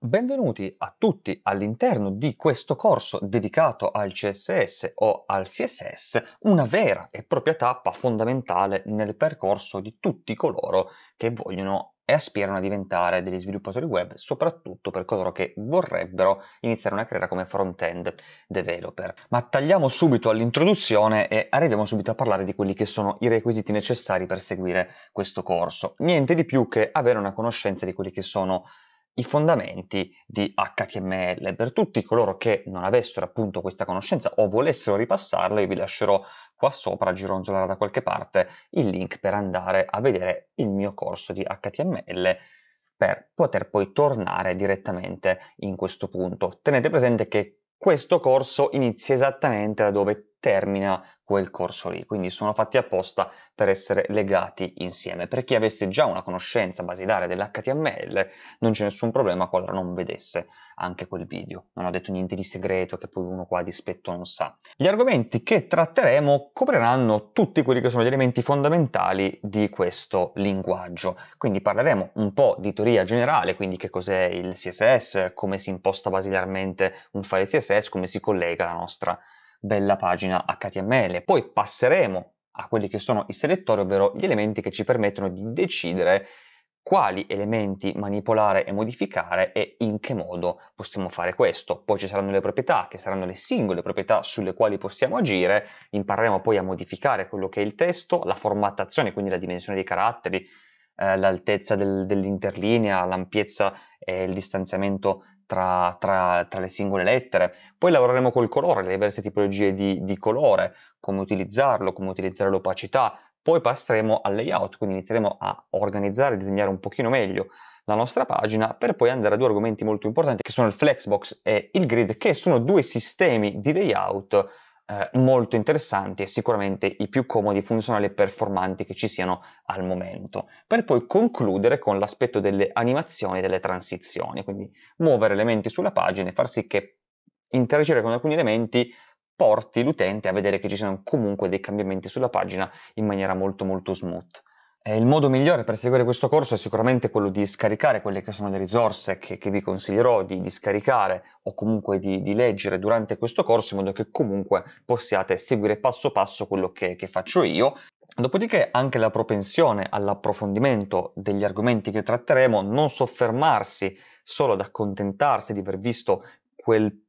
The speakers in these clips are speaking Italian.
Benvenuti a tutti all'interno di questo corso dedicato al CSS o al CSS, una vera e propria tappa fondamentale nel percorso di tutti coloro che vogliono e aspirano a diventare degli sviluppatori web, soprattutto per coloro che vorrebbero iniziare una carriera come front-end developer. Ma tagliamo subito all'introduzione e arriviamo subito a parlare di quelli che sono i requisiti necessari per seguire questo corso. Niente di più che avere una conoscenza di quelli che sono i fondamenti di HTML. Per tutti coloro che non avessero appunto questa conoscenza o volessero ripassarla, io vi lascerò qua sopra, gironzolare da qualche parte, il link per andare a vedere il mio corso di HTML per poter poi tornare direttamente in questo punto. Tenete presente che questo corso inizia esattamente da dove termina quel corso lì, quindi sono fatti apposta per essere legati insieme. Per chi avesse già una conoscenza basilare dell'HTML non c'è nessun problema qualora non vedesse anche quel video. Non ho detto niente di segreto che poi uno qua a dispetto non sa. Gli argomenti che tratteremo copriranno tutti quelli che sono gli elementi fondamentali di questo linguaggio, quindi parleremo un po' di teoria generale, quindi che cos'è il CSS, come si imposta basilarmente un file CSS, come si collega la nostra bella pagina HTML. Poi passeremo a quelli che sono i selettori, ovvero gli elementi che ci permettono di decidere quali elementi manipolare e modificare e in che modo possiamo fare questo. Poi ci saranno le proprietà, che saranno le singole proprietà sulle quali possiamo agire, impareremo poi a modificare quello che è il testo, la formattazione, quindi la dimensione dei caratteri, eh, l'altezza del, dell'interlinea, l'ampiezza e il distanziamento tra, tra, tra, le singole lettere. Poi lavoreremo col colore, le diverse tipologie di, di colore, come utilizzarlo, come utilizzare l'opacità. Poi passeremo al layout, quindi inizieremo a organizzare e disegnare un pochino meglio la nostra pagina per poi andare a due argomenti molto importanti che sono il Flexbox e il Grid, che sono due sistemi di layout eh, molto interessanti e sicuramente i più comodi, funzionali e performanti che ci siano al momento, per poi concludere con l'aspetto delle animazioni e delle transizioni, quindi muovere elementi sulla pagina e far sì che interagire con alcuni elementi porti l'utente a vedere che ci siano comunque dei cambiamenti sulla pagina in maniera molto molto smooth il modo migliore per seguire questo corso è sicuramente quello di scaricare quelle che sono le risorse che, che vi consiglierò di, di, scaricare o comunque di, di, leggere durante questo corso in modo che comunque possiate seguire passo passo quello che, che faccio io. Dopodiché anche la propensione all'approfondimento degli argomenti che tratteremo, non soffermarsi solo ad accontentarsi di aver visto quel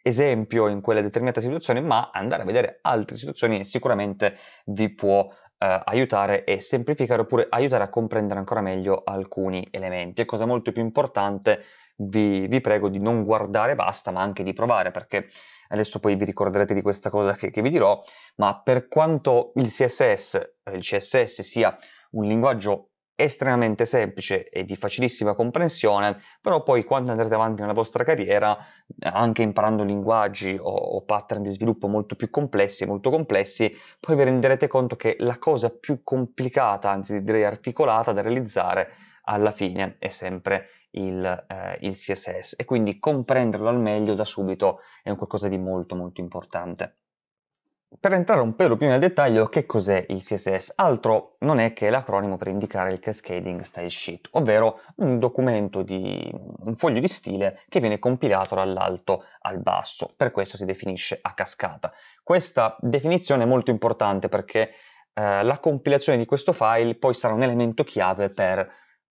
esempio in quella determinata situazione, ma andare a vedere altre situazioni sicuramente vi può eh, aiutare e semplificare oppure aiutare a comprendere ancora meglio alcuni elementi. E cosa molto più importante, vi, vi prego di non guardare basta, ma anche di provare, perché adesso poi vi ricorderete di questa cosa che, che vi dirò, ma per quanto il CSS, eh, il CSS sia un linguaggio estremamente semplice e di facilissima comprensione, però poi quando andrete avanti nella vostra carriera, anche imparando linguaggi o, o, pattern di sviluppo molto più complessi e molto complessi, poi vi renderete conto che la cosa più complicata, anzi direi articolata da realizzare alla fine è sempre il, eh, il CSS e quindi comprenderlo al meglio da subito è un qualcosa di molto molto importante. Per entrare un pelo più nel dettaglio, che cos'è il CSS? Altro non è che l'acronimo per indicare il Cascading Style Sheet, ovvero un documento di un foglio di stile che viene compilato dall'alto al basso. Per questo si definisce a cascata. Questa definizione è molto importante perché eh, la compilazione di questo file poi sarà un elemento chiave per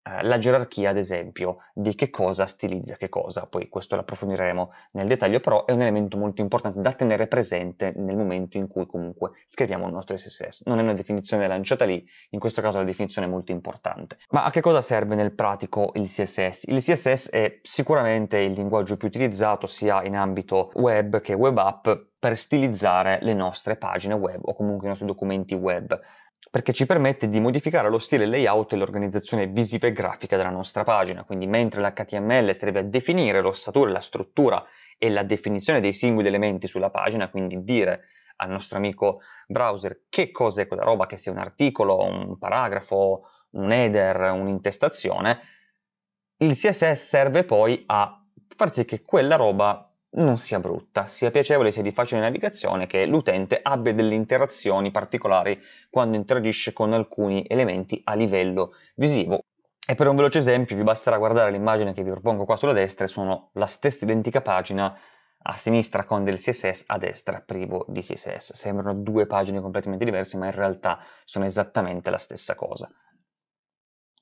eh, la gerarchia, ad esempio, di che cosa stilizza che cosa, poi questo lo approfondiremo nel dettaglio, però è un elemento molto importante da tenere presente nel momento in cui comunque scriviamo il nostro SSS. Non è una definizione lanciata lì, in questo caso la definizione è molto importante. Ma a che cosa serve nel pratico il CSS? Il CSS è sicuramente il linguaggio più utilizzato sia in ambito web che web app per stilizzare le nostre pagine web o comunque i nostri documenti web perché ci permette di modificare lo stile layout e l'organizzazione visiva e grafica della nostra pagina, quindi mentre l'HTML serve a definire l'ossatura, la struttura e la definizione dei singoli elementi sulla pagina, quindi dire al nostro amico browser che cosa è quella roba, che sia un articolo, un paragrafo, un header, un'intestazione, il CSS serve poi a far sì che quella roba non sia brutta, sia piacevole, sia di facile navigazione, che l'utente abbia delle interazioni particolari quando interagisce con alcuni elementi a livello visivo. E per un veloce esempio vi basterà guardare l'immagine che vi propongo qua sulla destra, sono la stessa identica pagina a sinistra con del CSS, a destra privo di CSS. Sembrano due pagine completamente diverse, ma in realtà sono esattamente la stessa cosa.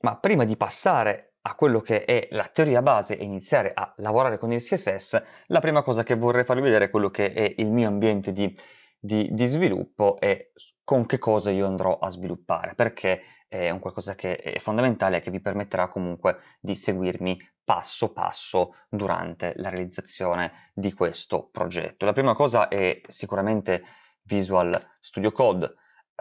Ma prima di passare a quello che è la teoria base e iniziare a lavorare con il CSS, la prima cosa che vorrei farvi vedere è quello che è il mio ambiente di, di, di sviluppo e con che cosa io andrò a sviluppare, perché è un qualcosa che è fondamentale e che vi permetterà comunque di seguirmi passo passo durante la realizzazione di questo progetto. La prima cosa è sicuramente Visual Studio Code,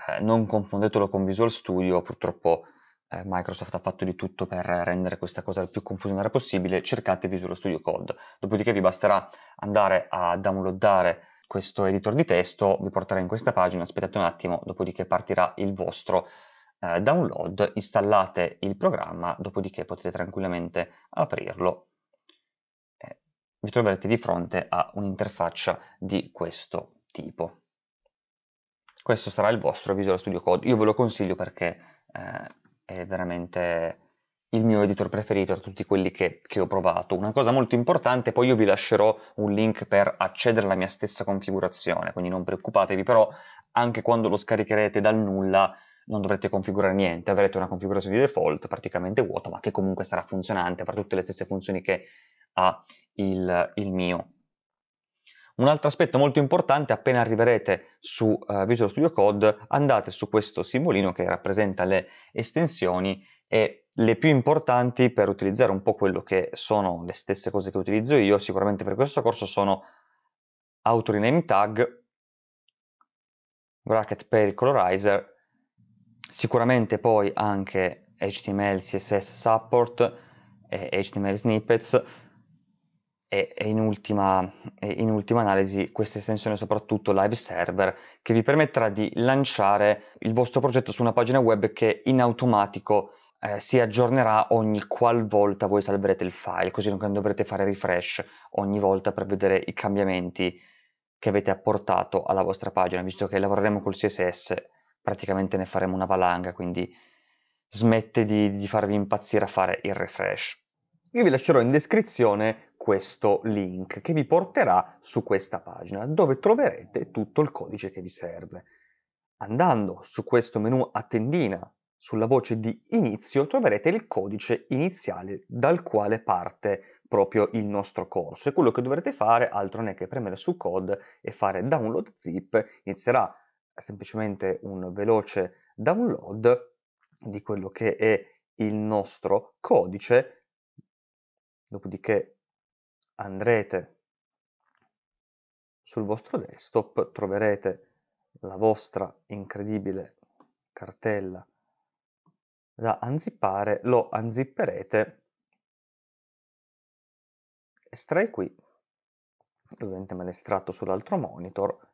eh, non confondetelo con Visual Studio, purtroppo eh, Microsoft ha fatto di tutto per rendere questa cosa il più confusionaria possibile, cercate Visual Studio Code. Dopodiché vi basterà andare a downloadare questo editor di testo, vi porterà in questa pagina, aspettate un attimo, dopodiché partirà il vostro eh, download, installate il programma, dopodiché potete tranquillamente aprirlo vi troverete di fronte a un'interfaccia di questo tipo. Questo sarà il vostro Visual Studio Code. Io ve lo consiglio perché eh, è veramente il mio editor preferito tra tutti quelli che, che, ho provato. Una cosa molto importante, poi io vi lascerò un link per accedere alla mia stessa configurazione, quindi non preoccupatevi, però anche quando lo scaricherete dal nulla non dovrete configurare niente, avrete una configurazione di default praticamente vuota, ma che comunque sarà funzionante, avrà tutte le stesse funzioni che ha il, il mio. Un altro aspetto molto importante, appena arriverete su uh, Visual Studio Code, andate su questo simbolino che rappresenta le estensioni e le più importanti per utilizzare un po' quello che sono le stesse cose che utilizzo io, sicuramente per questo corso sono AutoRename Tag, bracket per colorizer, sicuramente poi anche HTML, CSS Support, e HTML Snippets, e, e in, ultima, in ultima analisi questa estensione soprattutto live server che vi permetterà di lanciare il vostro progetto su una pagina web che in automatico eh, si aggiornerà ogni qualvolta voi salverete il file, così non dovrete fare refresh ogni volta per vedere i cambiamenti che avete apportato alla vostra pagina, visto che lavoreremo col CSS praticamente ne faremo una valanga, quindi smette di, di farvi impazzire a fare il refresh. Io vi lascerò in descrizione questo link che vi porterà su questa pagina dove troverete tutto il codice che vi serve. Andando su questo menu a tendina, sulla voce di inizio troverete il codice iniziale dal quale parte proprio il nostro corso e quello che dovrete fare altro non è che premere su code e fare download zip, inizierà semplicemente un veloce download di quello che è il nostro codice Dopodiché andrete sul vostro desktop, troverete la vostra incredibile cartella da anzippare, lo anzipperete, estrai qui, ovviamente me l'estratto sull'altro monitor,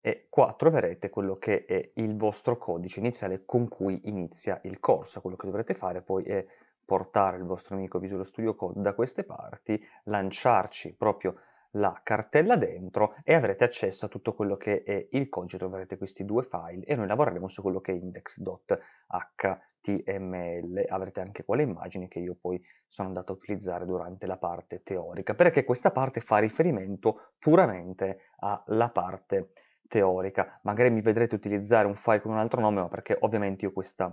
e qua troverete quello che è il vostro codice iniziale con cui inizia il corso, quello che dovrete fare poi è portare il vostro amico Visual Studio Code da queste parti, lanciarci proprio la cartella dentro e avrete accesso a tutto quello che è il codice, troverete questi due file e noi lavoreremo su quello che è index.html, avrete anche quelle immagini che io poi sono andato a utilizzare durante la parte teorica, perché questa parte fa riferimento puramente alla parte teorica, magari mi vedrete utilizzare un file con un altro nome, ma perché ovviamente io questa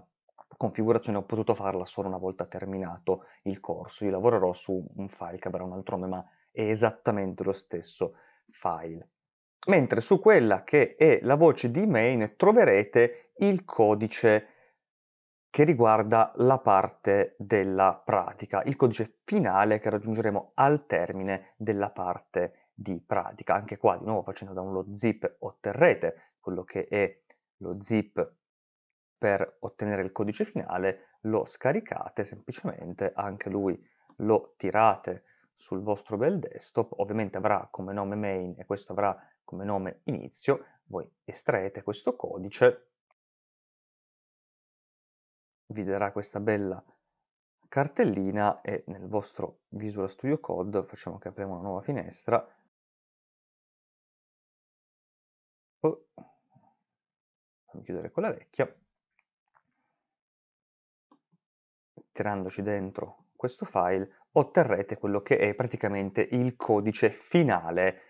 configurazione ho potuto farla solo una volta terminato il corso. Io lavorerò su un file che avrà un altro nome, ma è esattamente lo stesso file. Mentre su quella che è la voce di main troverete il codice che riguarda la parte della pratica, il codice finale che raggiungeremo al termine della parte di pratica. Anche qua di nuovo facendo download zip otterrete quello che è lo zip per ottenere il codice finale lo scaricate semplicemente, anche lui lo tirate sul vostro bel desktop, ovviamente avrà come nome main e questo avrà come nome inizio, voi estraete questo codice, vi darà questa bella cartellina e nel vostro Visual Studio Code facciamo che apriamo una nuova finestra, oh, fammi chiudere quella vecchia, tirandoci dentro questo file otterrete quello che è praticamente il codice finale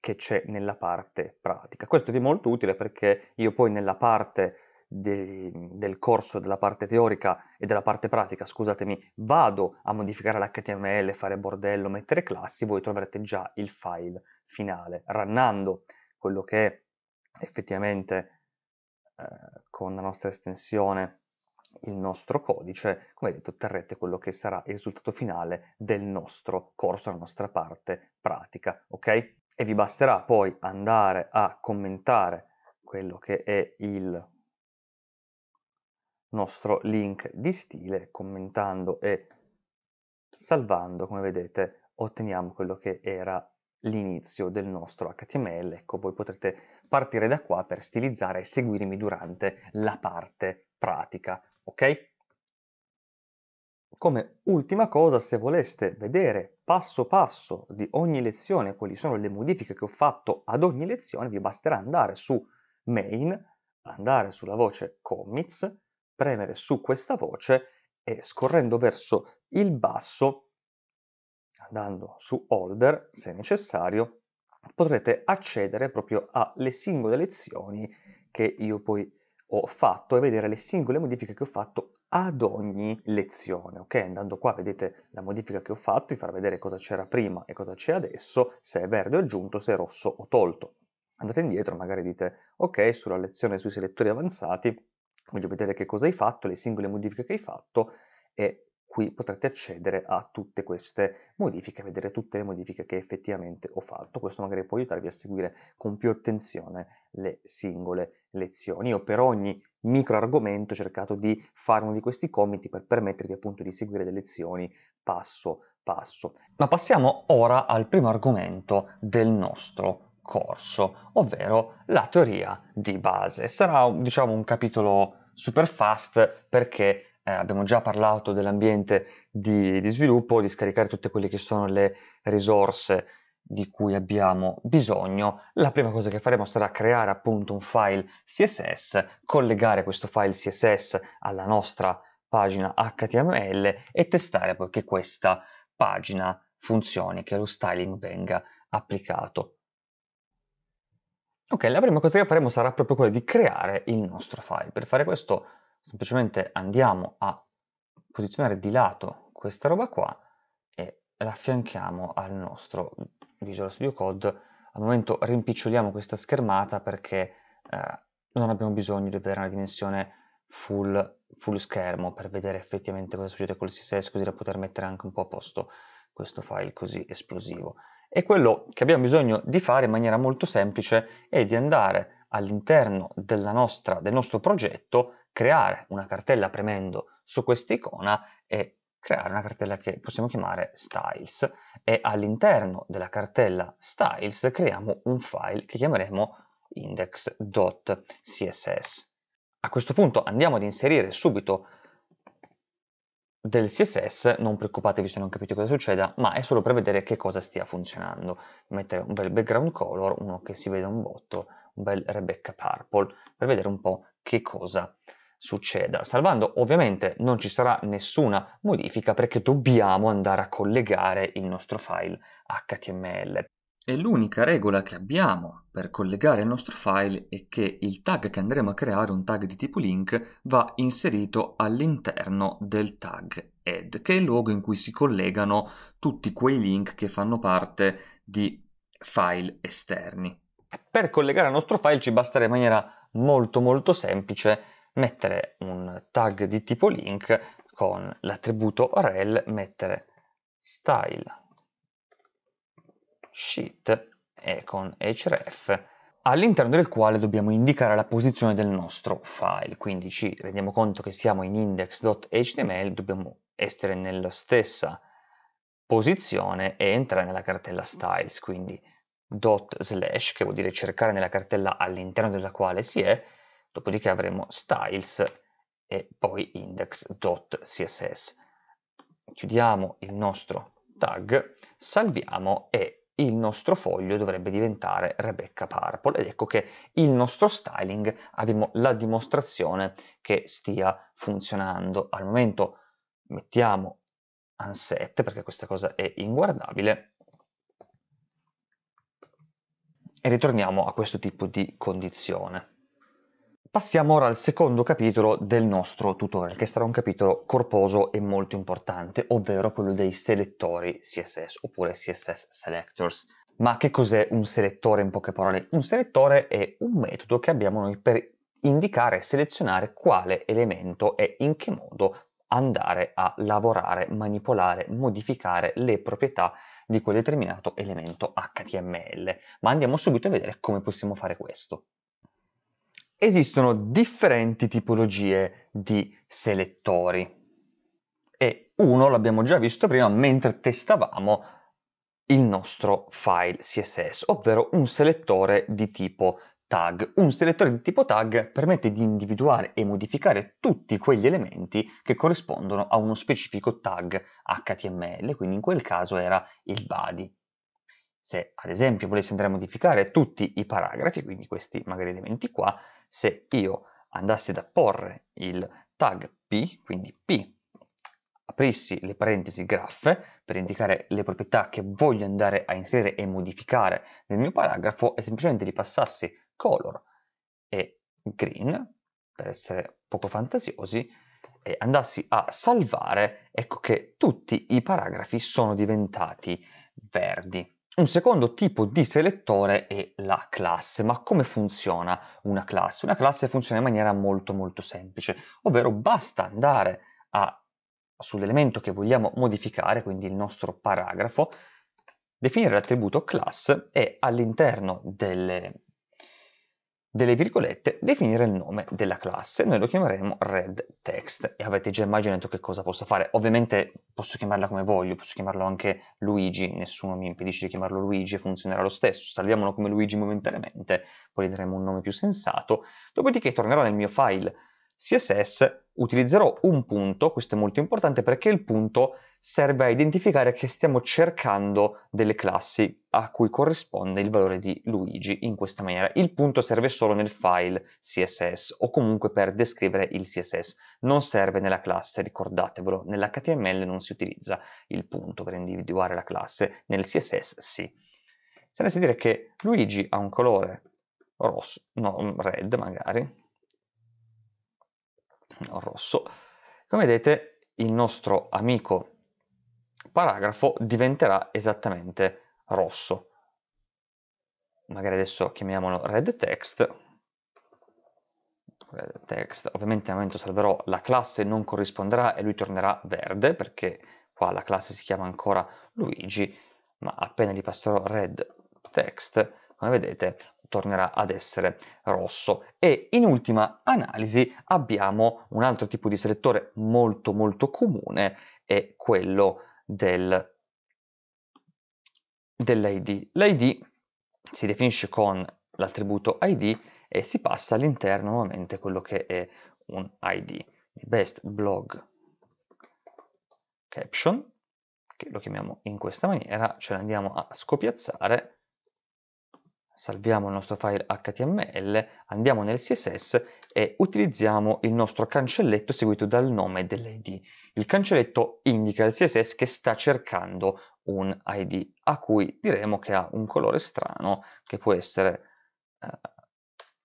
che c'è nella parte pratica. Questo vi è molto utile perché io poi nella parte de, del corso, della parte teorica e della parte pratica, scusatemi, vado a modificare l'HTML, fare bordello, mettere classi, voi troverete già il file finale. Rannando quello che è effettivamente eh, con la nostra estensione il nostro codice, come detto, otterrete quello che sarà il risultato finale del nostro corso, la nostra parte pratica, ok? E vi basterà poi andare a commentare quello che è il nostro link di stile, commentando e salvando, come vedete, otteniamo quello che era l'inizio del nostro HTML. Ecco, voi potrete partire da qua per stilizzare e seguirmi durante la parte pratica ok? Come ultima cosa, se voleste vedere passo passo di ogni lezione quali sono le modifiche che ho fatto ad ogni lezione, vi basterà andare su main, andare sulla voce commits, premere su questa voce e scorrendo verso il basso, andando su holder se necessario, potrete accedere proprio alle singole lezioni che io poi ho fatto e vedere le singole modifiche che ho fatto ad ogni lezione, ok? Andando qua vedete la modifica che ho fatto, vi farà vedere cosa c'era prima e cosa c'è adesso, se è verde ho aggiunto, se è rosso ho tolto. Andate indietro, magari dite, ok, sulla lezione sui selettori avanzati voglio vedere che cosa hai fatto, le singole modifiche che hai fatto e qui potrete accedere a tutte queste modifiche, vedere tutte le modifiche che effettivamente ho fatto. Questo magari può aiutarvi a seguire con più attenzione le singole lezioni. Io per ogni micro argomento ho cercato di fare uno di questi commenti per permettervi appunto di seguire le lezioni passo passo. Ma passiamo ora al primo argomento del nostro corso, ovvero la teoria di base. Sarà diciamo un capitolo super fast perché eh, abbiamo già parlato dell'ambiente di, di, sviluppo, di scaricare tutte quelle che sono le risorse di cui abbiamo bisogno, la prima cosa che faremo sarà creare appunto un file CSS, collegare questo file CSS alla nostra pagina HTML e testare poi che questa pagina funzioni, che lo styling venga applicato. Ok, la prima cosa che faremo sarà proprio quella di creare il nostro file. Per fare questo semplicemente andiamo a posizionare di lato questa roba qua e l'affianchiamo al nostro Visual Studio Code. Al momento rimpiccioliamo questa schermata perché eh, non abbiamo bisogno di avere una dimensione full, full schermo per vedere effettivamente cosa succede col CSS così da poter mettere anche un po' a posto questo file così esplosivo. E quello che abbiamo bisogno di fare in maniera molto semplice è di andare all'interno del nostro progetto creare una cartella premendo su questa icona e creare una cartella che possiamo chiamare styles e all'interno della cartella styles creiamo un file che chiameremo index.css. A questo punto andiamo ad inserire subito del CSS, non preoccupatevi se non capite cosa succeda, ma è solo per vedere che cosa stia funzionando. Mettere un bel background color, uno che si veda un botto, un bel Rebecca Purple, per vedere un po' che cosa succeda, salvando ovviamente non ci sarà nessuna modifica perché dobbiamo andare a collegare il nostro file HTML. E l'unica regola che abbiamo per collegare il nostro file è che il tag che andremo a creare, un tag di tipo link, va inserito all'interno del tag head, che è il luogo in cui si collegano tutti quei link che fanno parte di file esterni. Per collegare il nostro file ci basterà in maniera molto molto semplice mettere un tag di tipo link con l'attributo rel, mettere style sheet e con href all'interno del quale dobbiamo indicare la posizione del nostro file, quindi ci rendiamo conto che siamo in index.html, dobbiamo essere nella stessa posizione e entrare nella cartella styles, quindi dot slash, che vuol dire cercare nella cartella all'interno della quale si è, dopodiché avremo styles e poi index.css. Chiudiamo il nostro tag, salviamo e il nostro foglio dovrebbe diventare Rebecca Purple ed ecco che il nostro styling abbiamo la dimostrazione che stia funzionando. Al momento mettiamo unset perché questa cosa è inguardabile e ritorniamo a questo tipo di condizione. Passiamo ora al secondo capitolo del nostro tutorial, che sarà un capitolo corposo e molto importante, ovvero quello dei selettori CSS oppure CSS Selectors. Ma che cos'è un selettore in poche parole? Un selettore è un metodo che abbiamo noi per indicare e selezionare quale elemento e in che modo andare a lavorare, manipolare, modificare le proprietà di quel determinato elemento HTML. Ma andiamo subito a vedere come possiamo fare questo esistono differenti tipologie di selettori. E uno l'abbiamo già visto prima mentre testavamo il nostro file CSS, ovvero un selettore di tipo tag. Un selettore di tipo tag permette di individuare e modificare tutti quegli elementi che corrispondono a uno specifico tag HTML, quindi in quel caso era il body. Se ad esempio volessi andare a modificare tutti i paragrafi, quindi questi magari elementi qua, se io andassi ad apporre il tag p, quindi p, aprissi le parentesi graph per indicare le proprietà che voglio andare a inserire e modificare nel mio paragrafo e semplicemente ripassassi color e green, per essere poco fantasiosi, e andassi a salvare, ecco che tutti i paragrafi sono diventati verdi. Un secondo tipo di selettore è la classe, ma come funziona una classe? Una classe funziona in maniera molto molto semplice, ovvero basta andare a, sull'elemento che vogliamo modificare, quindi il nostro paragrafo, definire l'attributo class e all'interno delle, delle virgolette, definire il nome della classe. Noi lo chiameremo red text e avete già immaginato che cosa possa fare. Ovviamente posso chiamarla come voglio, posso chiamarlo anche Luigi, nessuno mi impedisce di chiamarlo Luigi e funzionerà lo stesso. Salviamolo come Luigi momentaneamente, poi gli daremo un nome più sensato. Dopodiché tornerà nel mio file CSS utilizzerò un punto, questo è molto importante perché il punto serve a identificare che stiamo cercando delle classi a cui corrisponde il valore di Luigi in questa maniera. Il punto serve solo nel file CSS o comunque per descrivere il CSS, non serve nella classe, ricordatevelo, nell'HTML non si utilizza il punto per individuare la classe, nel CSS sì. Saresti dire che Luigi ha un colore rosso, no, mm, red magari, rosso. Come vedete il nostro amico paragrafo diventerà esattamente rosso. Magari adesso chiamiamolo red text. Red text. Ovviamente al momento salverò la classe non corrisponderà e lui tornerà verde perché qua la classe si chiama ancora Luigi, ma appena gli passerò red text come vedete tornerà ad essere rosso. E in ultima analisi abbiamo un altro tipo di selettore molto molto comune, è quello del, dell'ID. L'ID si definisce con l'attributo ID e si passa all'interno nuovamente quello che è un ID. Best blog caption, che lo chiamiamo in questa maniera, ce ne andiamo a scopiazzare salviamo il nostro file html, andiamo nel CSS e utilizziamo il nostro cancelletto seguito dal nome dell'id. Il cancelletto indica al CSS che sta cercando un id, a cui diremo che ha un colore strano, che può essere eh,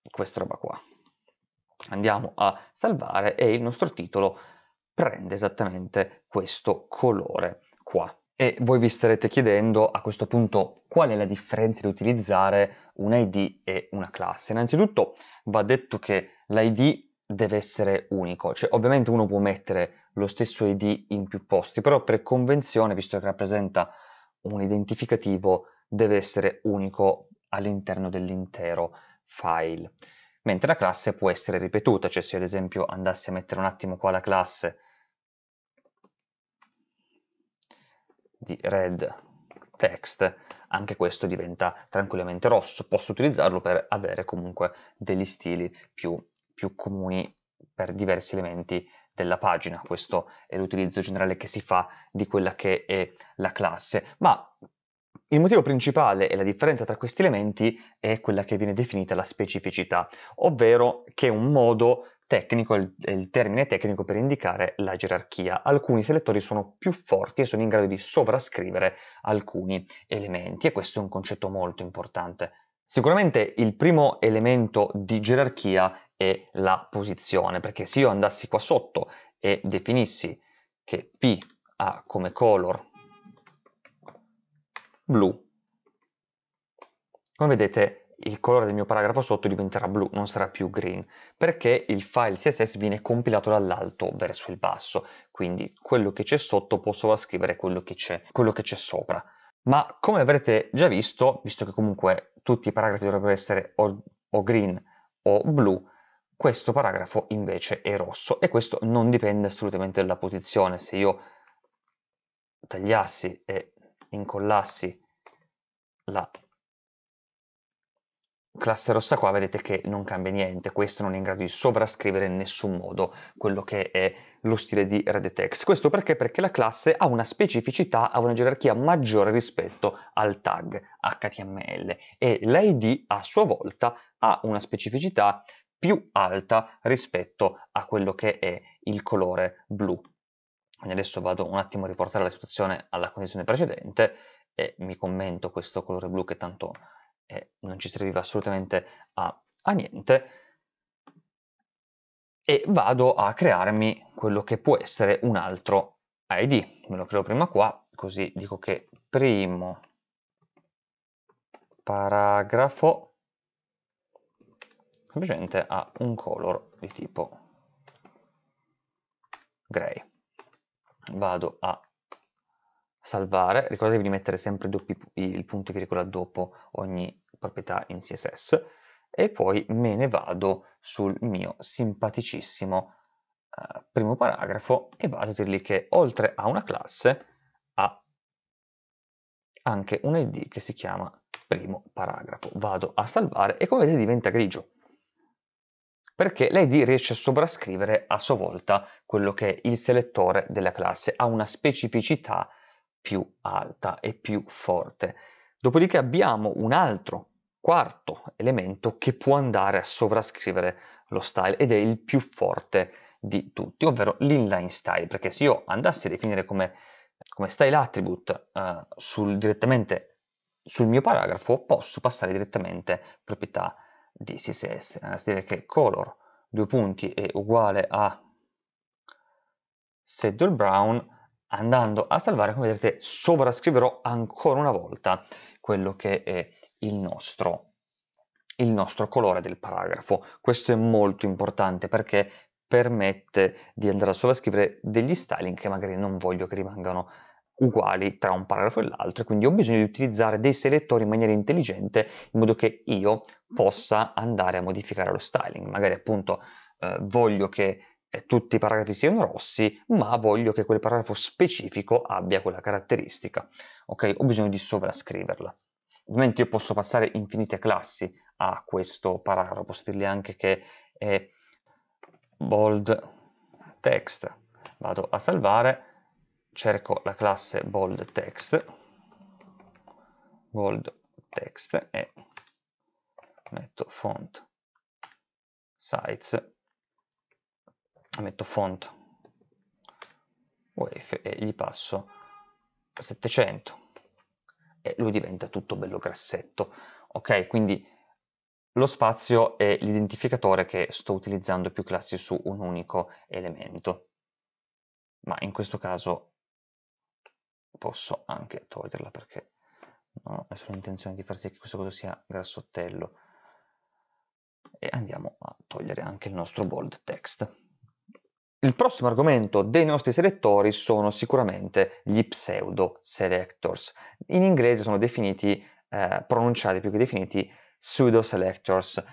questa roba qua. Andiamo a salvare e il nostro titolo prende esattamente questo colore qua. E voi vi starete chiedendo a questo punto qual è la differenza di utilizzare un ID e una classe. Innanzitutto va detto che l'ID deve essere unico, cioè ovviamente uno può mettere lo stesso ID in più posti, però per convenzione, visto che rappresenta un identificativo, deve essere unico all'interno dell'intero file. Mentre la classe può essere ripetuta, cioè se io ad esempio andassi a mettere un attimo qua la classe di red text, anche questo diventa tranquillamente rosso. Posso utilizzarlo per avere comunque degli stili più, più comuni per diversi elementi della pagina. Questo è l'utilizzo generale che si fa di quella che è la classe. Ma il motivo principale e la differenza tra questi elementi è quella che viene definita la specificità, ovvero che un modo Tecnico è il termine tecnico per indicare la gerarchia. Alcuni selettori sono più forti e sono in grado di sovrascrivere alcuni elementi e questo è un concetto molto importante. Sicuramente il primo elemento di gerarchia è la posizione, perché se io andassi qua sotto e definissi che P ha come color blu, come vedete il colore del mio paragrafo sotto diventerà blu, non sarà più green, perché il file CSS viene compilato dall'alto verso il basso, quindi quello che c'è sotto può sovrascrivere quello che c'è, quello che c'è sopra. Ma come avrete già visto, visto che comunque tutti i paragrafi dovrebbero essere o, o green o blu, questo paragrafo invece è rosso e questo non dipende assolutamente dalla posizione. Se io tagliassi e incollassi la classe rossa qua vedete che non cambia niente, questo non è in grado di sovrascrivere in nessun modo quello che è lo stile di redetex. Questo perché? Perché la classe ha una specificità, ha una gerarchia maggiore rispetto al tag HTML e l'ID a sua volta ha una specificità più alta rispetto a quello che è il colore blu. Quindi adesso vado un attimo a riportare la situazione alla condizione precedente e mi commento questo colore blu che tanto e non ci serviva assolutamente a, a niente e vado a crearmi quello che può essere un altro ID. Me lo creo prima qua, così dico che primo paragrafo semplicemente ha un color di tipo grey Vado a salvare, ricordatevi di mettere sempre doppi, il punto che virgola dopo ogni proprietà in CSS e poi me ne vado sul mio simpaticissimo eh, primo paragrafo e vado a dirgli che oltre a una classe ha anche un id che si chiama primo paragrafo. Vado a salvare e come vedete diventa grigio perché l'id riesce a sovrascrivere a sua volta quello che è il selettore della classe, ha una specificità più alta e più forte. Dopodiché abbiamo un altro quarto elemento che può andare a sovrascrivere lo style ed è il più forte di tutti, ovvero l'inline style, perché se io andassi a definire come, come style attribute eh, sul, direttamente sul mio paragrafo, posso passare direttamente proprietà di CSS, a dire che color due punti è uguale a saddle brown, andando a salvare, come vedrete, sovrascriverò ancora una volta quello che è il nostro, il nostro colore del paragrafo. Questo è molto importante perché permette di andare a sovrascrivere degli styling che magari non voglio che rimangano uguali tra un paragrafo e l'altro, quindi ho bisogno di utilizzare dei selettori in maniera intelligente in modo che io mm. possa andare a modificare lo styling. Magari appunto eh, voglio che tutti i paragrafi siano rossi, ma voglio che quel paragrafo specifico abbia quella caratteristica. Ok, ho bisogno di sovrascriverla. Ovviamente io posso passare infinite classi a questo paragrafo, posso dirgli anche che è bold text. Vado a salvare, cerco la classe bold text, bold text e metto font size metto font UEF e eh, gli passo 700 e lui diventa tutto bello grassetto. Ok, quindi lo spazio è l'identificatore che sto utilizzando più classi su un unico elemento. Ma in questo caso posso anche toglierla perché non ho nessuna intenzione di far sì che questo cosa sia grassottello. E andiamo a togliere anche il nostro bold text. Il prossimo argomento dei nostri selettori sono sicuramente gli pseudo selectors. In inglese sono definiti, eh, pronunciati più che definiti, pseudo selectors.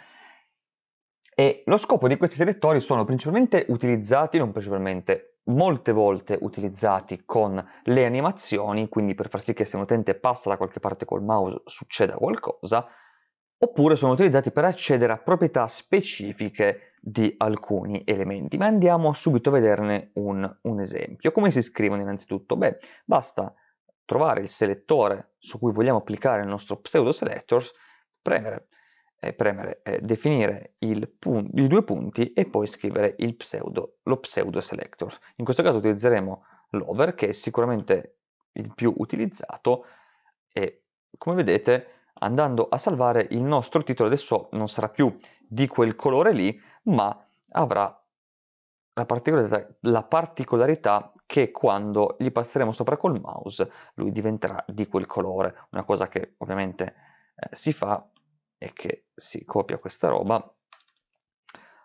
E lo scopo di questi selettori sono principalmente utilizzati, non principalmente, molte volte utilizzati con le animazioni, quindi per far sì che se un utente passa da qualche parte col mouse succeda qualcosa, oppure sono utilizzati per accedere a proprietà specifiche di alcuni elementi, ma andiamo subito a vederne un, un esempio. Come si scrivono innanzitutto? Beh, basta trovare il selettore su cui vogliamo applicare il nostro pseudo selectors, premere, eh, premere eh, definire pun- i due punti e poi scrivere pseudo, lo pseudo selectors. In questo caso utilizzeremo l'over che è sicuramente il più utilizzato e come vedete andando a salvare il nostro titolo adesso non sarà più di quel colore lì ma avrà la particolarità, la particolarità, che quando gli passeremo sopra col mouse lui diventerà di quel colore, una cosa che ovviamente eh, si fa è che si copia questa roba,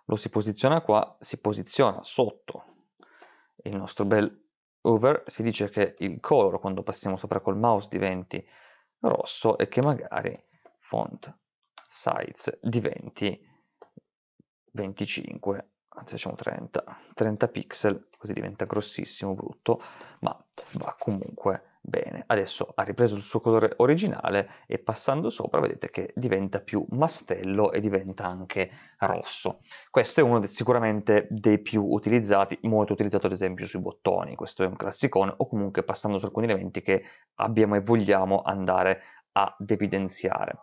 lo si posiziona qua, si posiziona sotto il nostro bel over, si dice che il color quando passiamo sopra col mouse diventi rosso e che magari font size diventi 25, anzi facciamo 30, 30 pixel, così diventa grossissimo, brutto, ma va comunque bene. Adesso ha ripreso il suo colore originale e passando sopra vedete che diventa più mastello e diventa anche rosso. Questo è uno de, sicuramente dei più utilizzati, molto utilizzato ad esempio sui bottoni, questo è un classicone, o comunque passando su alcuni elementi che abbiamo e vogliamo andare ad evidenziare.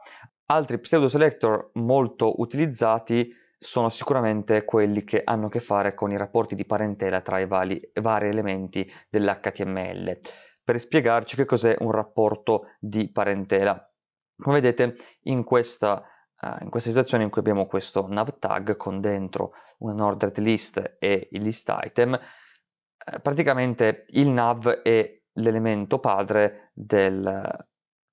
Altri pseudo selector molto utilizzati sono sicuramente quelli che hanno a che fare con i rapporti di parentela tra i vari, vari elementi dell'HTML. Per spiegarci che cos'è un rapporto di parentela. Come vedete in questa, uh, in questa situazione in cui abbiamo questo nav tag con dentro una ordered list e il list item, eh, praticamente il nav è l'elemento padre del,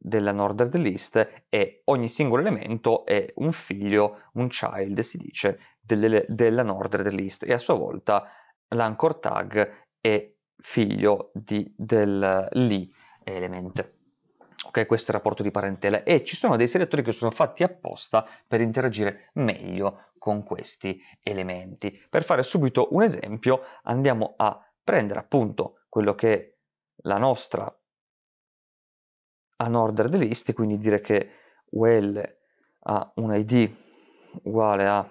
della Northern List e ogni singolo elemento è un figlio, un child si dice, delle, della Northern List e a sua volta l'anchor tag è figlio di, del li element. Ok, questo è il rapporto di parentela e ci sono dei selettori che sono fatti apposta per interagire meglio con questi elementi. Per fare subito un esempio andiamo a prendere appunto quello che è la nostra an order list, quindi dire che UL ha un id uguale a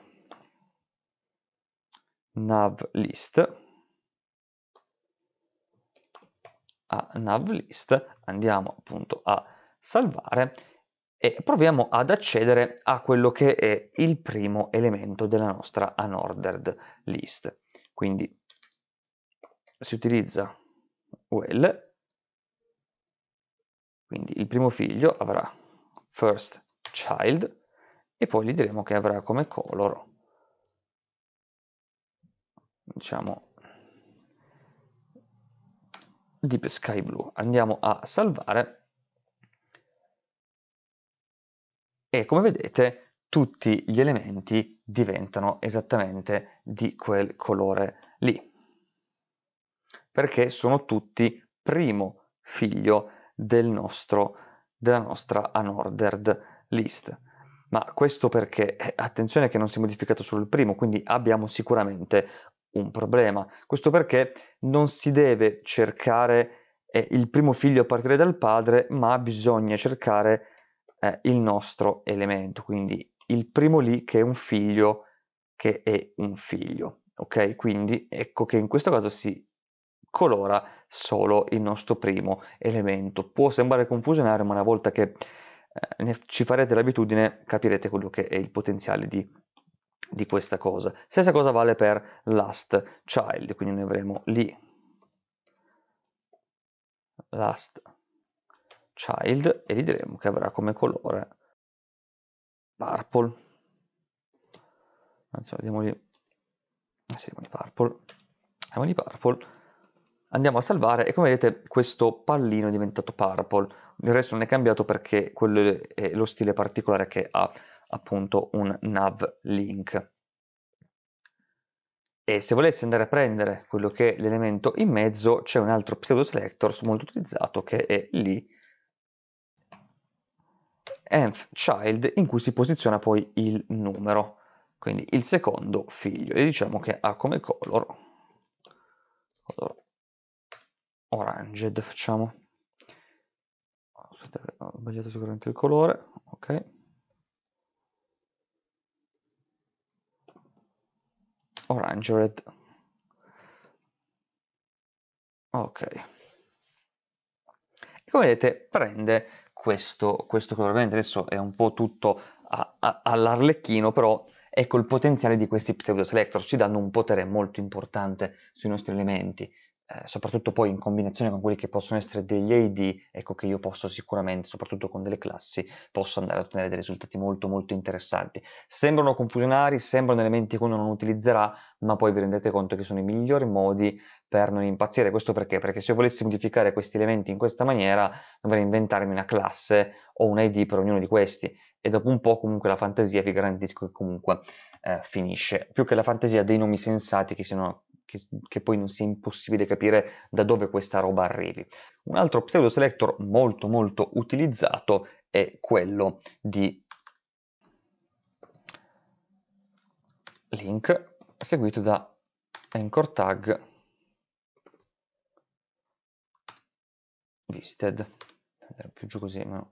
nav list a nav list andiamo appunto a salvare e proviamo ad accedere a quello che è il primo elemento della nostra unordered list quindi si utilizza well quindi il primo figlio avrà first child e poi gli diremo che avrà come color, diciamo, deep sky blue. Andiamo a salvare e come vedete tutti gli elementi diventano esattamente di quel colore lì perché sono tutti primo figlio del nostro, della nostra unordered list. Ma questo perché, eh, attenzione che non si è modificato solo il primo, quindi abbiamo sicuramente un problema. Questo perché non si deve cercare eh, il primo figlio a partire dal padre, ma bisogna cercare eh, il nostro elemento, quindi il primo lì che è un figlio che è un figlio. Ok, quindi ecco che in questo caso si colora solo il nostro primo elemento. Può sembrare confusionario, ma una volta che eh, ci farete l'abitudine capirete quello che è il potenziale di, di questa cosa. Stessa cosa vale per last child, quindi noi avremo lì last child e gli diremo che avrà come colore purple. Anzi, vediamo lì. Eh sì, di purple. siamo di purple andiamo a salvare e come vedete questo pallino è diventato purple, il resto non è cambiato perché quello è lo stile particolare che ha appunto un nav link. E se volessi andare a prendere quello che è l'elemento in mezzo c'è un altro pseudo selectors molto utilizzato che è lì env child in cui si posiziona poi il numero, quindi il secondo figlio e diciamo che ha come color, color Oranged facciamo. Aspetta, ho sbagliato sicuramente il colore, ok. Oranged. Ok. E come vedete prende questo, questo colore, ovviamente adesso è un po' tutto a, a, all'arlecchino, però ecco il potenziale di questi pseudo selector, ci danno un potere molto importante sui nostri elementi. Eh, soprattutto poi in combinazione con quelli che possono essere degli ID, ecco che io posso sicuramente, soprattutto con delle classi, posso andare a ottenere dei risultati molto molto interessanti. Sembrano confusionari, sembrano elementi che uno non utilizzerà, ma poi vi rendete conto che sono i migliori modi per non impazzire. Questo perché? Perché se io volessi modificare questi elementi in questa maniera, dovrei inventarmi una classe o un ID per ognuno di questi e dopo un po' comunque la fantasia vi garantisco che comunque eh, finisce. Più che la fantasia dei nomi sensati che siano che, che, poi non sia impossibile capire da dove questa roba arrivi. Un altro pseudo selector molto molto utilizzato è quello di link seguito da anchor tag visited più giù così ma non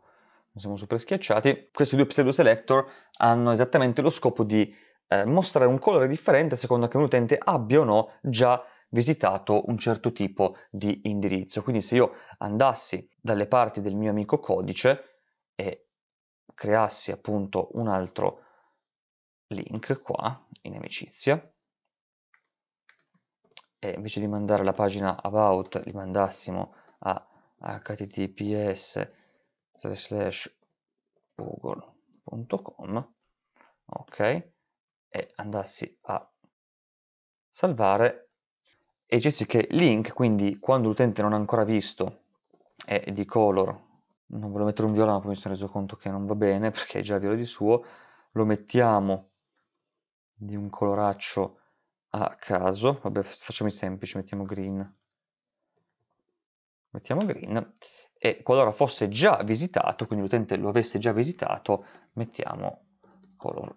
siamo super schiacciati questi due pseudo selector hanno esattamente lo scopo di eh, mostrare un colore differente a seconda che un utente abbia o no già visitato un certo tipo di indirizzo. Quindi se io andassi dalle parti del mio amico codice e creassi appunto un altro link qua in amicizia e invece di mandare la pagina about li mandassimo a https slash google.com ok e andassi a salvare e dicessi che link, quindi quando l'utente non ha ancora visto, è di color, oh, non volevo mettere un viola ma poi mi sono reso conto che non va bene perché è già viola di suo, lo mettiamo di un coloraccio a caso, vabbè facciamo semplice, mettiamo green, mettiamo green e qualora fosse già visitato, quindi l'utente lo avesse già visitato, mettiamo color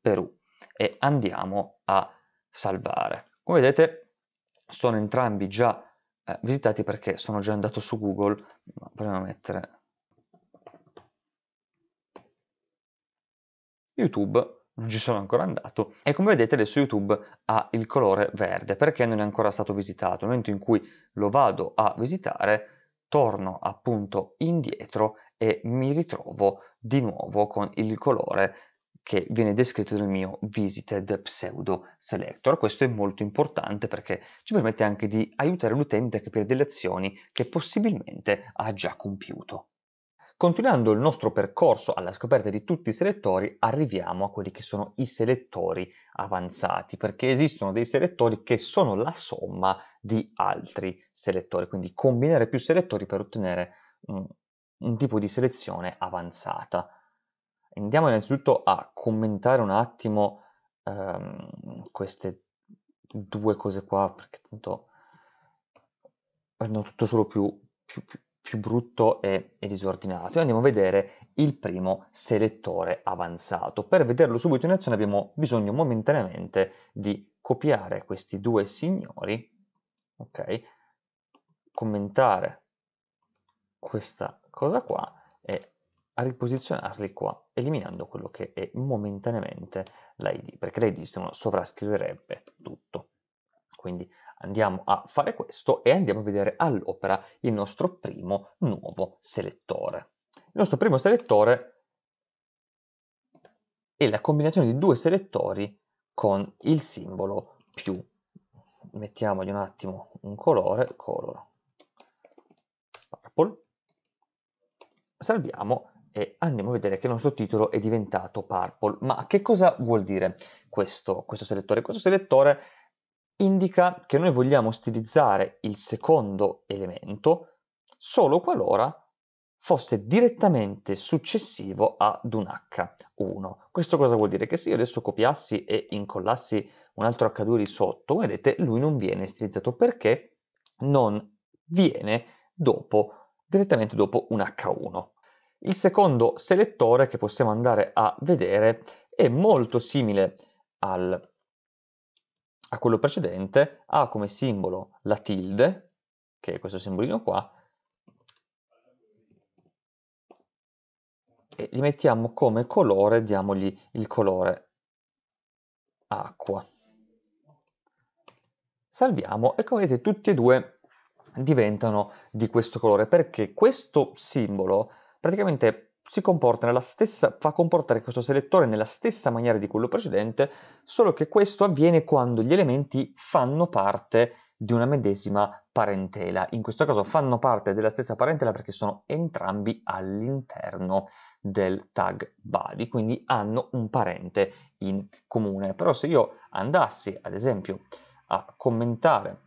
Perù e andiamo a salvare. Come vedete sono entrambi già eh, visitati perché sono già andato su Google, ma proviamo a mettere YouTube non ci sono ancora andato e come vedete adesso YouTube ha il colore verde perché non è ancora stato visitato. Nel momento in cui lo vado a visitare torno appunto indietro e mi ritrovo di nuovo con il colore che viene descritto nel mio visited pseudo selector. Questo è molto importante perché ci permette anche di aiutare l'utente a capire delle azioni che possibilmente ha già compiuto. Continuando il nostro percorso alla scoperta di tutti i selettori, arriviamo a quelli che sono i selettori avanzati, perché esistono dei selettori che sono la somma di altri selettori, quindi combinare più selettori per ottenere un, un tipo di selezione avanzata. Andiamo innanzitutto a commentare un attimo ehm, queste due cose qua, perché tanto rendono tutto solo più, più, più, più brutto e, e, disordinato. E andiamo a vedere il primo selettore avanzato. Per vederlo subito in azione abbiamo bisogno momentaneamente di copiare questi due signori, ok? Commentare questa cosa qua a riposizionarli qua, eliminando quello che è momentaneamente l'ID, perché l'ID se no sovrascriverebbe tutto. Quindi andiamo a fare questo e andiamo a vedere all'opera il nostro primo nuovo selettore. Il nostro primo selettore è la combinazione di due selettori con il simbolo più. Mettiamogli un attimo un colore, color purple. Salviamo e andiamo a vedere che il nostro titolo è diventato purple. Ma che cosa vuol dire questo, questo selettore? Questo selettore indica che noi vogliamo stilizzare il secondo elemento solo qualora fosse direttamente successivo ad un H1. Questo cosa vuol dire? Che se io adesso copiassi e incollassi un altro H2 lì sotto, vedete, lui non viene stilizzato perché non viene dopo, direttamente dopo un H1. Il secondo selettore che possiamo andare a vedere è molto simile al, a quello precedente, ha come simbolo la tilde, che è questo simbolino qua, e gli mettiamo come colore, diamogli il colore acqua. Salviamo e come vedete tutti e due diventano di questo colore perché questo simbolo praticamente comporta stessa, fa comportare questo selettore nella stessa maniera di quello precedente, solo che questo avviene quando gli elementi fanno parte di una medesima parentela. In questo caso fanno parte della stessa parentela perché sono entrambi all'interno del tag body, quindi hanno un parente in comune. Però se io andassi, ad esempio, a commentare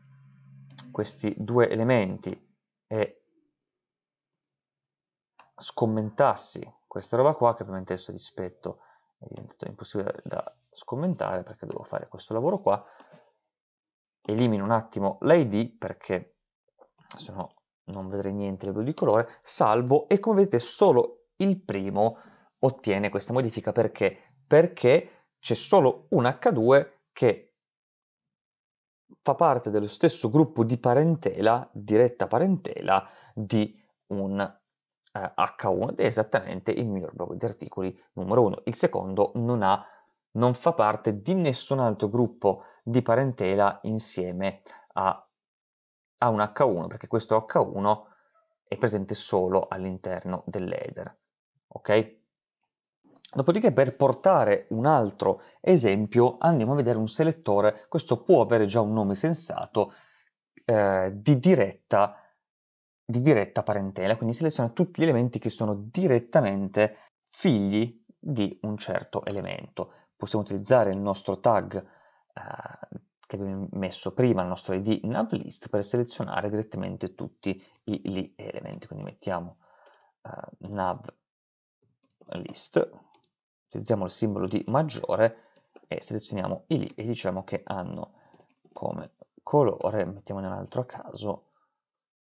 questi due elementi e scommentassi questa roba qua, che ovviamente adesso rispetto è diventato impossibile da scommentare perché devo fare questo lavoro qua, elimino un attimo l'ID perché se no non vedrei niente a livello di colore, salvo e come vedete solo il primo ottiene questa modifica perché? Perché c'è solo un H2 che fa parte dello stesso gruppo di parentela, diretta parentela, di un eh, H1 ed è esattamente il miglior blog di articoli numero 1. Il secondo non, ha, non fa parte di nessun altro gruppo di parentela insieme a, a un H1, perché questo H1 è presente solo all'interno dell'header. Ok? Dopodiché per portare un altro esempio andiamo a vedere un selettore, questo può avere già un nome sensato, eh, di diretta di diretta parentela, quindi seleziona tutti gli elementi che sono direttamente figli di un certo elemento. Possiamo utilizzare il nostro tag eh, che abbiamo messo prima, il nostro id navlist, per selezionare direttamente tutti i, gli elementi. Quindi mettiamo eh, navlist, utilizziamo il simbolo di maggiore e selezioniamo i li e diciamo che hanno come colore, mettiamo in un altro caso,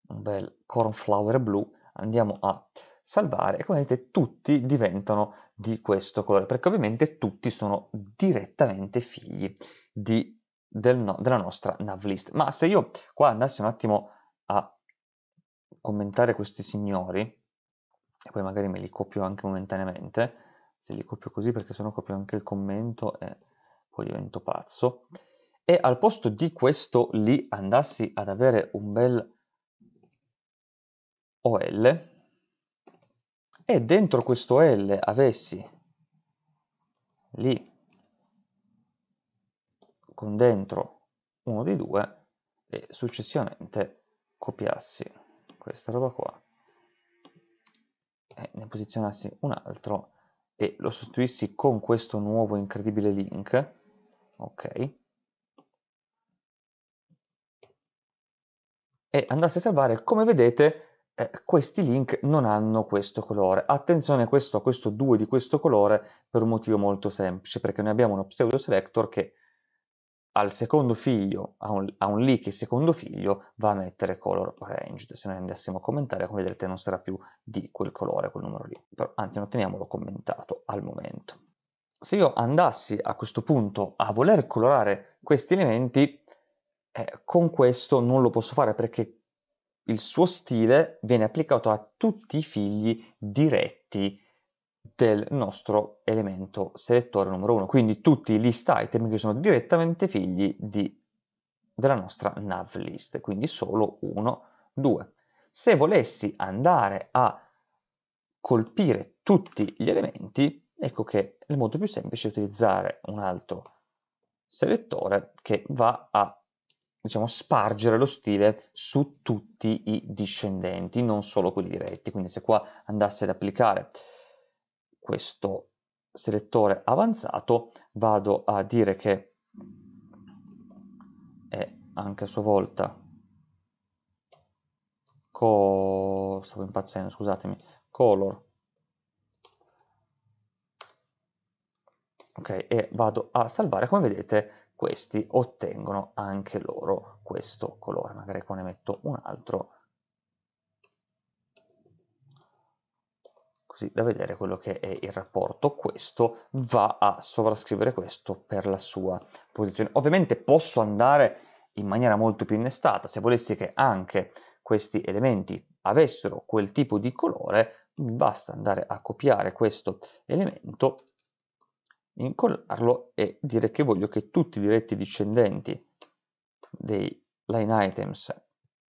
un bel cornflower blu, andiamo a salvare e come vedete tutti diventano di questo colore, perché ovviamente tutti sono direttamente figli di, del no, della nostra navlist. Ma se io qua andassi un attimo a commentare questi signori, e poi magari me li copio anche momentaneamente, se li copio così perché sennò copio anche il commento e poi divento pazzo, e al posto di questo lì andassi ad avere un bel OL e dentro questo L avessi lì con dentro uno di due e successivamente copiassi questa roba qua e ne posizionassi un altro e lo sostituissi con questo nuovo incredibile link ok e andassi a salvare come vedete eh, questi link non hanno questo colore. Attenzione a questo, a questo 2 di questo colore per un motivo molto semplice, perché noi abbiamo uno pseudo selector che al secondo figlio, a un, a un leak il secondo figlio, va a mettere color ranged. Se noi andassimo a commentare, come vedrete, non sarà più di quel colore, quel numero lì. Però, anzi, non teniamolo commentato al momento. Se io andassi a questo punto a voler colorare questi elementi, eh, con questo non lo posso fare perché il suo stile viene applicato a tutti i figli diretti del nostro elemento selettore numero 1, quindi tutti i list item che sono direttamente figli di, della nostra nav list, quindi solo 1, 2. Se volessi andare a colpire tutti gli elementi, ecco che è molto più semplice utilizzare un altro selettore che va a diciamo, spargere lo stile su tutti i discendenti, non solo quelli diretti. Quindi se qua andasse ad applicare questo selettore avanzato, vado a dire che è anche a sua volta co... stavo impazzendo, scusatemi, color ok, e vado a salvare, come vedete questi ottengono anche loro questo colore. Magari qua ne metto un altro, così da vedere quello che è il rapporto. Questo va a sovrascrivere questo per la sua posizione. Ovviamente posso andare in maniera molto più innestata, se volessi che anche questi elementi avessero quel tipo di colore, basta andare a copiare questo elemento incollarlo e dire che voglio che tutti i diretti discendenti dei line items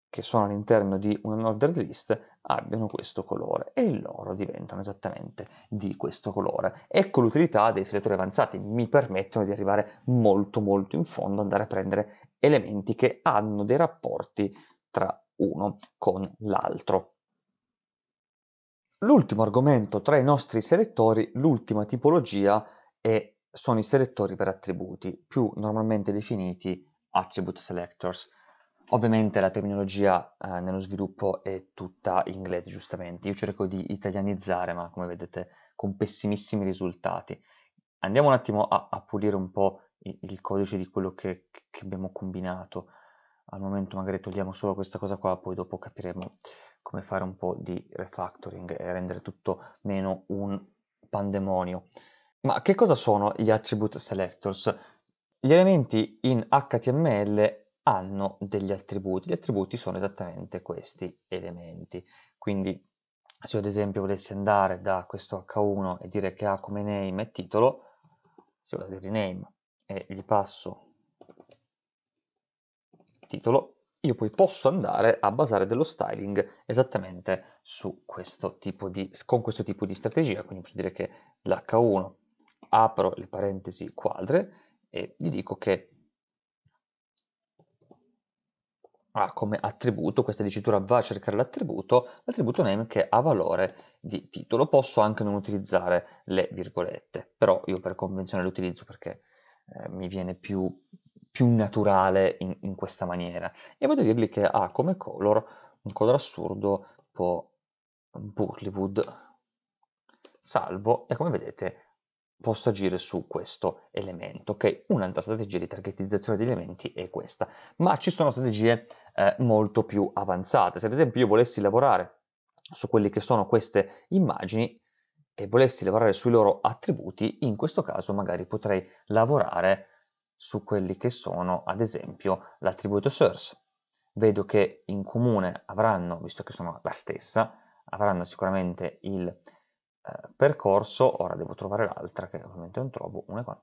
che sono all'interno di una ordered list abbiano questo colore e il loro diventano esattamente di questo colore. Ecco l'utilità dei selettori avanzati, mi permettono di arrivare molto molto in fondo, andare a prendere elementi che hanno dei rapporti tra uno con l'altro. L'ultimo argomento tra i nostri selettori, l'ultima tipologia, e sono i selettori per attributi, più normalmente definiti attribute selectors. Ovviamente la terminologia eh, nello sviluppo è tutta inglese, giustamente. Io cerco di italianizzare, ma come vedete, con pessimissimi risultati. Andiamo un attimo a, a pulire un po' il, codice di quello che, che, abbiamo combinato. Al momento magari togliamo solo questa cosa qua, poi dopo capiremo come fare un po' di refactoring e rendere tutto meno un pandemonio. Ma che cosa sono gli attribute selectors? Gli elementi in HTML hanno degli attributi. Gli attributi sono esattamente questi elementi. Quindi se io ad esempio volessi andare da questo h1 e dire che ha come name e titolo, se vado a dire name e gli passo titolo, io poi posso andare a basare dello styling esattamente su questo tipo di, con questo tipo di strategia, quindi posso dire che l'h1 apro le parentesi quadre e gli dico che ha come attributo, questa dicitura va a cercare l'attributo, l'attributo name che ha valore di titolo. Posso anche non utilizzare le virgolette, però io per convenzione le utilizzo perché eh, mi viene più, più naturale in, in, questa maniera. E vado a dirgli che ha come color un color assurdo un po' Burlywood, salvo e come vedete posso agire su questo elemento. Ok, un'altra strategia di targetizzazione di elementi è questa, ma ci sono strategie eh, molto più avanzate. Se ad esempio io volessi lavorare su quelle che sono queste immagini e volessi lavorare sui loro attributi, in questo caso magari potrei lavorare su quelli che sono ad esempio l'attributo source. Vedo che in comune avranno, visto che sono la stessa, avranno sicuramente il eh, percorso, ora devo trovare l'altra che ovviamente non trovo, una è qua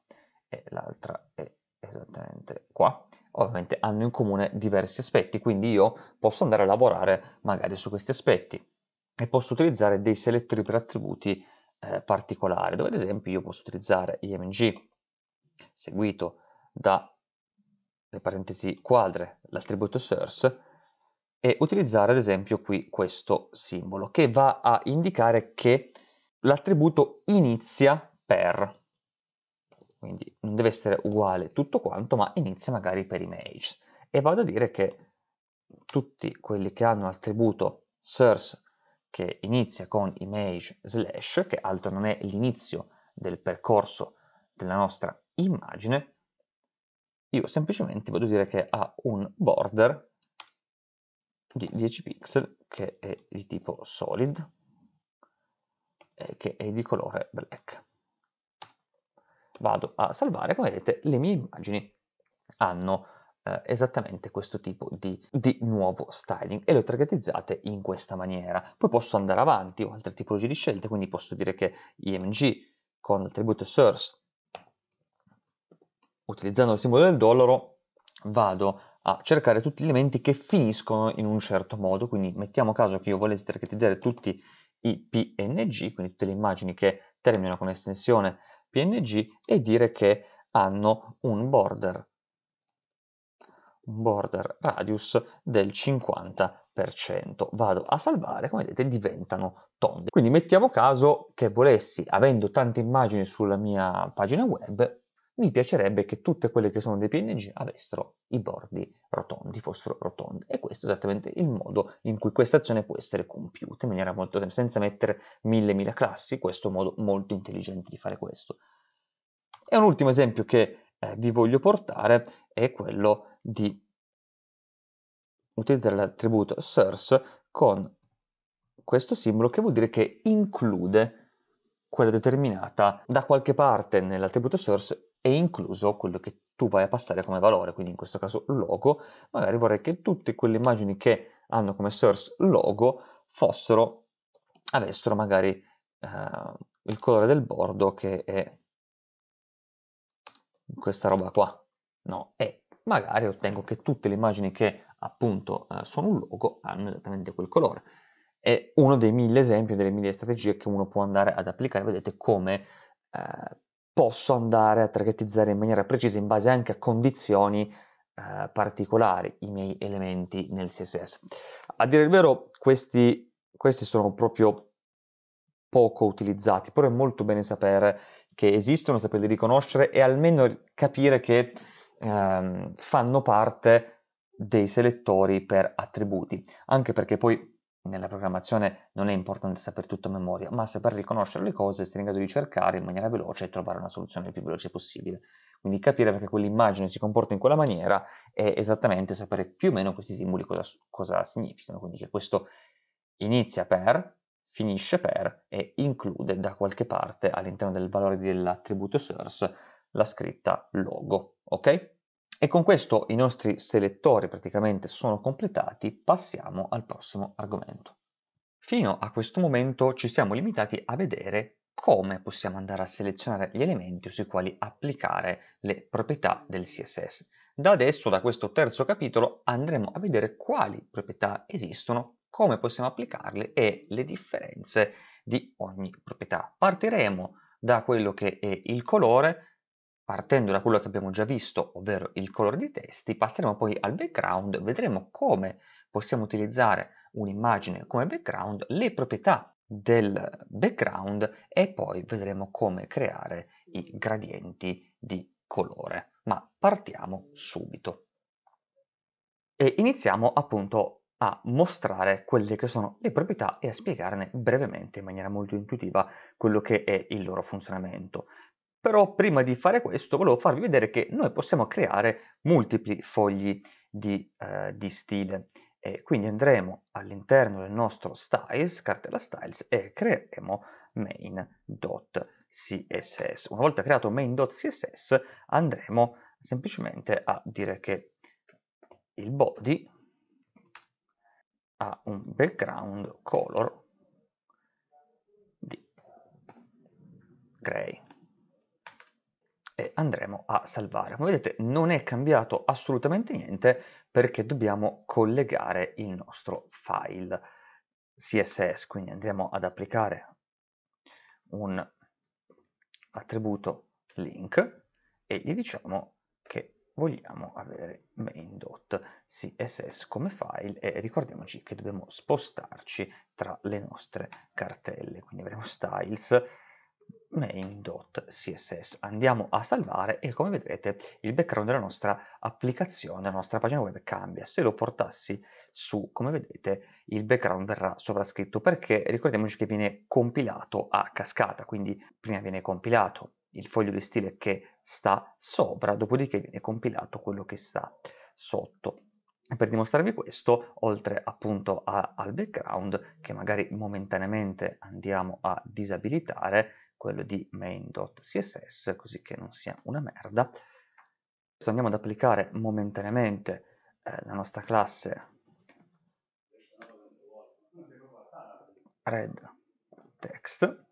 e l'altra è esattamente qua. Ovviamente hanno in comune diversi aspetti, quindi io posso andare a lavorare magari su questi aspetti e posso utilizzare dei selettori per attributi eh, particolari, dove ad esempio io posso utilizzare img seguito da le parentesi quadre, l'attributo source, e utilizzare ad esempio qui questo simbolo che va a indicare che l'attributo inizia per, quindi non deve essere uguale tutto quanto, ma inizia magari per image. E vado a dire che tutti quelli che hanno l'attributo source che inizia con image slash, che altro non è l'inizio del percorso della nostra immagine, io semplicemente vado a dire che ha un border di 10 pixel che è di tipo solid eh, che è di colore black. Vado a salvare, come vedete le mie immagini hanno eh, esattamente questo tipo di, di, nuovo styling e le ho targetizzate in questa maniera. Poi posso andare avanti, ho altre tipologie di scelte, quindi posso dire che IMG con l'attributo source, utilizzando il simbolo del dollaro, vado a cercare tutti gli elementi che finiscono in un certo modo, quindi mettiamo caso che io volessi targetizzare tutti i PNG, quindi tutte le immagini che terminano con estensione PNG, e dire che hanno un border, un border radius del 50%. Vado a salvare, come vedete diventano tonde. Quindi mettiamo caso che volessi, avendo tante immagini sulla mia pagina web, mi piacerebbe che tutte quelle che sono dei PNG avessero i bordi rotondi, fossero rotondi. E questo è esattamente il modo in cui questa azione può essere compiuta, in maniera molto semplice, senza mettere mille mila classi, questo è un modo molto intelligente di fare questo. E un ultimo esempio che eh, vi voglio portare è quello di utilizzare l'attributo source con questo simbolo che vuol dire che include quella determinata da qualche parte nell'attributo source è incluso quello che tu vai a passare come valore, quindi in questo caso logo, magari vorrei che tutte quelle immagini che hanno come source logo fossero, avessero magari eh, il colore del bordo che è questa roba qua, no? E magari ottengo che tutte le immagini che appunto eh, sono un logo hanno esattamente quel colore. È uno dei mille esempi, delle mille strategie che uno può andare ad applicare, vedete come eh, posso andare a targetizzare in maniera precisa in base anche a condizioni eh, particolari i miei elementi nel CSS. A dire il vero, questi, questi sono proprio poco utilizzati, però è molto bene sapere che esistono, saperli riconoscere e almeno capire che ehm, fanno parte dei selettori per attributi, anche perché poi nella programmazione non è importante sapere tutto a memoria, ma saper riconoscere le cose, essere in grado di cercare in maniera veloce e trovare una soluzione il più veloce possibile. Quindi capire perché quell'immagine si comporta in quella maniera è esattamente sapere più o meno questi simboli cosa, cosa significano, quindi che questo inizia per, finisce per e include da qualche parte all'interno del valore dell'attributo source la scritta logo, ok? E con questo i nostri selettori praticamente sono completati, passiamo al prossimo argomento. Fino a questo momento ci siamo limitati a vedere come possiamo andare a selezionare gli elementi sui quali applicare le proprietà del CSS. Da adesso, da questo terzo capitolo, andremo a vedere quali proprietà esistono, come possiamo applicarle e le differenze di ogni proprietà. Partiremo da quello che è il colore, Partendo da quello che abbiamo già visto, ovvero il colore dei testi, passeremo poi al background, vedremo come possiamo utilizzare un'immagine come background, le proprietà del background e poi vedremo come creare i gradienti di colore. Ma partiamo subito. E iniziamo appunto a mostrare quelle che sono le proprietà e a spiegarne brevemente in maniera molto intuitiva quello che è il loro funzionamento. Però prima di fare questo volevo farvi vedere che noi possiamo creare multipli fogli di, eh, di stile. E quindi andremo all'interno del nostro styles, cartella styles, e creeremo main.css. Una volta creato main.css andremo semplicemente a dire che il body ha un background color di grey e andremo a salvare. Come vedete non è cambiato assolutamente niente perché dobbiamo collegare il nostro file CSS, quindi andiamo ad applicare un attributo link e gli diciamo che vogliamo avere main.css come file e ricordiamoci che dobbiamo spostarci tra le nostre cartelle, quindi avremo styles main.css. Andiamo a salvare e come vedrete il background della nostra applicazione, la nostra pagina web cambia. Se lo portassi su, come vedete, il background verrà sovrascritto perché ricordiamoci che viene compilato a cascata, quindi prima viene compilato il foglio di stile che sta sopra, dopodiché viene compilato quello che sta sotto. Per dimostrarvi questo, oltre appunto a, al background che magari momentaneamente andiamo a disabilitare, quello di main.css, così che non sia una merda. andiamo ad applicare momentaneamente eh, la nostra classe red text,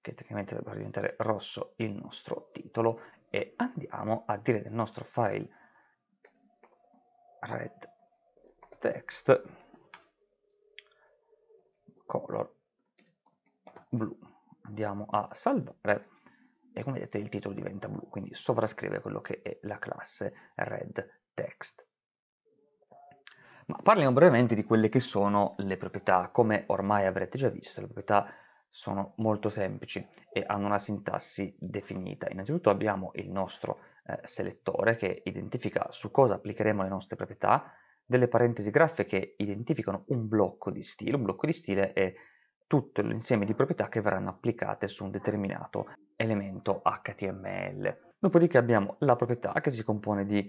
che tecnicamente dovrebbe diventare rosso il nostro titolo, e andiamo a dire del nostro file red text color blu. Andiamo a salvare e come vedete il titolo diventa blu, quindi sovrascrive quello che è la classe red text. Ma parliamo brevemente di quelle che sono le proprietà. Come ormai avrete già visto, le proprietà sono molto semplici e hanno una sintassi definita. Innanzitutto abbiamo il nostro eh, selettore che identifica su cosa applicheremo le nostre proprietà, delle parentesi graffe che identificano un blocco di stile. Un blocco di stile è tutto l'insieme di proprietà che verranno applicate su un determinato elemento HTML. Dopodiché abbiamo la proprietà che si compone di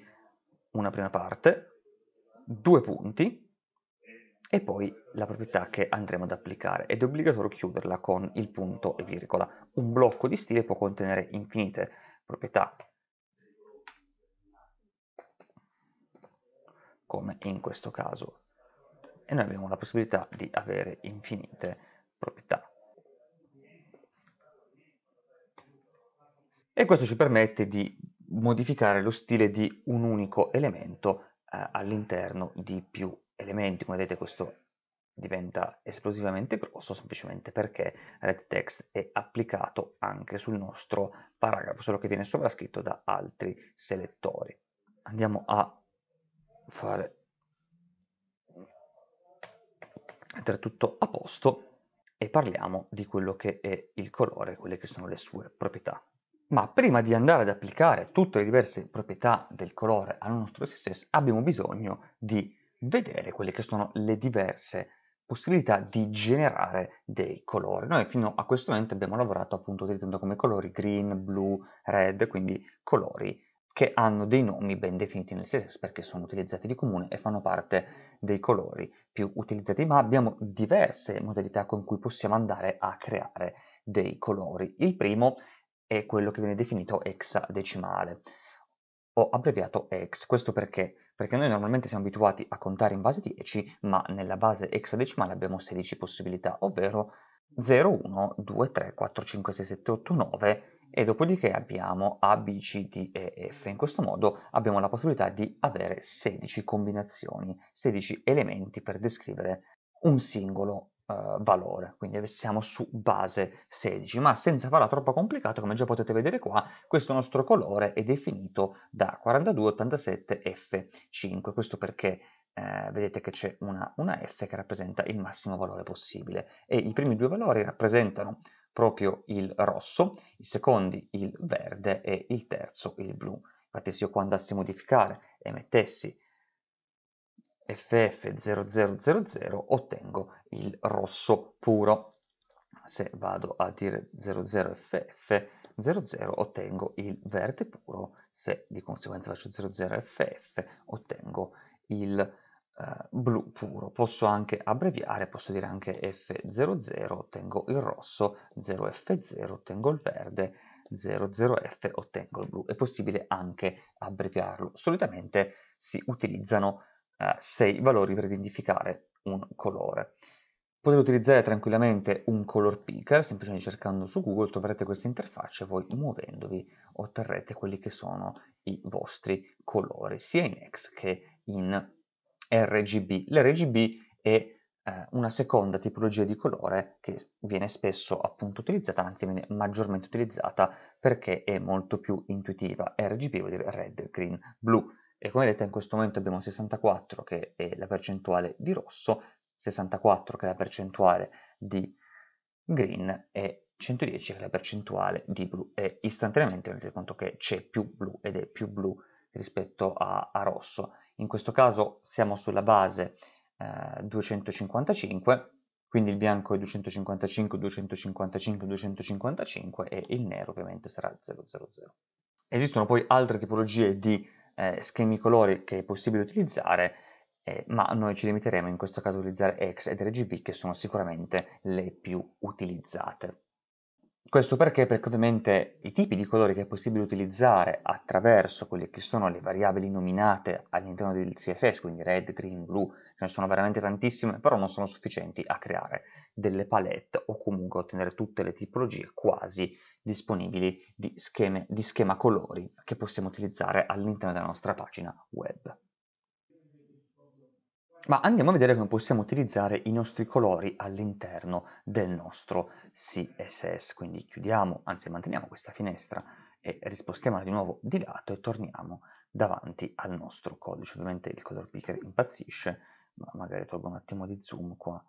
una prima parte, due punti e poi la proprietà che andremo ad applicare. Ed è obbligatorio chiuderla con il punto e virgola. Un blocco di stile può contenere infinite proprietà, come in questo caso. E noi abbiamo la possibilità di avere infinite proprietà proprietà. E questo ci permette di modificare lo stile di un unico elemento eh, all'interno di più elementi. Come vedete questo diventa esplosivamente grosso semplicemente perché red text è applicato anche sul nostro paragrafo, solo che viene sovrascritto da altri selettori. Andiamo a fare tutto a posto e parliamo di quello che è il colore, quelle che sono le sue proprietà. Ma prima di andare ad applicare tutte le diverse proprietà del colore al nostro CSS abbiamo bisogno di vedere quelle che sono le diverse possibilità di generare dei colori. Noi fino a questo momento abbiamo lavorato appunto utilizzando come colori green, blu, red, quindi colori che hanno dei nomi ben definiti nel CSS perché sono utilizzati di comune e fanno parte dei colori più utilizzati, ma abbiamo diverse modalità con cui possiamo andare a creare dei colori. Il primo è quello che viene definito hexadecimale Ho abbreviato hex. Questo perché? Perché noi normalmente siamo abituati a contare in base 10, ma nella base hexadecimale abbiamo 16 possibilità, ovvero 0, 1, 2, 3, 4, 5, 6, 7, 8, 9 e dopodiché abbiamo A, B, C, D e F. In questo modo abbiamo la possibilità di avere 16 combinazioni, 16 elementi per descrivere un singolo eh, valore, quindi siamo su base 16, ma senza farla troppo complicata, come già potete vedere qua, questo nostro colore è definito da 4287F5, questo perché eh, vedete che c'è una, una F che rappresenta il massimo valore possibile e i primi due valori rappresentano proprio il rosso, i secondi il verde e il terzo il blu. Infatti se io qua andassi a modificare e mettessi FF0000 ottengo il rosso puro. Se vado a dire 00FF00 ottengo il verde puro, se di conseguenza faccio 00FF ottengo il eh, blu puro. Posso anche abbreviare, posso dire anche F00, ottengo il rosso, 0F0, ottengo il verde, 00F ottengo il blu. È possibile anche abbreviarlo. Solitamente si utilizzano eh, sei valori per identificare un colore. Potete utilizzare tranquillamente un color picker, semplicemente cercando su Google troverete questa interfaccia e voi muovendovi otterrete quelli che sono i vostri colori, sia in X che in RGB. L'RGB è eh, una seconda tipologia di colore che viene spesso appunto utilizzata, anzi viene maggiormente utilizzata perché è molto più intuitiva. RGB vuol dire red, green, blu. E come vedete in questo momento abbiamo 64 che è la percentuale di rosso, 64 che è la percentuale di green e 110 che è la percentuale di blu e istantaneamente vi rendete conto che c'è più blu ed è più blu rispetto a, a rosso in questo caso siamo sulla base eh, 255, quindi il bianco è 255, 255, 255 e il nero ovviamente sarà 000. Esistono poi altre tipologie di eh, schemi colori che è possibile utilizzare, eh, ma noi ci limiteremo in questo caso a utilizzare X ed RGB che sono sicuramente le più utilizzate. Questo perché? Perché ovviamente i tipi di colori che è possibile utilizzare attraverso quelle che sono le variabili nominate all'interno del CSS, quindi red, green, blu, ce ne sono veramente tantissime, però non sono sufficienti a creare delle palette o comunque ottenere tutte le tipologie quasi disponibili di, scheme, di schema colori che possiamo utilizzare all'interno della nostra pagina web. Ma andiamo a vedere come possiamo utilizzare i nostri colori all'interno del nostro CSS. Quindi chiudiamo, anzi manteniamo questa finestra e rispostiamola di nuovo di lato e torniamo davanti al nostro codice. Ovviamente il color picker impazzisce, ma magari tolgo un attimo di zoom qua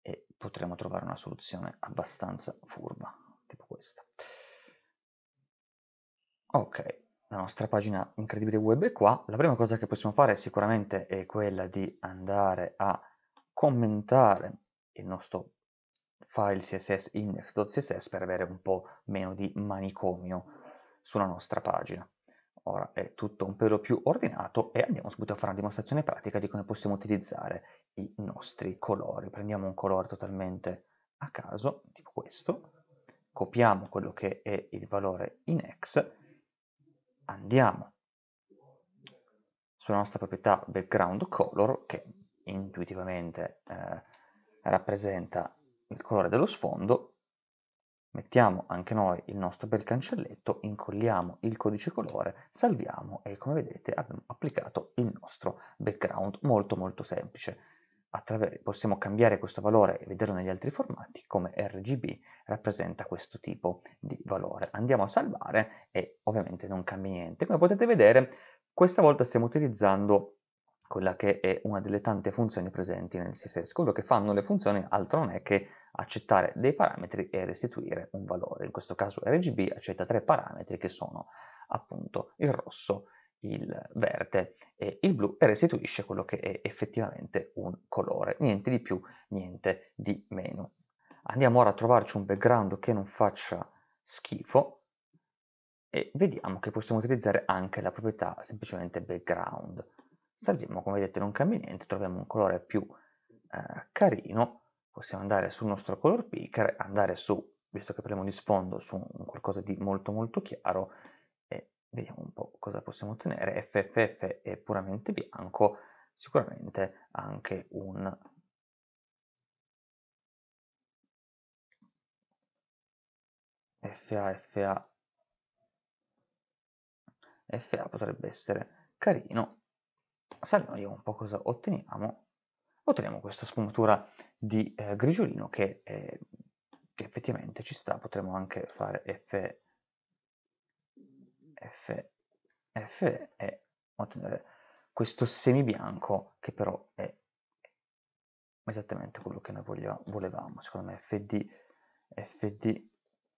e potremo trovare una soluzione abbastanza furba, tipo questa. Ok, la nostra pagina incredibile web è qua. La prima cosa che possiamo fare sicuramente è quella di andare a commentare il nostro file css index.css per avere un po' meno di manicomio sulla nostra pagina. Ora è tutto un pelo più ordinato e andiamo subito a fare una dimostrazione pratica di come possiamo utilizzare i nostri colori. Prendiamo un colore totalmente a caso, tipo questo, copiamo quello che è il valore in X andiamo sulla nostra proprietà background color che intuitivamente eh, rappresenta il colore dello sfondo, mettiamo anche noi il nostro bel cancelletto, incolliamo il codice colore, salviamo e come vedete abbiamo applicato il nostro background, molto molto semplice possiamo cambiare questo valore e vederlo negli altri formati, come RGB rappresenta questo tipo di valore. Andiamo a salvare e ovviamente non cambia niente. Come potete vedere, questa volta stiamo utilizzando quella che è una delle tante funzioni presenti nel CSS. Quello che fanno le funzioni altro non è che accettare dei parametri e restituire un valore. In questo caso RGB accetta tre parametri che sono appunto il rosso, il verde e il blu e restituisce quello che è effettivamente un colore, niente di più, niente di meno. Andiamo ora a trovarci un background che non faccia schifo e vediamo che possiamo utilizzare anche la proprietà semplicemente background. Salviamo, come vedete non cambia niente, troviamo un colore più eh, carino, possiamo andare sul nostro color picker, andare su, visto che parliamo di sfondo, su un qualcosa di molto molto chiaro, Vediamo un po' cosa possiamo ottenere. FFF è puramente bianco, sicuramente anche un FA, FA, FA potrebbe essere carino. Saliamo, vediamo un po' cosa otteniamo. Otteniamo questa sfumatura di eh, grigiolino che, eh, che effettivamente ci sta. Potremmo anche fare F, F, F è questo bianco che però è esattamente quello che noi voglio, volevamo. Secondo me FD, FD,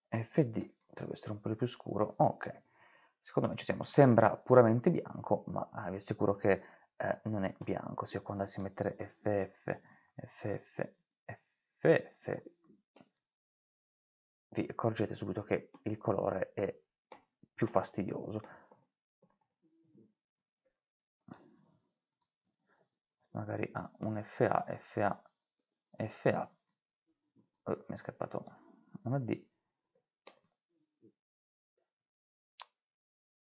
FD dovrebbe essere un po' più scuro. Ok, secondo me ci siamo. Sembra puramente bianco, ma ah, vi assicuro che eh, non è bianco. Se io quando andassi a mettere FF, FF, FF, vi accorgete subito che il colore è più fastidioso. Magari ha ah, un FA, FA, FA, oh, mi è scappato una D,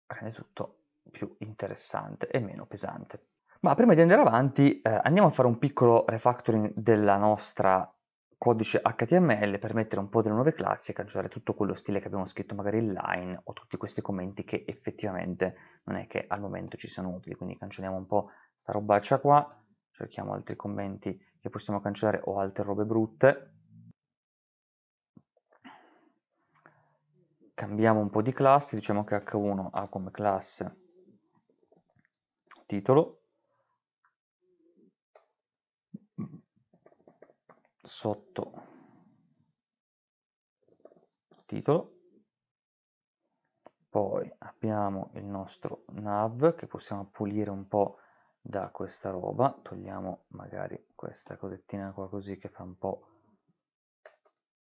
rende tutto più interessante e meno pesante. Ma prima di andare avanti eh, andiamo a fare un piccolo refactoring della nostra codice HTML per mettere un po' delle nuove classi e cancellare tutto quello stile che abbiamo scritto magari in line o tutti questi commenti che effettivamente non è che al momento ci siano utili, quindi cancelliamo un po' sta robaccia qua, cerchiamo altri commenti che possiamo cancellare o altre robe brutte. Cambiamo un po' di classe, diciamo che H1 ha come classe titolo sotto titolo poi abbiamo il nostro nav che possiamo pulire un po' da questa roba togliamo magari questa cosettina qua così che fa un po'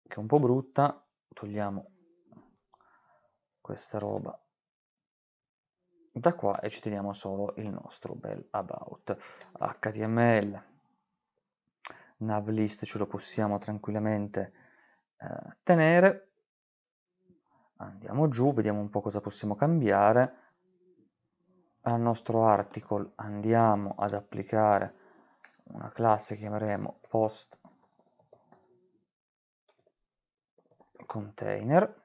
che è un po' brutta togliamo questa roba da qua e ci teniamo solo il nostro bel about html nav list ce lo possiamo tranquillamente eh, tenere. Andiamo giù, vediamo un po' cosa possiamo cambiare. Al nostro article andiamo ad applicare una classe che chiameremo post container.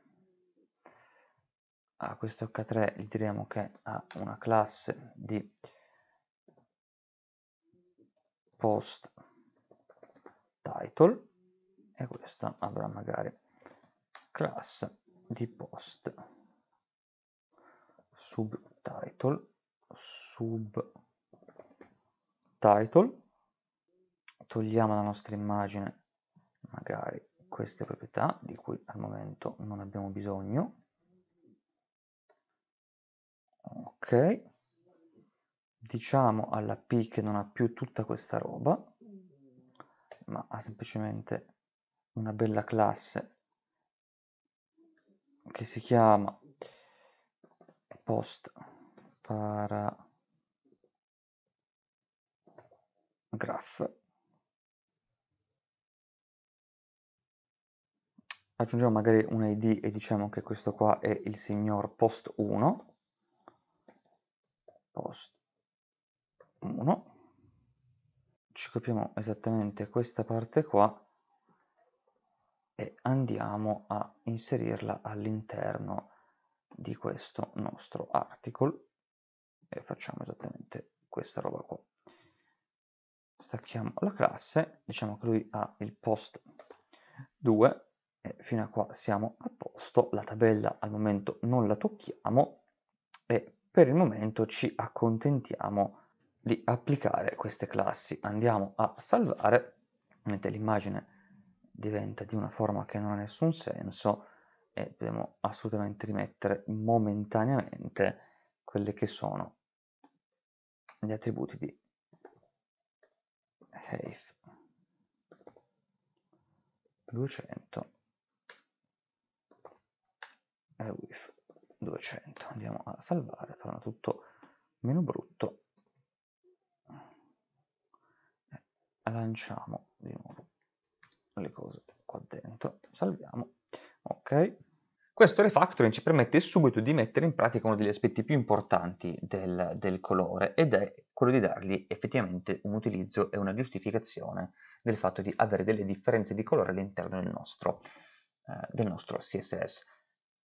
A questo H3 gli diremo che ha una classe di post title e questa avrà magari class di post subtitle subtitle togliamo dalla nostra immagine magari queste proprietà di cui al momento non abbiamo bisogno ok diciamo alla P che non ha più tutta questa roba ma ha semplicemente una bella classe che si chiama post paragraph aggiungiamo magari un id e diciamo che questo qua è il signor post 1 post 1 ci copiamo esattamente questa parte qua e andiamo a inserirla all'interno di questo nostro article e facciamo esattamente questa roba qua stacchiamo la classe diciamo che lui ha il post 2 e fino a qua siamo a posto la tabella al momento non la tocchiamo e per il momento ci accontentiamo di applicare queste classi. Andiamo a salvare, mentre l'immagine diventa di una forma che non ha nessun senso e dobbiamo assolutamente rimettere momentaneamente quelli che sono gli attributi di heif 200 e width 200 andiamo a salvare torna tutto meno brutto lanciamo di nuovo le cose qua dentro, salviamo, ok. Questo refactoring ci permette subito di mettere in pratica uno degli aspetti più importanti del, del, colore ed è quello di dargli effettivamente un utilizzo e una giustificazione del fatto di avere delle differenze di colore all'interno del, eh, del nostro CSS,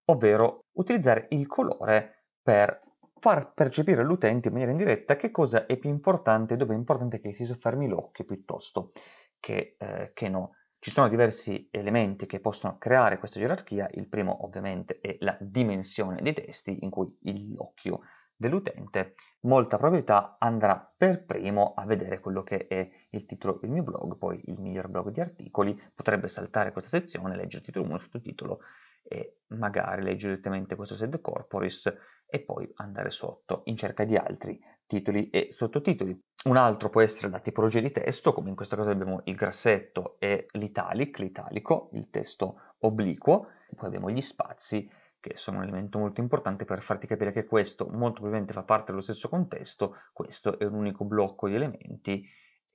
ovvero utilizzare il colore per far percepire all'utente in maniera indiretta che cosa è più importante, dove è importante che si soffermi l'occhio piuttosto che, eh, che no. Ci sono diversi elementi che possono creare questa gerarchia, il primo ovviamente è la dimensione dei testi in cui l'occhio dell'utente molta probabilità andrà per primo a vedere quello che è il titolo del mio blog, poi il miglior blog di articoli, potrebbe saltare questa sezione, leggere il titolo 1, sottotitolo e magari leggere direttamente questo sed corporis e poi andare sotto in cerca di altri titoli e sottotitoli. Un altro può essere la tipologia di testo, come in questo caso abbiamo il grassetto e l'italic, l'italico, il testo obliquo, poi abbiamo gli spazi che sono un elemento molto importante per farti capire che questo molto probabilmente fa parte dello stesso contesto, questo è un unico blocco di elementi,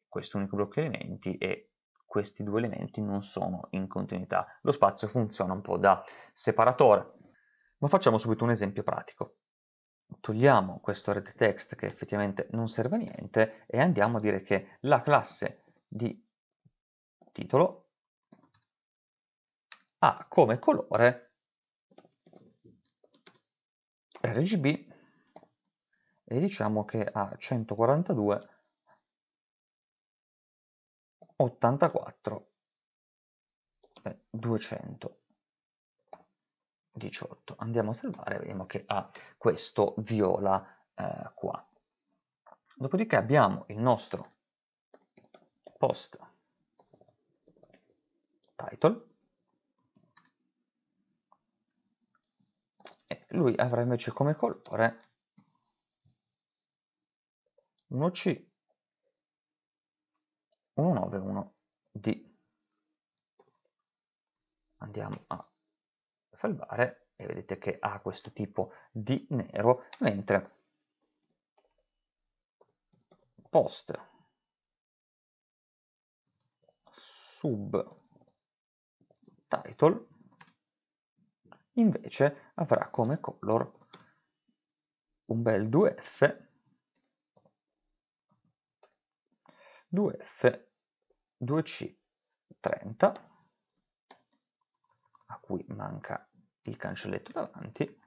questo è un unico blocco di elementi e questi due elementi non sono in continuità. Lo spazio funziona un po' da separatore. Ma facciamo subito un esempio pratico togliamo questo red text che effettivamente non serve a niente e andiamo a dire che la classe di titolo ha come colore RGB e diciamo che ha 142 84 200 18. Andiamo a salvare, vediamo che ha questo viola eh, qua. Dopodiché abbiamo il nostro post title e lui avrà invece come colore uno c 191D. Andiamo a salvare e vedete che ha questo tipo di nero, mentre post sub title invece avrà come color un bel 2F 2F 2C 30 cui manca il cancelletto davanti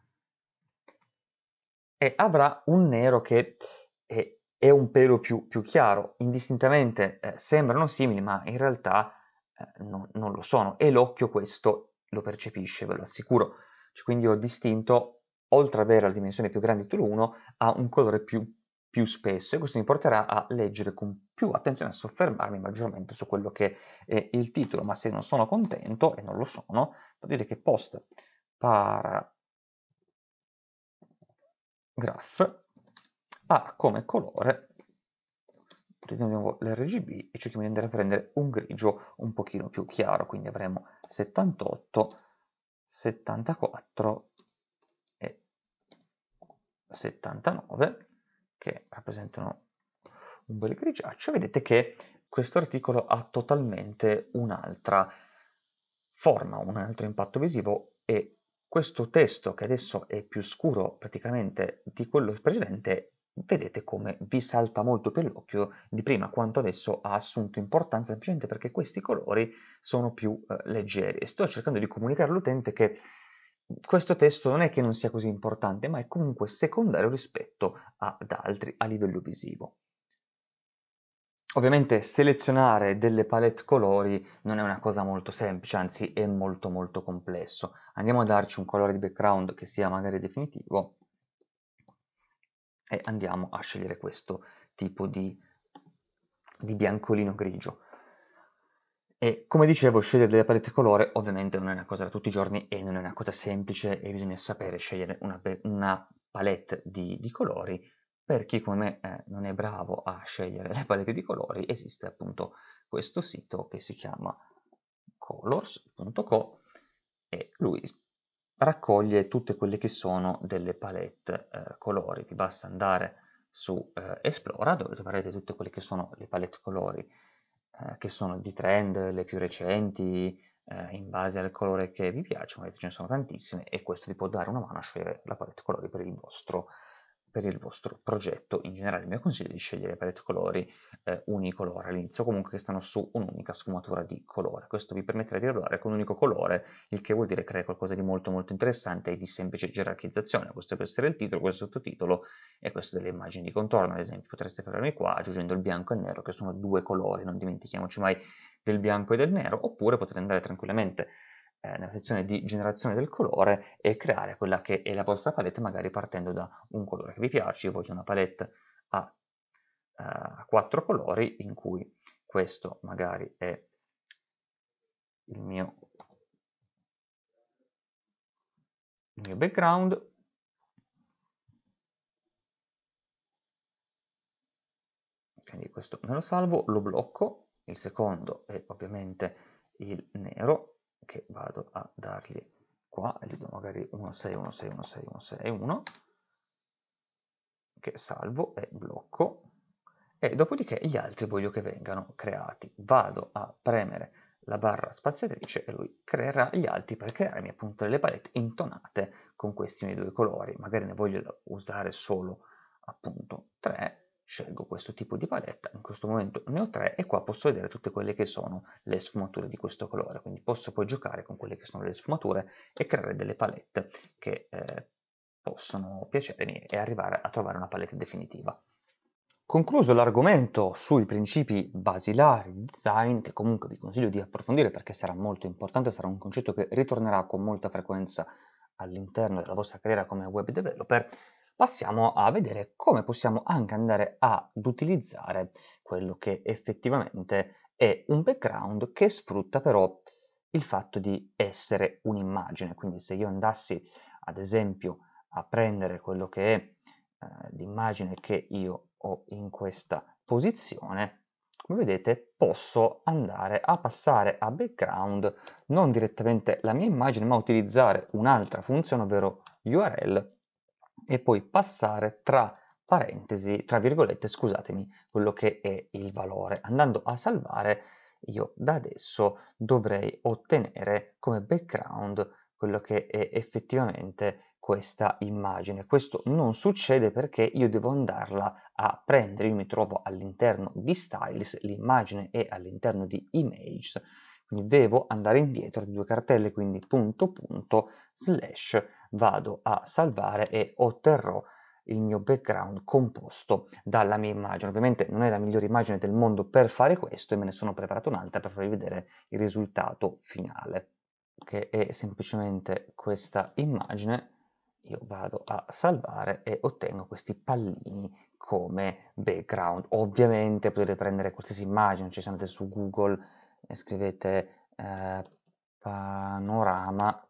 e avrà un nero che è, è un pelo più, più chiaro. Indistintamente eh, sembrano simili, ma in realtà eh, no, non lo sono e l'occhio questo lo percepisce, ve lo assicuro. Cioè, quindi ho distinto, oltre ad avere la dimensione più grande di Tulu 1, ha un colore più più spesso e questo mi porterà a leggere con più attenzione, a soffermarmi maggiormente su quello che è il titolo, ma se non sono contento, e non lo sono, vuol dire che post para graph ha come colore, utilizziamo di nuovo l'RGB e cerchiamo di andare a prendere un grigio un pochino più chiaro, quindi avremo 78, 74 e 79 che rappresentano un bel grigiaccio, vedete che questo articolo ha totalmente un'altra forma, un altro impatto visivo e questo testo che adesso è più scuro praticamente di quello precedente vedete come vi salta molto più l'occhio di prima quanto adesso ha assunto importanza semplicemente perché questi colori sono più eh, leggeri e sto cercando di comunicare all'utente che questo testo non è che non sia così importante, ma è comunque secondario rispetto ad altri a livello visivo. Ovviamente selezionare delle palette colori non è una cosa molto semplice, anzi è molto molto complesso. Andiamo a darci un colore di background che sia magari definitivo e andiamo a scegliere questo tipo di, di biancolino grigio. E come dicevo, scegliere delle palette colore ovviamente non è una cosa da tutti i giorni e non è una cosa semplice e bisogna sapere scegliere una, una palette di, di, colori. Per chi come me eh, non è bravo a scegliere le palette di colori, esiste appunto questo sito che si chiama colors.co e lui raccoglie tutte quelle che sono delle palette eh, colori. Vi basta andare su eh, Esplora dove troverete tutte quelle che sono le palette colori eh, che sono di trend, le più recenti, eh, in base al colore che vi piace, magari ce ne sono tantissime e questo vi può dare una mano a scegliere la palette colori per il vostro per il vostro progetto in generale. Il mio consiglio è di scegliere palette colori eh, unicolore all'inizio, comunque che stanno su un'unica sfumatura di colore. Questo vi permetterà di lavorare con un unico colore, il che vuol dire creare qualcosa di molto molto interessante e di semplice gerarchizzazione. Questo può essere il titolo, questo il sottotitolo e questo delle immagini di contorno, ad esempio. Potreste fermarmi qua aggiungendo il bianco e il nero, che sono due colori, non dimentichiamoci mai del bianco e del nero, oppure potete andare tranquillamente eh, nella sezione di generazione del colore e creare quella che è la vostra palette magari partendo da un colore che vi piace. Io voglio una palette a, eh, quattro colori in cui questo magari è il mio, il mio background quindi questo me lo salvo, lo blocco, il secondo è ovviamente il nero, che vado a dargli qua e gli do magari 161616161 che salvo e blocco e dopodiché gli altri voglio che vengano creati vado a premere la barra spaziatrice e lui creerà gli altri per crearmi appunto delle palette intonate con questi miei due colori magari ne voglio usare solo appunto 3 scelgo questo tipo di paletta, in questo momento ne ho tre e qua posso vedere tutte quelle che sono le sfumature di questo colore, quindi posso poi giocare con quelle che sono le sfumature e creare delle palette che eh, possono piacermi e arrivare a trovare una palette definitiva. Concluso l'argomento sui principi basilari di design, che comunque vi consiglio di approfondire perché sarà molto importante, sarà un concetto che ritornerà con molta frequenza all'interno della vostra carriera come web developer, passiamo a vedere come possiamo anche andare ad utilizzare quello che effettivamente è un background che sfrutta però il fatto di essere un'immagine. Quindi se io andassi ad esempio a prendere quello che è eh, l'immagine che io ho in questa posizione, come vedete posso andare a passare a background non direttamente la mia immagine ma utilizzare un'altra funzione ovvero URL e poi passare tra parentesi, tra virgolette, scusatemi, quello che è il valore. Andando a salvare, io da adesso dovrei ottenere come background quello che è effettivamente questa immagine. Questo non succede perché io devo andarla a prendere, io mi trovo all'interno di styles, l'immagine è all'interno di images, quindi devo andare indietro di due cartelle, quindi punto punto slash vado a salvare e otterrò il mio background composto dalla mia immagine. Ovviamente non è la migliore immagine del mondo per fare questo e me ne sono preparato un'altra per farvi vedere il risultato finale, che è semplicemente questa immagine. Io vado a salvare e ottengo questi pallini come background. Ovviamente potete prendere qualsiasi immagine, ci andate su Google e scrivete eh, panorama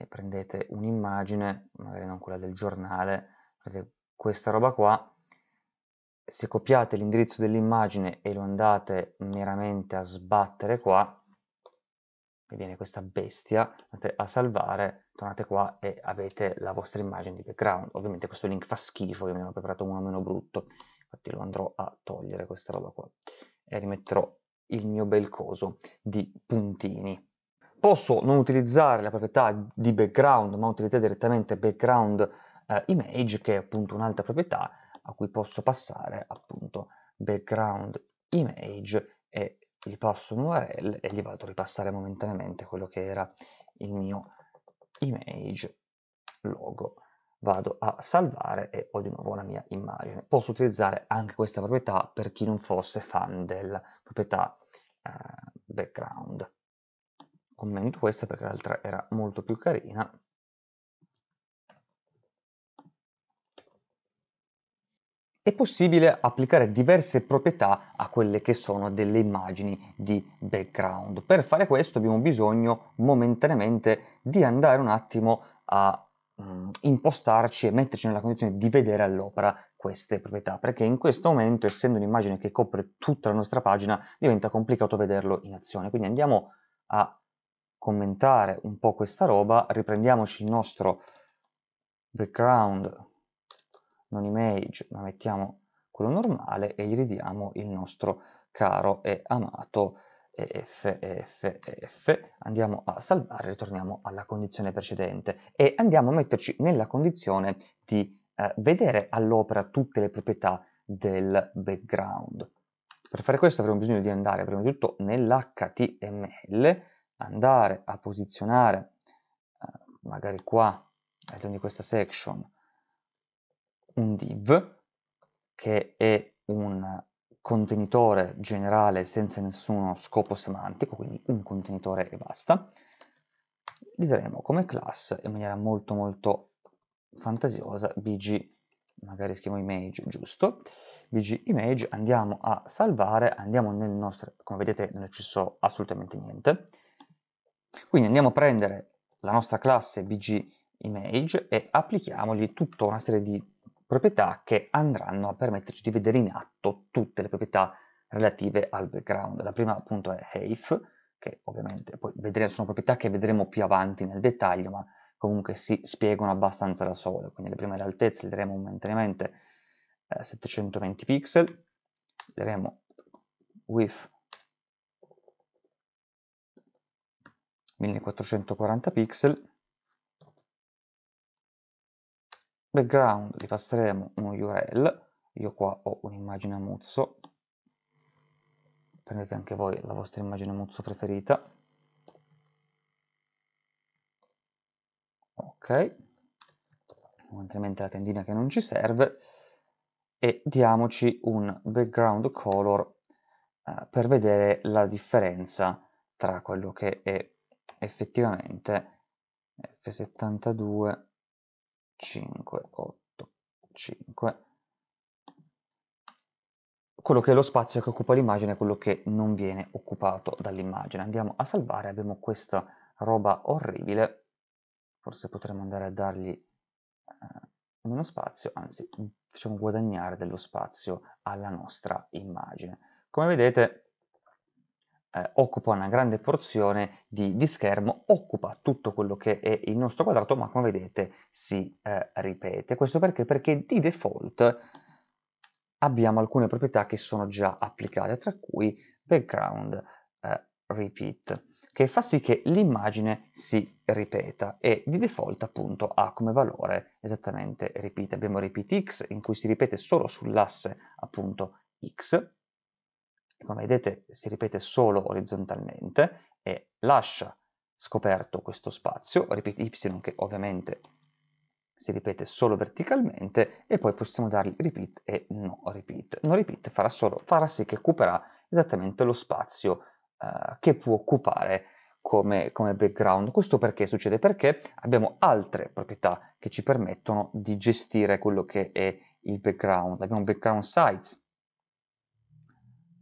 e prendete un'immagine, magari non quella del giornale, prendete questa roba qua, se copiate l'indirizzo dell'immagine e lo andate meramente a sbattere qua, vi viene questa bestia, andate a salvare, tornate qua e avete la vostra immagine di background. Ovviamente questo link fa schifo, io mi ho preparato uno meno brutto, infatti lo andrò a togliere questa roba qua e rimetterò il mio bel coso di puntini. Posso non utilizzare la proprietà di background, ma utilizzare direttamente background eh, image, che è appunto un'altra proprietà a cui posso passare appunto background image e gli passo un URL e gli vado a ripassare momentaneamente quello che era il mio image logo. Vado a salvare e ho di nuovo la mia immagine. Posso utilizzare anche questa proprietà per chi non fosse fan della proprietà eh, background commento questa perché l'altra era molto più carina. È possibile applicare diverse proprietà a quelle che sono delle immagini di background. Per fare questo abbiamo bisogno momentaneamente di andare un attimo a mm, impostarci e metterci nella condizione di vedere all'opera queste proprietà perché in questo momento essendo un'immagine che copre tutta la nostra pagina diventa complicato vederlo in azione quindi andiamo a commentare un po' questa roba, riprendiamoci il nostro background non image, ma mettiamo quello normale e gli ridiamo il nostro caro e amato FFF. andiamo a salvare, ritorniamo alla condizione precedente e andiamo a metterci nella condizione di eh, vedere all'opera tutte le proprietà del background. Per fare questo avremo bisogno di andare prima di tutto nell'HTML andare a posizionare eh, magari qua all'interno di questa section un div che è un contenitore generale senza nessuno scopo semantico, quindi un contenitore e basta, gli daremo come class in maniera molto molto fantasiosa bg, magari scrivo image giusto, bg image, andiamo a salvare, andiamo nel nostro, come vedete non ci so assolutamente niente, quindi andiamo a prendere la nostra classe bg image e applichiamogli tutta una serie di proprietà che andranno a permetterci di vedere in atto tutte le proprietà relative al background. La prima appunto è height, che ovviamente poi vedremo, sono proprietà che vedremo più avanti nel dettaglio, ma comunque si spiegano abbastanza da sole. Quindi le prime altezze le daremo momentaneamente eh, 720 pixel, daremo width 1440 pixel background gli passeremo un URL io qua ho un'immagine a muzzo prendete anche voi la vostra immagine a muzzo preferita ok altrimenti la tendina che non ci serve e diamoci un background color eh, per vedere la differenza tra quello che è effettivamente F72 5, 8, 5 quello che è lo spazio che occupa l'immagine è quello che non viene occupato dall'immagine. Andiamo a salvare, abbiamo questa roba orribile, forse potremmo andare a dargli eh, meno spazio, anzi facciamo guadagnare dello spazio alla nostra immagine. Come vedete eh, occupa una grande porzione di, di, schermo, occupa tutto quello che è il nostro quadrato, ma come vedete si eh, ripete. Questo perché? Perché di default abbiamo alcune proprietà che sono già applicate, tra cui background eh, repeat, che fa sì che l'immagine si ripeta e di default appunto ha come valore esattamente repeat. Abbiamo repeat x in cui si ripete solo sull'asse appunto x come vedete si ripete solo orizzontalmente e lascia scoperto questo spazio, ripeti y che ovviamente si ripete solo verticalmente e poi possiamo dargli repeat e no repeat. No repeat farà, solo, farà sì che occuperà esattamente lo spazio eh, che può occupare come, come, background. Questo perché succede? Perché abbiamo altre proprietà che ci permettono di gestire quello che è il background. Abbiamo background size,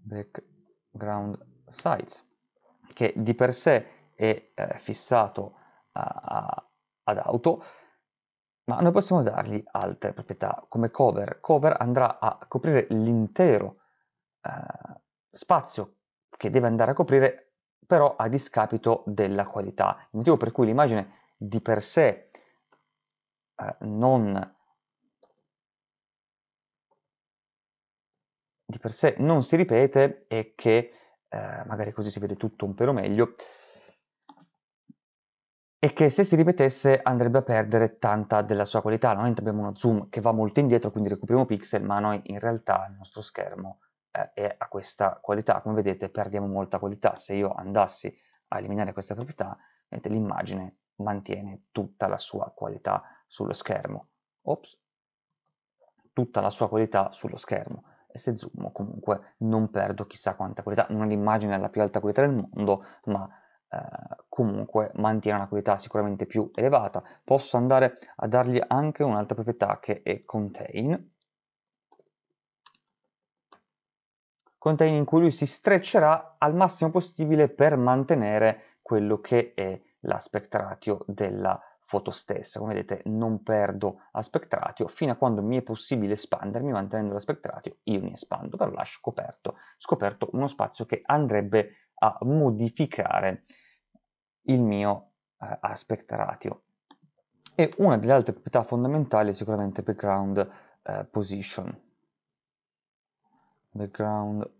background size che di per sé è eh, fissato a, ad auto ma noi possiamo dargli altre proprietà come cover cover andrà a coprire l'intero eh, spazio che deve andare a coprire però a discapito della qualità il motivo per cui l'immagine di per sé eh, non di per sé non si ripete e che eh, magari così si vede tutto un pelo meglio e che se si ripetesse andrebbe a perdere tanta della sua qualità. Normalmente abbiamo uno zoom che va molto indietro, quindi recuperiamo pixel, ma noi in realtà il nostro schermo eh, è a questa qualità. Come vedete perdiamo molta qualità. Se io andassi a eliminare questa proprietà, l'immagine mantiene tutta la sua qualità sullo schermo. Ops, tutta la sua qualità sullo schermo se zoom comunque non perdo chissà quanta qualità, non è l'immagine alla più alta qualità del mondo, ma eh, comunque mantiene una qualità sicuramente più elevata. Posso andare a dargli anche un'altra proprietà che è contain, contain in cui lui si streccerà al massimo possibile per mantenere quello che è l'aspect ratio della foto stessa. Come vedete non perdo aspect ratio, fino a quando mi è possibile espandermi mantenendo l'aspect ratio io mi espando, però lascio coperto, scoperto uno spazio che andrebbe a modificare il mio eh, aspect ratio. E una delle altre proprietà fondamentali è sicuramente background eh, position. Background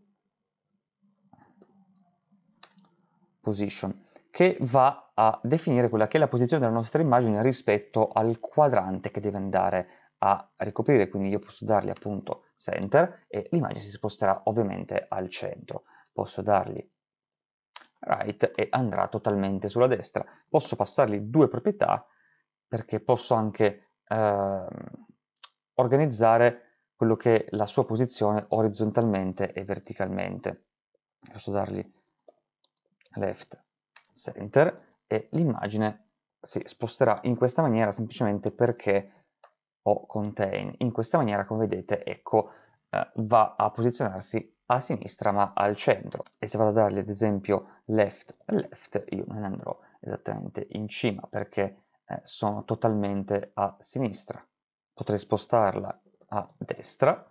position che va a definire quella che è la posizione della nostra immagine rispetto al quadrante che deve andare a ricoprire, quindi io posso dargli appunto center e l'immagine si sposterà ovviamente al centro. Posso dargli right e andrà totalmente sulla destra. Posso passargli due proprietà perché posso anche eh, organizzare quello che è la sua posizione orizzontalmente e verticalmente. Posso dargli left center e l'immagine si sposterà in questa maniera semplicemente perché ho contain. In questa maniera, come vedete, ecco, eh, va a posizionarsi a sinistra ma al centro e se vado a dargli ad esempio left left io me ne andrò esattamente in cima perché eh, sono totalmente a sinistra. Potrei spostarla a destra,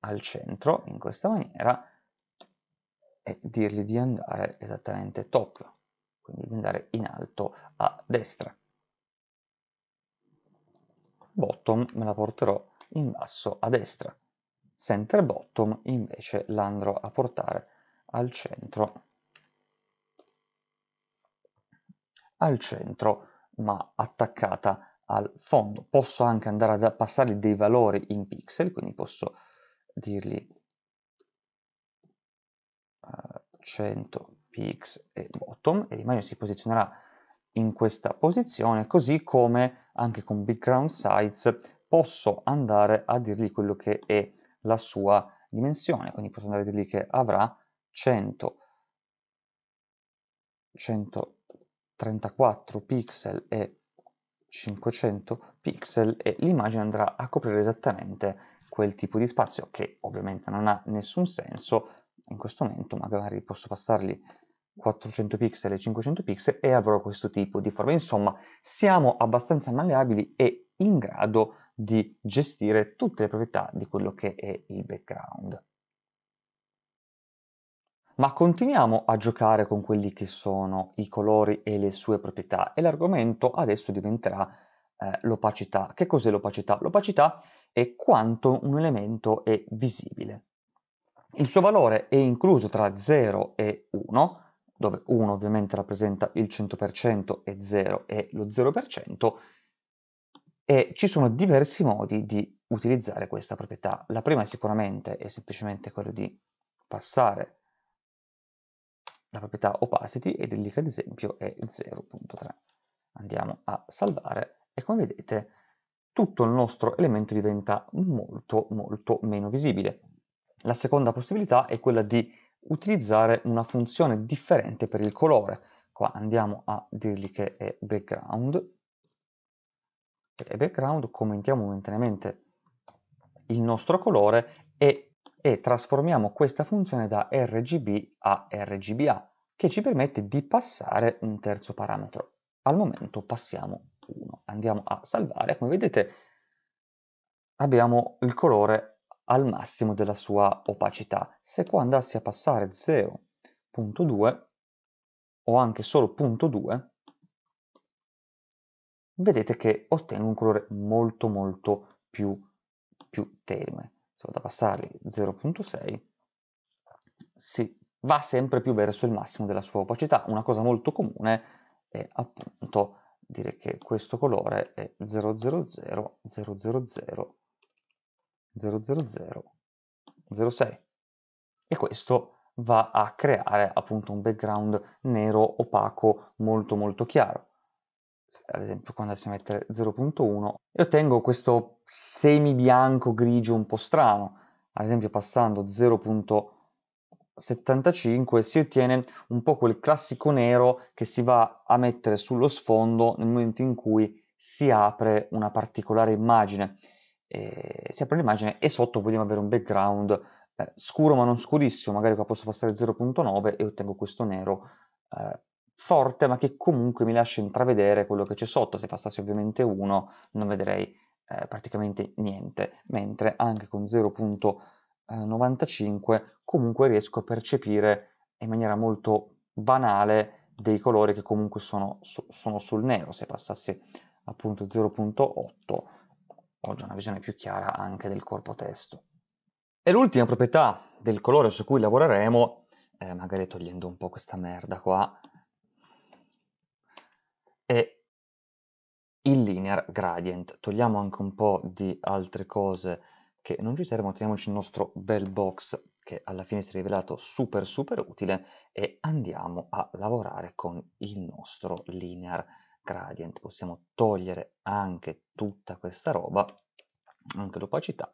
al centro, in questa maniera, e dirgli di andare esattamente top, quindi di andare in alto a destra. Bottom me la porterò in basso a destra. Center bottom invece l'andrò a portare al centro, al centro ma attaccata al fondo. Posso anche andare a passargli dei valori in pixel, quindi posso dirgli 100 px e bottom e l'immagine si posizionerà in questa posizione, così come anche con background size posso andare a dirgli quello che è la sua dimensione, quindi posso andare a dirgli che avrà 100 134 pixel e 500 pixel e l'immagine andrà a coprire esattamente quel tipo di spazio che ovviamente non ha nessun senso in questo momento magari posso passargli 400 pixel e 500 pixel e avrò questo tipo di forma. Insomma, siamo abbastanza malleabili e in grado di gestire tutte le proprietà di quello che è il background. Ma continuiamo a giocare con quelli che sono i colori e le sue proprietà e l'argomento adesso diventerà eh, l'opacità. Che cos'è l'opacità? L'opacità è quanto un elemento è visibile. Il suo valore è incluso tra 0 e 1, dove 1 ovviamente rappresenta il 100% e 0 è lo 0%, e ci sono diversi modi di utilizzare questa proprietà. La prima sicuramente è semplicemente quello di passare la proprietà opacity ed lì che ad esempio è 0.3. Andiamo a salvare e come vedete tutto il nostro elemento diventa molto molto meno visibile. La seconda possibilità è quella di utilizzare una funzione differente per il colore. Qua andiamo a dirgli che è background. E background commentiamo momentaneamente il nostro colore e, e trasformiamo questa funzione da RGB a RGBA che ci permette di passare un terzo parametro. Al momento passiamo 1. Andiamo a salvare. Come vedete abbiamo il colore al massimo della sua opacità. Se qua andassi a passare 0.2 o anche solo 0.2, vedete che ottengo un colore molto molto più, più tenue. Se vado a passare 0.6, si va sempre più verso il massimo della sua opacità. Una cosa molto comune è appunto dire che questo colore è 000 000 00006 e questo va a creare appunto un background nero opaco molto molto chiaro ad esempio quando andiamo a mettere 0.1 e ottengo questo semi bianco grigio un po' strano ad esempio passando 0.75 si ottiene un po' quel classico nero che si va a mettere sullo sfondo nel momento in cui si apre una particolare immagine eh, sempre l'immagine e sotto vogliamo avere un background eh, scuro ma non scurissimo, magari qua posso passare 0.9 e ottengo questo nero eh, forte ma che comunque mi lascia intravedere quello che c'è sotto, se passassi ovviamente 1 non vedrei eh, praticamente niente, mentre anche con 0.95 comunque riesco a percepire in maniera molto banale dei colori che comunque sono, sono sul nero, se passassi appunto 0.8 oggi una visione più chiara anche del corpo testo. E l'ultima proprietà del colore su cui lavoreremo, eh, magari togliendo un po' questa merda qua, è il linear gradient. Togliamo anche un po' di altre cose che non ci servono, teniamoci il nostro bel box che alla fine si è rivelato super super utile e andiamo a lavorare con il nostro linear gradient gradient, possiamo togliere anche tutta questa roba, anche l'opacità,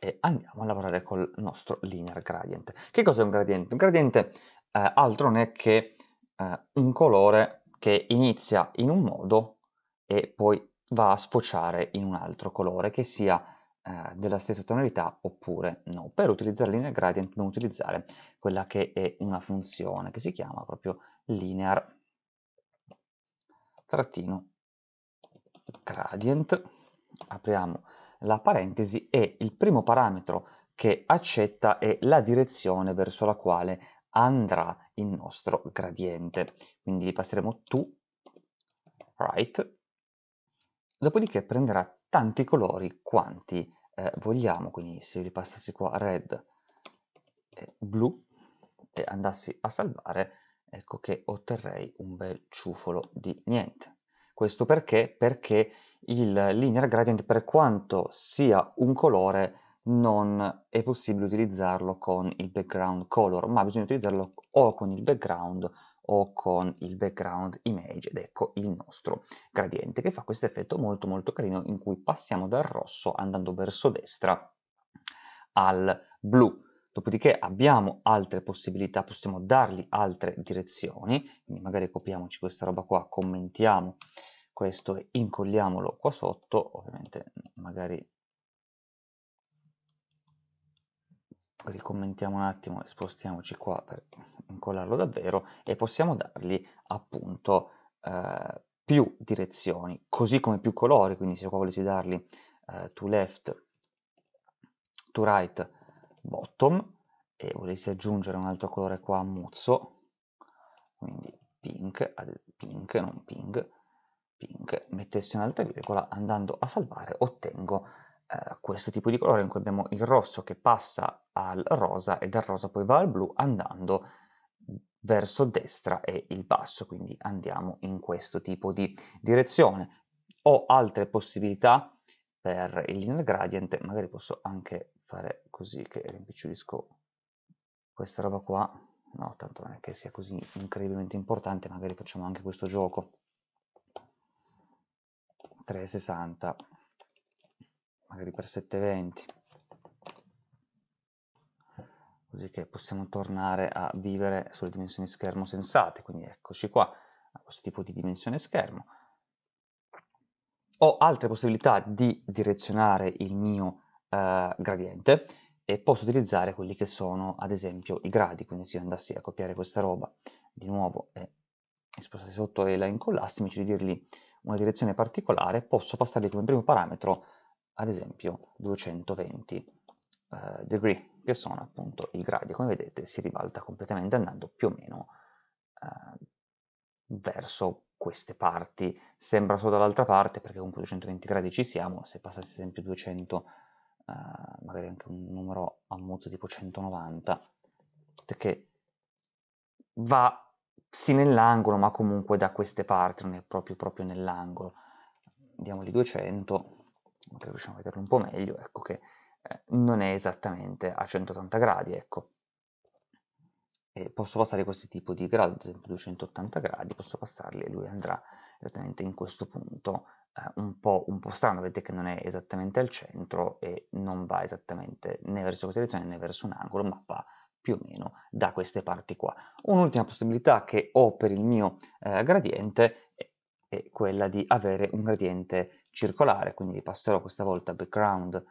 e andiamo a lavorare col nostro linear gradient. Che cos'è un gradiente? Un gradiente eh, altro non è che eh, un colore che inizia in un modo e poi va a sfociare in un altro colore, che sia eh, della stessa tonalità oppure no. Per utilizzare linear gradient dobbiamo utilizzare quella che è una funzione che si chiama proprio linear trattino gradient, apriamo la parentesi e il primo parametro che accetta è la direzione verso la quale andrà il nostro gradiente. Quindi gli passeremo to right, dopodiché prenderà tanti colori quanti eh, vogliamo, quindi se io li passassi qua red e blu e andassi a salvare, ecco che otterrei un bel ciufolo di niente. Questo perché? Perché il linear gradient per quanto sia un colore non è possibile utilizzarlo con il background color, ma bisogna utilizzarlo o con il background o con il background image ed ecco il nostro gradiente che fa questo effetto molto molto carino in cui passiamo dal rosso andando verso destra al blu. Dopodiché abbiamo altre possibilità, possiamo dargli altre direzioni, quindi magari copiamoci questa roba qua, commentiamo questo e incolliamolo qua sotto, ovviamente magari ricommentiamo un attimo e spostiamoci qua per incollarlo davvero e possiamo dargli appunto eh, più direzioni, così come più colori, quindi se qua volessi dargli eh, to left, to right, bottom e volessi aggiungere un altro colore qua a muzzo, quindi pink, pink, non ping, pink, mettessi un'altra virgola, andando a salvare ottengo eh, questo tipo di colore in cui abbiamo il rosso che passa al rosa e dal rosa poi va al blu andando verso destra e il basso, quindi andiamo in questo tipo di direzione. Ho altre possibilità per il linear gradient, magari posso anche fare così che rimpicciolisco questa roba qua no tanto non è che sia così incredibilmente importante magari facciamo anche questo gioco 360 magari per 720 così che possiamo tornare a vivere sulle dimensioni schermo sensate quindi eccoci qua a questo tipo di dimensione schermo ho altre possibilità di direzionare il mio eh, gradiente e posso utilizzare quelli che sono ad esempio i gradi, quindi se io andassi a copiare questa roba di nuovo e spostassi sotto e la incollassi invece di dirgli una direzione particolare posso passargli come primo parametro ad esempio 220 eh, degree che sono appunto i gradi, come vedete si ribalta completamente andando più o meno eh, verso queste parti, sembra solo dall'altra parte perché comunque 220 gradi ci siamo, se passassi ad esempio 200 eh, magari anche un numero a muzzo tipo 190, perché va sì nell'angolo, ma comunque da queste parti, non è proprio, proprio nell'angolo. Diamogli 200, che riusciamo a vederlo un po' meglio, ecco che eh, non è esattamente a 180 gradi, ecco. E posso passare questi tipi di gradi, ad esempio 280 gradi, posso passarli e lui andrà esattamente in questo punto eh, un po', un po', strano, vedete che non è esattamente al centro e non va esattamente né verso questa direzione né verso un angolo, ma va più o meno da queste parti qua. Un'ultima possibilità che ho per il mio eh, gradiente è, è quella di avere un gradiente circolare, quindi passerò questa volta background,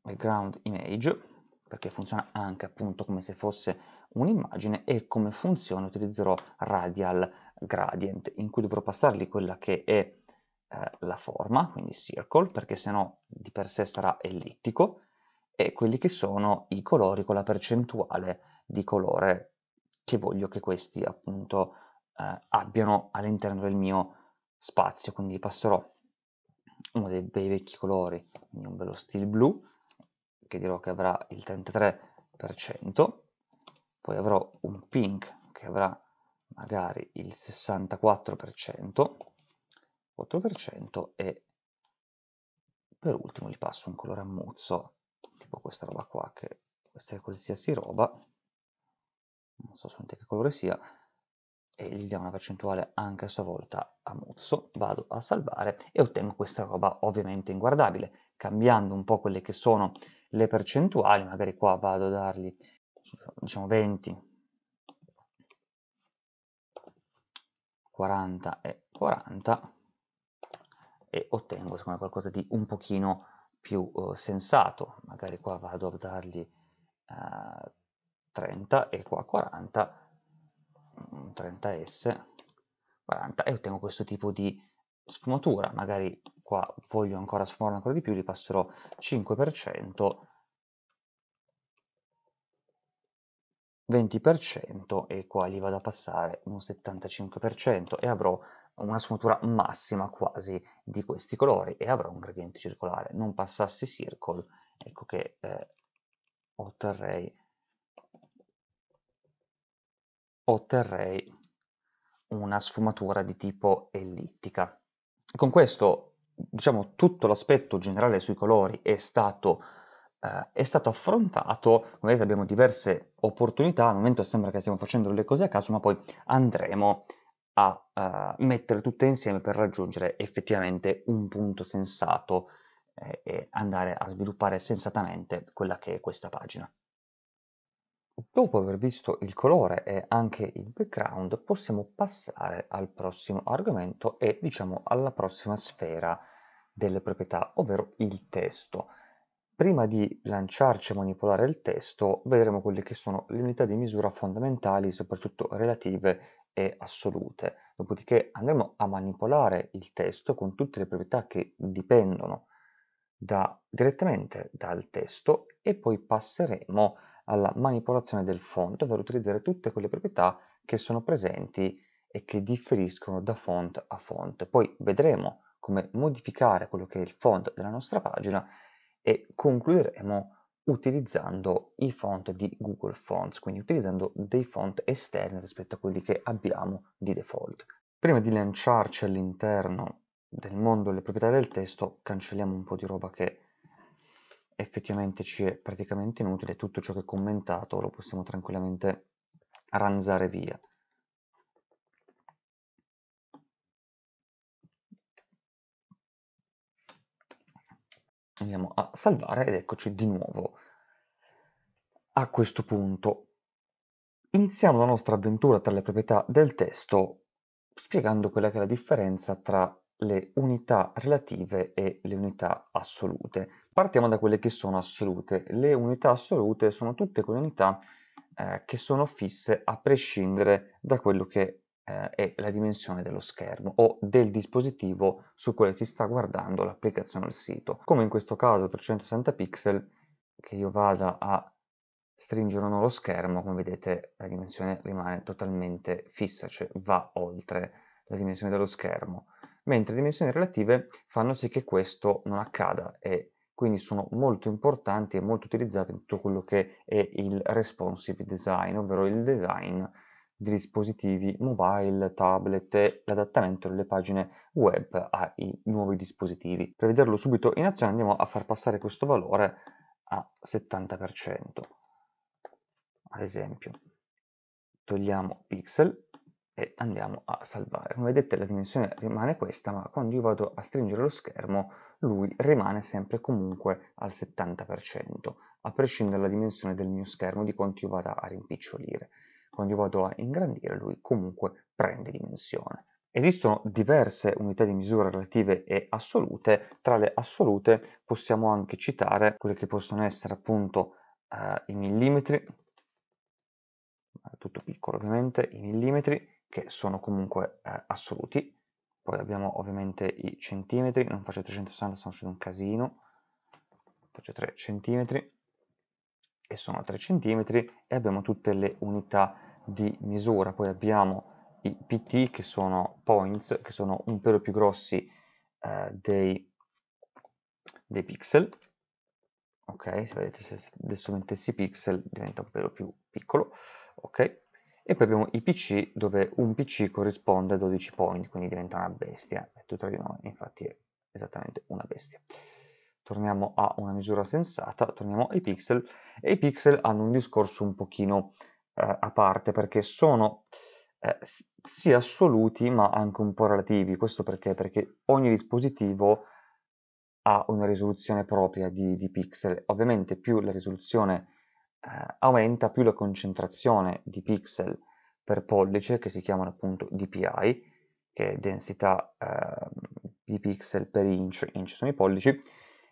background image, perché funziona anche appunto come se fosse un'immagine e come funziona utilizzerò radial gradient in cui dovrò passargli quella che è eh, la forma, quindi circle, perché sennò di per sé sarà ellittico, e quelli che sono i colori con la percentuale di colore che voglio che questi appunto eh, abbiano all'interno del mio spazio, quindi passerò uno dei bei vecchi colori, quindi un bello steel blu, che dirò che avrà il 33%, poi avrò un pink che avrà magari il 64%, 4% e per ultimo gli passo un colore ammuzzo, tipo questa roba qua, che questa è qualsiasi roba, non so solamente che colore sia, e gli diamo una percentuale anche a sua volta a muzzo, vado a salvare e ottengo questa roba ovviamente inguardabile, cambiando un po' quelle che sono le percentuali, magari qua vado a dargli diciamo 20, 40 e 40 e ottengo secondo me qualcosa di un pochino più eh, sensato, magari qua vado a dargli eh, 30 e qua 40, 30S, 40 e ottengo questo tipo di sfumatura, magari qua voglio ancora sfumare ancora di più, gli passerò 5% 20% e qua vado a passare un 75% e avrò una sfumatura massima quasi di questi colori e avrò un gradiente circolare. Non passassi circle, ecco che eh, otterrei, otterrei una sfumatura di tipo ellittica. con questo, diciamo, tutto l'aspetto generale sui colori è stato eh, è stato affrontato, come vedete abbiamo diverse opportunità, al momento sembra che stiamo facendo le cose a caso, ma poi andremo a eh, mettere tutte insieme per raggiungere effettivamente un punto sensato eh, e andare a sviluppare sensatamente quella che è questa pagina. Dopo aver visto il colore e anche il background, possiamo passare al prossimo argomento e diciamo alla prossima sfera delle proprietà, ovvero il testo. Prima di lanciarci a manipolare il testo, vedremo quelle che sono le unità di misura fondamentali, soprattutto relative e assolute. Dopodiché andremo a manipolare il testo con tutte le proprietà che dipendono da, direttamente dal testo e poi passeremo alla manipolazione del font, ovvero utilizzare tutte quelle proprietà che sono presenti e che differiscono da font a font. Poi vedremo come modificare quello che è il font della nostra pagina e concluderemo utilizzando i font di Google Fonts, quindi utilizzando dei font esterni rispetto a quelli che abbiamo di default. Prima di lanciarci all'interno del mondo delle proprietà del testo, cancelliamo un po' di roba che effettivamente ci è praticamente inutile, tutto ciò che è commentato lo possiamo tranquillamente ranzare via. andiamo a salvare ed eccoci di nuovo a questo punto. Iniziamo la nostra avventura tra le proprietà del testo spiegando quella che è la differenza tra le unità relative e le unità assolute. Partiamo da quelle che sono assolute. Le unità assolute sono tutte quelle unità eh, che sono fisse a prescindere da quello che eh, è la dimensione dello schermo o del dispositivo su quale si sta guardando l'applicazione o il sito. Come in questo caso 360 pixel, che io vada a stringere o no lo schermo, come vedete la dimensione rimane totalmente fissa, cioè va oltre la dimensione dello schermo, mentre le dimensioni relative fanno sì che questo non accada e quindi sono molto importanti e molto utilizzate in tutto quello che è il responsive design, ovvero il design di dispositivi mobile, tablet e l'adattamento delle pagine web ai nuovi dispositivi. Per vederlo subito in azione andiamo a far passare questo valore a 70%. Ad esempio, togliamo pixel e andiamo a salvare. Come vedete la dimensione rimane questa, ma quando io vado a stringere lo schermo lui rimane sempre comunque al 70%, a prescindere dalla dimensione del mio schermo di quanto io vada a rimpicciolire quando io vado a ingrandire lui comunque prende dimensione. Esistono diverse unità di misura relative e assolute, tra le assolute possiamo anche citare quelle che possono essere appunto eh, i millimetri, tutto piccolo ovviamente, i millimetri che sono comunque eh, assoluti, poi abbiamo ovviamente i centimetri, non faccio 360, sono uscito un casino, faccio 3 centimetri, e sono 3 cm e abbiamo tutte le unità di misura. Poi abbiamo i PT che sono points, che sono un pelo più grossi eh, dei, dei pixel. Ok, se vedete se adesso mettessi pixel diventa un pelo più piccolo. Ok, e poi abbiamo i PC dove un PC corrisponde a 12 points, quindi diventa una bestia. È tutto di noi, infatti è esattamente una bestia torniamo a una misura sensata, torniamo ai pixel, e i pixel hanno un discorso un pochino eh, a parte perché sono eh, sì assoluti ma anche un po' relativi, questo perché? Perché ogni dispositivo ha una risoluzione propria di, di pixel, ovviamente più la risoluzione eh, aumenta, più la concentrazione di pixel per pollice, che si chiamano appunto DPI, che è densità ehm, di pixel per inch, inch sono i pollici,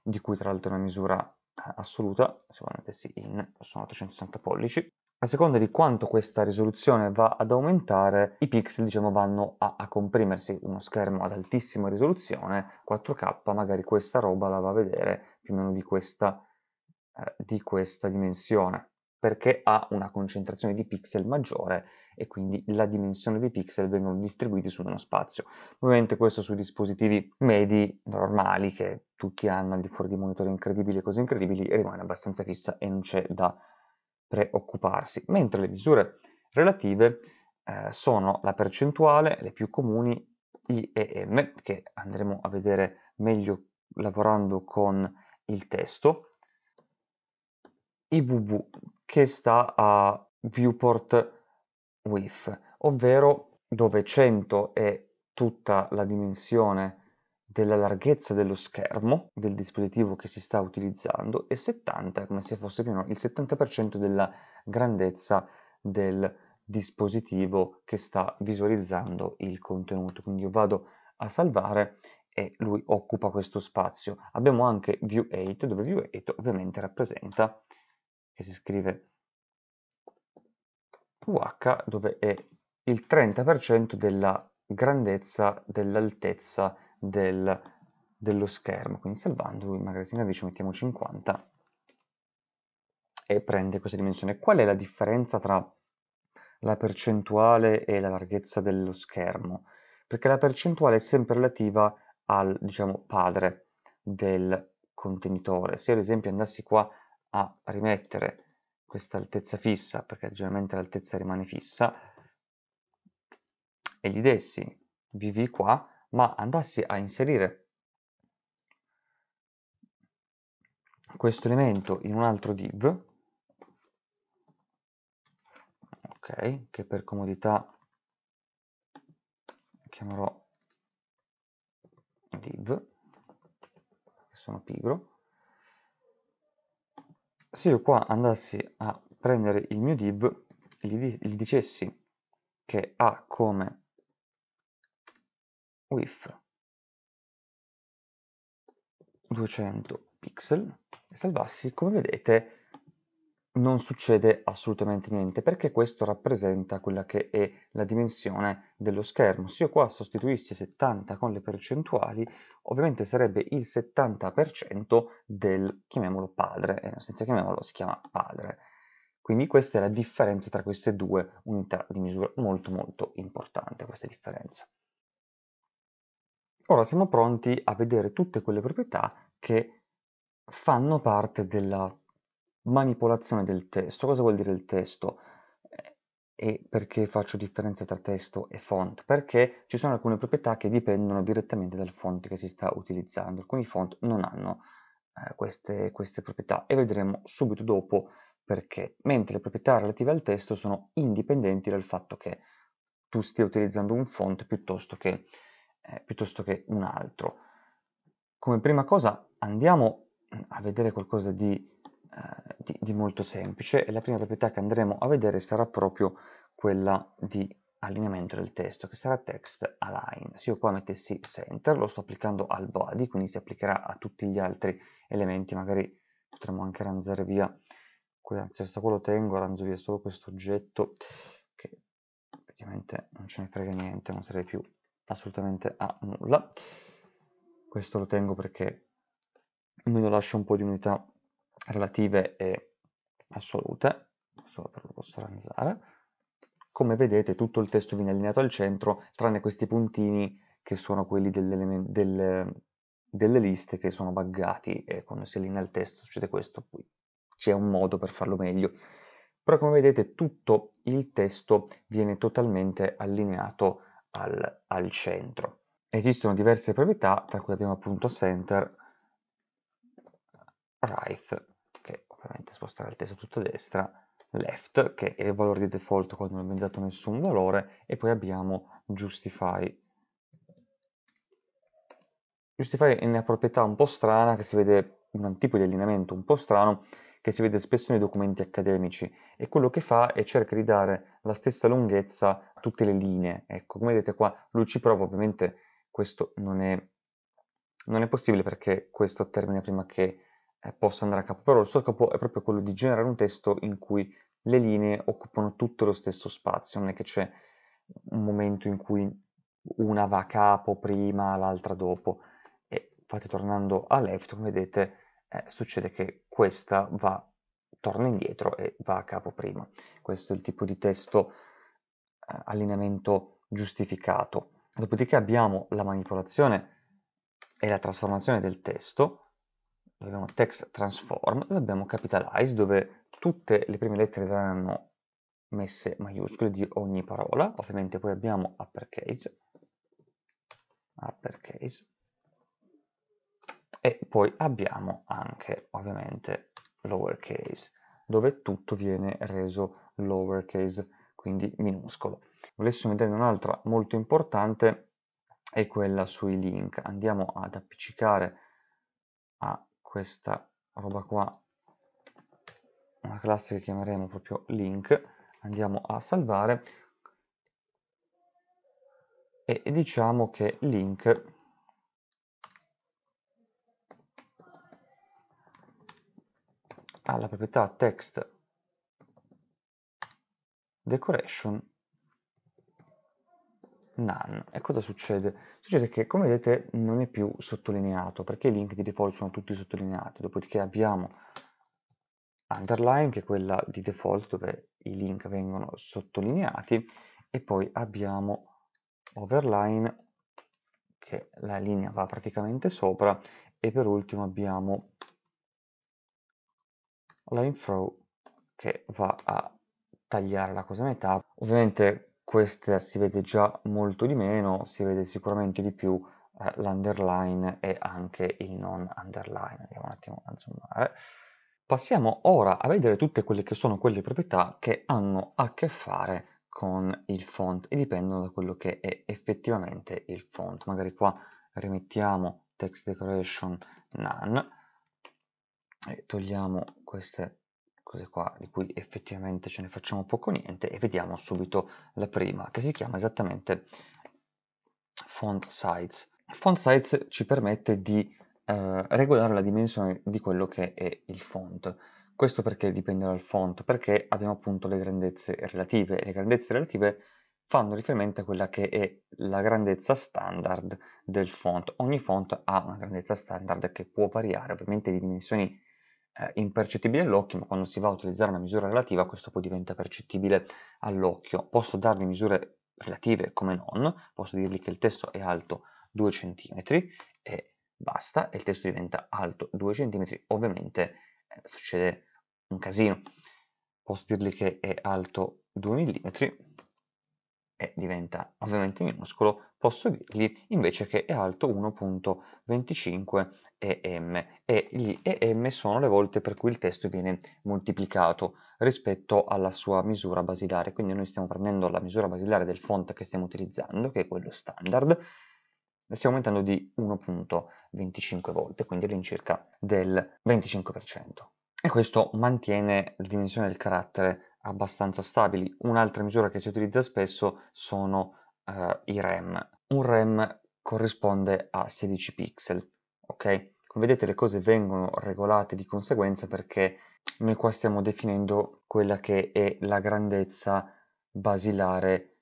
di cui tra l'altro è una misura eh, assoluta, se vanno messi in, sono 860 pollici. A seconda di quanto questa risoluzione va ad aumentare, i pixel diciamo, vanno a, a, comprimersi. Uno schermo ad altissima risoluzione, 4K, magari questa roba la va a vedere più o meno di questa, eh, di questa dimensione perché ha una concentrazione di pixel maggiore e quindi la dimensione dei pixel vengono distribuiti su uno spazio. Ovviamente questo sui dispositivi medi, normali, che tutti hanno al di fuori di monitor incredibili e cose incredibili, rimane abbastanza fissa e non c'è da preoccuparsi. Mentre le misure relative eh, sono la percentuale, le più comuni, IEM, che andremo a vedere meglio lavorando con il testo, IVV che sta a viewport width, ovvero dove 100 è tutta la dimensione della larghezza dello schermo del dispositivo che si sta utilizzando e 70 come se fosse più o meno il 70% della grandezza del dispositivo che sta visualizzando il contenuto. Quindi io vado a salvare e lui occupa questo spazio. Abbiamo anche View8 dove View8 ovviamente rappresenta e si scrive UH dove è il 30% della grandezza dell'altezza del, dello schermo. Quindi salvando, magari se ne mettiamo 50 e prende questa dimensione. Qual è la differenza tra la percentuale e la larghezza dello schermo? Perché la percentuale è sempre relativa al, diciamo, padre del contenitore. Se ad esempio andassi qua a rimettere questa altezza fissa, perché generalmente l'altezza rimane fissa, e gli dessi VV qua, ma andassi a inserire questo elemento in un altro div, ok, che per comodità chiamerò div, che sono pigro, se io qua andassi a prendere il mio div, gli, di gli dicessi che ha come width 200 pixel e salvassi, come vedete non succede assolutamente niente, perché questo rappresenta quella che è la dimensione dello schermo. Se io qua sostituissi 70 con le percentuali, ovviamente sarebbe il 70% del, chiamiamolo padre, eh, senza chiamiamolo si chiama padre. Quindi questa è la differenza tra queste due unità di misura, molto molto importante questa differenza. Ora siamo pronti a vedere tutte quelle proprietà che fanno parte della manipolazione del testo. Cosa vuol dire il testo? Eh, e perché faccio differenza tra testo e font? Perché ci sono alcune proprietà che dipendono direttamente dal font che si sta utilizzando. Alcuni font non hanno eh, queste, queste proprietà e vedremo subito dopo perché. Mentre le proprietà relative al testo sono indipendenti dal fatto che tu stia utilizzando un font piuttosto che, eh, piuttosto che un altro. Come prima cosa andiamo a vedere qualcosa di eh, di, di molto semplice e la prima proprietà che andremo a vedere sarà proprio quella di allineamento del testo che sarà text align. Se io qua mettessi center lo sto applicando al body, quindi si applicherà a tutti gli altri elementi, magari potremmo anche ranzare via, anzi questo qua lo tengo, ranzo via solo questo oggetto che effettivamente non ce ne frega niente, non serve più assolutamente a nulla. Questo lo tengo perché me lo lascia un po' di unità relative e assolute, solo per lo posso ranzare, come vedete tutto il testo viene allineato al centro, tranne questi puntini che sono quelli delle, delle, liste che sono buggati e quando si allinea il testo succede questo, poi c'è un modo per farlo meglio. Però come vedete tutto il testo viene totalmente allineato al, al centro. Esistono diverse proprietà, tra cui abbiamo appunto center, right veramente spostare il testo tutto a destra, left, che è il valore di default quando non abbiamo dato nessun valore, e poi abbiamo justify. Justify è una proprietà un po' strana che si vede, un tipo di allineamento un po' strano, che si vede spesso nei documenti accademici e quello che fa è cerca di dare la stessa lunghezza a tutte le linee. Ecco, come vedete qua lui ci prova, ovviamente questo non è, non è possibile perché questo termina prima che eh, possa andare a capo. Però il suo scopo è proprio quello di generare un testo in cui le linee occupano tutto lo stesso spazio, non è che c'è un momento in cui una va a capo prima, l'altra dopo. E infatti tornando a left, come vedete, eh, succede che questa va, torna indietro e va a capo prima. Questo è il tipo di testo eh, allineamento giustificato. Dopodiché abbiamo la manipolazione e la trasformazione del testo, abbiamo text transform e abbiamo capitalize dove tutte le prime lettere verranno messe maiuscole di ogni parola, ovviamente poi abbiamo uppercase, uppercase e poi abbiamo anche ovviamente lowercase dove tutto viene reso lowercase, quindi minuscolo. Volessimo vedere un'altra molto importante è quella sui link. Andiamo ad appiccicare a questa roba qua, una classe che chiameremo proprio link, andiamo a salvare e, diciamo che link ha la proprietà text decoration none. E cosa succede? Succede che, come vedete, non è più sottolineato, perché i link di default sono tutti sottolineati, dopodiché abbiamo underline, che è quella di default dove i link vengono sottolineati, e poi abbiamo overline, che la linea va praticamente sopra, e per ultimo abbiamo line through, che va a tagliare la cosa a metà. Ovviamente queste si vede già molto di meno, si vede sicuramente di più eh, l'underline e anche il non underline. Andiamo un attimo a zoomare. Eh. Passiamo ora a vedere tutte quelle che sono quelle proprietà che hanno a che fare con il font e dipendono da quello che è effettivamente il font. Magari qua rimettiamo text decoration none e togliamo queste cose qua di cui effettivamente ce ne facciamo poco niente e vediamo subito la prima che si chiama esattamente font size. Font size ci permette di eh, regolare la dimensione di quello che è il font. Questo perché dipende dal font, perché abbiamo appunto le grandezze relative e le grandezze relative fanno riferimento a quella che è la grandezza standard del font. Ogni font ha una grandezza standard che può variare ovviamente di dimensioni eh, impercettibile all'occhio, ma quando si va a utilizzare una misura relativa questo poi diventa percettibile all'occhio. Posso dargli misure relative come non, posso dirgli che il testo è alto 2 cm e basta, e il testo diventa alto 2 cm, ovviamente eh, succede un casino. Posso dirgli che è alto 2 mm e diventa ovviamente minuscolo, posso dirgli invece che è alto 1.25 EM e gli EM sono le volte per cui il testo viene moltiplicato rispetto alla sua misura basilare, quindi noi stiamo prendendo la misura basilare del font che stiamo utilizzando, che è quello standard, la stiamo aumentando di 1.25 volte, quindi all'incirca del 25%. E questo mantiene la dimensione del carattere abbastanza stabili. Un'altra misura che si utilizza spesso sono uh, i REM. Un REM corrisponde a 16 pixel ok? Come vedete le cose vengono regolate di conseguenza perché noi qua stiamo definendo quella che è la grandezza basilare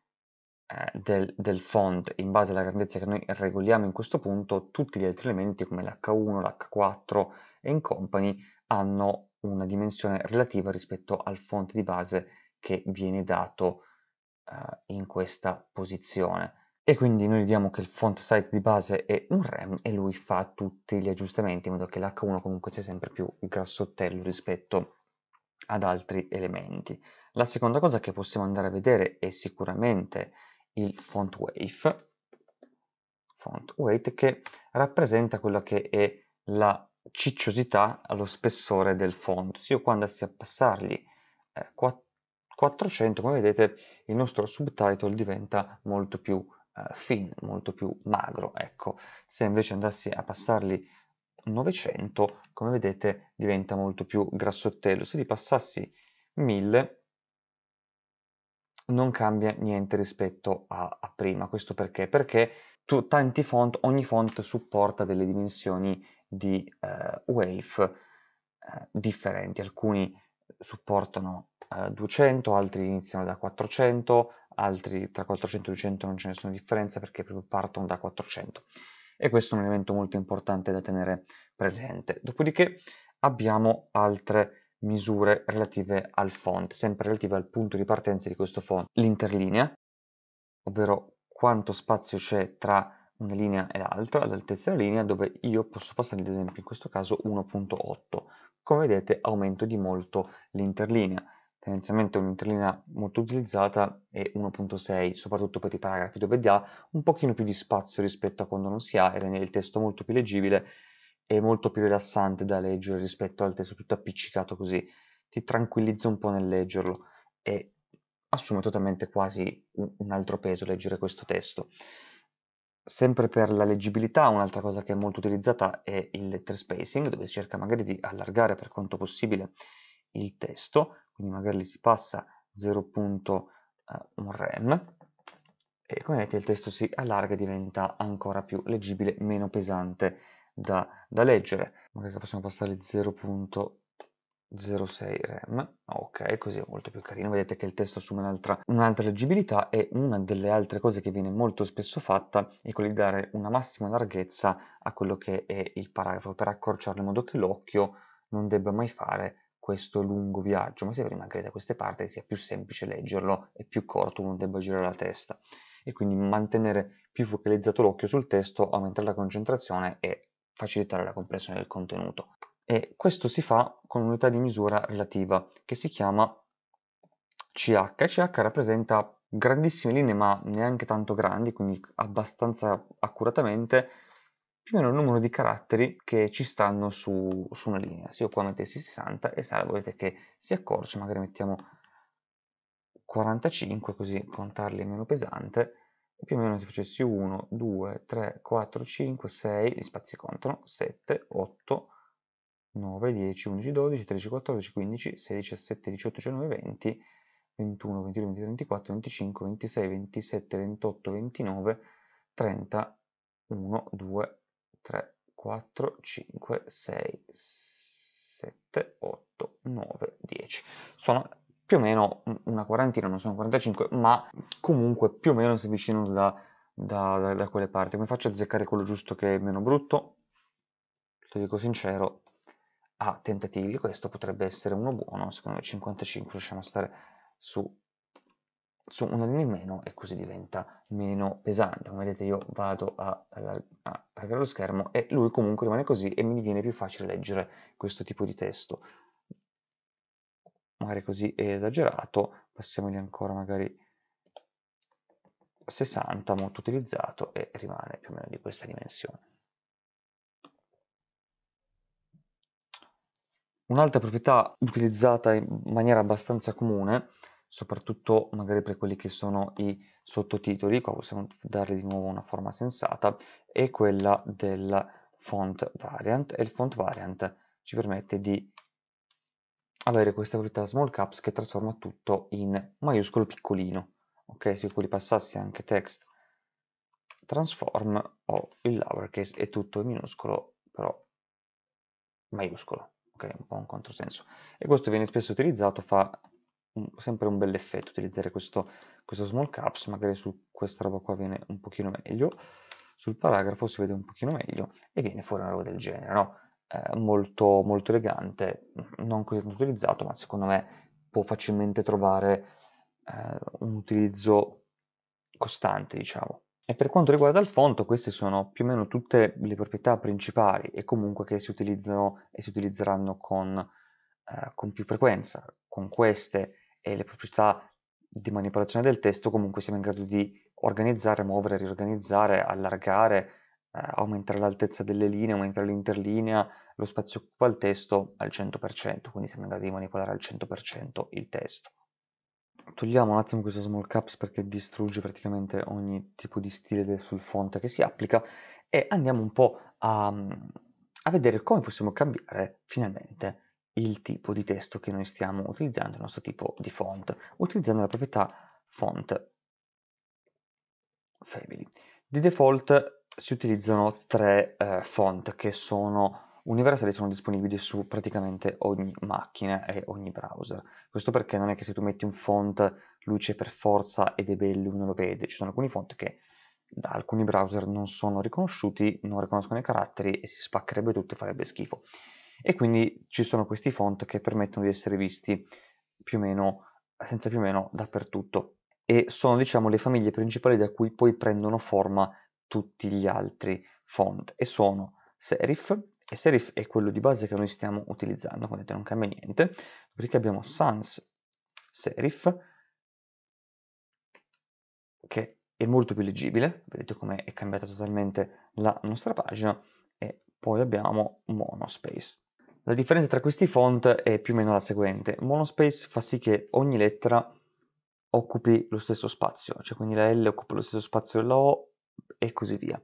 eh, del, del font. In base alla grandezza che noi regoliamo in questo punto, tutti gli altri elementi come l'H1, l'H4 e in company hanno una dimensione relativa rispetto al font di base che viene dato eh, in questa posizione. E quindi noi vediamo che il font size di base è un rem e lui fa tutti gli aggiustamenti in modo che l'H1 comunque sia sempre più grassottello rispetto ad altri elementi. La seconda cosa che possiamo andare a vedere è sicuramente il font wave, font weight che rappresenta quella che è la cicciosità allo spessore del font. Se io qua andassi a passargli eh, 400, come vedete il nostro subtitle diventa molto più eh, fin, molto più magro, ecco. Se invece andassi a passarli 900, come vedete, diventa molto più grassottello. Se li passassi 1000, non cambia niente rispetto a, a prima. Questo perché? Perché tu, tanti font, ogni font supporta delle dimensioni di eh, wave eh, differenti. Alcuni supportano eh, 200, altri iniziano da 400, altri tra 400 e 200 non c'è nessuna differenza perché proprio partono da 400 e questo è un elemento molto importante da tenere presente. Dopodiché abbiamo altre misure relative al font, sempre relative al punto di partenza di questo font, l'interlinea, ovvero quanto spazio c'è tra una linea e l'altra, l'altezza della linea, dove io posso passare ad esempio in questo caso 1.8. Come vedete aumento di molto l'interlinea tendenzialmente è un'entrina molto utilizzata, e 1.6, soprattutto per i paragrafi dove dà un pochino più di spazio rispetto a quando non si ha e rende il testo molto più leggibile e molto più rilassante da leggere rispetto al testo tutto appiccicato così. Ti tranquillizza un po' nel leggerlo e assume totalmente quasi un altro peso leggere questo testo. Sempre per la leggibilità, un'altra cosa che è molto utilizzata è il letter spacing, dove si cerca magari di allargare per quanto possibile il testo, quindi magari si passa 0.1 eh, rem e come vedete il testo si allarga e diventa ancora più leggibile, meno pesante da, da leggere. Magari possiamo passare 0.06 rem, ok, così è molto più carino. Vedete che il testo assume un'altra, un'altra leggibilità e una delle altre cose che viene molto spesso fatta è quella di dare una massima larghezza a quello che è il paragrafo per accorciarlo in modo che l'occhio non debba mai fare questo lungo viaggio, ma sembra magari da queste parti sia più semplice leggerlo e più corto uno debba girare la testa e quindi mantenere più focalizzato l'occhio sul testo, aumentare la concentrazione e facilitare la comprensione del contenuto. E questo si fa con un'unità di misura relativa che si chiama CH. CH rappresenta grandissime linee ma neanche tanto grandi, quindi abbastanza accuratamente più o meno il numero di caratteri che ci stanno su, su una linea. Se io qua mettessi 60 e salvo, volete che si accorcia, magari mettiamo 45, così contarli è meno pesante, e più o meno se facessi 1, 2, 3, 4, 5, 6, gli spazi contano, 7, 8, 9, 10, 11, 12, 13, 14, 15, 16, 17, 18, 19, 20, 21, 22, 23, 24, 25, 26, 27, 28, 29, 30, 1, 2, 3. 3, 4, 5, 6, 7, 8, 9, 10. Sono più o meno una quarantina, non sono 45, ma comunque più o meno si avvicinano da, da, da, da quelle parti. Come faccio a azzeccare quello giusto che è meno brutto? Lo dico sincero, a ah, tentativi questo potrebbe essere uno buono, secondo me 55 riusciamo a stare su su una linea in meno e così diventa meno pesante. Come vedete io vado a, a, allargare lo schermo e lui comunque rimane così e mi viene più facile leggere questo tipo di testo. Magari così è esagerato, passiamogli ancora magari 60, molto utilizzato e rimane più o meno di questa dimensione. Un'altra proprietà utilizzata in maniera abbastanza comune soprattutto magari per quelli che sono i sottotitoli, qua possiamo dargli di nuovo una forma sensata, e quella del font variant, e il font variant ci permette di avere questa proprietà small caps che trasforma tutto in maiuscolo piccolino. Ok, se io passassi anche text transform ho il lowercase è tutto in minuscolo, però maiuscolo. Ok, un po' un controsenso. E questo viene spesso utilizzato, fa un- sempre un bel effetto utilizzare questo, questo small caps, magari su questa roba qua viene un pochino meglio, sul paragrafo si vede un pochino meglio e viene fuori una roba del genere, no? eh, molto, molto elegante, non così tanto utilizzato, ma secondo me può facilmente trovare eh, un utilizzo costante, diciamo. E per quanto riguarda il font, queste sono più o meno tutte le proprietà principali e comunque che si utilizzano e si utilizzeranno con, eh, con più frequenza. Con queste e le proprietà di manipolazione del testo comunque siamo in grado di organizzare, muovere, riorganizzare, allargare, eh, aumentare l'altezza delle linee, aumentare l'interlinea, lo spazio che occupa il testo al 100%, quindi siamo in grado di manipolare al 100% il testo. Togliamo un attimo questo small caps perché distrugge praticamente ogni tipo di stile sul fonte che si applica e andiamo un po' a, a vedere come possiamo cambiare finalmente il tipo di testo che noi stiamo utilizzando, il nostro tipo di font, utilizzando la proprietà font family. Di default si utilizzano tre eh, font che sono universali, sono disponibili su praticamente ogni macchina e ogni browser. Questo perché non è che se tu metti un font luce per forza ed è bello uno lo vede, ci sono alcuni font che da alcuni browser non sono riconosciuti, non riconoscono i caratteri e si spaccherebbe tutto e farebbe schifo e quindi ci sono questi font che permettono di essere visti più o meno, senza più o meno, dappertutto e sono diciamo le famiglie principali da cui poi prendono forma tutti gli altri font e sono Serif e Serif è quello di base che noi stiamo utilizzando, come vedete non cambia niente, dopodiché abbiamo Sans Serif che è molto più leggibile, vedete come è cambiata totalmente la nostra pagina e poi abbiamo Monospace. La differenza tra questi font è più o meno la seguente. Monospace fa sì che ogni lettera occupi lo stesso spazio, cioè quindi la L occupa lo stesso spazio della O e così via.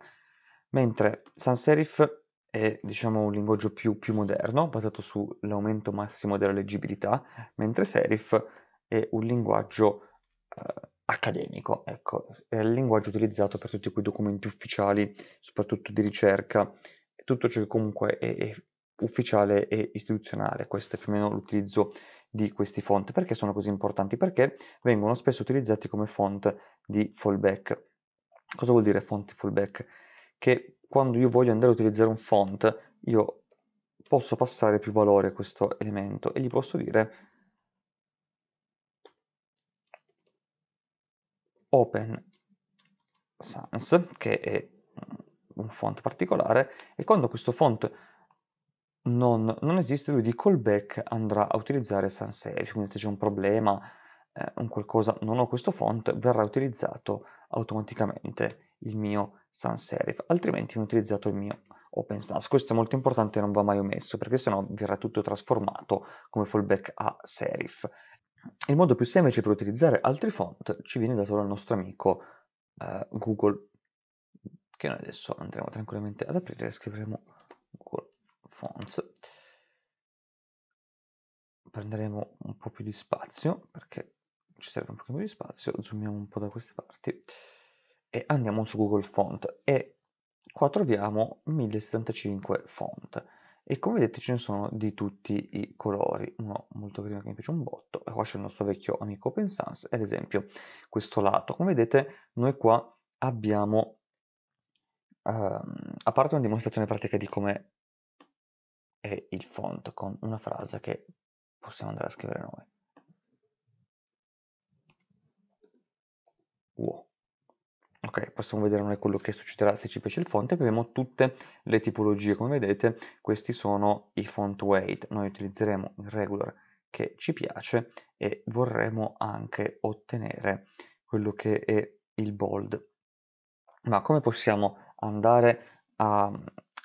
Mentre sans serif è diciamo un linguaggio più, più moderno, basato sull'aumento massimo della leggibilità, mentre serif è un linguaggio eh, accademico, ecco, è il linguaggio utilizzato per tutti quei documenti ufficiali, soprattutto di ricerca, tutto ciò che comunque è, è ufficiale e istituzionale. Questo è più o meno l'utilizzo di questi font. Perché sono così importanti? Perché vengono spesso utilizzati come font di fallback. Cosa vuol dire font di fallback? Che quando io voglio andare a utilizzare un font, io posso passare più valore a questo elemento e gli posso dire Open Sans, che è un font particolare, e quando questo font non non esiste, lui di callback andrà a utilizzare sans serif, quindi se c'è un problema, ehm, un qualcosa, non ho questo font, verrà utilizzato automaticamente il mio sans serif, altrimenti ho utilizzato il mio open sans. Questo è molto importante e non va mai omesso, perché sennò verrà tutto trasformato come fallback a serif. Il modo più semplice per utilizzare altri font ci viene dato dal nostro amico eh, Google, che noi adesso andremo tranquillamente ad aprire e scriveremo fonts prenderemo un po' più di spazio perché ci serve un po' più di spazio zoomiamo un po' da queste parti e andiamo su Google Font e qua troviamo 1075 font e come vedete ce ne sono di tutti i colori uno molto carino che mi piace un botto e qua c'è il nostro vecchio amico Open Sans ad esempio questo lato come vedete noi qua abbiamo ehm, a parte una dimostrazione pratica di come è il font con una frase che possiamo andare a scrivere noi. Wow. Ok, possiamo vedere non quello che succederà se ci piace il font, abbiamo tutte le tipologie, come vedete questi sono i font weight, noi utilizzeremo il regular che ci piace e vorremmo anche ottenere quello che è il bold. Ma come possiamo andare a,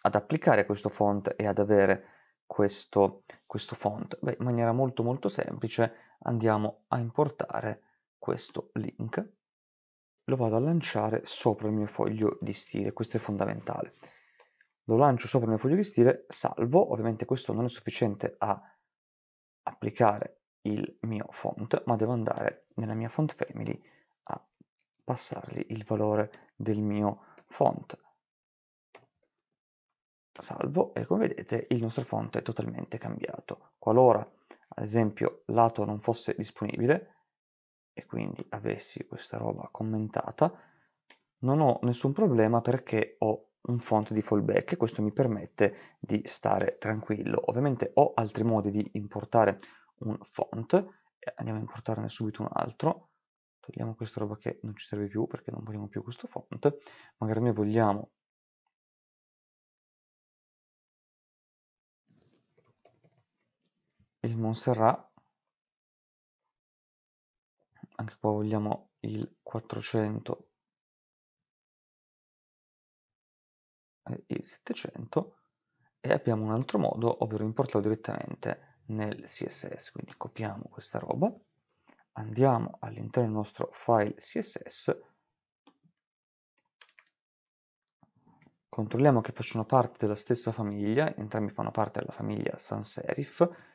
ad applicare questo font e ad avere questo, questo font? Beh, in maniera molto molto semplice andiamo a importare questo link, lo vado a lanciare sopra il mio foglio di stile, questo è fondamentale. Lo lancio sopra il mio foglio di stile, salvo, ovviamente questo non è sufficiente a applicare il mio font, ma devo andare nella mia font family a passargli il valore del mio font salvo e come vedete il nostro font è totalmente cambiato. Qualora ad esempio lato non fosse disponibile e quindi avessi questa roba commentata, non ho nessun problema perché ho un font di fallback e questo mi permette di stare tranquillo. Ovviamente ho altri modi di importare un font, andiamo a importarne subito un altro, togliamo questa roba che non ci serve più perché non vogliamo più questo font, magari noi vogliamo il Montserrat anche qua vogliamo il 400 e il 700 e abbiamo un altro modo ovvero importarlo direttamente nel CSS quindi copiamo questa roba andiamo all'interno del nostro file CSS controlliamo che facciano parte della stessa famiglia entrambi fanno parte della famiglia sans serif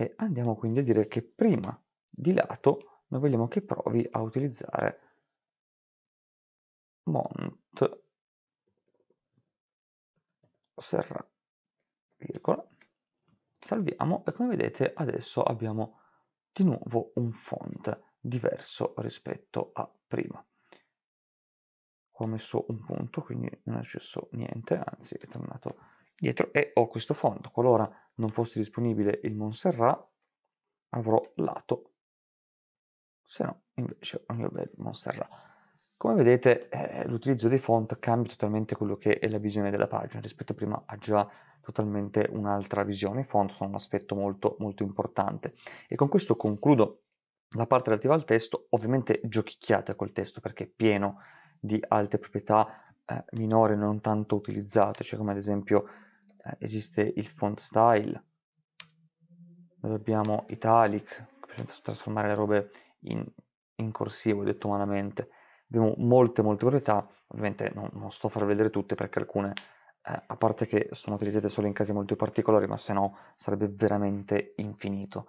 e andiamo quindi a dire che prima di lato noi vogliamo che provi a utilizzare mont serra virgola salviamo e come vedete adesso abbiamo di nuovo un font diverso rispetto a prima ho messo un punto quindi non è successo niente anzi è tornato dietro e ho questo font colora non fosse disponibile il Montserrat, avrò lato. Se no, invece, ho il bel Montserrat. Come vedete, eh, l'utilizzo dei font cambia totalmente quello che è la visione della pagina, rispetto a prima ha già totalmente un'altra visione. I font sono un aspetto molto, molto importante. E con questo concludo la parte relativa al testo. Ovviamente giochicchiate col testo perché è pieno di altre proprietà eh, minori non tanto utilizzate, cioè come ad esempio eh, esiste il font style, dove abbiamo italic, per trasformare le robe in, in corsivo, detto umanamente. Abbiamo molte, molte proprietà, ovviamente non, non sto a far vedere tutte perché alcune, eh, a parte che sono utilizzate solo in casi molto particolari, ma se no sarebbe veramente infinito.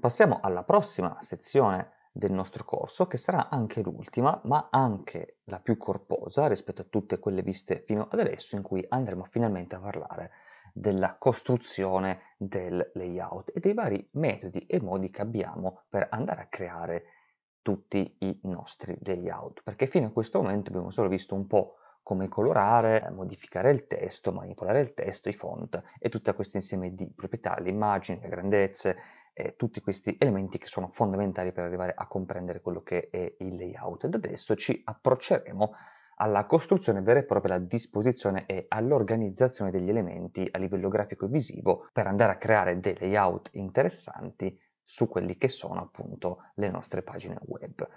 Passiamo alla prossima sezione del nostro corso, che sarà anche l'ultima, ma anche la più corposa rispetto a tutte quelle viste fino ad adesso, in cui andremo finalmente a parlare della costruzione del layout e dei vari metodi e modi che abbiamo per andare a creare tutti i nostri layout, perché fino a questo momento abbiamo solo visto un po' come colorare, modificare il testo, manipolare il testo, i font e tutto questo insieme di proprietà, le immagini, le grandezze, eh, tutti questi elementi che sono fondamentali per arrivare a comprendere quello che è il layout. Ed adesso ci approcceremo alla costruzione vera e propria, alla disposizione e all'organizzazione degli elementi a livello grafico e visivo per andare a creare dei layout interessanti su quelli che sono appunto le nostre pagine web.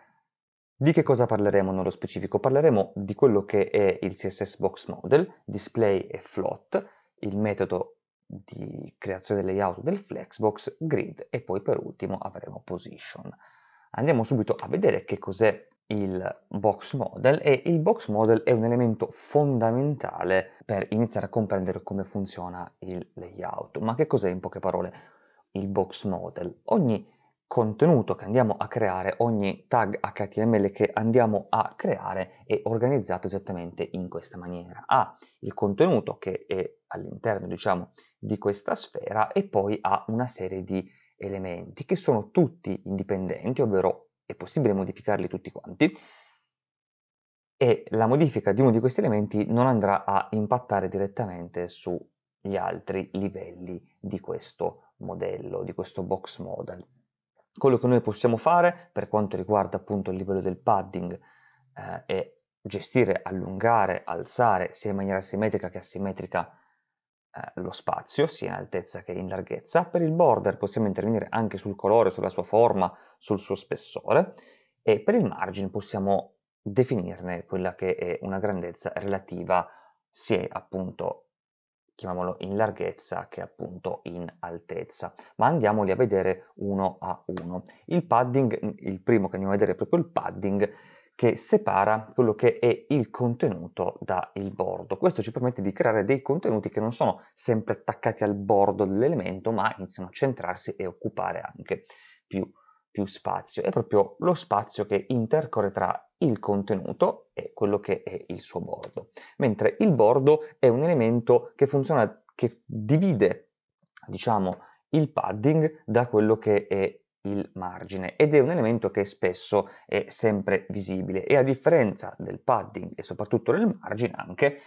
Di che cosa parleremo nello specifico? Parleremo di quello che è il CSS Box Model, Display e Float, il metodo di creazione del layout del Flexbox, Grid e poi per ultimo avremo Position. Andiamo subito a vedere che cos'è il box model e il box model è un elemento fondamentale per iniziare a comprendere come funziona il layout. Ma che cos'è in poche parole il box model? Ogni contenuto che andiamo a creare, ogni tag HTML che andiamo a creare è organizzato esattamente in questa maniera. Ha il contenuto che è all'interno, diciamo, di questa sfera e poi ha una serie di elementi che sono tutti indipendenti, ovvero è possibile modificarli tutti quanti e la modifica di uno di questi elementi non andrà a impattare direttamente sugli altri livelli di questo modello, di questo box model. Quello che noi possiamo fare per quanto riguarda appunto il livello del padding eh, è gestire, allungare, alzare sia in maniera simmetrica che asimmetrica eh, lo spazio, sia in altezza che in larghezza. Per il border possiamo intervenire anche sul colore, sulla sua forma, sul suo spessore e per il margine possiamo definirne quella che è una grandezza relativa sia appunto chiamiamolo in larghezza che appunto in altezza, ma andiamoli a vedere uno a uno. Il padding, mm, il primo che andiamo a vedere è proprio il padding che separa quello che è il contenuto dal bordo. Questo ci permette di creare dei contenuti che non sono sempre attaccati al bordo dell'elemento, ma iniziano a centrarsi e occupare anche più, più spazio. È proprio lo spazio che intercorre tra il contenuto e quello che è il suo bordo, mentre il bordo è un elemento che funziona, che divide, diciamo, il padding da quello che è il margine ed è un elemento che spesso è sempre visibile e a differenza del padding e soprattutto del margine anche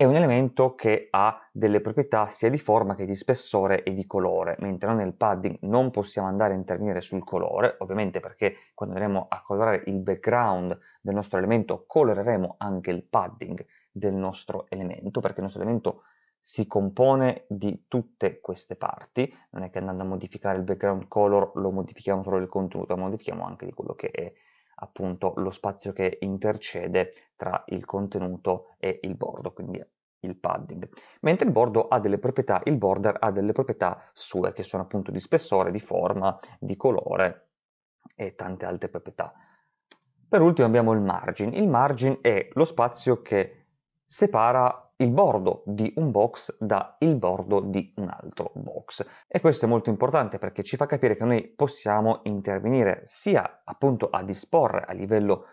è un elemento che ha delle proprietà sia di forma che di spessore e di colore, mentre noi nel padding non possiamo andare a intervenire sul colore, ovviamente perché quando andremo a colorare il background del nostro elemento coloreremo anche il padding del nostro elemento, perché il nostro elemento si compone di tutte queste parti, non è che andando a modificare il background color lo modifichiamo solo del contenuto, ma modifichiamo anche di quello che è appunto lo spazio che intercede tra il contenuto e il bordo, quindi il padding. Mentre il bordo ha delle proprietà, il border ha delle proprietà sue, che sono appunto di spessore, di forma, di colore e tante altre proprietà. Per ultimo abbiamo il margin. Il margin è lo spazio che separa il bordo di un box da il bordo di un altro box. E questo è molto importante perché ci fa capire che noi possiamo intervenire sia appunto a disporre a livello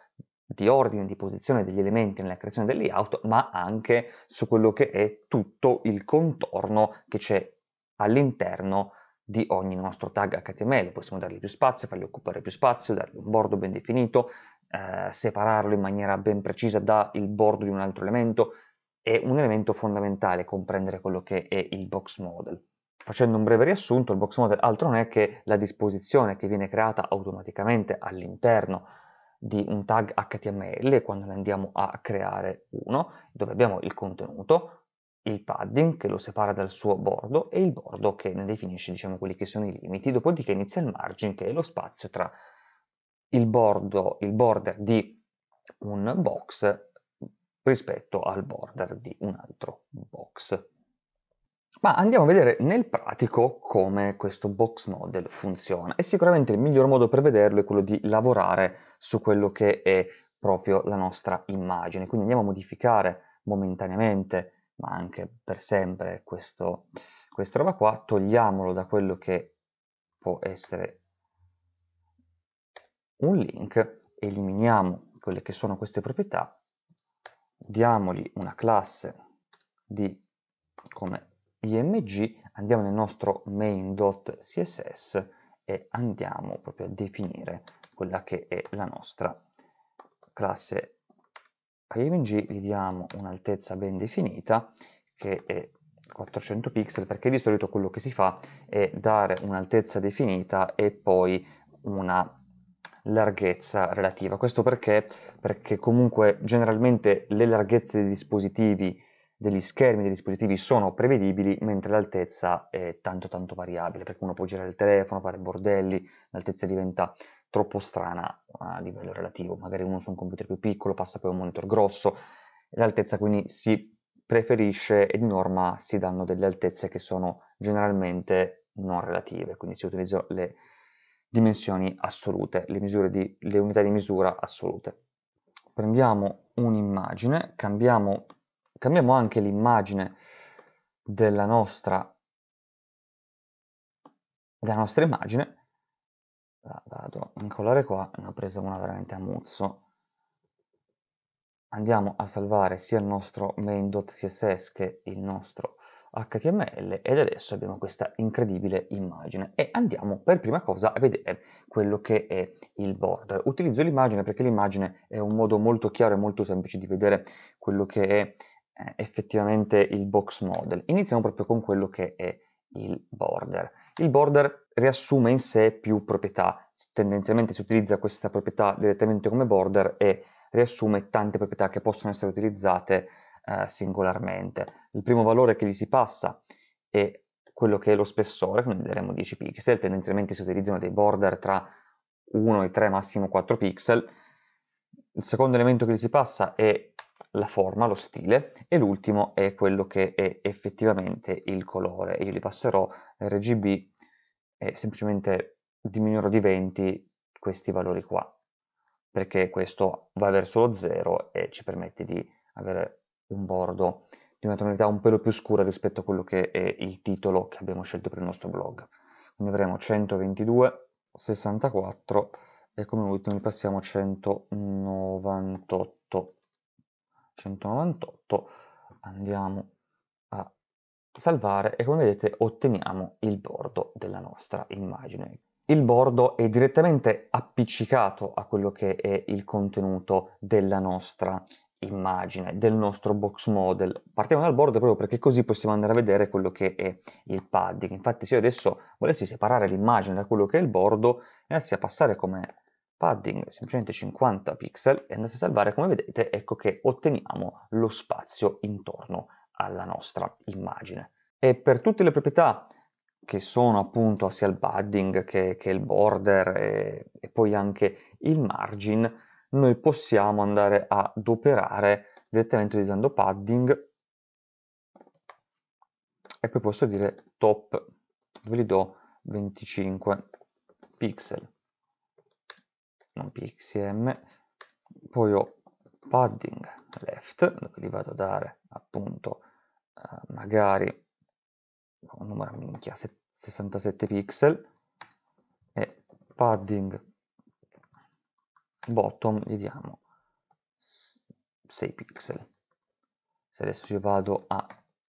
di ordine di posizione degli elementi nella creazione del layout, ma anche su quello che è tutto il contorno che c'è all'interno di ogni nostro tag HTML. Possiamo dargli più spazio, fargli occupare più spazio, dargli un bordo ben definito, eh, separarlo in maniera ben precisa dal bordo di un altro elemento, è un elemento fondamentale comprendere quello che è il box model. Facendo un breve riassunto, il box model altro non è che la disposizione che viene creata automaticamente all'interno di un tag HTML quando ne andiamo a creare uno, dove abbiamo il contenuto, il padding che lo separa dal suo bordo e il bordo che ne definisce diciamo, quelli che sono i limiti, dopodiché inizia il margin che è lo spazio tra il, bordo, il border di un box rispetto al border di un altro box. Ma andiamo a vedere nel pratico come questo box model funziona e sicuramente il miglior modo per vederlo è quello di lavorare su quello che è proprio la nostra immagine. Quindi andiamo a modificare momentaneamente, ma anche per sempre, questo, questa roba qua, togliamolo da quello che può essere un link, eliminiamo quelle che sono queste proprietà diamogli una classe di come img, andiamo nel nostro main.css e andiamo proprio a definire quella che è la nostra classe img, gli diamo un'altezza ben definita che è 400 pixel perché di solito quello che si fa è dare un'altezza definita e poi una larghezza relativa. Questo perché? Perché comunque generalmente le larghezze dei dispositivi, degli schermi dei dispositivi sono prevedibili, mentre l'altezza è tanto tanto variabile, perché uno può girare il telefono, fare bordelli, l'altezza diventa troppo strana a livello relativo, magari uno su un computer più piccolo passa poi a un monitor grosso, l'altezza quindi si preferisce e di norma si danno delle altezze che sono generalmente non relative, quindi si utilizzano le dimensioni assolute, le, misure di, le unità di misura assolute. Prendiamo un'immagine, cambiamo, cambiamo anche l'immagine della nostra, della nostra immagine, la vado a incollare qua, ne ho presa una veramente a muzzo, andiamo a salvare sia il nostro main.css che il nostro html ed adesso abbiamo questa incredibile immagine e andiamo per prima cosa a vedere quello che è il border. Utilizzo l'immagine perché l'immagine è un modo molto chiaro e molto semplice di vedere quello che è eh, effettivamente il box model. Iniziamo proprio con quello che è il border. Il border riassume in sé più proprietà, tendenzialmente si utilizza questa proprietà direttamente come border e riassume tante proprietà che possono essere utilizzate eh, singolarmente. Il primo valore che gli si passa è quello che è lo spessore, quindi vedremo 10 pixel, tendenzialmente si utilizzano dei border tra 1 e 3, massimo 4 pixel. Il secondo elemento che gli si passa è la forma, lo stile, e l'ultimo è quello che è effettivamente il colore. Io gli passerò RGB e semplicemente diminuirò di 20 questi valori qua perché questo va verso lo zero e ci permette di avere un bordo di una tonalità un pelo più scura rispetto a quello che è il titolo che abbiamo scelto per il nostro blog. Quindi avremo 122, 64 e come ultimo passiamo 198. 198 andiamo a salvare e come vedete otteniamo il bordo della nostra immagine il bordo è direttamente appiccicato a quello che è il contenuto della nostra immagine, del nostro box model. Partiamo dal bordo proprio perché così possiamo andare a vedere quello che è il padding. Infatti se io adesso volessi separare l'immagine da quello che è il bordo, andassi a passare come padding semplicemente 50 pixel e andassi a salvare, come vedete, ecco che otteniamo lo spazio intorno alla nostra immagine. E per tutte le proprietà che sono appunto sia il padding che, che il border e, e, poi anche il margin, noi possiamo andare ad operare direttamente utilizzando padding e poi posso dire top, dove li do 25 pixel, non pxm, poi ho padding left, dove li vado a dare appunto eh, magari un numero minchia, 67 pixel e padding bottom gli diamo 6 pixel. Se adesso io vado a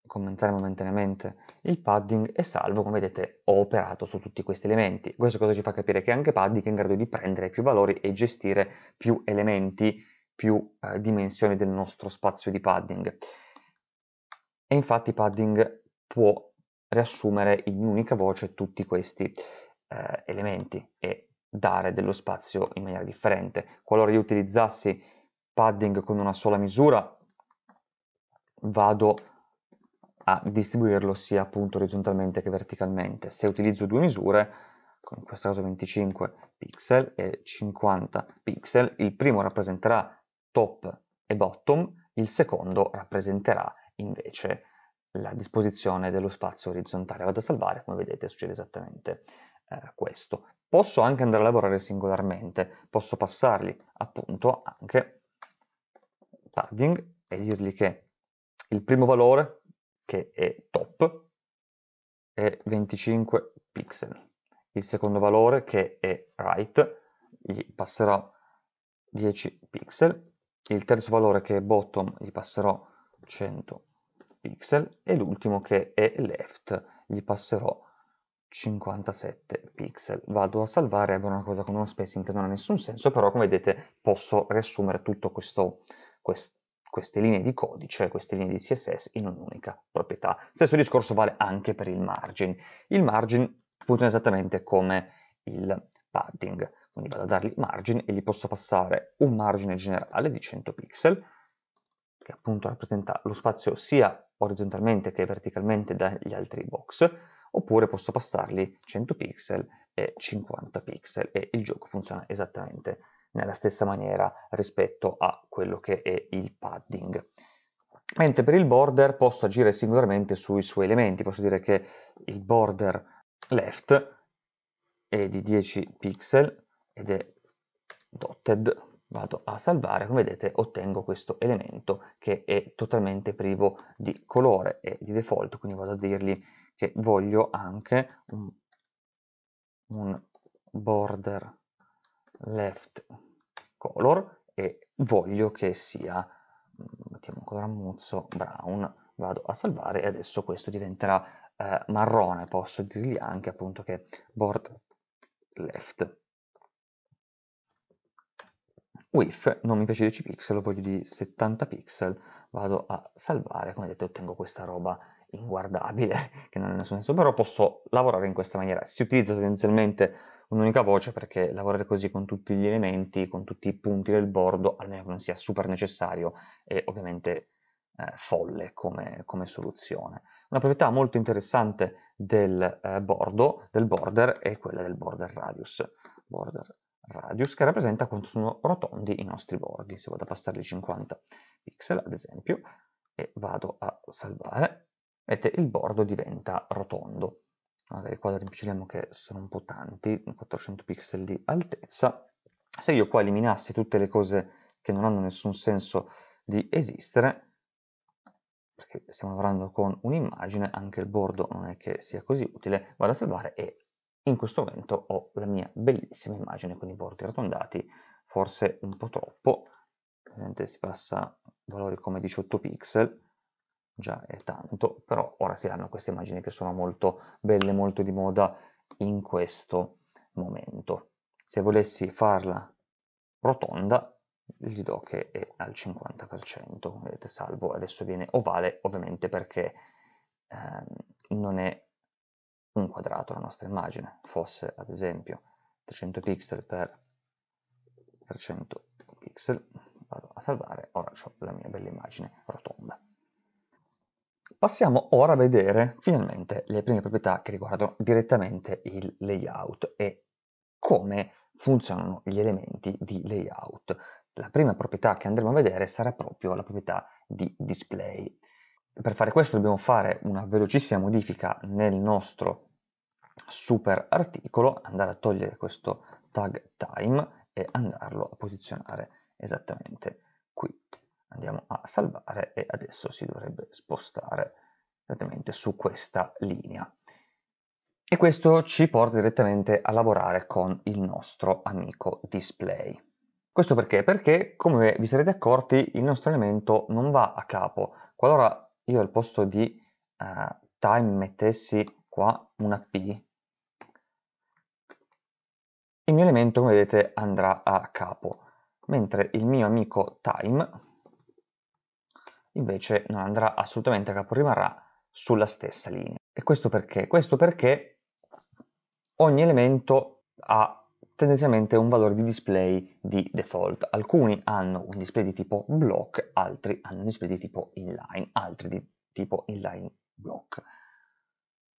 commentare momentaneamente il padding e salvo, come vedete ho operato su tutti questi elementi. Questo cosa ci fa capire che anche padding è in grado di prendere più valori e gestire più elementi, più eh, dimensioni del nostro spazio di padding. E infatti padding può riassumere in un'unica voce tutti questi eh, elementi e dare dello spazio in maniera differente. Qualora io utilizzassi padding con una sola misura, vado a distribuirlo sia appunto orizzontalmente che verticalmente. Se utilizzo due misure, in questo caso 25 pixel e 50 pixel, il primo rappresenterà top e bottom, il secondo rappresenterà invece la disposizione dello spazio orizzontale. Vado a salvare, come vedete succede esattamente eh, questo. Posso anche andare a lavorare singolarmente, posso passarli appunto anche padding e dirgli che il primo valore, che è top, è 25 pixel. Il secondo valore, che è right, gli passerò 10 pixel. Il terzo valore, che è bottom, gli passerò 100 pixel e l'ultimo che è left gli passerò 57 pixel. Vado a salvare, avrò una cosa con uno spacing che non ha nessun senso, però come vedete posso riassumere tutto questo, quest, queste linee di codice, queste linee di CSS in un'unica proprietà. Stesso discorso vale anche per il margin. Il margin funziona esattamente come il padding, quindi vado a dargli margin e gli posso passare un margine generale di 100 pixel, che appunto rappresenta lo spazio sia orizzontalmente che verticalmente dagli altri box, oppure posso passarli 100 pixel e 50 pixel e il gioco funziona esattamente nella stessa maniera rispetto a quello che è il padding. Mentre per il border posso agire singolarmente sui suoi elementi, posso dire che il border left è di 10 pixel ed è dotted vado a salvare, come vedete ottengo questo elemento che è totalmente privo di colore e di default, quindi vado a dirgli che voglio anche un, un border left color e voglio che sia, mm, mettiamo ancora un muzzo, brown, vado a salvare e adesso questo diventerà eh, marrone, posso dirgli anche appunto che border left width non mi piace 10 pixel, voglio di 70 pixel, vado a salvare, come vedete ottengo questa roba inguardabile, che non ha nessun senso, però posso lavorare in questa maniera. Si utilizza tendenzialmente un'unica voce perché lavorare così con tutti gli elementi, con tutti i punti del bordo, almeno che non sia super necessario è ovviamente eh, folle come, come, soluzione. Una proprietà molto interessante del, eh, bordo, del border è quella del border radius. Border radius che rappresenta quanto sono rotondi i nostri bordi. Se vado a passare 50 pixel, ad esempio, e vado a salvare, vedete il bordo diventa rotondo. Magari qua rimpiccioliamo che sono un po' tanti, 400 pixel di altezza. Se io qua eliminassi tutte le cose che non hanno nessun senso di esistere, perché stiamo lavorando con un'immagine, anche il bordo non è che sia così utile, vado a salvare e in questo momento ho la mia bellissima immagine con i bordi arrotondati, forse un po' troppo, ovviamente si passa valori come 18 pixel, già è tanto, però ora si hanno queste immagini che sono molto belle, molto di moda in questo momento. Se volessi farla rotonda, gli do che è al 50%, vedete, salvo, adesso viene ovale, ovviamente perché ehm, non è un quadrato la nostra immagine fosse ad esempio 300 pixel per 300 pixel vado a salvare ora ho la mia bella immagine rotonda passiamo ora a vedere finalmente le prime proprietà che riguardano direttamente il layout e come funzionano gli elementi di layout la prima proprietà che andremo a vedere sarà proprio la proprietà di display per fare questo dobbiamo fare una velocissima modifica nel nostro super articolo, andare a togliere questo tag time e andarlo a posizionare esattamente qui. Andiamo a salvare e adesso si dovrebbe spostare esattamente su questa linea. E questo ci porta direttamente a lavorare con il nostro amico display. Questo perché? Perché, come vi sarete accorti, il nostro elemento non va a capo. Qualora io al posto di uh, time mettessi qua una p, il mio elemento, come vedete, andrà a capo, mentre il mio amico time invece non andrà assolutamente a capo, rimarrà sulla stessa linea. E questo perché? Questo perché ogni elemento ha tendenzialmente un valore di display di default. Alcuni hanno un display di tipo block, altri hanno un display di tipo inline, altri di tipo inline block.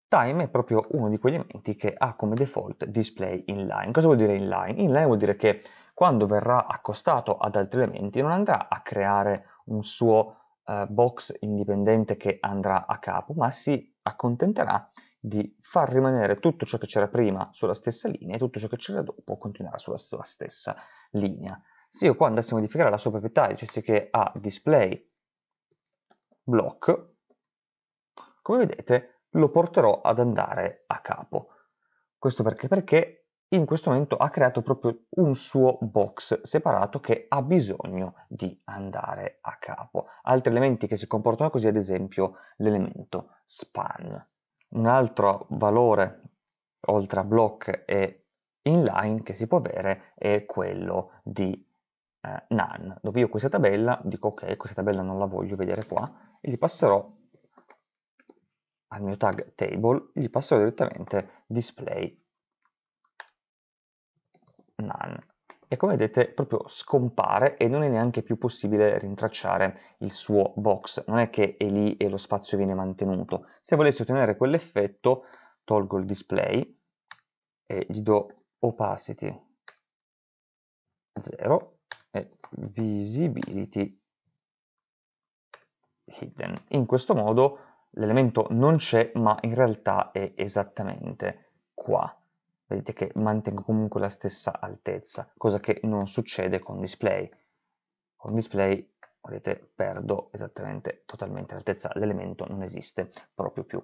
Time è proprio uno di quegli elementi che ha come default display inline. Cosa vuol dire inline? Inline vuol dire che quando verrà accostato ad altri elementi non andrà a creare un suo uh, box indipendente che andrà a capo, ma si accontenterà di di far rimanere tutto ciò che c'era prima sulla stessa linea e tutto ciò che c'era dopo continuare sulla, sulla stessa linea. Se io qua andassi a modificare la sua proprietà e dicessi che ha display block, come vedete lo porterò ad andare a capo. Questo perché? Perché in questo momento ha creato proprio un suo box separato che ha bisogno di andare a capo. Altri elementi che si comportano così, ad esempio l'elemento span. Un altro valore oltre a block e inline che si può avere è quello di eh, none, dove io questa tabella dico ok, questa tabella non la voglio vedere qua, e gli passerò al mio tag table, gli passerò direttamente display none e come vedete proprio scompare e non è neanche più possibile rintracciare il suo box, non è che è lì e lo spazio viene mantenuto. Se volessi ottenere quell'effetto tolgo il display e gli do opacity 0 e visibility hidden. In questo modo l'elemento non c'è ma in realtà è esattamente qua vedete che mantengo comunque la stessa altezza, cosa che non succede con display. Con display, vedete, perdo esattamente totalmente l'altezza, l'elemento non esiste proprio più.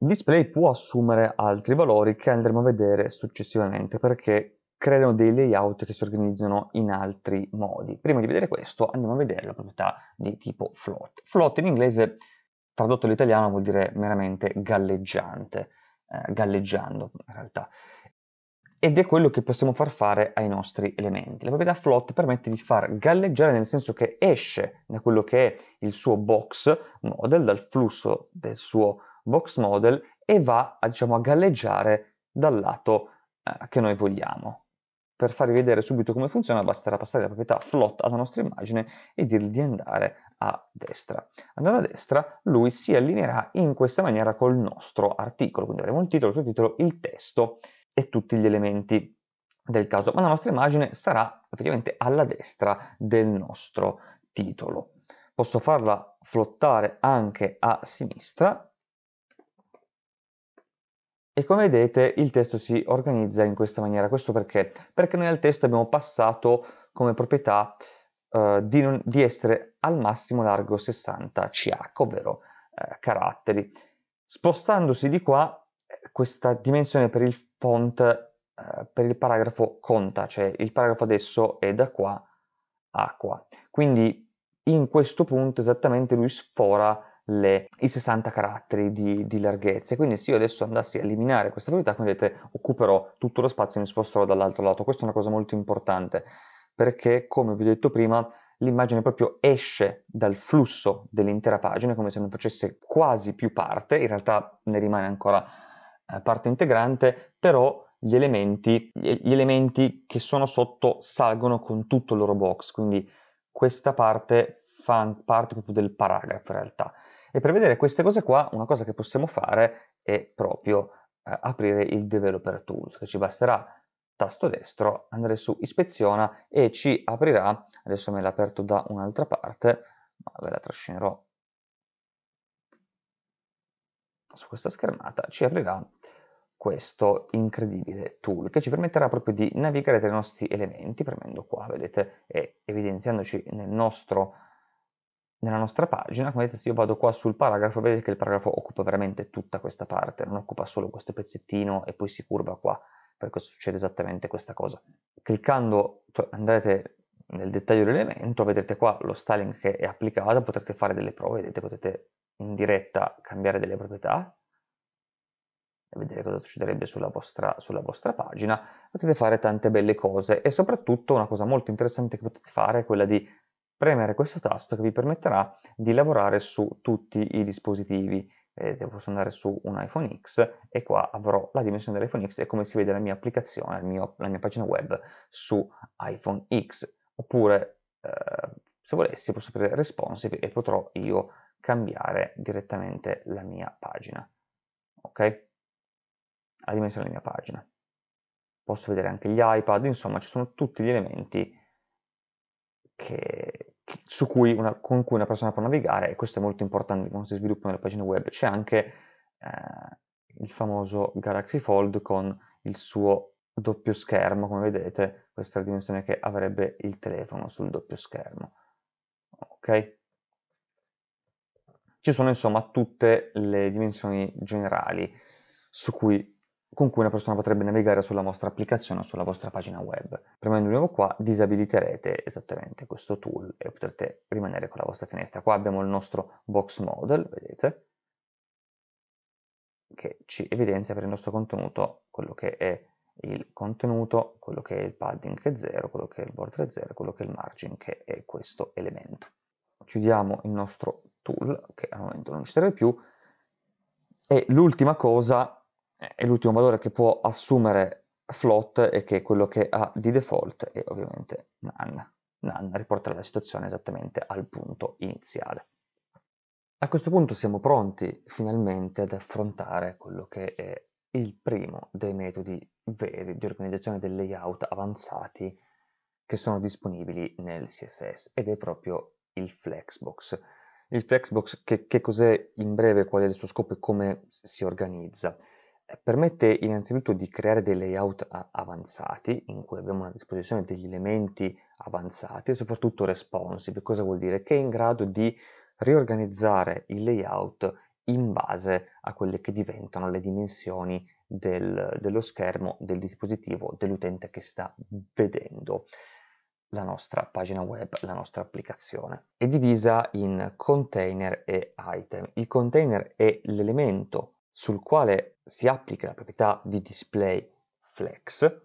Display può assumere altri valori che andremo a vedere successivamente perché creano dei layout che si organizzano in altri modi. Prima di vedere questo andiamo a vedere la proprietà di tipo float. Float in inglese tradotto all'italiano vuol dire meramente galleggiante eh, galleggiando in realtà. Ed è quello che possiamo far fare ai nostri elementi. La proprietà float permette di far galleggiare nel senso che esce da quello che è il suo box model, dal flusso del suo box model e va a, diciamo, a galleggiare dal lato eh, che noi vogliamo. Per farvi vedere subito come funziona basterà passare la proprietà float alla nostra immagine e dirgli di andare a destra. Andando a destra, lui si allineerà in questa maniera col nostro articolo, quindi avremo il titolo, il sottotitolo, il testo e tutti gli elementi del caso, ma la nostra immagine sarà effettivamente alla destra del nostro titolo. Posso farla flottare anche a sinistra e come vedete il testo si organizza in questa maniera. Questo perché? Perché noi al testo abbiamo passato come proprietà eh, di, non, di, essere al massimo largo 60 CH, ovvero eh, caratteri. Spostandosi di qua, eh, questa dimensione per il font, eh, per il paragrafo conta, cioè il paragrafo adesso è da qua a qua. Quindi in questo punto esattamente lui sfora le, i 60 caratteri di, di, larghezza. Quindi se io adesso andassi a eliminare questa proprietà, come vedete, occuperò tutto lo spazio e mi sposterò dall'altro lato. Questa è una cosa molto importante perché, come vi ho detto prima, l'immagine proprio esce dal flusso dell'intera pagina, come se non facesse quasi più parte, in realtà ne rimane ancora eh, parte integrante, però gli elementi, eh, gli elementi che sono sotto salgono con tutto il loro box, quindi questa parte fa parte proprio del paragrafo in realtà. E per vedere queste cose qua, una cosa che possiamo fare è proprio eh, aprire il Developer Tools, che ci basterà tasto destro, andare su ispeziona e ci aprirà, adesso me l'ha aperto da un'altra parte, ma ve la trascinerò su questa schermata, ci aprirà questo incredibile tool che ci permetterà proprio di navigare tra i nostri elementi, premendo qua, vedete, e evidenziandoci nel nostro, nella nostra pagina, come vedete se io vado qua sul paragrafo, vedete che il paragrafo occupa veramente tutta questa parte, non occupa solo questo pezzettino e poi si curva qua per questo succede esattamente questa cosa. Cliccando andrete nel dettaglio dell'elemento, vedrete qua lo styling che è applicato, potrete fare delle prove, vedete potete in diretta cambiare delle proprietà e vedere cosa succederebbe sulla vostra, sulla vostra pagina, potete fare tante belle cose e soprattutto una cosa molto interessante che potete fare è quella di premere questo tasto che vi permetterà di lavorare su tutti i dispositivi eh, posso andare su un iPhone X e qua avrò la dimensione dell'iPhone X e come si vede la mia applicazione, mio, la mia pagina web su iPhone X. Oppure, eh, se volessi, posso aprire responsive e potrò io cambiare direttamente la mia pagina. Ok? La dimensione della mia pagina. Posso vedere anche gli iPad, insomma ci sono tutti gli elementi che, cui una, con cui una persona può navigare, e questo è molto importante quando si sviluppano le pagine web, c'è anche eh, il famoso Galaxy Fold con il suo doppio schermo, come vedete, questa è la dimensione che avrebbe il telefono sul doppio schermo. Ok? Ci sono insomma tutte le dimensioni generali su cui con cui una persona potrebbe navigare sulla vostra applicazione o sulla vostra pagina web. Premendo di nuovo qua disabiliterete esattamente questo tool e potrete rimanere con la vostra finestra. Qua abbiamo il nostro box model, vedete, che ci evidenzia per il nostro contenuto quello che è il contenuto, quello che è il padding che è 0, quello che è il border 0, quello che è il margin che è questo elemento. Chiudiamo il nostro tool che al momento non ci serve più e l'ultima cosa è l'ultimo valore che può assumere float e che è quello che ha di default e ovviamente none. None riporterà la situazione esattamente al punto iniziale. A questo punto siamo pronti finalmente ad affrontare quello che è il primo dei metodi veri di organizzazione del layout avanzati che sono disponibili nel CSS ed è proprio il Flexbox. Il Flexbox che, che cos'è in breve, qual è il suo scopo e come si organizza? permette innanzitutto di creare dei layout avanzati in cui abbiamo a disposizione degli elementi avanzati e soprattutto responsive. Cosa vuol dire? Che è in grado di riorganizzare il layout in base a quelle che diventano le dimensioni del, dello schermo, del dispositivo, dell'utente che sta vedendo la nostra pagina web, la nostra applicazione. È divisa in container e item. Il container è l'elemento sul quale si applica la proprietà di display flex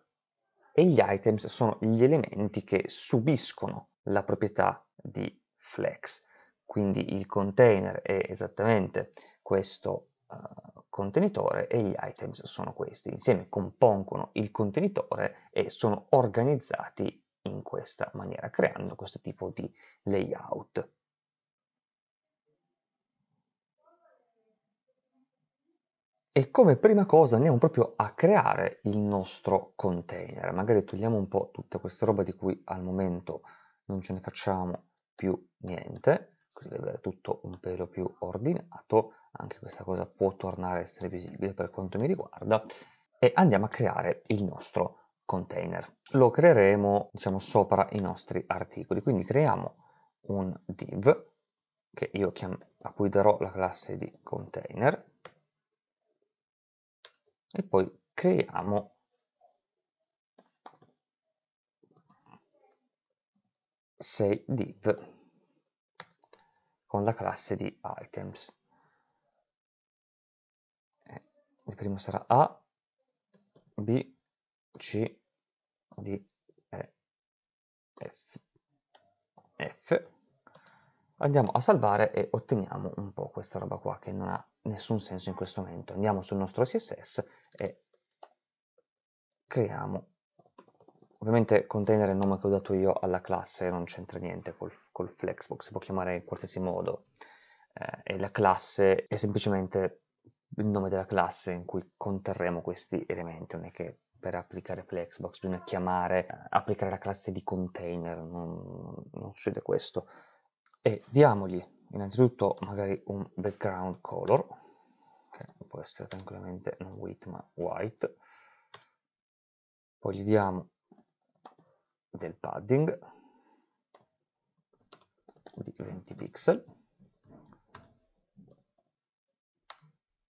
e gli items sono gli elementi che subiscono la proprietà di flex. Quindi il container è esattamente questo uh, contenitore e gli items sono questi. Insieme compongono il contenitore e sono organizzati in questa maniera, creando questo tipo di layout. E come prima cosa andiamo proprio a creare il nostro container. Magari togliamo un po' tutta questa roba di cui al momento non ce ne facciamo più niente, così deve avere tutto un pelo più ordinato, anche questa cosa può tornare a essere visibile per quanto mi riguarda, e andiamo a creare il nostro container. Lo creeremo, diciamo, sopra i nostri articoli, quindi creiamo un div, che io chiam- a cui darò la classe di container, e poi creiamo sei div con la classe di items. Eh, il primo sarà A, B, C, D, E, F. F andiamo a salvare e otteniamo un po' questa roba qua che non ha nessun senso in questo momento. Andiamo sul nostro CSS e creiamo. Ovviamente container è il nome che ho dato io alla classe, non c'entra niente col, col, Flexbox, si può chiamare in qualsiasi modo. Eh, e la classe è semplicemente il nome della classe in cui conterremo questi elementi, non è che per applicare Flexbox bisogna chiamare, eh, applicare la classe di container, non, non succede questo e diamogli innanzitutto magari un background color, che può essere tranquillamente non white ma white, poi gli diamo del padding di 20 pixel,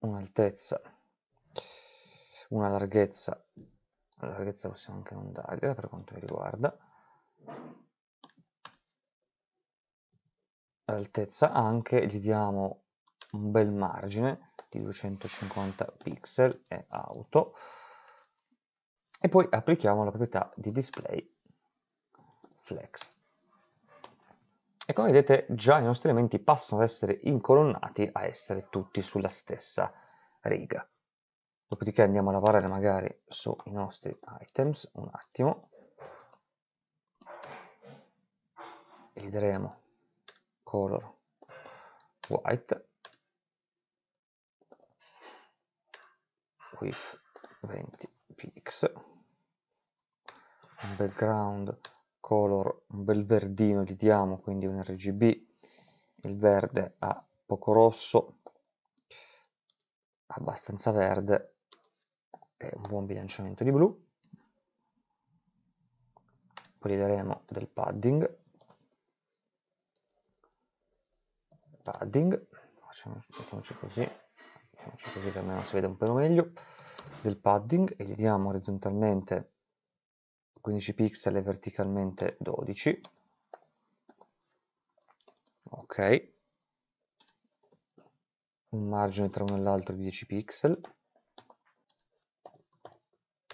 un'altezza, una larghezza, la larghezza possiamo anche non dargliela per quanto mi riguarda, altezza anche gli diamo un bel margine di 250 pixel e auto e poi applichiamo la proprietà di display flex e come vedete già i nostri elementi passano ad essere incolonnati a essere tutti sulla stessa riga dopodiché andiamo a lavorare magari sui nostri items un attimo e gli daremo color white with 20 px background color un bel verdino gli diamo quindi un rgb il verde a poco rosso abbastanza verde e un buon bilanciamento di blu poi gli daremo del padding padding, mettiamoci così, mettiamoci così che almeno si vede un po' meglio, del padding e gli diamo orizzontalmente 15 pixel e verticalmente 12. Ok. Un margine tra uno e l'altro di 10 pixel.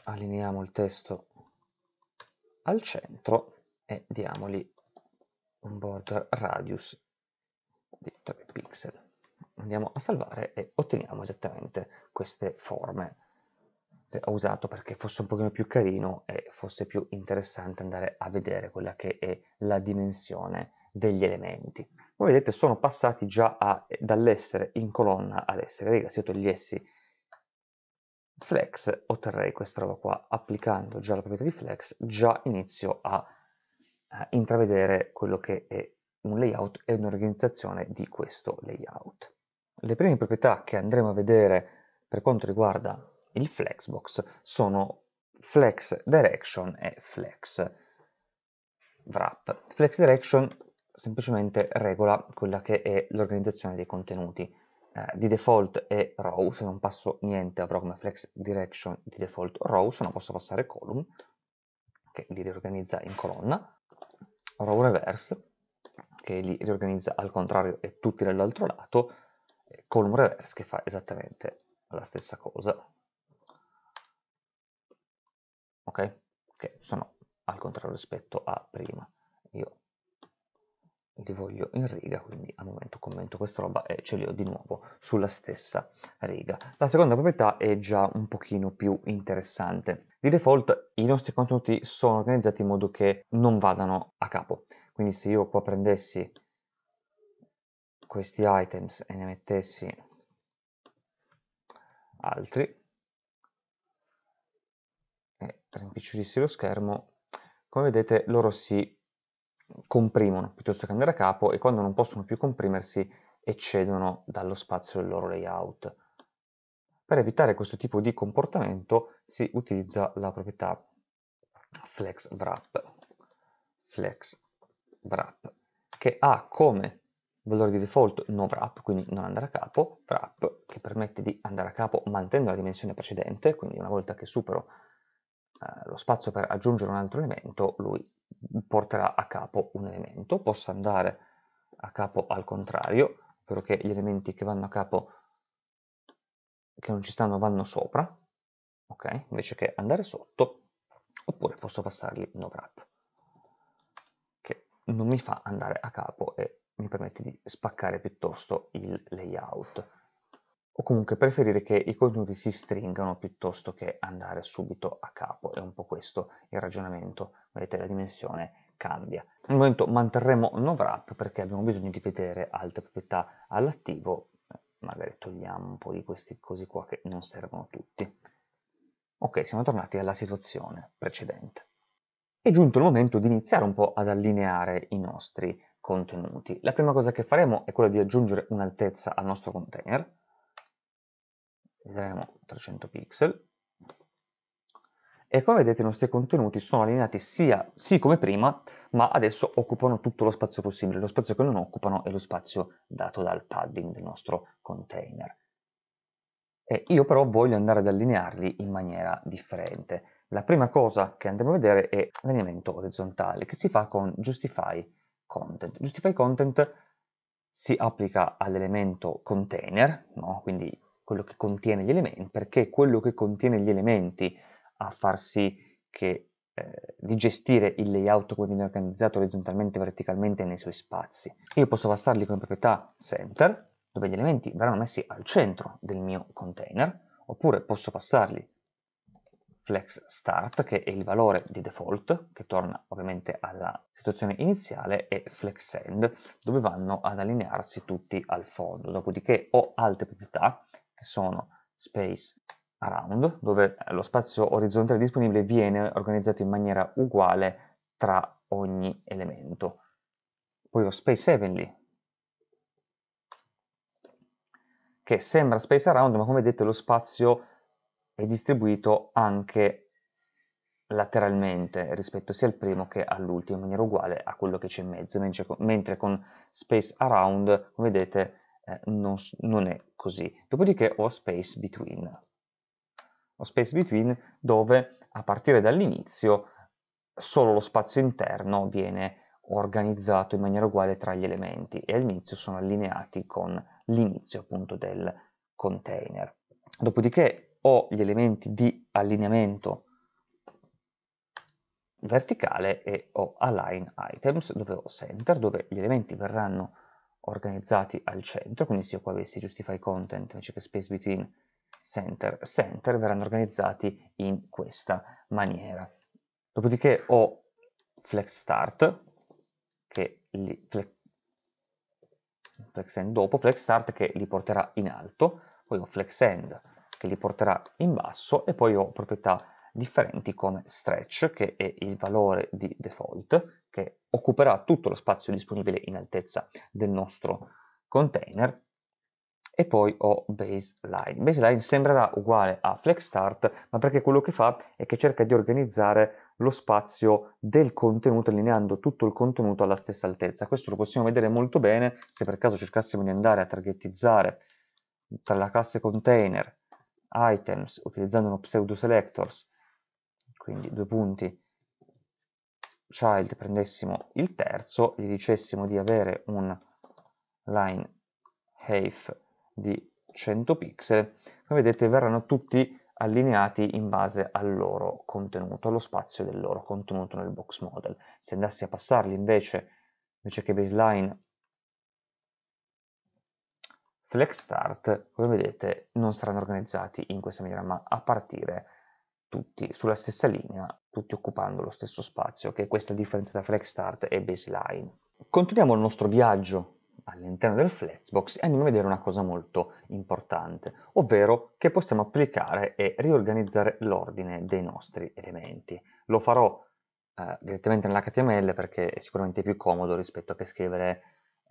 Allineiamo il testo al centro e diamogli un border radius di 3 pixel. Andiamo a salvare e otteniamo esattamente queste forme che ho usato perché fosse un pochino più carino e fosse più interessante andare a vedere quella che è la dimensione degli elementi. Come vedete sono passati già dall'essere in colonna ad essere riga, se io togliessi flex otterrei questa roba qua applicando già la proprietà di flex già inizio a, a intravedere quello che è un layout e un'organizzazione di questo layout. Le prime proprietà che andremo a vedere per quanto riguarda il Flexbox sono Flex Direction e Flex Wrap. Flex Direction semplicemente regola quella che è l'organizzazione dei contenuti. Eh, di default è row, se non passo niente avrò come flex direction di default row, se no posso passare column, che li riorganizza in colonna, row reverse, che li riorganizza al contrario e tutti dall'altro lato, eh, column reverse che fa esattamente la stessa cosa. Ok? Che sono al contrario rispetto a prima. Io li voglio in riga, quindi al momento commento questa roba e ce li ho di nuovo sulla stessa riga. La seconda proprietà è già un pochino più interessante. Di default i nostri contenuti sono organizzati in modo che non vadano a capo quindi se io qua prendessi questi items e ne mettessi altri e rimpicciolissi lo schermo come vedete loro si comprimono piuttosto che andare a capo e quando non possono più comprimersi eccedono dallo spazio del loro layout. Per evitare questo tipo di comportamento si utilizza la proprietà flex wrap flex wrap, che ha come valore di default no wrap, quindi non andare a capo, wrap, che permette di andare a capo mantenendo la dimensione precedente, quindi una volta che supero eh, lo spazio per aggiungere un altro elemento, lui porterà a capo un elemento, Posso andare a capo al contrario, ovvero che gli elementi che vanno a capo, che non ci stanno, vanno sopra, ok? Invece che andare sotto, oppure posso passargli no wrap non mi fa andare a capo e mi permette di spaccare piuttosto il layout o comunque preferire che i contenuti si stringano piuttosto che andare subito a capo. È un po' questo il ragionamento, vedete la dimensione cambia. nel momento manterremo no wrap perché abbiamo bisogno di vedere altre proprietà all'attivo, eh, magari togliamo un po' di questi cosi qua che non servono tutti. Ok, siamo tornati alla situazione precedente. È giunto il momento di iniziare un po' ad allineare i nostri contenuti. La prima cosa che faremo è quella di aggiungere un'altezza al nostro container. Vedremo 300 pixel. E come vedete i nostri contenuti sono allineati sia, sì come prima, ma adesso occupano tutto lo spazio possibile. Lo spazio che non occupano è lo spazio dato dal padding del nostro container. E io però voglio andare ad allinearli in maniera differente. La prima cosa che andremo a vedere è l'allineamento orizzontale che si fa con Justify Content. Justify Content si applica all'elemento container, no? quindi quello che contiene gli elementi, perché è quello che contiene gli elementi a far sì che, eh, di gestire il layout come viene organizzato orizzontalmente e verticalmente nei suoi spazi. Io posso bastarli con proprietà center, dove gli elementi verranno messi al centro del mio container, oppure posso passarli flex start che è il valore di default che torna ovviamente alla situazione iniziale e flex end dove vanno ad allinearsi tutti al fondo dopodiché ho altre proprietà che sono space around dove eh, lo spazio orizzontale disponibile viene organizzato in maniera uguale tra ogni elemento poi ho space evenly che sembra space around ma come vedete lo spazio è è distribuito anche lateralmente rispetto sia al primo che all'ultimo in maniera uguale a quello che c'è in mezzo mentre con, mentre con space around come vedete eh, non, non è così dopodiché ho space between ho space between dove a partire dall'inizio solo lo spazio interno viene organizzato in maniera uguale tra gli elementi e all'inizio sono allineati con l'inizio appunto del container. Dopodiché ho gli elementi di allineamento verticale e ho align items dove ho center dove gli elementi verranno organizzati al centro quindi se io qua avessi justify content invece che space between center center verranno organizzati in questa maniera dopodiché ho flex start che li, flex, flex end dopo flex start che li porterà in alto poi ho flex end che li porterà in basso e poi ho proprietà differenti come stretch che è il valore di default che occuperà tutto lo spazio disponibile in altezza del nostro container e poi ho baseline. Baseline sembrerà uguale a flex start, ma perché quello che fa è che cerca di organizzare lo spazio del contenuto allineando tutto il contenuto alla stessa altezza. Questo lo possiamo vedere molto bene se per caso cercassimo di andare a targetizzare tra la classe container items utilizzando uno pseudo selectors, quindi due punti, child prendessimo il terzo, gli dicessimo di avere un line height di 100 pixel, come vedete verranno tutti allineati in base al loro contenuto, allo spazio del loro contenuto nel box model. Se andassi a passarli invece, invece che baseline Flex Start, come vedete, non saranno organizzati in questa maniera, ma a partire tutti sulla stessa linea, tutti occupando lo stesso spazio, che è questa differenza tra Flex Start e Baseline. Continuiamo il nostro viaggio all'interno del Flexbox e andiamo a vedere una cosa molto importante, ovvero che possiamo applicare e riorganizzare l'ordine dei nostri elementi. Lo farò eh, direttamente nell'HTML perché è sicuramente più comodo rispetto a che scrivere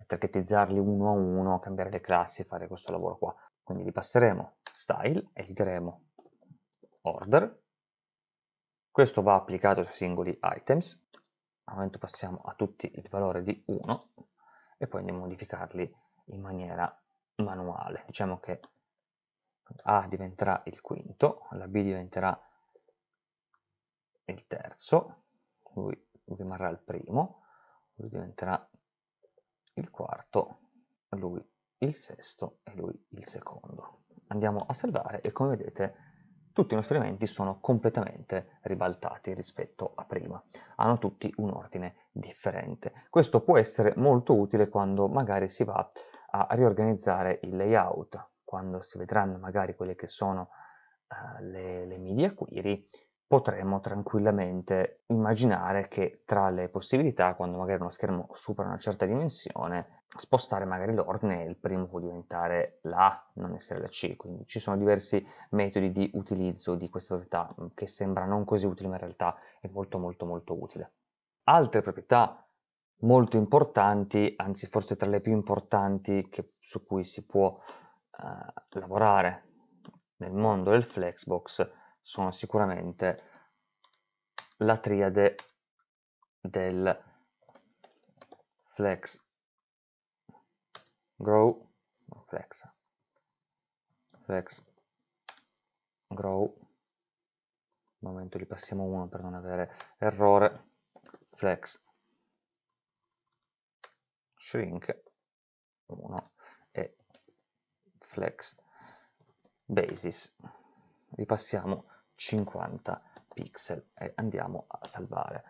targetizzarli uno a uno, cambiare le classi e fare questo lavoro qua. Quindi li passeremo style e gli daremo order. Questo va applicato sui singoli items. Al momento passiamo a tutti il valore di 1 e poi andiamo a modificarli in maniera manuale. Diciamo che A diventerà il quinto, la B diventerà il terzo, lui rimarrà il primo, lui diventerà il quarto, lui il sesto e lui il secondo. Andiamo a salvare e come vedete tutti i nostri elementi sono completamente ribaltati rispetto a prima, hanno tutti un ordine differente. Questo può essere molto utile quando magari si va a riorganizzare il layout, quando si vedranno magari quelle che sono uh, le, le media query potremmo tranquillamente immaginare che tra le possibilità, quando magari uno schermo supera una certa dimensione, spostare magari l'ordine, il primo può diventare la A, non essere la C, quindi ci sono diversi metodi di utilizzo di questa proprietà mm, che sembra non così utile ma in realtà è molto molto molto utile. Altre proprietà molto importanti, anzi forse tra le più importanti che, su cui si può eh, lavorare nel mondo del Flexbox, sono sicuramente la triade del flex grow flex flex grow un momento li passiamo uno per non avere errore flex shrink 1 e flex basis ripassiamo 50 pixel e andiamo a salvare.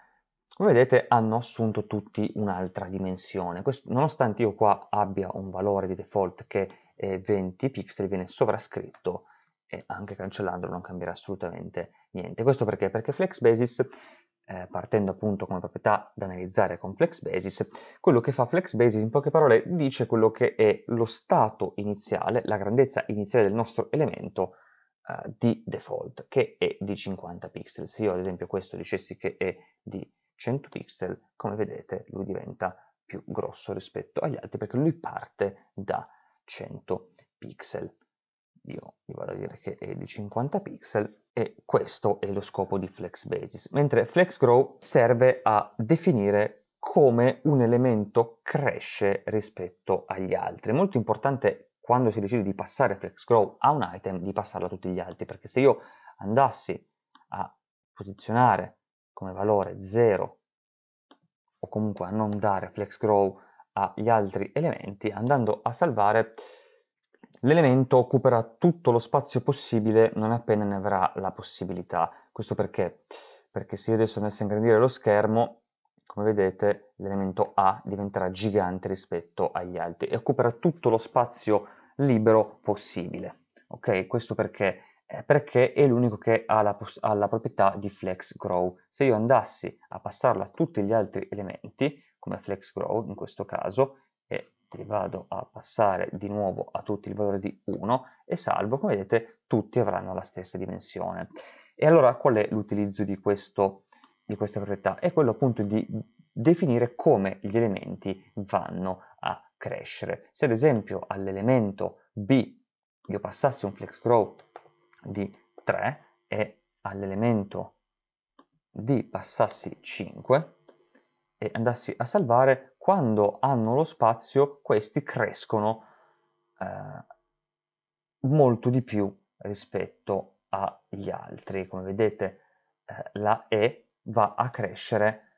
Come vedete hanno assunto tutti un'altra dimensione, Questo, nonostante io qua abbia un valore di default che è 20 pixel viene sovrascritto e anche cancellandolo non cambierà assolutamente niente. Questo perché? Perché FlexBasis eh, partendo appunto come proprietà da analizzare con FlexBasis, quello che fa FlexBasis in poche parole dice quello che è lo stato iniziale, la grandezza iniziale del nostro elemento uh, di default che è di 50 pixel. Se io ad esempio questo dicessi che è di 100 pixel, come vedete lui diventa più grosso rispetto agli altri perché lui parte da 100 pixel. Io gli vado a dire che è di 50 pixel e questo è lo scopo di Flex Basis, mentre Flex Grow serve a definire come un elemento cresce rispetto agli altri. È molto importante quando si decide di passare Flex Grow a un item, di passarlo a tutti gli altri, perché se io andassi a posizionare come valore 0 o comunque a non dare Flex Grow agli altri elementi, andando a salvare l'elemento occuperà tutto lo spazio possibile non appena ne avrà la possibilità. Questo perché? Perché se io adesso andassi a ingrandire lo schermo, come vedete l'elemento A diventerà gigante rispetto agli altri e occuperà tutto lo spazio libero possibile. Ok, questo perché? Eh, perché è l'unico che ha la, ha la, proprietà di flex grow. Se io andassi a passarlo a tutti gli altri elementi, come flex grow in questo caso, e li vado a passare di nuovo a tutti il valore di 1 e salvo, come vedete tutti avranno la stessa dimensione. E allora qual è l'utilizzo di, di questa proprietà? È quello appunto di definire come gli elementi vanno crescere. Se ad esempio all'elemento B io passassi un flex grow di 3 e all'elemento D passassi 5 e andassi a salvare, quando hanno lo spazio questi crescono eh, molto di più rispetto agli altri. Come vedete eh, la E va a crescere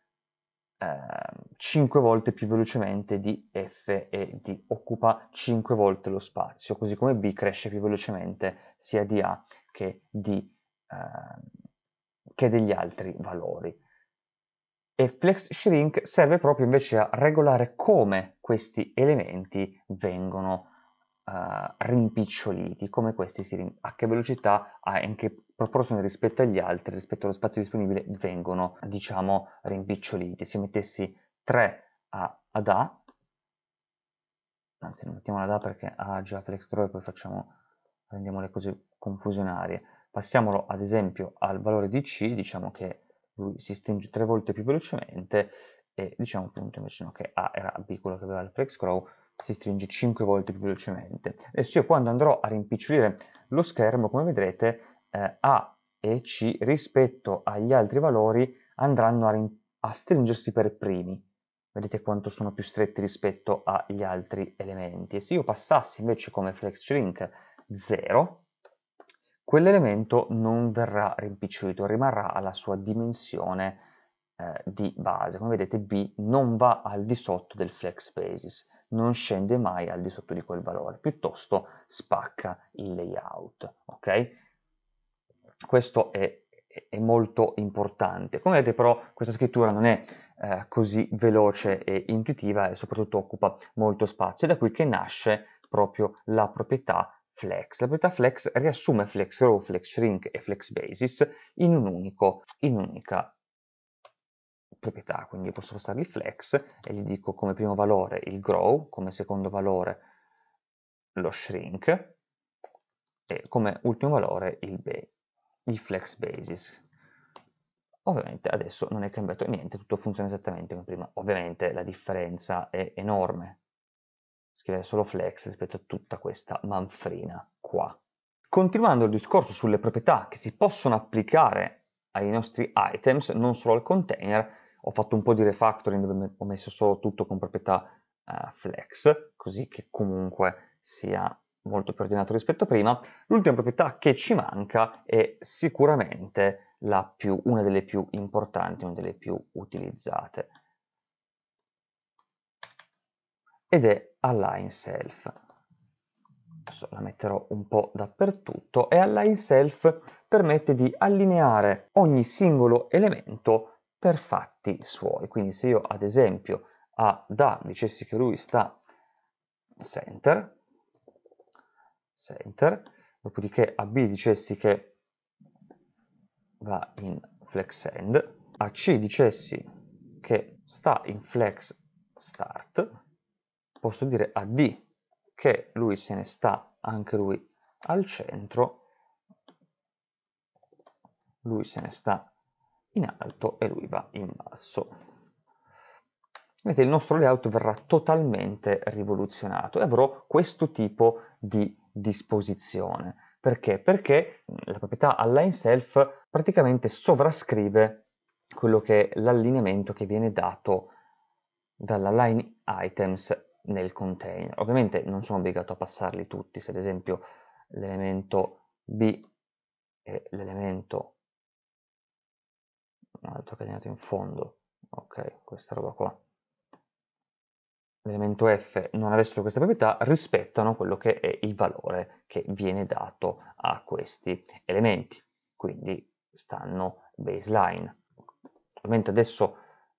5 ehm, volte più velocemente di F e D, occupa 5 volte lo spazio, così come B cresce più velocemente sia di A che, di, eh, che degli altri valori. E flex shrink serve proprio invece a regolare come questi elementi vengono eh, rimpiccioliti, come questi si, a che velocità, a in che proporzione rispetto agli altri, rispetto allo spazio disponibile, vengono, diciamo, rimpiccioliti. Se mettessi 3 a, ad A, anzi non mettiamo ad A perché A già flex grow e poi facciamo, rendiamo le cose confusionarie. Passiamolo ad esempio al valore di C, diciamo che lui si stringe tre volte più velocemente e diciamo appunto invece no, che A era B quello che aveva il flex grow, si stringe 5 volte più velocemente. Adesso io quando andrò a rimpicciolire lo schermo, come vedrete, eh, A e C rispetto agli altri valori andranno a, a stringersi per primi. Vedete quanto sono più stretti rispetto agli altri elementi. E se io passassi invece come flex shrink 0, quell'elemento non verrà rimpicciolito, rimarrà alla sua dimensione eh, di base. Come vedete B non va al di sotto del flex basis, non scende mai al di sotto di quel valore, piuttosto spacca il layout. Okay? Questo è, è molto importante. Come vedete però questa scrittura non è eh, così veloce e intuitiva e soprattutto occupa molto spazio, da qui che nasce proprio la proprietà flex. La proprietà flex riassume flex row, flex shrink e flex basis in, un unico, in un'unica proprietà, quindi posso passargli flex e gli dico come primo valore il grow, come secondo valore lo shrink e come ultimo valore il, il flex basis. Ovviamente adesso non è cambiato niente, tutto funziona esattamente come prima. Ovviamente la differenza è enorme. Scrivere solo flex rispetto a tutta questa manfrina qua. Continuando il discorso sulle proprietà che si possono applicare ai nostri items, non solo al container, ho fatto un po' di refactoring dove ho messo solo tutto con proprietà uh, flex, così che comunque sia molto più ordinato rispetto a prima. L'ultima proprietà che ci manca è sicuramente più, una delle più importanti, una delle più utilizzate, ed è align self. Adesso la metterò un po' dappertutto e align self permette di allineare ogni singolo elemento per fatti suoi. Quindi se io ad esempio a Da dicessi che lui sta center, center, dopodiché a B dicessi che va in flex end, a C dicessi che sta in flex start, posso dire a D che lui se ne sta anche lui al centro, lui se ne sta in alto e lui va in basso. Vedete, il nostro layout verrà totalmente rivoluzionato e avrò questo tipo di disposizione. Perché? Perché mm, la proprietà align self praticamente sovrascrive quello che è l'allineamento che viene dato dalla line items nel container. Ovviamente non sono obbligato a passarli tutti, se ad esempio l'elemento B e l'elemento un altro cadenato in fondo, ok, questa roba qua, l'elemento f non avessero queste proprietà, rispettano quello che è il valore che viene dato a questi elementi, quindi stanno baseline. Ovviamente adesso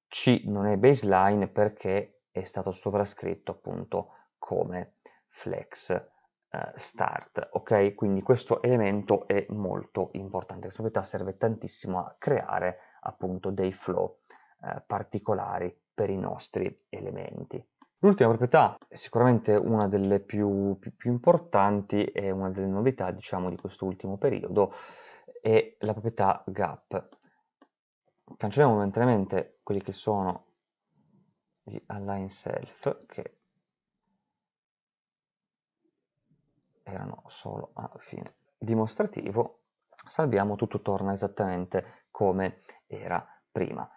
c non è baseline perché è stato sovrascritto appunto come flex eh, start, ok? Quindi questo elemento è molto importante, questa proprietà serve tantissimo a creare appunto dei flow eh, particolari per i nostri elementi. L'ultima proprietà è sicuramente una delle più, più, più importanti e una delle novità, diciamo, di ultimo periodo, è la proprietà gap. Cancelliamo momentaneamente quelli che sono gli align self, che erano solo a fine dimostrativo, salviamo, tutto torna esattamente come era prima.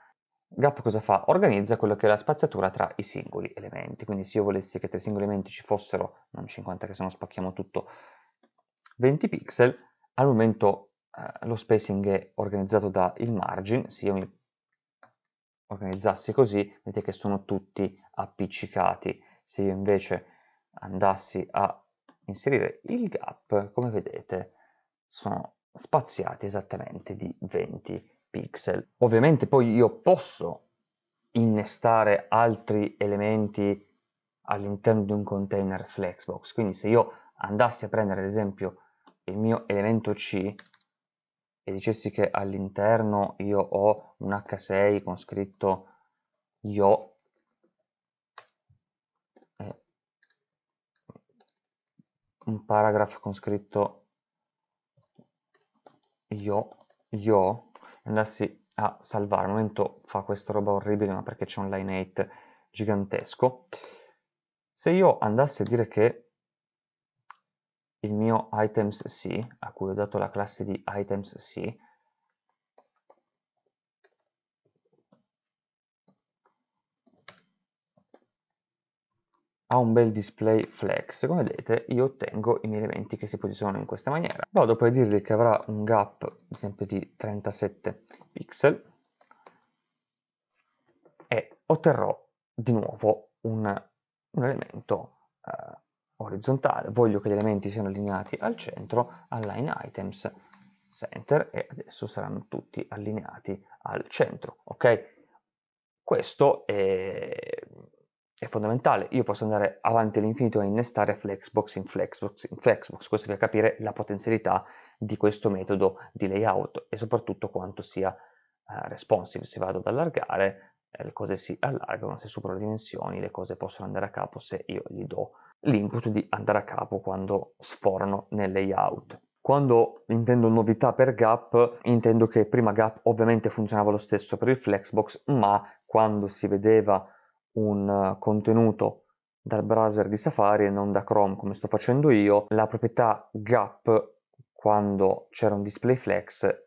Gap cosa fa? Organizza quello che è la spazzatura tra i singoli elementi, quindi se io volessi che tra i singoli elementi ci fossero, non 50 che se no spacchiamo tutto, 20 pixel, al momento eh, lo spacing è organizzato dal margin, se io mi organizzassi così, vedete che sono tutti appiccicati, se io invece andassi a inserire il gap, come vedete, sono spaziati esattamente di 20 pixel pixel. Ovviamente poi io posso innestare altri elementi all'interno di un container Flexbox, quindi se io andassi a prendere ad esempio il mio elemento C e dicessi che all'interno io ho un H6 con scritto io un paragraph con scritto io, io andassi a salvare. Al momento fa questa roba orribile, ma perché c'è un line 8 gigantesco. Se io andassi a dire che il mio items C, a cui ho dato la classe di items C, ha un bel display flex come vedete io ottengo i miei elementi che si posizionano in questa maniera vado poi a dirgli che avrà un gap ad esempio di 37 pixel e otterrò di nuovo un, un elemento eh, orizzontale voglio che gli elementi siano allineati al centro align items center e adesso saranno tutti allineati al centro ok questo è è fondamentale. Io posso andare avanti all'infinito e innestare Flexbox in Flexbox in Flexbox, questo per capire la potenzialità di questo metodo di layout e soprattutto quanto sia eh, responsive. Se vado ad allargare, eh, le cose si allargano, se supero le dimensioni, le cose possono andare a capo se io gli do l'input di andare a capo quando sforano nel layout. Quando intendo novità per gap, intendo che prima gap ovviamente funzionava lo stesso per il Flexbox, ma quando si vedeva un eh, contenuto dal browser di Safari e non da Chrome come sto facendo io, la proprietà gap quando c'era un display flex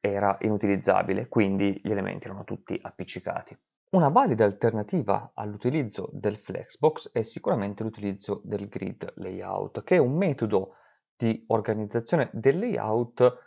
era inutilizzabile, quindi gli elementi erano tutti appiccicati. Una valida alternativa all'utilizzo del Flexbox è sicuramente l'utilizzo del grid layout, che è un metodo di organizzazione del layout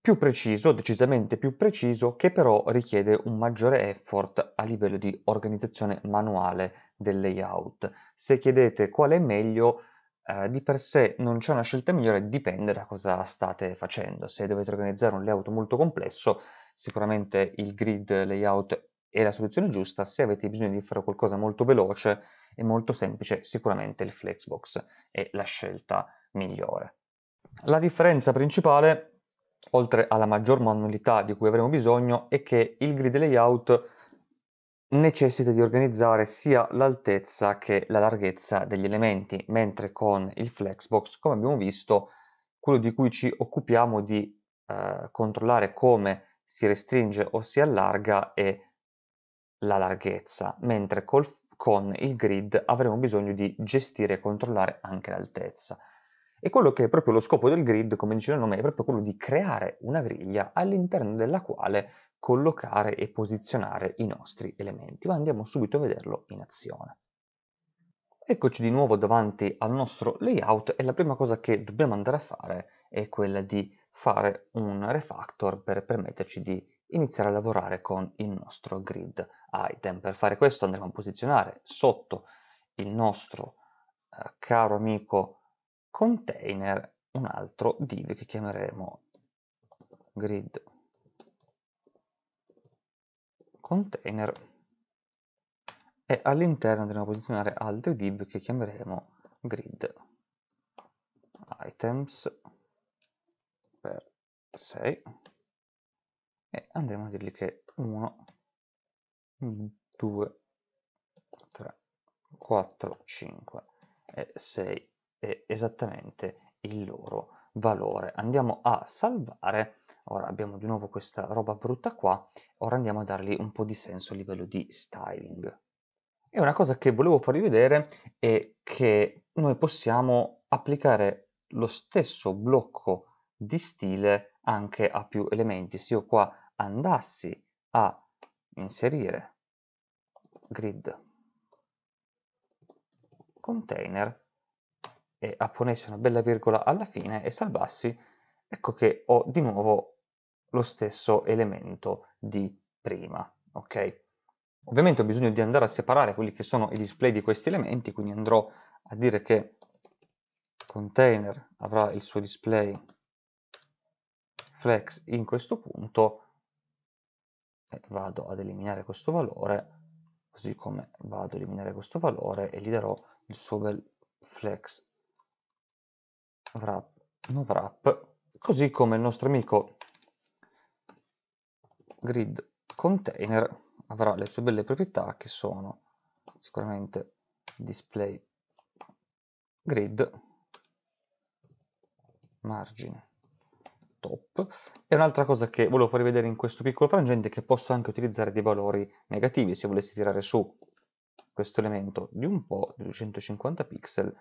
più preciso, decisamente più preciso, che però richiede un maggiore effort a livello di organizzazione manuale del layout. Se chiedete qual è meglio, eh, di per sé non c'è una scelta migliore, dipende da cosa state facendo. Se dovete organizzare un layout molto complesso, sicuramente il grid layout è la soluzione giusta, se avete bisogno di fare qualcosa molto veloce e molto semplice, sicuramente il Flexbox è la scelta migliore. La differenza principale oltre alla maggior manualità di cui avremo bisogno, è che il grid layout necessita di organizzare sia l'altezza che la larghezza degli elementi, mentre con il Flexbox, come abbiamo visto, quello di cui ci occupiamo di eh, controllare come si restringe o si allarga è la larghezza, mentre col, con il grid avremo bisogno di gestire e controllare anche l'altezza. E quello che è proprio lo scopo del grid, come diceva il nome, è proprio quello di creare una griglia all'interno della quale collocare e posizionare i nostri elementi. Ma andiamo subito a vederlo in azione. Eccoci di nuovo davanti al nostro layout e la prima cosa che dobbiamo andare a fare è quella di fare un refactor per permetterci di iniziare a lavorare con il nostro grid item. Per fare questo andremo a posizionare sotto il nostro eh, caro amico container un altro div che chiameremo grid container e all'interno andremo a posizionare altri div che chiameremo grid items per 6 e andremo a dirgli che 1 2 3 4 5 e 6 eh, esattamente il loro valore. Andiamo a salvare, ora abbiamo di nuovo questa roba brutta qua, ora andiamo a dargli un po' di senso a livello di styling. E una cosa che volevo farvi vedere è che noi possiamo applicare lo stesso blocco di stile anche a più elementi. Se io qua andassi a inserire grid container, e apponesse una bella virgola alla fine e salvassi, ecco che ho di nuovo lo stesso elemento di prima, ok? Ovviamente ho bisogno di andare a separare quelli che sono i display di questi elementi, quindi andrò a dire che container avrà il suo display flex in questo punto e vado ad eliminare questo valore, così come vado ad eliminare questo valore e gli darò il suo bel flex wrap, no wrap, così come il nostro amico grid container avrà le sue belle proprietà che sono sicuramente display grid margin top e un'altra cosa che volevo farvi vedere in questo piccolo frangente è che posso anche utilizzare dei valori negativi se volessi tirare su questo elemento di un po' di 250 pixel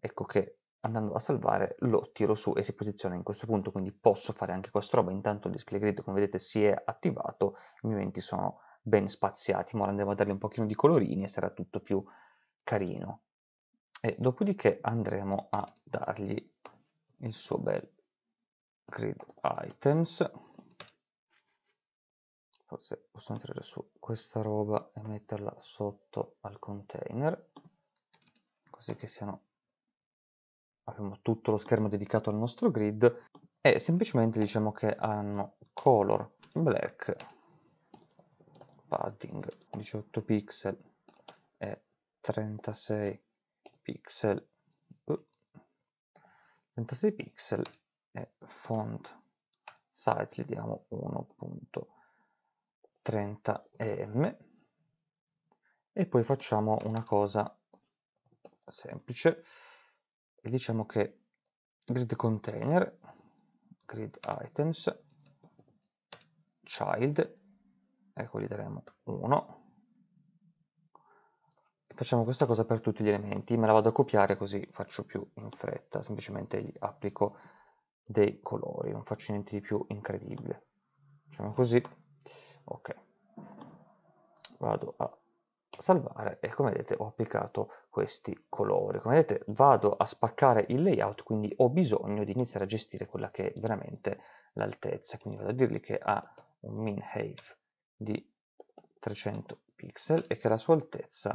ecco che andando a salvare lo tiro su e si posiziona in questo punto, quindi posso fare anche questa roba, intanto il display grid come vedete si è attivato, i movimenti sono ben spaziati, ma ora andremo a dargli un pochino di colorini e sarà tutto più carino. E dopodiché andremo a dargli il suo bel grid items, forse posso mettere su questa roba e metterla sotto al container, così che siano abbiamo tutto lo schermo dedicato al nostro grid e semplicemente diciamo che hanno color black padding 18 pixel e 36 pixel 36 uh, pixel e font size gli diamo 1.30m e poi facciamo una cosa semplice e diciamo che grid container, grid items, child, ecco gli daremo 1, facciamo questa cosa per tutti gli elementi, me la vado a copiare così faccio più in fretta, semplicemente gli applico dei colori, non faccio niente di più incredibile. Facciamo così, ok, vado a salvare e come vedete ho applicato questi colori come vedete vado a spaccare il layout quindi ho bisogno di iniziare a gestire quella che è veramente l'altezza quindi vado a dirgli che ha un min height di 300 pixel e che la sua altezza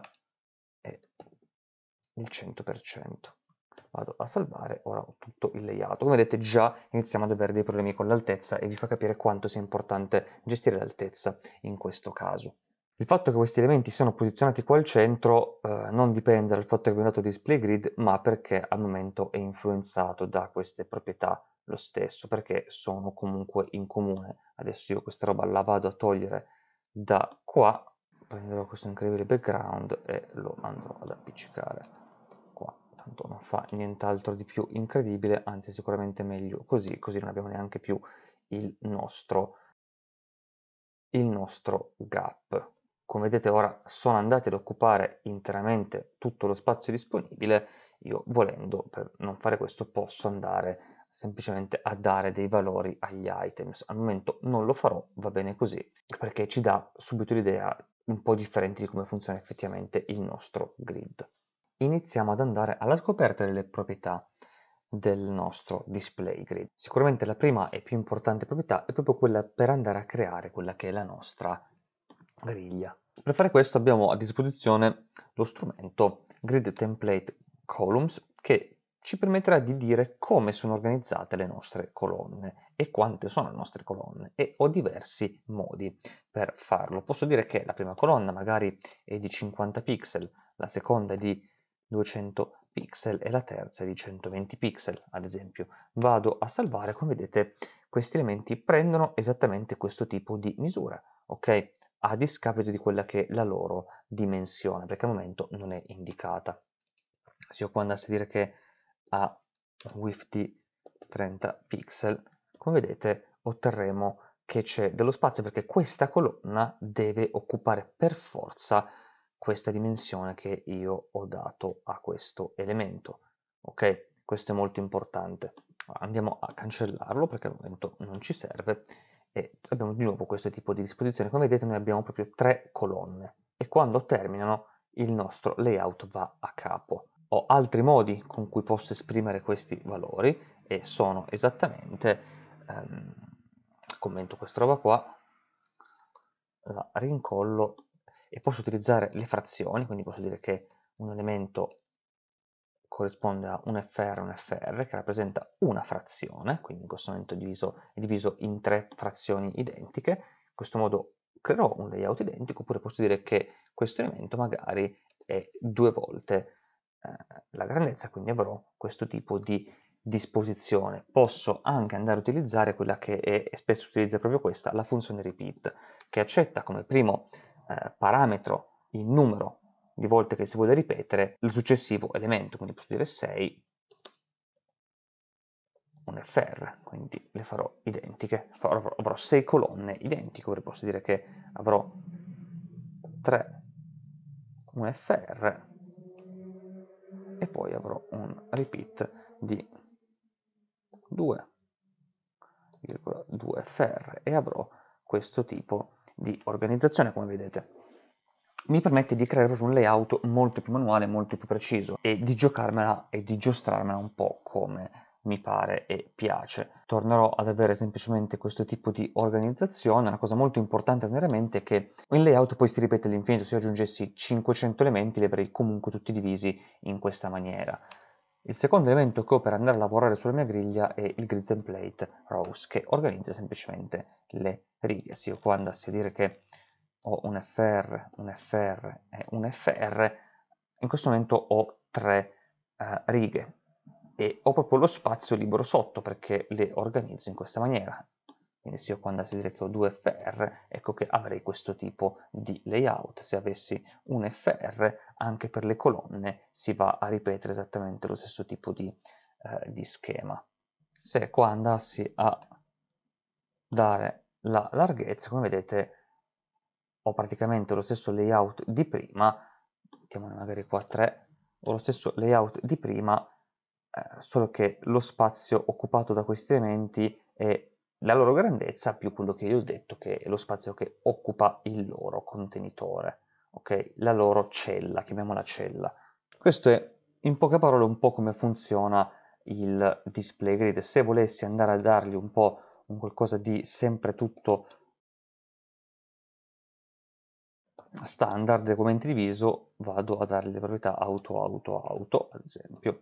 è il 100% vado a salvare, ora ho tutto il layout. Come vedete già iniziamo ad avere dei problemi con l'altezza e vi fa capire quanto sia importante gestire l'altezza in questo caso. Il fatto che questi elementi siano posizionati qua al centro eh, non dipende dal fatto che abbiamo dato display grid, ma perché al momento è influenzato da queste proprietà lo stesso, perché sono comunque in comune. Adesso io questa roba la vado a togliere da qua, prenderò questo incredibile background e lo andrò ad appiccicare qua. Tanto non fa nient'altro di più incredibile, anzi sicuramente meglio così, così non abbiamo neanche più il nostro, il nostro gap come vedete ora sono andati ad occupare interamente tutto lo spazio disponibile, io volendo per non fare questo posso andare semplicemente a dare dei valori agli items, al momento non lo farò, va bene così, perché ci dà subito l'idea un po' differente di come funziona effettivamente il nostro grid. Iniziamo ad andare alla scoperta delle proprietà del nostro display grid. Sicuramente la prima e più importante proprietà è proprio quella per andare a creare quella che è la nostra griglia. Per fare questo abbiamo a disposizione lo strumento Grid Template Columns che ci permetterà di dire come sono organizzate le nostre colonne e quante sono le nostre colonne e ho diversi modi per farlo. Posso dire che la prima colonna magari è di 50 pixel, la seconda è di 200 pixel e la terza è di 120 pixel, ad esempio. Vado a salvare, come vedete questi elementi prendono esattamente questo tipo di misura, ok? a discapito di quella che è la loro dimensione, perché al momento non è indicata. Se io qua andassi a dire che ha width 30 pixel, come vedete otterremo che c'è dello spazio perché questa colonna deve occupare per forza questa dimensione che io ho dato a questo elemento. Ok? Questo è molto importante. Andiamo a cancellarlo perché al momento non ci serve e abbiamo di nuovo questo tipo di disposizione. Come vedete noi abbiamo proprio tre colonne e quando terminano il nostro layout va a capo. Ho altri modi con cui posso esprimere questi valori e sono esattamente, ehm, commento questa roba qua, la rincollo e posso utilizzare le frazioni, quindi posso dire che un elemento corrisponde a un FR e un FR che rappresenta una frazione, quindi in questo momento è diviso, è diviso in tre frazioni identiche, in questo modo creerò un layout identico oppure posso dire che questo elemento magari è due volte eh, la grandezza, quindi avrò questo tipo di disposizione. Posso anche andare a utilizzare quella che è, e spesso utilizza proprio questa, la funzione repeat, che accetta come primo eh, parametro il numero di volte che si vuole ripetere il successivo elemento, quindi posso dire 6, un fr, quindi le farò identiche, avrò, avrò 6 colonne identiche, quindi posso dire che avrò 3, un fr e poi avrò un repeat di 2,2fr e avrò questo tipo di organizzazione come vedete mi permette di creare proprio un layout molto più manuale, molto più preciso e di giocarmela e di giostrarmela un po' come mi pare e piace. Tornerò ad avere semplicemente questo tipo di organizzazione. Una cosa molto importante a tenere a mente è che il layout poi si ripete all'infinito. Se io aggiungessi 500 elementi li avrei comunque tutti divisi in questa maniera. Il secondo elemento che ho per andare a lavorare sulla mia griglia è il grid template rows che organizza semplicemente le righe. Se io qua andassi a dire che ho un FR, un FR e un FR, in questo momento ho tre eh, righe e ho proprio lo spazio libero sotto perché le organizzo in questa maniera. Quindi se io qua andassi a dire che ho due FR, ecco che avrei questo tipo di layout. Se avessi un FR, anche per le colonne si va a ripetere esattamente lo stesso tipo di, eh, di schema. Se qua andassi a dare la larghezza, come vedete, ho praticamente lo stesso layout di prima, mettiamone magari qua 3, ho lo stesso layout di prima, eh, solo che lo spazio occupato da questi elementi è la loro grandezza più quello che io ho detto che è lo spazio che occupa il loro contenitore, ok? La loro cella, chiamiamola cella. Questo è in poche parole un po' come funziona il display grid. Se volessi andare a dargli un po' un qualcosa di sempre tutto standard come diviso vado a dare le proprietà auto auto auto ad esempio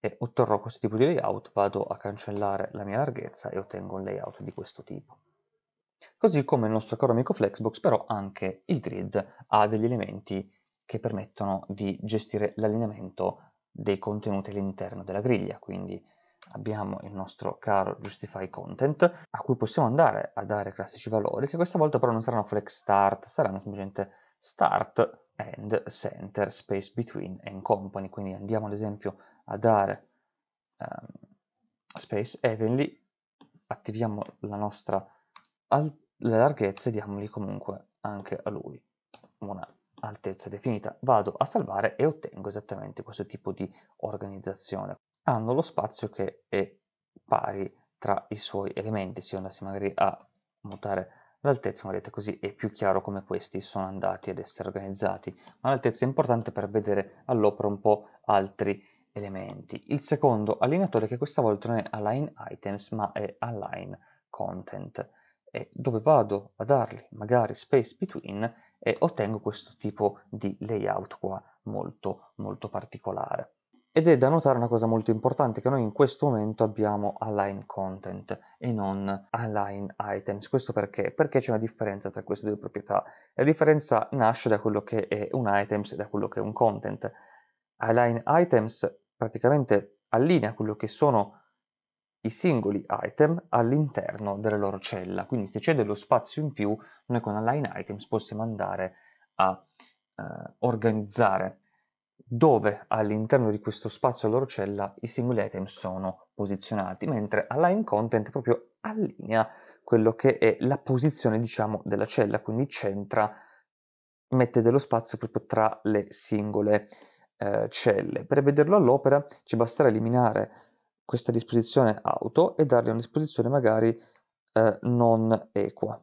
e otterrò questo tipo di layout vado a cancellare la mia larghezza e ottengo un layout di questo tipo così come il nostro caro amico Flexbox però anche il grid ha degli elementi che permettono di gestire l'allineamento dei contenuti all'interno della griglia quindi abbiamo il nostro caro justify content a cui possiamo andare a dare classici valori che questa volta però non saranno flex start, saranno semplicemente start and center space between and company. Quindi andiamo ad esempio a dare um, space evenly, attiviamo la nostra la larghezza e diamogli comunque anche a lui una altezza definita. Vado a salvare e ottengo esattamente questo tipo di organizzazione hanno lo spazio che è pari tra i suoi elementi. Se io andassi magari a mutare l'altezza, vedete così è più chiaro come questi sono andati ad essere organizzati, ma l'altezza è importante per vedere all'opera un po' altri elementi. Il secondo allineatore che questa volta non è align items ma è align content e dove vado a dargli magari space between e ottengo questo tipo di layout qua molto molto particolare. Ed è da notare una cosa molto importante, che noi in questo momento abbiamo align content e non align items. Questo perché? Perché c'è una differenza tra queste due proprietà. La differenza nasce da quello che è un items e da quello che è un content. Align items praticamente allinea quello che sono i singoli item all'interno della loro cella. Quindi se c'è dello spazio in più, noi con align items possiamo andare a eh, organizzare dove all'interno di questo spazio loro cella i singoli item sono posizionati, mentre align content proprio allinea quello che è la posizione, diciamo, della cella, quindi centra, mette dello spazio proprio tra le singole eh, celle. Per vederlo all'opera ci basterà eliminare questa disposizione auto e dargli una disposizione magari eh, non equa.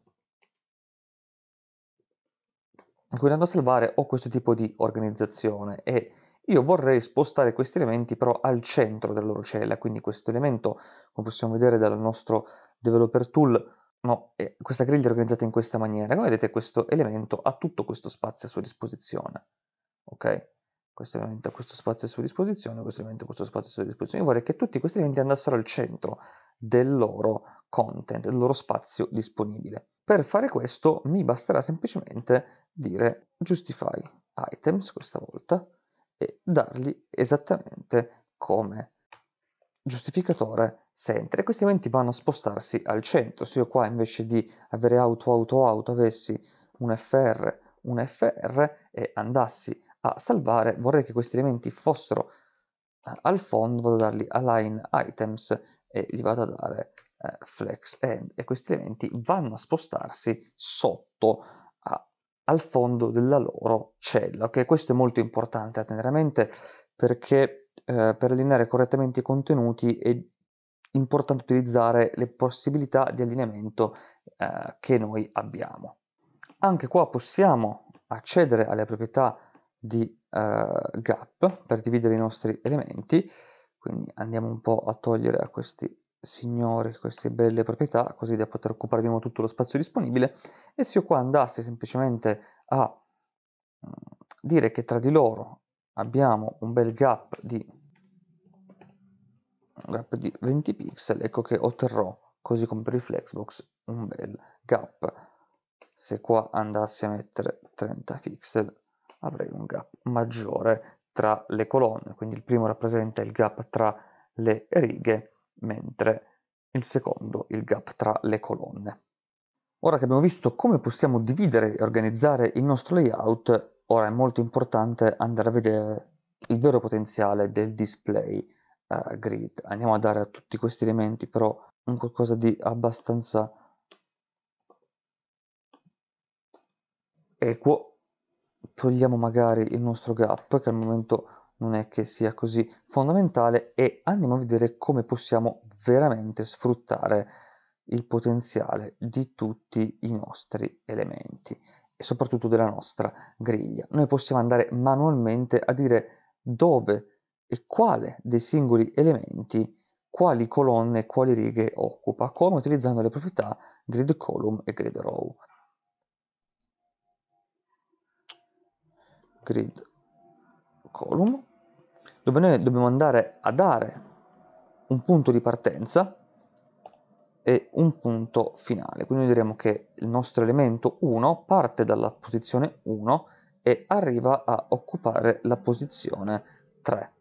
Quindi andando a salvare ho questo tipo di organizzazione e io vorrei spostare questi elementi però al centro della loro cella, quindi questo elemento, come possiamo vedere dal nostro developer tool, no, questa griglia è organizzata in questa maniera. Come vedete questo elemento ha tutto questo spazio a sua disposizione, ok? Questo elemento ha questo spazio a sua disposizione, questo elemento ha questo spazio a sua disposizione. Io vorrei che tutti questi elementi andassero al centro del loro content, del loro spazio disponibile. Per fare questo mi basterà semplicemente dire justify items questa volta, e dargli esattamente come giustificatore sempre. Questi elementi vanno a spostarsi al centro. Se io qua invece di avere auto, auto, auto avessi un FR, un FR e andassi a salvare, vorrei che questi elementi fossero al fondo, vado a dargli align items e gli vado a dare eh, flex end e questi elementi vanno a spostarsi sotto al fondo della loro cella. Okay? Questo è molto importante da tenere a mente perché eh, per allineare correttamente i contenuti è importante utilizzare le possibilità di allineamento eh, che noi abbiamo. Anche qua possiamo accedere alle proprietà di eh, gap per dividere i nostri elementi, quindi andiamo un po' a togliere a questi signori queste belle proprietà così da poter occupare di tutto lo spazio disponibile e se io qua andassi semplicemente a mm, dire che tra di loro abbiamo un bel gap di, gap di 20 pixel ecco che otterrò così come per il flexbox un bel gap se qua andassi a mettere 30 pixel avrei un gap maggiore tra le colonne quindi il primo rappresenta il gap tra le righe mentre il secondo il gap tra le colonne. Ora che abbiamo visto come possiamo dividere e organizzare il nostro layout, ora è molto importante andare a vedere il vero potenziale del display uh, grid. Andiamo a dare a tutti questi elementi però un qualcosa di abbastanza equo. Togliamo magari il nostro gap che al momento non è che sia così fondamentale e andiamo a vedere come possiamo veramente sfruttare il potenziale di tutti i nostri elementi e soprattutto della nostra griglia. Noi possiamo andare manualmente a dire dove e quale dei singoli elementi quali colonne quali righe occupa, come utilizzando le proprietà grid column e grid row. Grid column dove noi dobbiamo andare a dare un punto di partenza e un punto finale. Quindi noi diremo che il nostro elemento 1 parte dalla posizione 1 e arriva a occupare la posizione 3.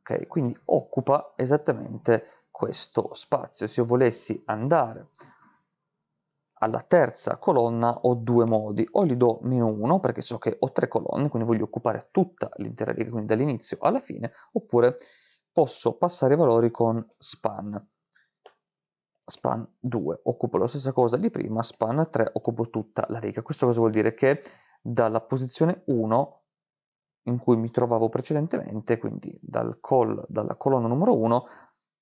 Okay, quindi occupa esattamente questo spazio. Se io volessi andare alla terza colonna ho due modi, o gli do meno 1 perché so che ho tre colonne, quindi voglio occupare tutta l'intera riga, quindi dall'inizio alla fine, oppure posso passare i valori con span, span 2, occupo la stessa cosa di prima, span 3, occupo tutta la riga. Questo cosa vuol dire? Che dalla posizione 1 in cui mi trovavo precedentemente, quindi dal call, dalla colonna numero 1,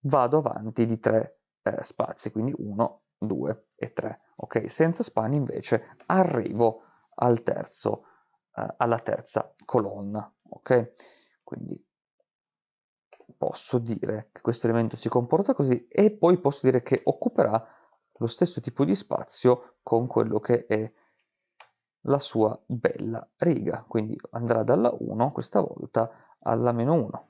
vado avanti di tre eh, spazi, quindi 1, 2 e 3 ok? Senza span invece arrivo al terzo, eh, alla terza colonna, ok? Quindi posso dire che questo elemento si comporta così e poi posso dire che occuperà lo stesso tipo di spazio con quello che è la sua bella riga, quindi andrà dalla 1 questa volta alla meno 1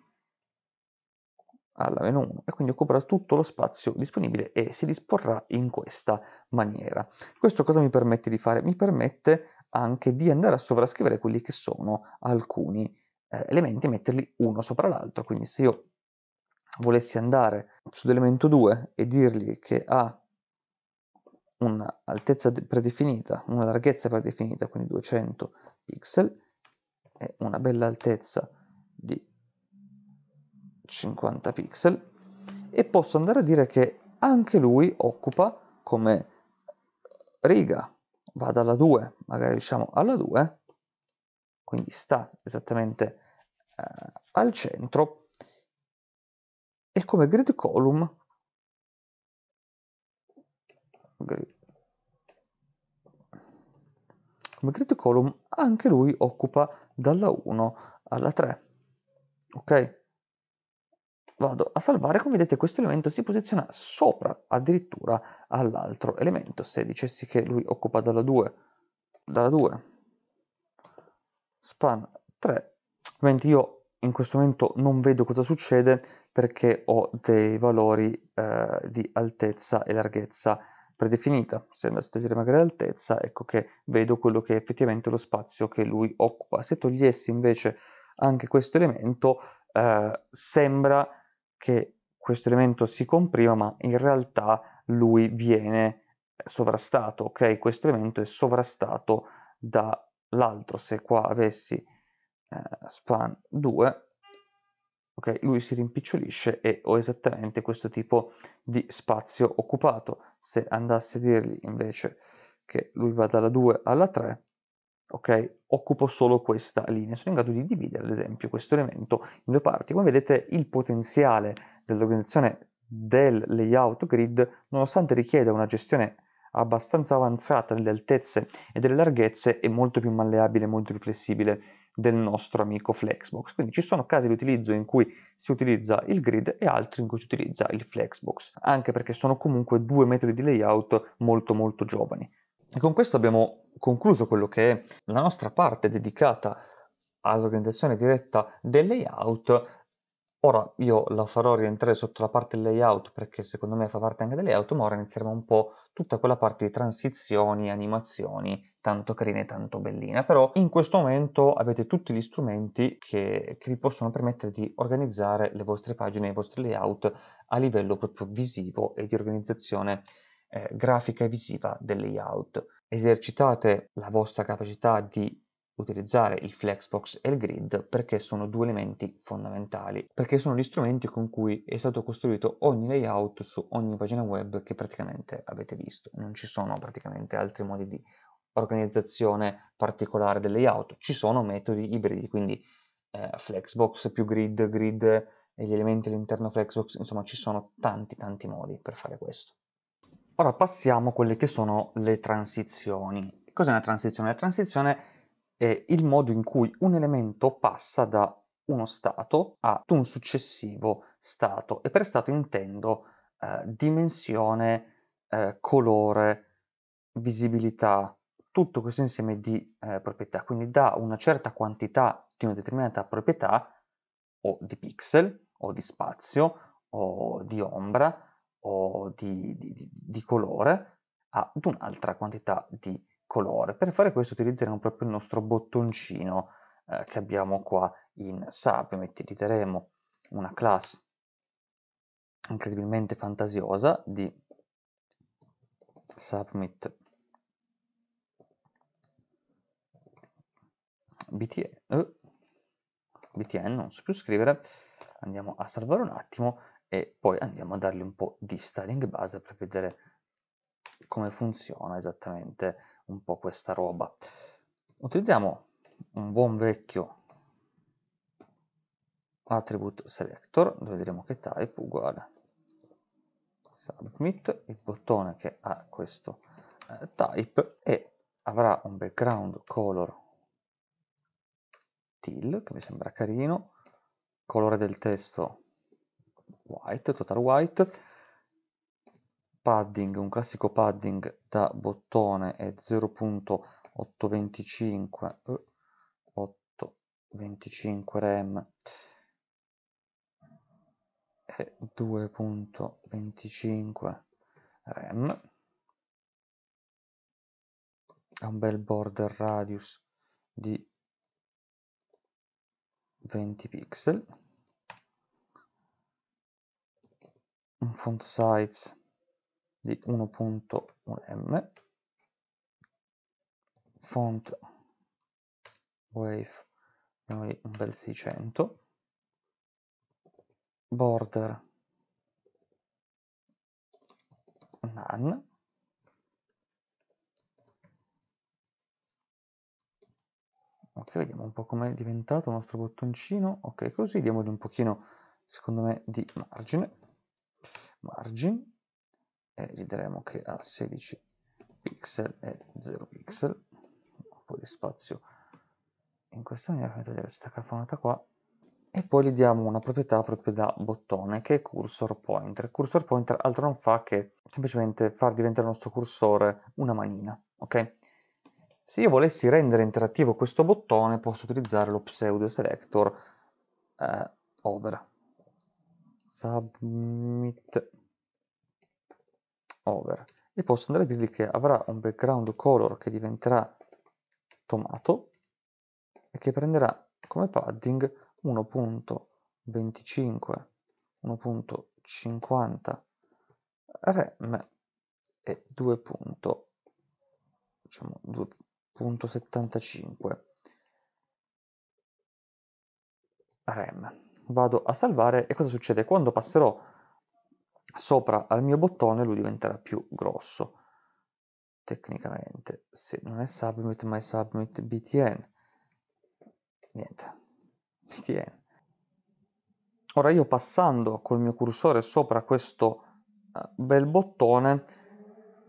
alla meno 1 e quindi occuperà tutto lo spazio disponibile e si disporrà in questa maniera. Questo cosa mi permette di fare? Mi permette anche di andare a sovrascrivere quelli che sono alcuni eh, elementi e metterli uno sopra l'altro, quindi se io volessi andare sull'elemento 2 e dirgli che ha un'altezza predefinita, una larghezza predefinita, quindi 200 pixel, e una bella altezza di 50 pixel e posso andare a dire che anche lui occupa come riga, va dalla 2, magari diciamo alla 2, quindi sta esattamente eh, al centro, e come grid column, grid, come grid column anche lui occupa dalla 1 alla 3, ok? vado a salvare, come vedete questo elemento si posiziona sopra addirittura all'altro elemento. Se dicessi che lui occupa dalla 2, dalla 2 span 3, ovviamente io in questo momento non vedo cosa succede perché ho dei valori eh, di altezza e larghezza predefinita. Se andassi a togliere magari l'altezza, ecco che vedo quello che è effettivamente lo spazio che lui occupa. Se togliessi invece anche questo elemento, eh, sembra che questo elemento si comprima, ma in realtà lui viene sovrastato, ok? Questo elemento è sovrastato dall'altro. Se qua avessi eh, span 2, ok? Lui si rimpicciolisce e ho esattamente questo tipo di spazio occupato. Se andassi a dirgli invece che lui va dalla 2 alla 3, ok? Occupo solo questa linea, sono in grado di dividere ad esempio questo elemento in due parti. Come vedete il potenziale dell'organizzazione del layout grid, nonostante richieda una gestione abbastanza avanzata delle altezze e delle larghezze, è molto più malleabile, molto più flessibile del nostro amico Flexbox. Quindi ci sono casi di utilizzo in cui si utilizza il grid e altri in cui si utilizza il Flexbox, anche perché sono comunque due metodi di layout molto molto giovani. E con questo abbiamo concluso quello che è la nostra parte dedicata all'organizzazione diretta del layout. Ora io la farò rientrare sotto la parte layout perché secondo me fa parte anche del layout, ma ora inizieremo un po' tutta quella parte di transizioni, animazioni, tanto carine e tanto belline. Però in questo momento avete tutti gli strumenti che, che vi possono permettere di organizzare le vostre pagine, i vostri layout a livello proprio visivo e di organizzazione eh, grafica e visiva del layout. Esercitate la vostra capacità di utilizzare il flexbox e il grid perché sono due elementi fondamentali, perché sono gli strumenti con cui è stato costruito ogni layout su ogni pagina web che praticamente avete visto. Non ci sono praticamente altri modi di organizzazione particolare del layout, ci sono metodi ibridi, quindi eh, flexbox più grid, grid e gli elementi all'interno flexbox, insomma ci sono tanti tanti modi per fare questo. Ora passiamo a quelle che sono le transizioni. Cos'è una transizione? La transizione è il modo in cui un elemento passa da uno stato ad un successivo stato e per stato intendo eh, dimensione, eh, colore, visibilità, tutto questo insieme di eh, proprietà. Quindi da una certa quantità di una determinata proprietà o di pixel o di spazio o di ombra o di, di, di colore ad un'altra quantità di colore. Per fare questo utilizzeremo proprio il nostro bottoncino eh, che abbiamo qua in SAP. Metteremo una class incredibilmente fantasiosa di submit btn, uh, eh, btn non so più scrivere andiamo a salvare un attimo e poi andiamo a dargli un po' di styling base per vedere come funziona esattamente un po' questa roba. Utilizziamo un buon vecchio attribute selector dove diremo che type uguale submit, il bottone che ha questo eh, type e avrà un background color teal che mi sembra carino, colore del testo white, total white, padding, un classico padding da bottone è 0.825, 825 eh, rem e 2.25 rem, ha un bel border radius di 20 pixel un font size di 1.1m, font wave, abbiamo un bel 600, border none, ok vediamo un po' com'è diventato il nostro bottoncino, ok così diamogli un pochino secondo me di margine, margin e vedremo che ha 16 pixel e 0 pixel un po' di spazio in questa maniera per togliere questa cafonata qua e poi gli diamo una proprietà proprio da bottone che è cursor pointer cursor pointer altro non fa che semplicemente far diventare il nostro cursore una manina ok se io volessi rendere interattivo questo bottone posso utilizzare lo pseudo selector eh, over submit over e posso andare a dirgli che avrà un background color che diventerà tomato e che prenderà come padding 1.25 1.50 rem e 2.75 diciamo, rem vado a salvare e cosa succede quando passerò sopra al mio bottone lui diventerà più grosso tecnicamente se non è submit ma è submit btn niente btn ora io passando col mio cursore sopra questo eh, bel bottone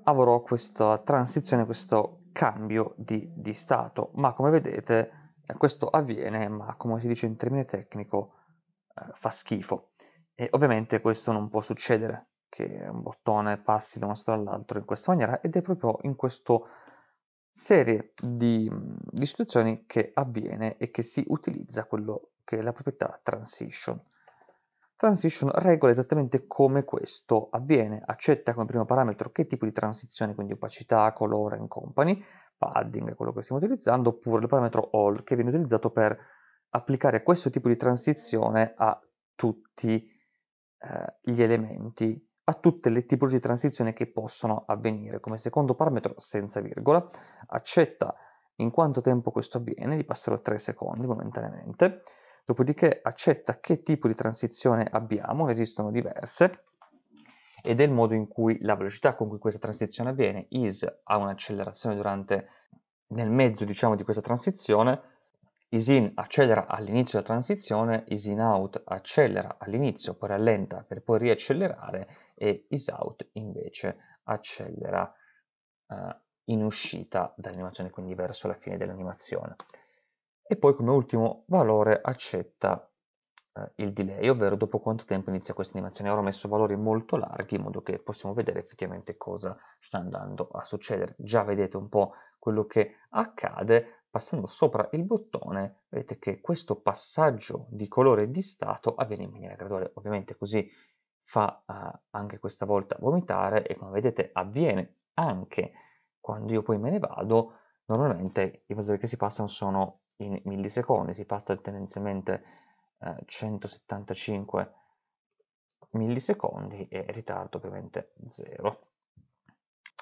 avrò questa transizione questo cambio di, di stato ma come vedete eh, questo avviene ma come si dice in termine tecnico eh, fa schifo e ovviamente questo non può succedere, che un bottone passi da uno stato all'altro in questa maniera ed è proprio in questa serie di, di situazioni che avviene e che si utilizza quello che è la proprietà transition. Transition regola esattamente come questo avviene, accetta come primo parametro che tipo di transizione, quindi opacità, colore and company, padding è quello che stiamo utilizzando, oppure il parametro all che viene utilizzato per applicare questo tipo di transizione a tutti i eh, gli elementi a tutte le tipologie di transizione che possono avvenire come secondo parametro senza virgola, accetta in quanto tempo questo avviene, gli passerò 3 secondi momentaneamente, dopodiché accetta che tipo di transizione abbiamo, ne esistono diverse, ed è il modo in cui la velocità con cui questa transizione avviene, is ha un'accelerazione durante, nel mezzo diciamo di questa transizione, is in accelera all'inizio della transizione, is in out accelera all'inizio, poi rallenta per poi riaccelerare e is out invece accelera eh, in uscita dall'animazione, quindi verso la fine dell'animazione. E poi come ultimo valore accetta eh, il delay, ovvero dopo quanto tempo inizia questa animazione. Ora ho messo valori molto larghi in modo che possiamo vedere effettivamente cosa sta andando a succedere. Già vedete un po' quello che accade, passando sopra il bottone vedete che questo passaggio di colore di stato avviene in maniera graduale, ovviamente così fa uh, anche questa volta vomitare e come vedete avviene anche quando io poi me ne vado, normalmente i valori che si passano sono in millisecondi, si passa tendenzialmente uh, eh, 175 millisecondi e ritardo ovviamente zero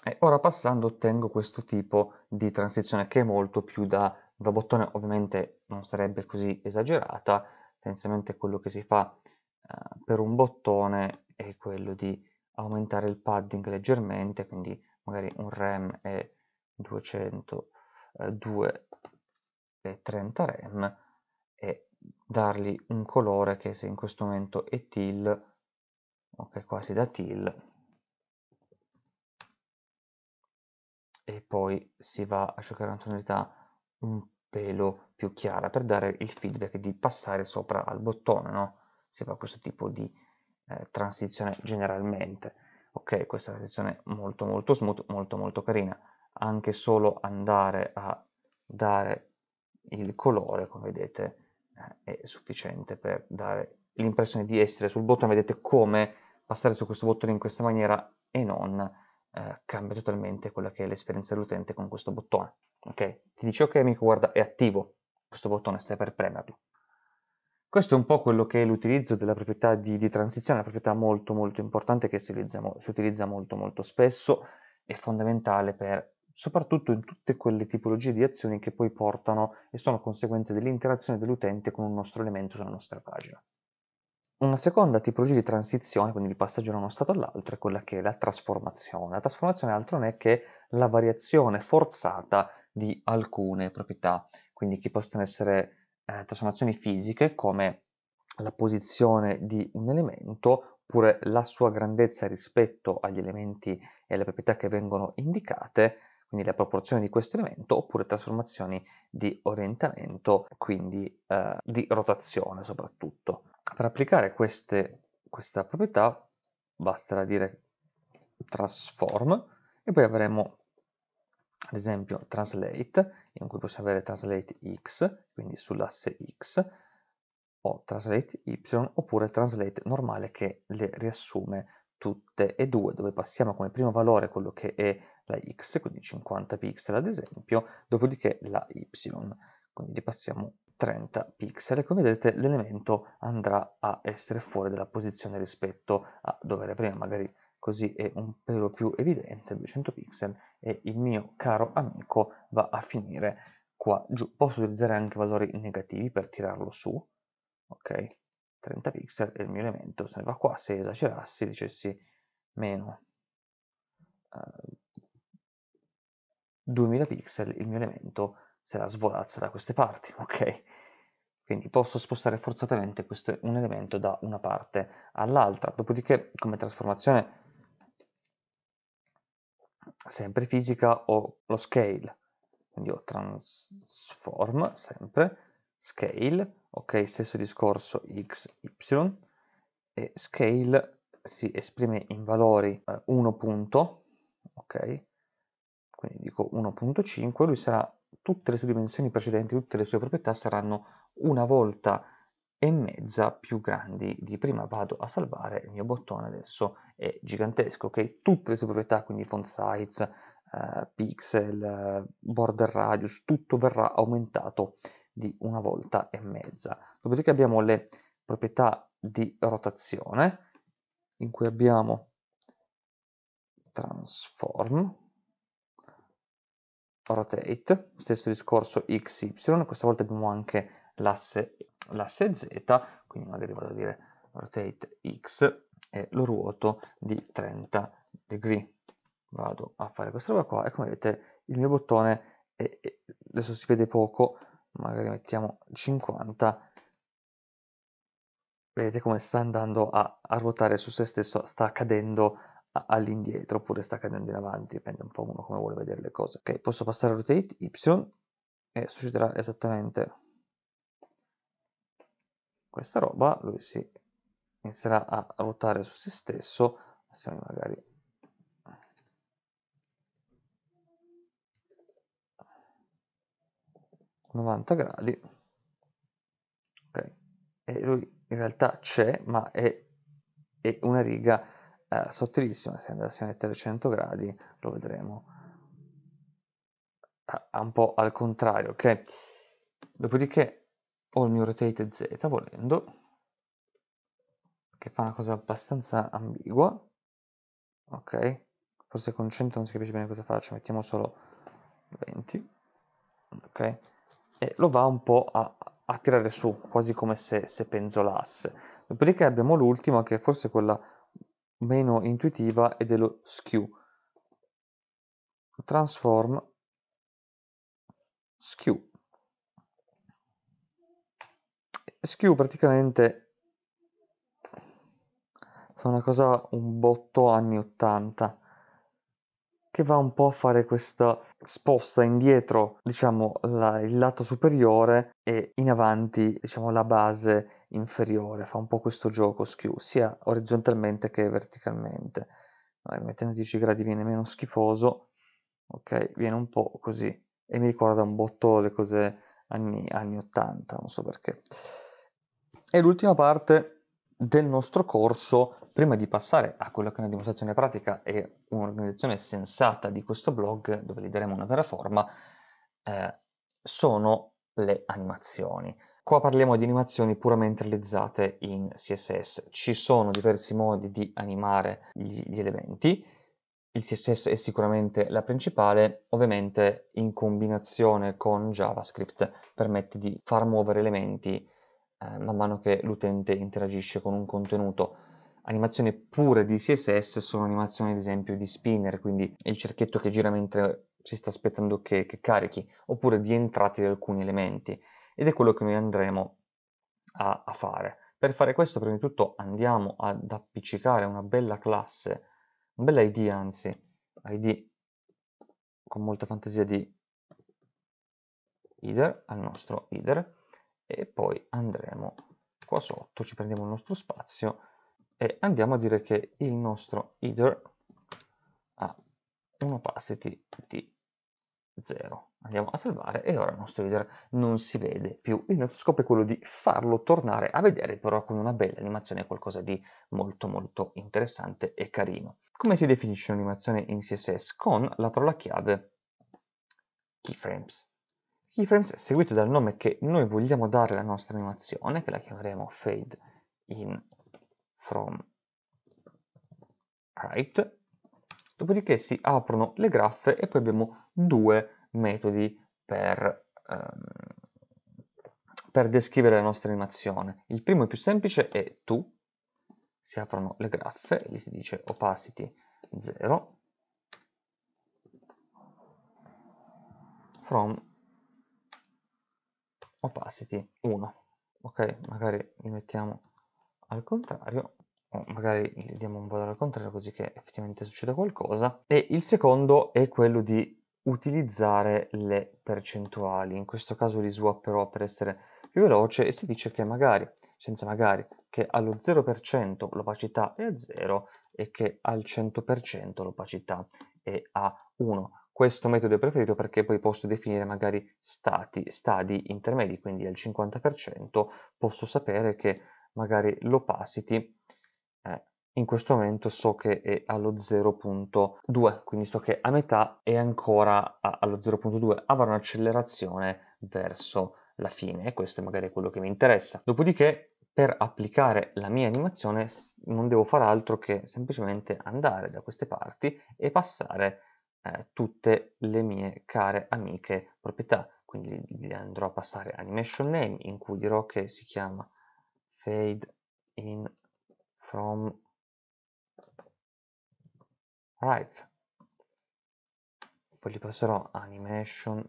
e ora passando ottengo questo tipo di transizione che è molto più da, da bottone, ovviamente non sarebbe così esagerata, tendenzialmente quello che si fa eh, per un bottone è quello di aumentare il padding leggermente, quindi magari un rem è 200, eh, e 30 rem e dargli un colore che se in questo momento è teal, ok qua si dà teal, e poi si va a cercare una tonalità un pelo più chiara per dare il feedback di passare sopra al bottone, no? Si fa questo tipo di eh, transizione generalmente. Ok, questa transizione molto molto smooth, molto molto carina. Anche solo andare a dare il colore, come vedete, eh, è sufficiente per dare l'impressione di essere sul bottone, vedete come passare su questo bottone in questa maniera e non eh, cambia totalmente quella che è l'esperienza dell'utente con questo bottone. Okay? Ti dice ok amico guarda è attivo questo bottone, stai per premerlo. Questo è un po' quello che è l'utilizzo della proprietà di, di transizione, una proprietà molto molto importante che si utilizza, si utilizza molto molto spesso e fondamentale per soprattutto in tutte quelle tipologie di azioni che poi portano e sono conseguenze dell'interazione dell'utente con un nostro elemento sulla nostra pagina. Una seconda tipologia di transizione, quindi il passaggio da uno stato all'altro, è quella che è la trasformazione. La trasformazione altro non è che la variazione forzata di alcune proprietà, quindi che possono essere eh, trasformazioni fisiche come la posizione di un elemento oppure la sua grandezza rispetto agli elementi e alle proprietà che vengono indicate, quindi la proporzione di questo elemento, oppure trasformazioni di orientamento, quindi eh, di rotazione soprattutto. Per applicare queste, questa proprietà basterà dire transform e poi avremo ad esempio translate in cui possiamo avere translate x, quindi sull'asse x, o translate y oppure translate normale che le riassume tutte e due, dove passiamo come primo valore quello che è la x, quindi 50 pixel ad esempio, dopodiché la y, quindi passiamo 30 pixel e come vedete l'elemento andrà a essere fuori dalla posizione rispetto a dove era prima, magari così è un pelo più evidente, 200 pixel e il mio caro amico va a finire qua giù. Posso utilizzare anche valori negativi per tirarlo su, ok? 30 pixel e il mio elemento se ne va qua, se esagerassi dicessi meno uh, eh, 2000 pixel il mio elemento va se la svolazza da queste parti, ok? Quindi posso spostare forzatamente questo, un elemento da una parte all'altra. Dopodiché, come trasformazione sempre fisica, ho lo scale. Quindi ho transform, sempre, scale, ok, stesso discorso x, y, e scale si esprime in valori 1 eh, punto, ok? Quindi dico 1.5, lui sarà tutte le sue dimensioni precedenti, tutte le sue proprietà saranno una volta e mezza più grandi di prima. Vado a salvare il mio bottone, adesso è gigantesco, ok? Tutte le sue proprietà, quindi font size, uh, pixel, border radius, tutto verrà aumentato di una volta e mezza. Dopodiché abbiamo le proprietà di rotazione, in cui abbiamo transform, rotate, stesso discorso x, y, questa volta abbiamo anche l'asse, l'asse z, quindi magari vado a dire rotate x e lo ruoto di 30 degree. Vado a fare questa roba qua e come vedete il mio bottone, è, è, adesso si vede poco, magari mettiamo 50, vedete come sta andando a, a ruotare su se stesso, sta cadendo all'indietro oppure sta cadendo in avanti, dipende un po' uno come vuole vedere le cose. Ok, posso passare a rotate Y e succederà esattamente questa roba, lui si inizierà a ruotare su se stesso, passiamo magari 90 gradi ok e lui in realtà c'è ma è, è una riga eh, sottilissima, se andassimo a mettere 100 gradi lo vedremo eh, un po' al contrario, ok? Dopodiché ho il mio rotate Z volendo, che fa una cosa abbastanza ambigua, ok? Forse con 100 non si capisce bene cosa faccio, mettiamo solo 20, ok? E lo va un po' a, a tirare su, quasi come se, se penzolasse. Dopodiché abbiamo l'ultima, che è forse quella meno intuitiva è dello skew transform skew. Skew praticamente fa una cosa un botto anni 80 che va un po' a fare questa sposta indietro, diciamo, la, il lato superiore e in avanti, diciamo, la base inferiore. Fa un po' questo gioco skew, sia orizzontalmente che verticalmente. Allora, mettendo 10 gradi viene meno schifoso, ok? Viene un po' così. E mi ricorda un botto le cose anni, anni 80, non so perché. E l'ultima parte del nostro corso, prima di passare a quello che è una dimostrazione pratica e un'organizzazione sensata di questo blog, dove gli daremo una vera forma, eh, sono le animazioni. Qua parliamo di animazioni puramente realizzate in CSS. Ci sono diversi modi di animare gli, gli elementi, il CSS è sicuramente la principale, ovviamente in combinazione con JavaScript permette di far muovere elementi eh, man mano che l'utente interagisce con un contenuto. Animazioni pure di CSS sono animazioni ad esempio di spinner, quindi il cerchietto che gira mentre si sta aspettando che, che carichi, oppure di entrati di alcuni elementi. Ed è quello che noi andremo a, a fare. Per fare questo, prima di tutto, andiamo ad appiccicare una bella classe, un bella ID anzi, ID con molta fantasia di header, al nostro header, e poi andremo qua sotto, ci prendiamo il nostro spazio e andiamo a dire che il nostro header ha un opacity di 0. Andiamo a salvare e ora il nostro header non si vede più. Il nostro scopo è quello di farlo tornare a vedere però con una bella animazione, qualcosa di molto molto interessante e carino. Come si definisce un'animazione in CSS? Con la parola chiave keyframes keyframes seguito dal nome che noi vogliamo dare alla nostra animazione, che la chiameremo fade in from right, dopodiché si aprono le graffe e poi abbiamo due metodi per, ehm, per descrivere la nostra animazione. Il primo e più semplice è to, si aprono le graffe, gli si dice opacity 0, from opacity 1 ok magari li mettiamo al contrario o magari gli diamo un valore al contrario così che effettivamente succeda qualcosa e il secondo è quello di utilizzare le percentuali in questo caso li swapperò per essere più veloce e si dice che magari senza magari che allo 0% l'opacità è a 0 e che al 100% l'opacità è a 1 questo metodo è preferito perché poi posso definire magari stati, stadi intermedi, quindi al 50% posso sapere che magari l'opacity eh, in questo momento so che è allo 0.2, quindi so che a metà è ancora a, allo 0.2, avrà un'accelerazione verso la fine e questo è magari quello che mi interessa. Dopodiché per applicare la mia animazione non devo fare altro che semplicemente andare da queste parti e passare eh, tutte le mie care amiche proprietà. Quindi gli andrò a passare animation name in cui dirò che si chiama fade in from right. Poi gli passerò animation,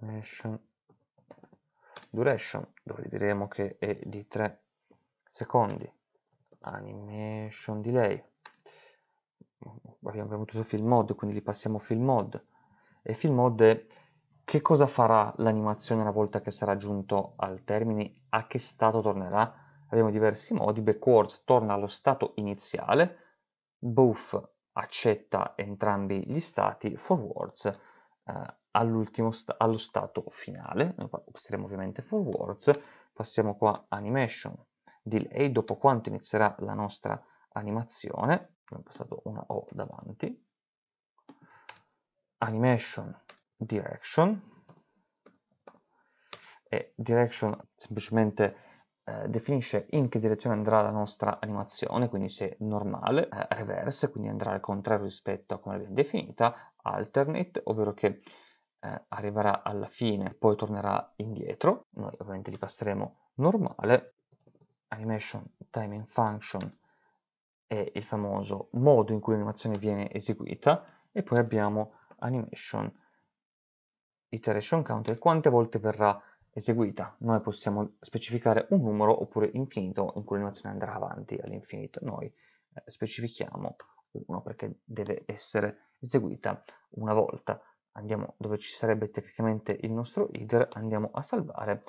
animation duration, dove diremo che è di 3 secondi. Animation delay abbiamo avuto su film mode, quindi li passiamo film mode. E film mode che cosa farà l'animazione una volta che sarà giunto al termine? A che stato tornerà? Abbiamo diversi modi, backwards torna allo stato iniziale, boof accetta entrambi gli stati, forwards eh, all'ultimo sta- allo stato finale, noi passeremo ovviamente forwards, passiamo qua animation delay, dopo quanto inizierà la nostra animazione, abbiamo passato una O davanti, animation direction e direction semplicemente eh, definisce in che direzione andrà la nostra animazione, quindi se normale, eh, reverse, quindi andrà al contrario rispetto a come l'abbiamo definita, alternate, ovvero che eh, arriverà alla fine e poi tornerà indietro, noi ovviamente li passeremo normale, animation timing function è il famoso modo in cui l'animazione viene eseguita e poi abbiamo animation iteration count e quante volte verrà eseguita. Noi possiamo specificare un numero oppure infinito in cui l'animazione andrà avanti all'infinito. Noi eh, specifichiamo 1 perché deve essere eseguita una volta. Andiamo dove ci sarebbe tecnicamente il nostro header, andiamo a salvare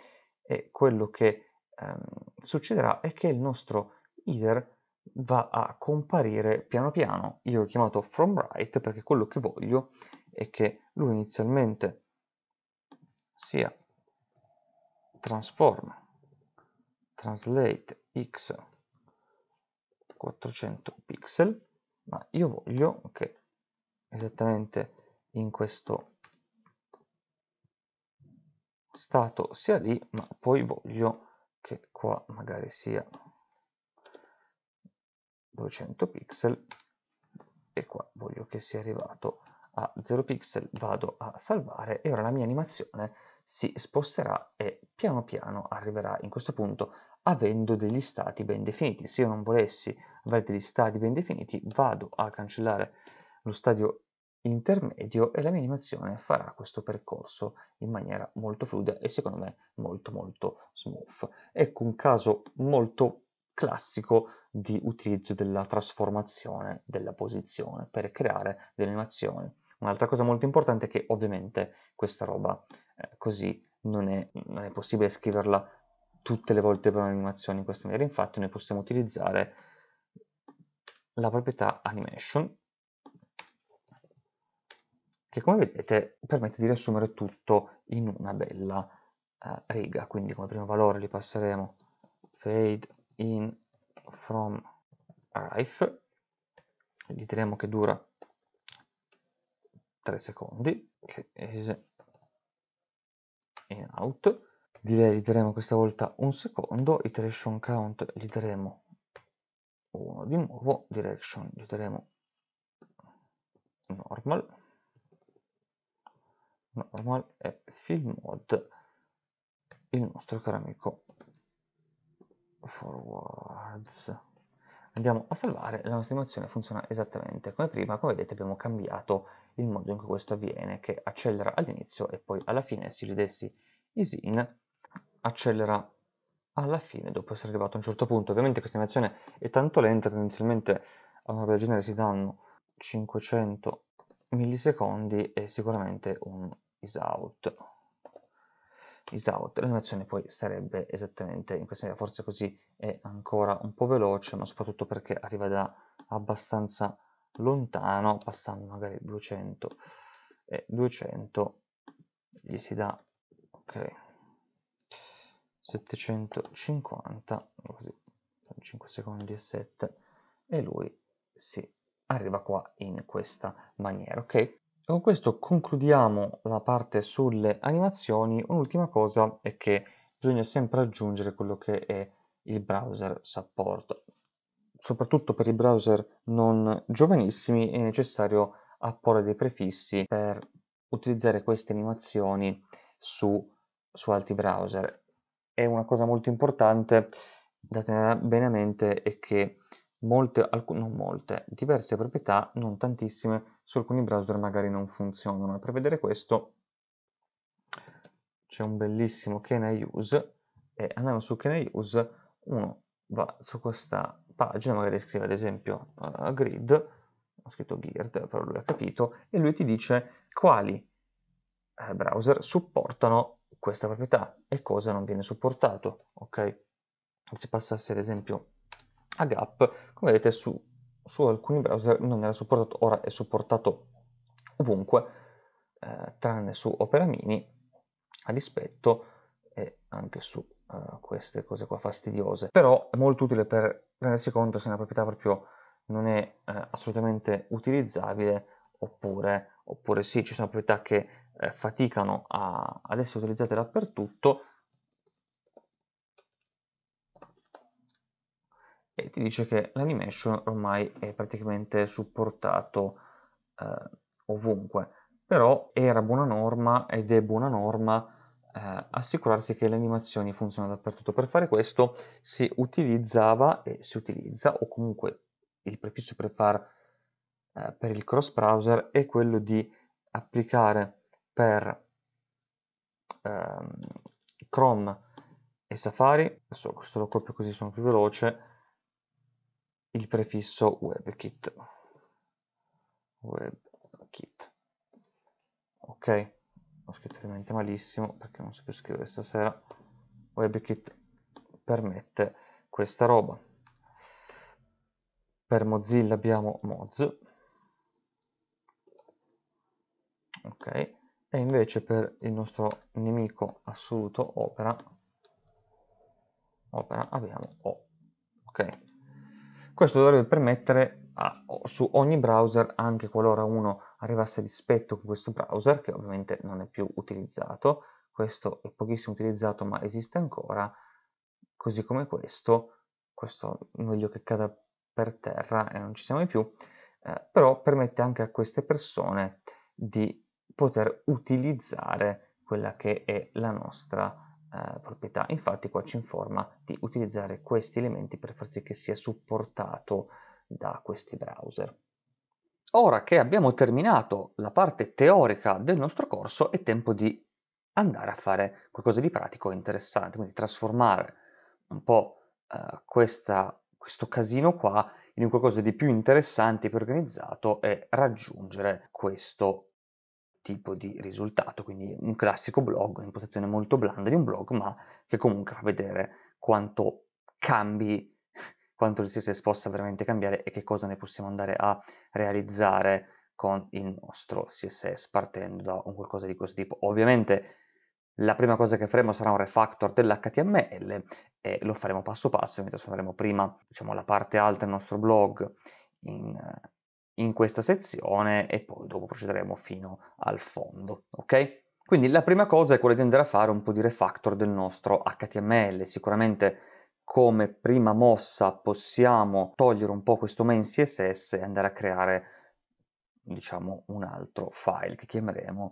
e quello che ehm, succederà è che il nostro header va a comparire piano piano. Io ho chiamato from right perché quello che voglio è che lui inizialmente sia transform translate x 400 pixel, ma io voglio che esattamente in questo stato sia lì, ma poi voglio che qua magari sia 200 pixel e qua voglio che sia arrivato a 0 pixel, vado a salvare e ora la mia animazione si sposterà e piano piano arriverà in questo punto avendo degli stati ben definiti. Se io non volessi avere degli stati ben definiti vado a cancellare lo stadio intermedio e la mia animazione farà questo percorso in maniera molto fluida e secondo me molto molto smooth. Ecco un caso molto classico di utilizzo della trasformazione della posizione per creare delle animazioni. Un'altra cosa molto importante è che ovviamente questa roba eh, così non è, non è, possibile scriverla tutte le volte per un'animazione in questa maniera, infatti noi possiamo utilizzare la proprietà animation che come vedete permette di riassumere tutto in una bella eh, riga, quindi come primo valore li passeremo fade in from arrive diteliamo che dura 3 secondi che is in out direi gli daremo questa volta un secondo iteration count gli daremo uno di nuovo direction gli daremo normal normal e film mode il nostro caro amico forwards andiamo a salvare la nostra animazione funziona esattamente come prima come vedete abbiamo cambiato il modo in cui questo avviene che accelera all'inizio e poi alla fine se gli dessi is in accelera alla fine dopo essere arrivato a un certo punto ovviamente questa animazione è tanto lenta tendenzialmente a una roba del genere si danno 500 millisecondi e sicuramente un is out is esatto, out. L'animazione poi sarebbe esattamente in questa maniera, forse così è ancora un po' veloce, ma soprattutto perché arriva da abbastanza lontano, passando magari 200 e 200, gli si dà, ok, 750, così, 5 secondi e 7, e lui si arriva qua in questa maniera, ok? Con questo concludiamo la parte sulle animazioni. Un'ultima cosa è che bisogna sempre aggiungere quello che è il browser support. Soprattutto per i browser non giovanissimi è necessario apporre dei prefissi per utilizzare queste animazioni su, su altri browser. è una cosa molto importante da tenere bene a mente è che molte, alcune, non molte, diverse proprietà, non tantissime, su alcuni browser magari non funzionano. per vedere questo c'è un bellissimo Can I Use e andando su Can I Use uno va su questa pagina, magari scrive ad esempio uh, grid, ho scritto GIRD, però lui ha capito, e lui ti dice quali eh, browser supportano questa proprietà e cosa non viene supportato, ok? Se passasse ad esempio a Gap, come vedete su su alcuni browser non era supportato, ora è supportato ovunque, eh, tranne su Opera Mini, a dispetto, e anche su eh, queste cose qua fastidiose. Però è molto utile per rendersi conto se una proprietà proprio non è eh, assolutamente utilizzabile oppure, oppure sì, ci sono proprietà che eh, faticano a, ad essere utilizzate dappertutto, e ti dice che l'animation ormai è praticamente supportato eh, ovunque, però era buona norma ed è buona norma eh, assicurarsi che le animazioni funzionano dappertutto. Per fare questo si utilizzava e si utilizza, o comunque il prefisso per, far, eh, per il cross browser è quello di applicare per ehm, Chrome e Safari, adesso questo lo copio così sono più veloce, il prefisso WebKit. WebKit. Ok, ho scritto ovviamente malissimo perché non so più scrivere stasera. WebKit permette questa roba. Per Mozilla abbiamo Moz. Ok, e invece per il nostro nemico assoluto Opera, Opera abbiamo O. Ok. Questo dovrebbe permettere a, su ogni browser, anche qualora uno arrivasse a dispetto con questo browser, che ovviamente non è più utilizzato, questo è pochissimo utilizzato ma esiste ancora, così come questo, questo meglio che cada per terra e non ci siamo più, eh, però permette anche a queste persone di poter utilizzare quella che è la nostra eh, proprietà. Infatti qua ci informa di utilizzare questi elementi per far sì che sia supportato da questi browser. Ora che abbiamo terminato la parte teorica del nostro corso è tempo di andare a fare qualcosa di pratico e interessante, quindi trasformare un po' eh, questa, questo casino qua in qualcosa di più interessante, più organizzato e raggiungere questo tipo di risultato, quindi un classico blog, un'impostazione molto blanda di un blog, ma che comunque fa vedere quanto cambi, quanto il CSS possa veramente cambiare e che cosa ne possiamo andare a realizzare con il nostro CSS partendo da un qualcosa di questo tipo. Ovviamente la prima cosa che faremo sarà un refactor dell'HTML e lo faremo passo passo, mentre trasformeremo prima diciamo, la parte alta del nostro blog in in questa sezione e poi dopo procederemo fino al fondo, ok? Quindi la prima cosa è quella di andare a fare un po' di refactor del nostro HTML, sicuramente come prima mossa possiamo togliere un po' questo main CSS e andare a creare diciamo un altro file che chiameremo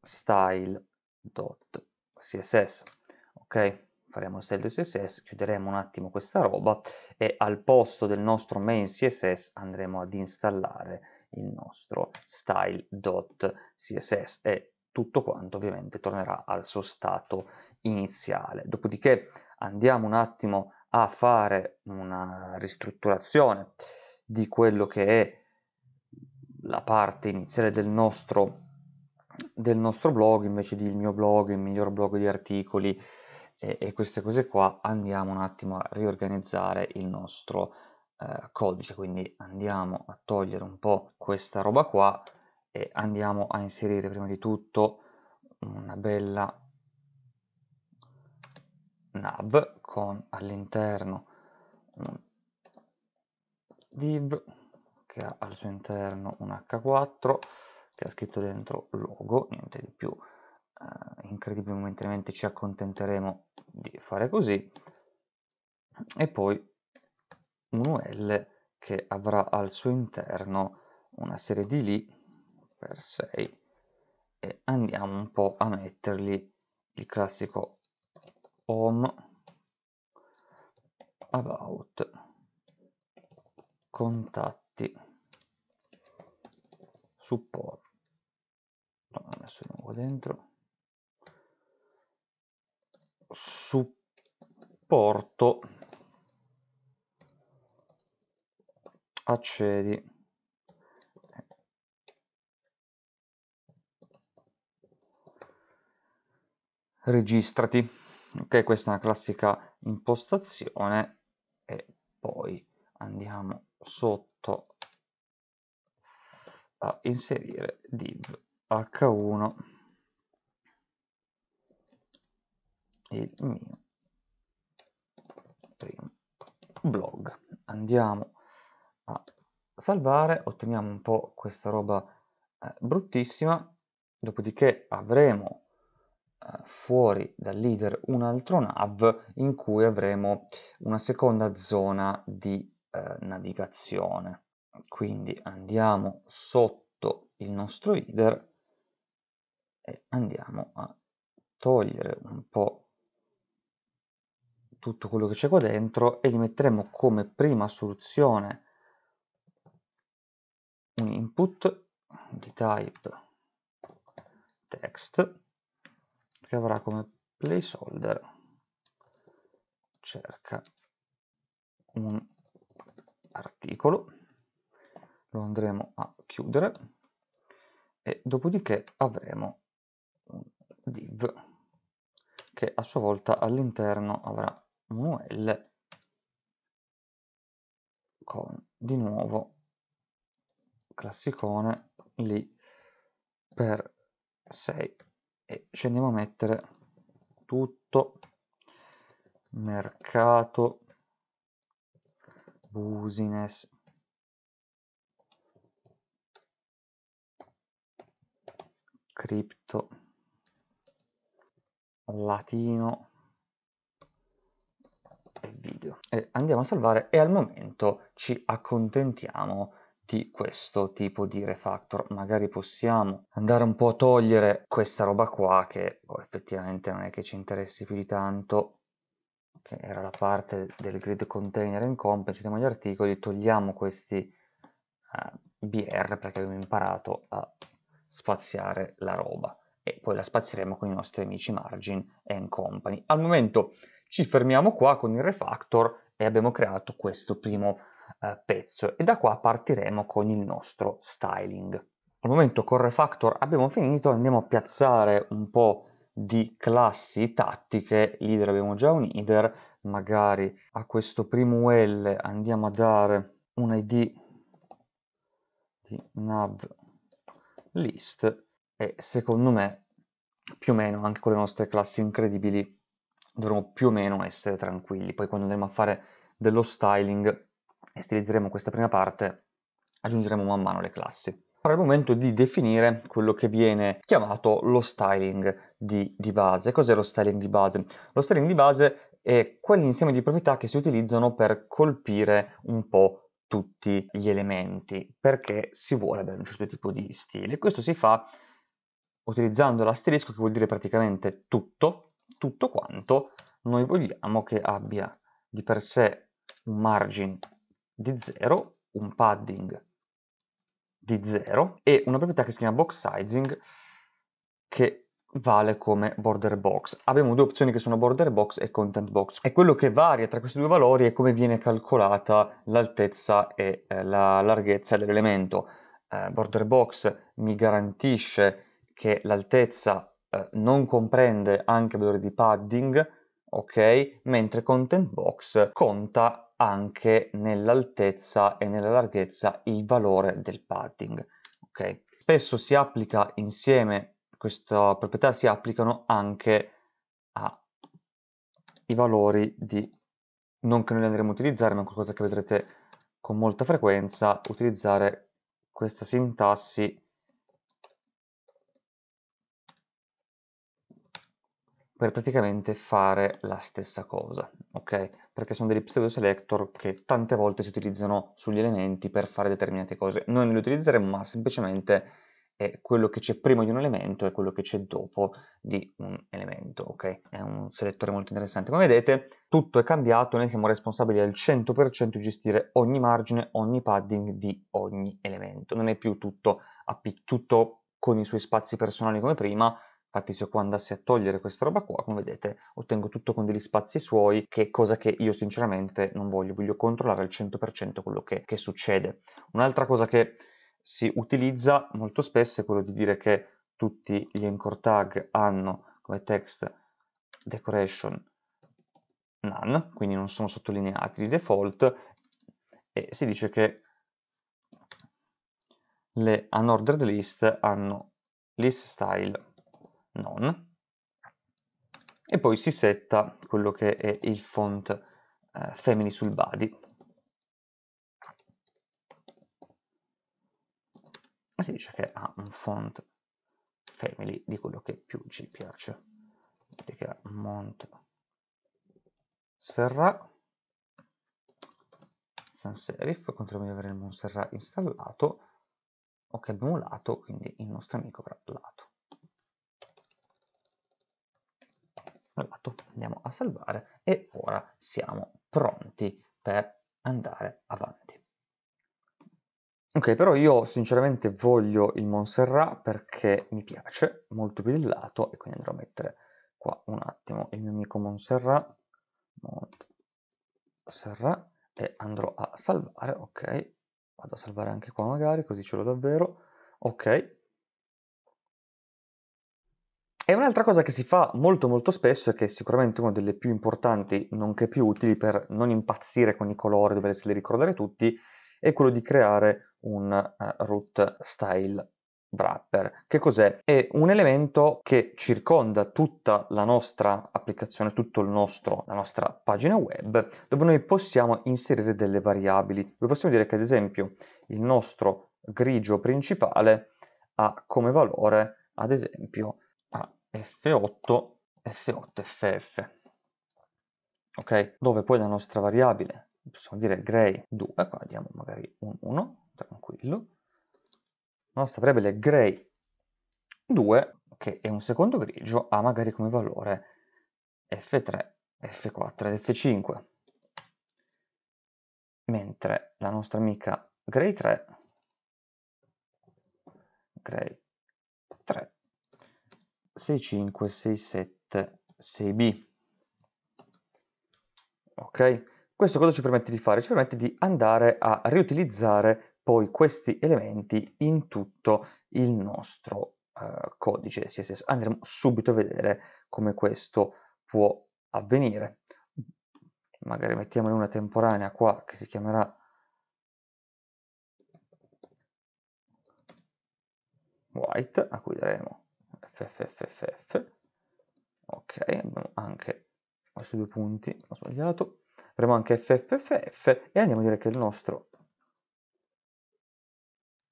style.css ok faremo style CSS, chiuderemo un attimo questa roba e al posto del nostro main CSS andremo ad installare il nostro style.css e tutto quanto ovviamente tornerà al suo stato iniziale. Dopodiché andiamo un attimo a fare una ristrutturazione di quello che è la parte iniziale del nostro, del nostro blog, invece di il mio blog, il miglior blog di articoli, e, e queste cose qua andiamo un attimo a riorganizzare il nostro eh, codice, quindi andiamo a togliere un po' questa roba qua e andiamo a inserire prima di tutto una bella nav con all'interno un div che ha al suo interno un h4 che ha scritto dentro logo, niente di più eh, incredibile, ci accontenteremo di fare così e poi un UL che avrà al suo interno una serie di lì per 6 e andiamo un po' a mettergli il classico home about contatti supporto non ho messo di nuovo dentro supporto accedi registrati ok questa è una classica impostazione e poi andiamo sotto a inserire div h1 il mio primo blog. Andiamo a salvare, otteniamo un po' questa roba eh, bruttissima, dopodiché avremo eh, fuori dal leader un altro nav in cui avremo una seconda zona di eh, navigazione. Quindi andiamo sotto il nostro leader e andiamo a togliere un po' tutto quello che c'è qua dentro e gli metteremo come prima soluzione un input di type text che avrà come placeholder cerca un articolo lo andremo a chiudere e dopodiché avremo un div che a sua volta all'interno avrà Manuel con di nuovo classicone lì per 6 e ci andiamo a mettere tutto mercato business cripto latino e video. E andiamo a salvare e al momento ci accontentiamo di questo tipo di refactor. Magari possiamo andare un po' a togliere questa roba qua che oh, effettivamente non è che ci interessi più di tanto che era la parte del grid container incomplete, ci diamo gli articoli, togliamo questi uh, eh, BR perché abbiamo imparato a spaziare la roba e poi la spazieremo con i nostri amici margin and company. Al momento ci fermiamo qua con il refactor e abbiamo creato questo primo eh, pezzo e da qua partiremo con il nostro styling. Al momento col refactor abbiamo finito, andiamo a piazzare un po' di classi tattiche, leader abbiamo già un header, magari a questo primo L andiamo a dare un id di nav list e secondo me più o meno anche con le nostre classi incredibili dovremo più o meno essere tranquilli. Poi quando andremo a fare dello styling e stilizzeremo questa prima parte, aggiungeremo man mano le classi. Ora è il momento di definire quello che viene chiamato lo styling di, di base. Cos'è lo styling di base? Lo styling di base è quell'insieme di proprietà che si utilizzano per colpire un po' tutti gli elementi perché si vuole avere un certo tipo di stile. Questo si fa utilizzando l'asterisco che vuol dire praticamente tutto tutto quanto noi vogliamo che abbia di per sé un margin di 0, un padding di 0 e una proprietà che si chiama box sizing che vale come border box. Abbiamo due opzioni che sono border box e content box. E quello che varia tra questi due valori è come viene calcolata l'altezza e eh, la larghezza dell'elemento. Eh, border box mi garantisce che l'altezza eh, non comprende anche valori di padding, ok? Mentre content box conta anche nell'altezza e nella larghezza il valore del padding, ok? Spesso si applica insieme, questa proprietà si applicano anche ai valori di, non che noi andremo a utilizzare, ma qualcosa che vedrete con molta frequenza, utilizzare questa sintassi per praticamente fare la stessa cosa, ok? Perché sono degli pseudo selector che tante volte si utilizzano sugli elementi per fare determinate cose. Noi non li utilizzeremo, ma semplicemente è quello che c'è prima di un elemento e quello che c'è dopo di un elemento, ok? È un selettore molto interessante. Come vedete, tutto è cambiato, noi siamo responsabili al 100% di gestire ogni margine, ogni padding di ogni elemento. Non è più tutto, tutto con i suoi spazi personali come prima, Infatti se qua andassi a togliere questa roba qua, come vedete, ottengo tutto con degli spazi suoi, che è cosa che io sinceramente non voglio. Voglio controllare al 100% quello che, che succede. Un'altra cosa che si utilizza molto spesso è quello di dire che tutti gli anchor tag hanno come text decoration none, quindi non sono sottolineati di default, e si dice che le unordered list hanno list style non e poi si setta quello che è il font eh, Family sul body. E si dice che ha un font Family di quello che più ci piace. Vedete che ha Mont Serra sans serif, controlliamo di avere il mont serra installato ok abbiamo lato, quindi il nostro amico avrà lato. Perfetto, andiamo a salvare e ora siamo pronti per andare avanti. Ok, però io sinceramente voglio il Montserrat perché mi piace molto più del lato e quindi andrò a mettere qua un attimo il mio amico Montserrat, Montserrat e andrò a salvare, ok, vado a salvare anche qua magari così ce l'ho davvero, ok, e un'altra cosa che si fa molto molto spesso e che è sicuramente una delle più importanti, nonché più utili per non impazzire con i colori, doverseli ricordare tutti, è quello di creare un uh, root style wrapper. Che cos'è? È un elemento che circonda tutta la nostra applicazione, tutto il nostro, la nostra pagina web, dove noi possiamo inserire delle variabili. Dove possiamo dire che ad esempio il nostro grigio principale ha come valore ad esempio f8, f8, ff. Ok? Dove poi la nostra variabile, possiamo dire gray 2, qua diamo magari un 1, tranquillo. La nostra variabile gray 2, che è un secondo grigio, ha magari come valore f3, f4 ed f5. Mentre la nostra amica gray 3, gray 3, 65, 6B. Ok? Questo cosa ci permette di fare? Ci permette di andare a riutilizzare poi questi elementi in tutto il nostro eh, codice CSS. Andremo subito a vedere come questo può avvenire. Magari mettiamone una temporanea qua che si chiamerà white, a cui daremo FFFF. Ok, abbiamo anche questi due punti, ho sbagliato. Avremo anche FFFF e andiamo a dire che il nostro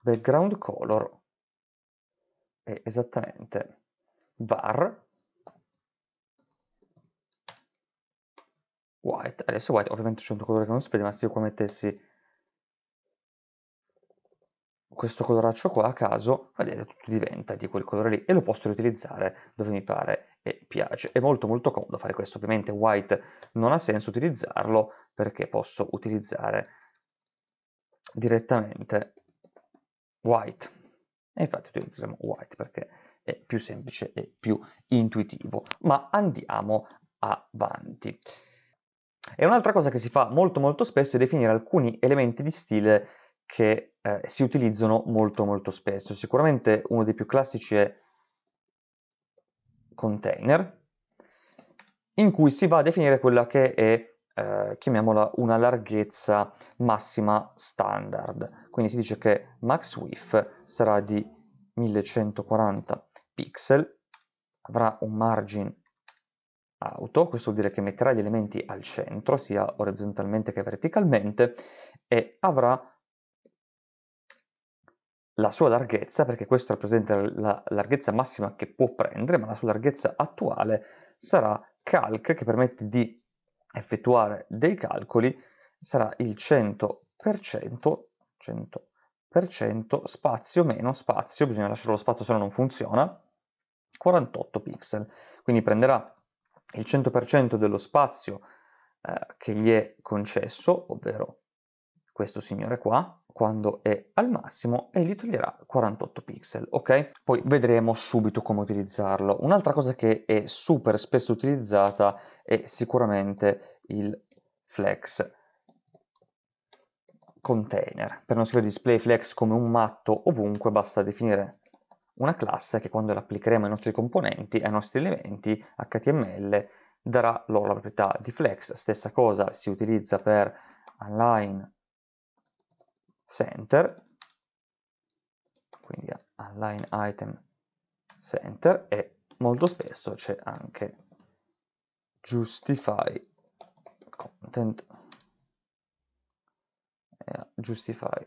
background color è esattamente var white. Adesso white ovviamente c'è un colore che non si vede, ma se io qua mettessi questo coloraccio qua a caso, vedete, tutto diventa di quel colore lì e lo posso riutilizzare dove mi pare e piace. È molto molto comodo fare questo, ovviamente white non ha senso utilizzarlo perché posso utilizzare direttamente white. E infatti utilizziamo white perché è più semplice e più intuitivo. Ma andiamo avanti. E un'altra cosa che si fa molto molto spesso è definire alcuni elementi di stile che eh, si utilizzano molto molto spesso. Sicuramente uno dei più classici è container, in cui si va a definire quella che è, eh, chiamiamola, una larghezza massima standard. Quindi si dice che max width sarà di 1140 pixel, avrà un margin auto, questo vuol dire che metterà gli elementi al centro, sia orizzontalmente che verticalmente, e avrà la sua larghezza, perché questo rappresenta la larghezza massima che può prendere, ma la sua larghezza attuale sarà calc, che permette di effettuare dei calcoli, sarà il 100%, 100% spazio meno spazio, bisogna lasciare lo spazio se no non funziona, 48 pixel. Quindi prenderà il 100% dello spazio eh, che gli è concesso, ovvero questo signore qua, quando è al massimo e gli toglierà 48 pixel, ok? Poi vedremo subito come utilizzarlo. Un'altra cosa che è super spesso utilizzata è sicuramente il flex container. Per non scrivere display flex come un matto ovunque basta definire una classe che quando la applicheremo ai nostri componenti, ai nostri elementi HTML, darà loro la proprietà di flex. Stessa cosa si utilizza per align center, quindi align item center e molto spesso c'è anche justify content justify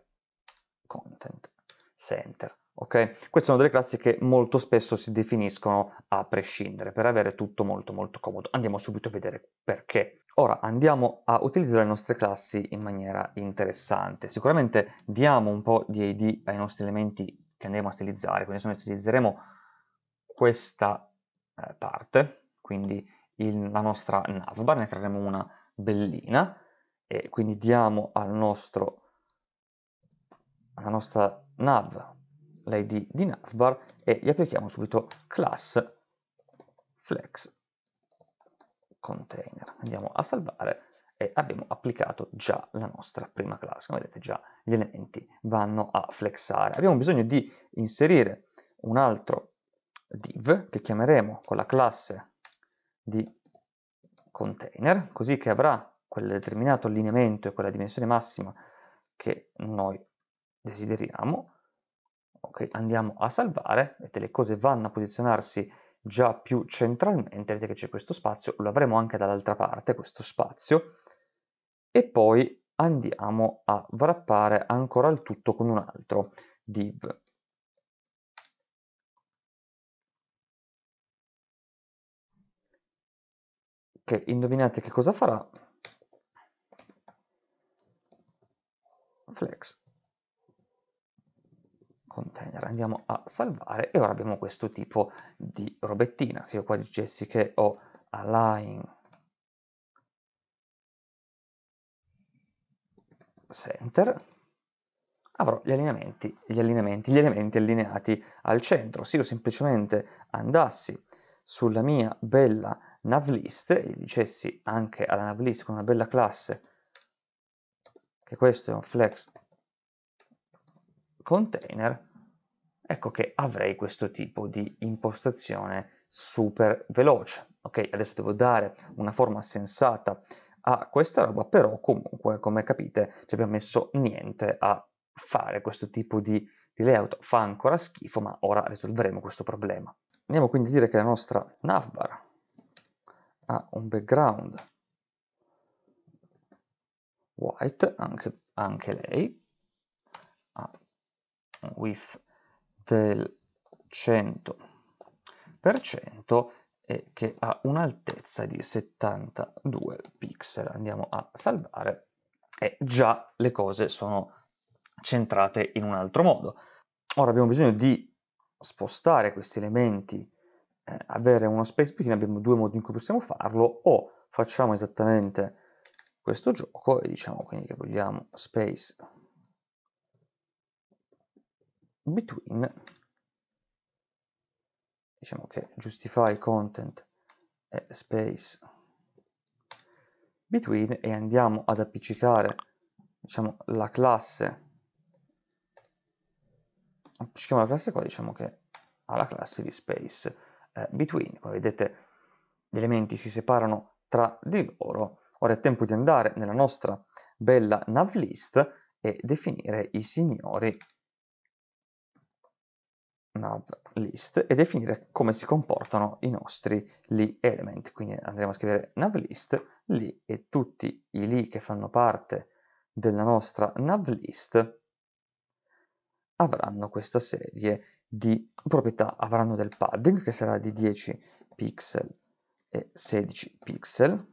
content center ok? Queste sono delle classi che molto spesso si definiscono a prescindere per avere tutto molto molto comodo. Andiamo subito a vedere perché. Ora andiamo a utilizzare le nostre classi in maniera interessante. Sicuramente diamo un po' di ID ai nostri elementi che andremo a stilizzare, quindi se noi stilizzeremo questa eh, parte, quindi il, la nostra navbar, ne creeremo una bellina e quindi diamo al nostro, alla nostra nav l'id di navbar e gli applichiamo subito class flex container. Andiamo a salvare e abbiamo applicato già la nostra prima classe. Come vedete già gli elementi vanno a flexare. Abbiamo bisogno di inserire un altro div che chiameremo con la classe di container, così che avrà quel determinato allineamento e quella dimensione massima che noi desideriamo che andiamo a salvare vedete le cose vanno a posizionarsi già più centralmente vedete che c'è questo spazio lo avremo anche dall'altra parte questo spazio e poi andiamo a wrappare ancora il tutto con un altro div che indovinate che cosa farà flex container, andiamo a salvare e ora abbiamo questo tipo di robettina. Se io qua dicessi che ho align center, avrò gli allineamenti, gli allineamenti, gli elementi allineati al centro. Se io semplicemente andassi sulla mia bella navlist e dicessi anche alla navlist con una bella classe che questo è un flex container, ecco che avrei questo tipo di impostazione super veloce. Ok, adesso devo dare una forma sensata a questa roba, però comunque, come capite, ci abbiamo messo niente a fare questo tipo di, di layout. Fa ancora schifo, ma ora risolveremo questo problema. Andiamo quindi a dire che la nostra navbar ha un background white, anche, anche lei, with del 100% e che ha un'altezza di 72 pixel. Andiamo a salvare e già le cose sono centrate in un altro modo. Ora abbiamo bisogno di spostare questi elementi, eh, avere uno space between, abbiamo due modi in cui possiamo farlo, o facciamo esattamente questo gioco e diciamo quindi che vogliamo space between diciamo che justify content e space between e andiamo ad appiccicare diciamo la classe appiccichiamo la classe qua diciamo che ha la classe di space eh, between come vedete gli elementi si separano tra di loro ora è tempo di andare nella nostra bella nav list e definire i signori navList e definire come si comportano i nostri li element. Quindi andremo a scrivere navList li e tutti i li che fanno parte della nostra navList avranno questa serie di proprietà, avranno del padding che sarà di 10 pixel e 16 pixel,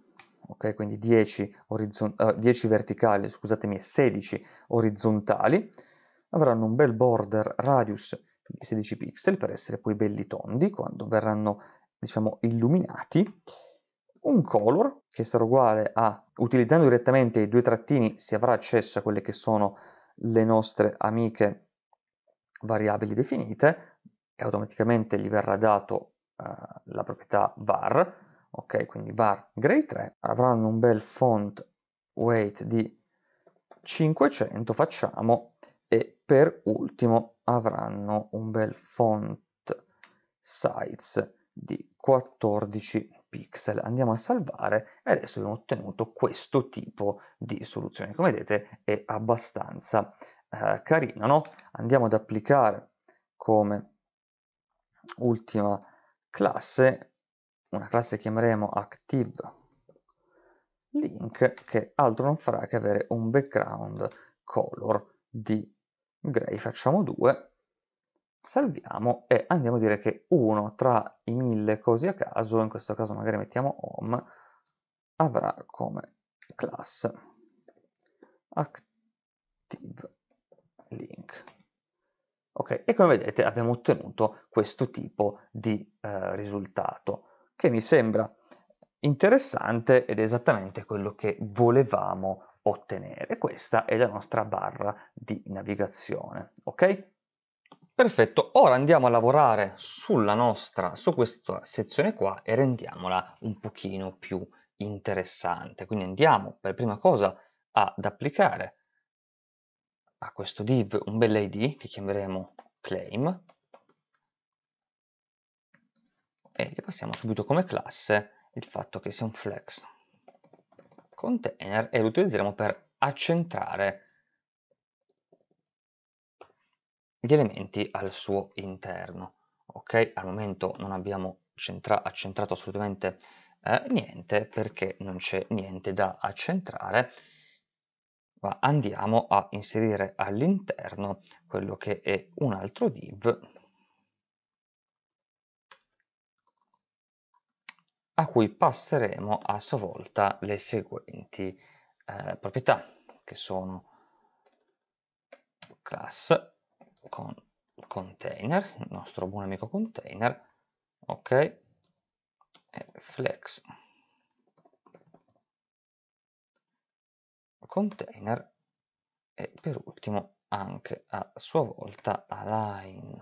ok? Quindi 10, uh, 10 verticali, scusatemi, 16 orizzontali, avranno un bel border radius quindi 16 pixel per essere poi belli tondi quando verranno diciamo illuminati un color che sarà uguale a utilizzando direttamente i due trattini si avrà accesso a quelle che sono le nostre amiche variabili definite e automaticamente gli verrà dato eh, la proprietà var ok quindi var gray 3 avranno un bel font weight di 500 facciamo e per ultimo avranno un bel font size di 14 pixel. Andiamo a salvare e adesso abbiamo ottenuto questo tipo di soluzione. Come vedete è abbastanza eh, carina, no? Andiamo ad applicare come ultima classe una classe che chiameremo active link che altro non farà che avere un background color di grey facciamo 2, salviamo e andiamo a dire che uno tra i mille così a caso, in questo caso magari mettiamo home, avrà come class active link. Ok, e come vedete abbiamo ottenuto questo tipo di eh, risultato, che mi sembra interessante ed è esattamente quello che volevamo ottenere. Questa è la nostra barra di navigazione, ok? Perfetto, ora andiamo a lavorare sulla nostra, su questa sezione qua e rendiamola un pochino più interessante. Quindi andiamo per prima cosa ad applicare a questo div un bel id che chiameremo claim e gli passiamo subito come classe il fatto che sia un flex container e lo utilizzeremo per accentrare gli elementi al suo interno. Ok, al momento non abbiamo centra accentrato assolutamente eh, niente perché non c'è niente da accentrare ma andiamo a inserire all'interno quello che è un altro div a cui passeremo a sua volta le seguenti eh, proprietà, che sono class con container, il nostro buon amico container, ok, e flex container e per ultimo anche a sua volta align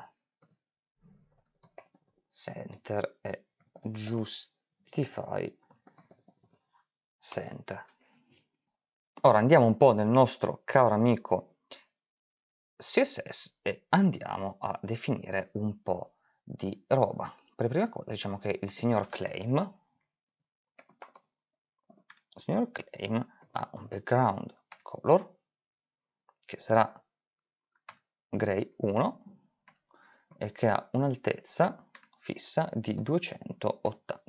center e giusto ti fai senta. Ora andiamo un po' nel nostro caro amico CSS e andiamo a definire un po' di roba. Per prima cosa diciamo che il signor claim, il signor claim ha un background color che sarà gray 1 e che ha un'altezza fissa di 280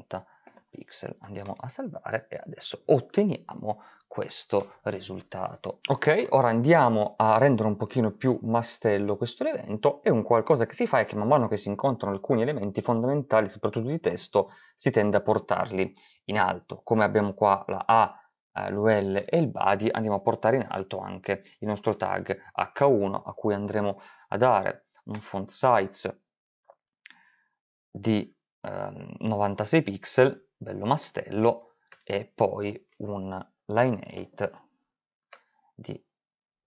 pixel. Andiamo a salvare e adesso otteniamo questo risultato. Ok, ora andiamo a rendere un pochino più mastello questo evento e un qualcosa che si fa è che man mano che si incontrano alcuni elementi fondamentali, soprattutto di testo, si tende a portarli in alto. Come abbiamo qua la A, eh, l'UL e il body, andiamo a portare in alto anche il nostro tag H1 a cui andremo a dare un font size di 96 ehm, pixel bello mastello, e poi un line 8 di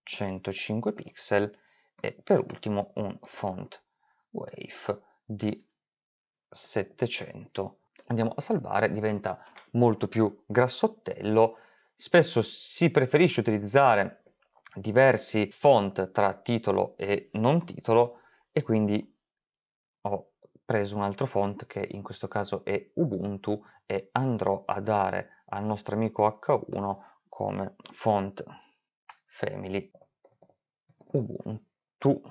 105 pixel e per ultimo un font wave di 700 andiamo a salvare diventa molto più grassottello spesso si preferisce utilizzare diversi font tra titolo e non titolo e quindi ho preso un altro font che in questo caso è Ubuntu e andrò a dare al nostro amico H1 come font family Ubuntu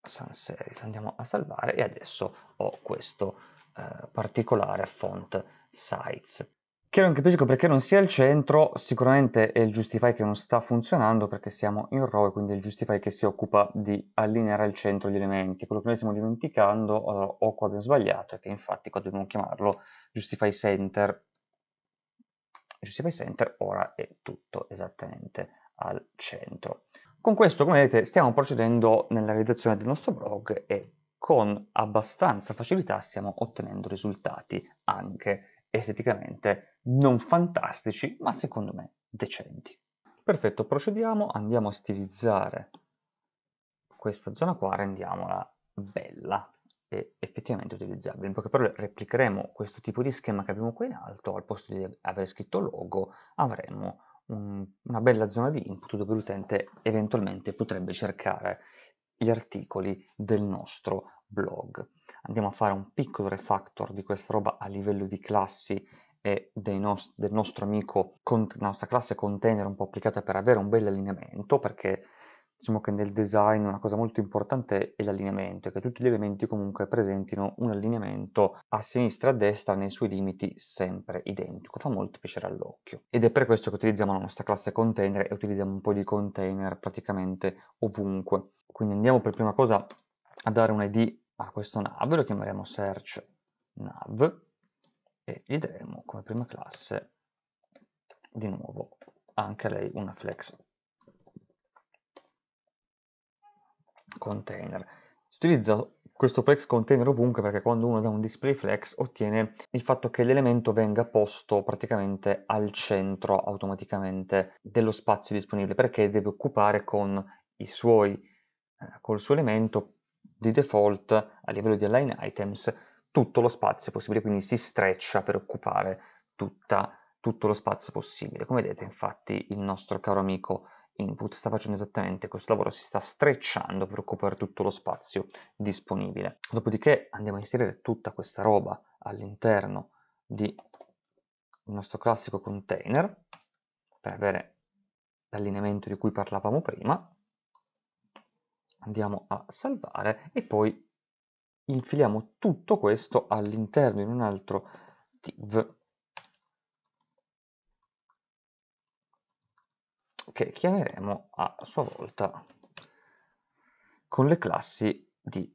sans serif andiamo a salvare e adesso ho questo eh, particolare font size che non capisco perché non sia al centro, sicuramente è il Justify che non sta funzionando perché siamo in row e quindi è il Justify che si occupa di allineare al centro gli elementi. Quello che noi stiamo dimenticando, o qua abbiamo sbagliato, è che infatti qua dobbiamo chiamarlo Justify Center. Justify Center ora è tutto esattamente al centro. Con questo, come vedete, stiamo procedendo nella realizzazione del nostro blog e con abbastanza facilità stiamo ottenendo risultati anche esteticamente non fantastici, ma secondo me decenti. Perfetto, procediamo, andiamo a stilizzare questa zona qua, rendiamola bella e effettivamente utilizzabile. In poche parole, replicheremo questo tipo di schema che abbiamo qua in alto, al posto di avere scritto logo avremo un, una bella zona di input dove l'utente eventualmente potrebbe cercare gli articoli del nostro blog. Andiamo a fare un piccolo refactor di questa roba a livello di classi e nost- del nostro amico, con- la nostra classe container un po' applicata per avere un bel allineamento, perché diciamo che nel design una cosa molto importante è l'allineamento, e che tutti gli elementi comunque presentino un allineamento a sinistra e a destra nei suoi limiti sempre identico, fa molto piacere all'occhio. Ed è per questo che utilizziamo la nostra classe container e utilizziamo un po' di container praticamente ovunque. Quindi andiamo per prima cosa a dare un id a questo nav, lo chiameremo search nav e gli daremo come prima classe di nuovo anche a lei una flex container. Si utilizza questo flex container ovunque perché quando uno dà un display flex ottiene il fatto che l'elemento venga posto praticamente al centro automaticamente dello spazio disponibile perché deve occupare con i suoi eh, col suo elemento di default a livello di align items tutto lo spazio possibile, quindi si streccia per occupare tutta, tutto lo spazio possibile. Come vedete infatti il nostro caro amico input sta facendo esattamente questo lavoro, si sta strecciando per occupare tutto lo spazio disponibile. Dopodiché andiamo a inserire tutta questa roba all'interno di del nostro classico container per avere l'allineamento di cui parlavamo prima andiamo a salvare e poi infiliamo tutto questo all'interno in un altro div che chiameremo a sua volta con le classi di,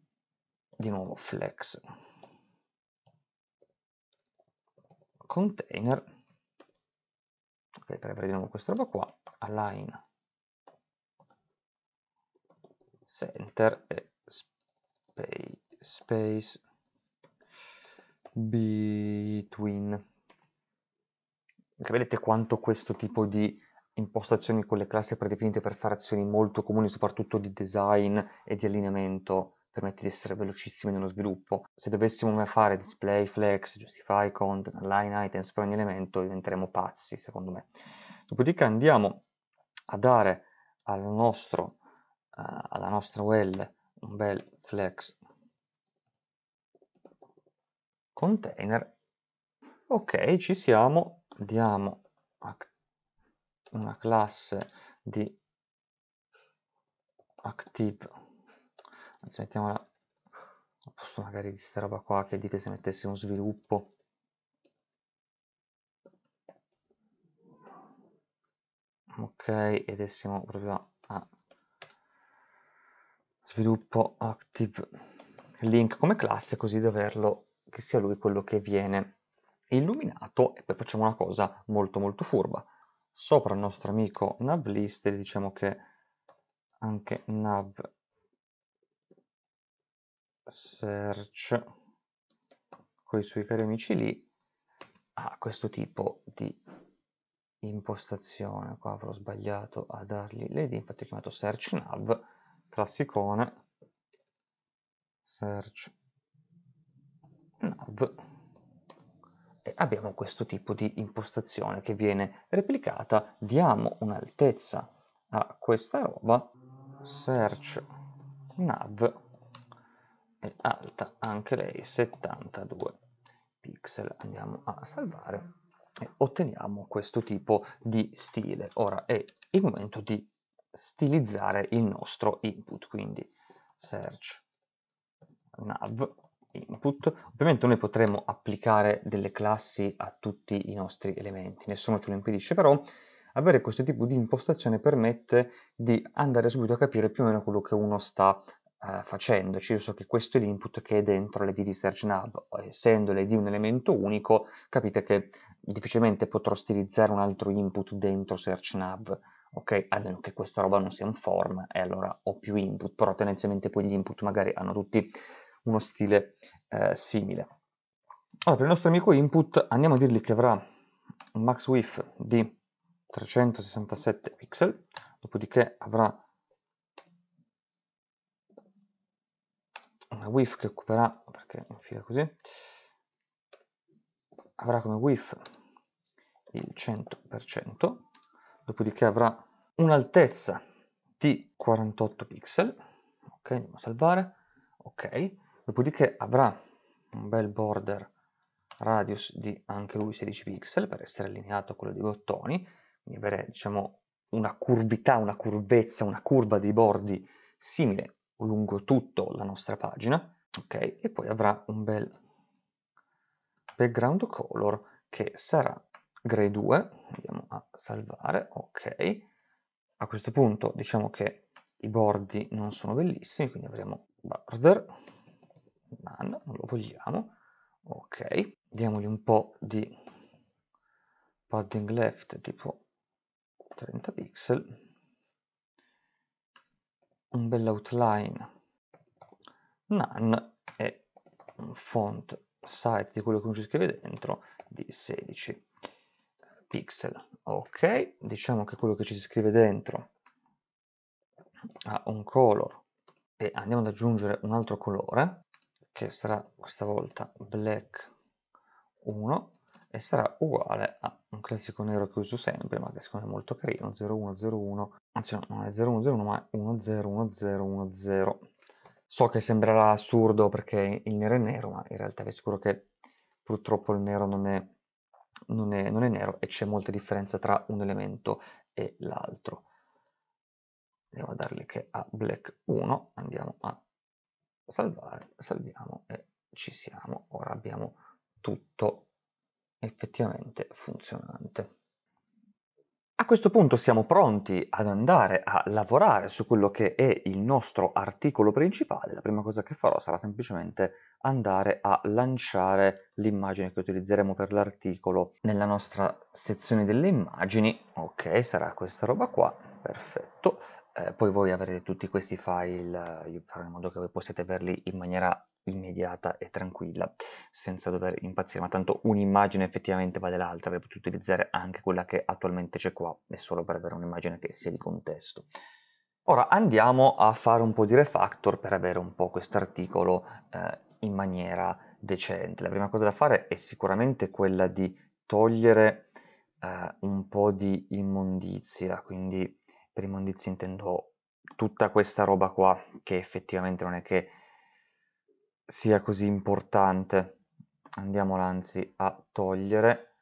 di nuovo flex container ok per avere di nuovo questa roba qua align center e space, between. Perché vedete quanto questo tipo di impostazioni con le classi predefinite per fare azioni molto comuni, soprattutto di design e di allineamento, permette di essere velocissimi nello sviluppo. Se dovessimo fare display, flex, justify, content, align items per ogni elemento, diventeremo pazzi, secondo me. Dopodiché andiamo a dare al nostro alla nostra well un bel flex container ok ci siamo diamo una classe di active anzi mettiamola a posto magari di sta roba qua che dite se mettessimo sviluppo ok ed essimo proprio a sviluppo active link come classe così da averlo che sia lui quello che viene illuminato e poi facciamo una cosa molto molto furba sopra il nostro amico navlist diciamo che anche nav search con i suoi cari amici lì ha questo tipo di impostazione qua avrò sbagliato a dargli l'id infatti ho chiamato search nav classicone, search nav e abbiamo questo tipo di impostazione che viene replicata, diamo un'altezza a questa roba, search nav e alta anche lei 72 pixel, andiamo a salvare e otteniamo questo tipo di stile. Ora è il momento di stilizzare il nostro input, quindi search nav input. Ovviamente noi potremmo applicare delle classi a tutti i nostri elementi, nessuno ce lo impedisce, però avere questo tipo di impostazione permette di andare subito a capire più o meno quello che uno sta eh, facendo. Cioè io so che questo è l'input che è dentro l'ID di search nav, essendo l'ID un elemento unico, capite che difficilmente potrò stilizzare un altro input dentro search nav ok? A meno che questa roba non sia un form e allora ho più input, però tendenzialmente poi gli input magari hanno tutti uno stile eh, simile. Allora, per il nostro amico input andiamo a dirgli che avrà un max width di 367 pixel, dopodiché avrà una width che occuperà, perché infila così, avrà come width il 100%, dopodiché avrà un'altezza di 48 pixel, ok, andiamo a salvare, ok, dopodiché avrà un bel border radius di anche lui 16 pixel per essere allineato a quello dei bottoni, quindi avere diciamo una curvità, una curvezza, una curva dei bordi simile lungo tutto la nostra pagina, ok, e poi avrà un bel background color che sarà gray 2, andiamo a salvare, ok. A questo punto diciamo che i bordi non sono bellissimi, quindi avremo border, none, non lo vogliamo, ok. Diamogli un po' di padding left tipo 30 pixel, un bel outline, none e un font size di quello che non ci scrive dentro di 16 pixel. Ok, diciamo che quello che ci si scrive dentro ha un color e andiamo ad aggiungere un altro colore che sarà questa volta black 1 e sarà uguale a un classico nero che uso sempre ma che secondo me è molto carino 0101 anzi no, non è 0101 ma è 101010 so che sembrerà assurdo perché il nero è nero ma in realtà vi assicuro che purtroppo il nero non è non è, non è nero e c'è molta differenza tra un elemento e l'altro. Andiamo a darle che a black 1, andiamo a salvare, salviamo e ci siamo. Ora abbiamo tutto effettivamente funzionante. A questo punto siamo pronti ad andare a lavorare su quello che è il nostro articolo principale. La prima cosa che farò sarà semplicemente andare a lanciare l'immagine che utilizzeremo per l'articolo nella nostra sezione delle immagini. Ok, sarà questa roba qua, perfetto eh, poi voi avrete tutti questi file, io farò in modo che voi possiate averli in maniera immediata e tranquilla, senza dover impazzire, ma tanto un'immagine effettivamente vale l'altra, avrei potuto utilizzare anche quella che attualmente c'è qua, è solo per avere un'immagine che sia di contesto. Ora andiamo a fare un po' di refactor per avere un po' quest'articolo eh, in maniera decente. La prima cosa da fare è sicuramente quella di togliere eh, un po' di immondizia, quindi per immondizia intendo tutta questa roba qua, che effettivamente non è che sia così importante. Andiamola anzi a togliere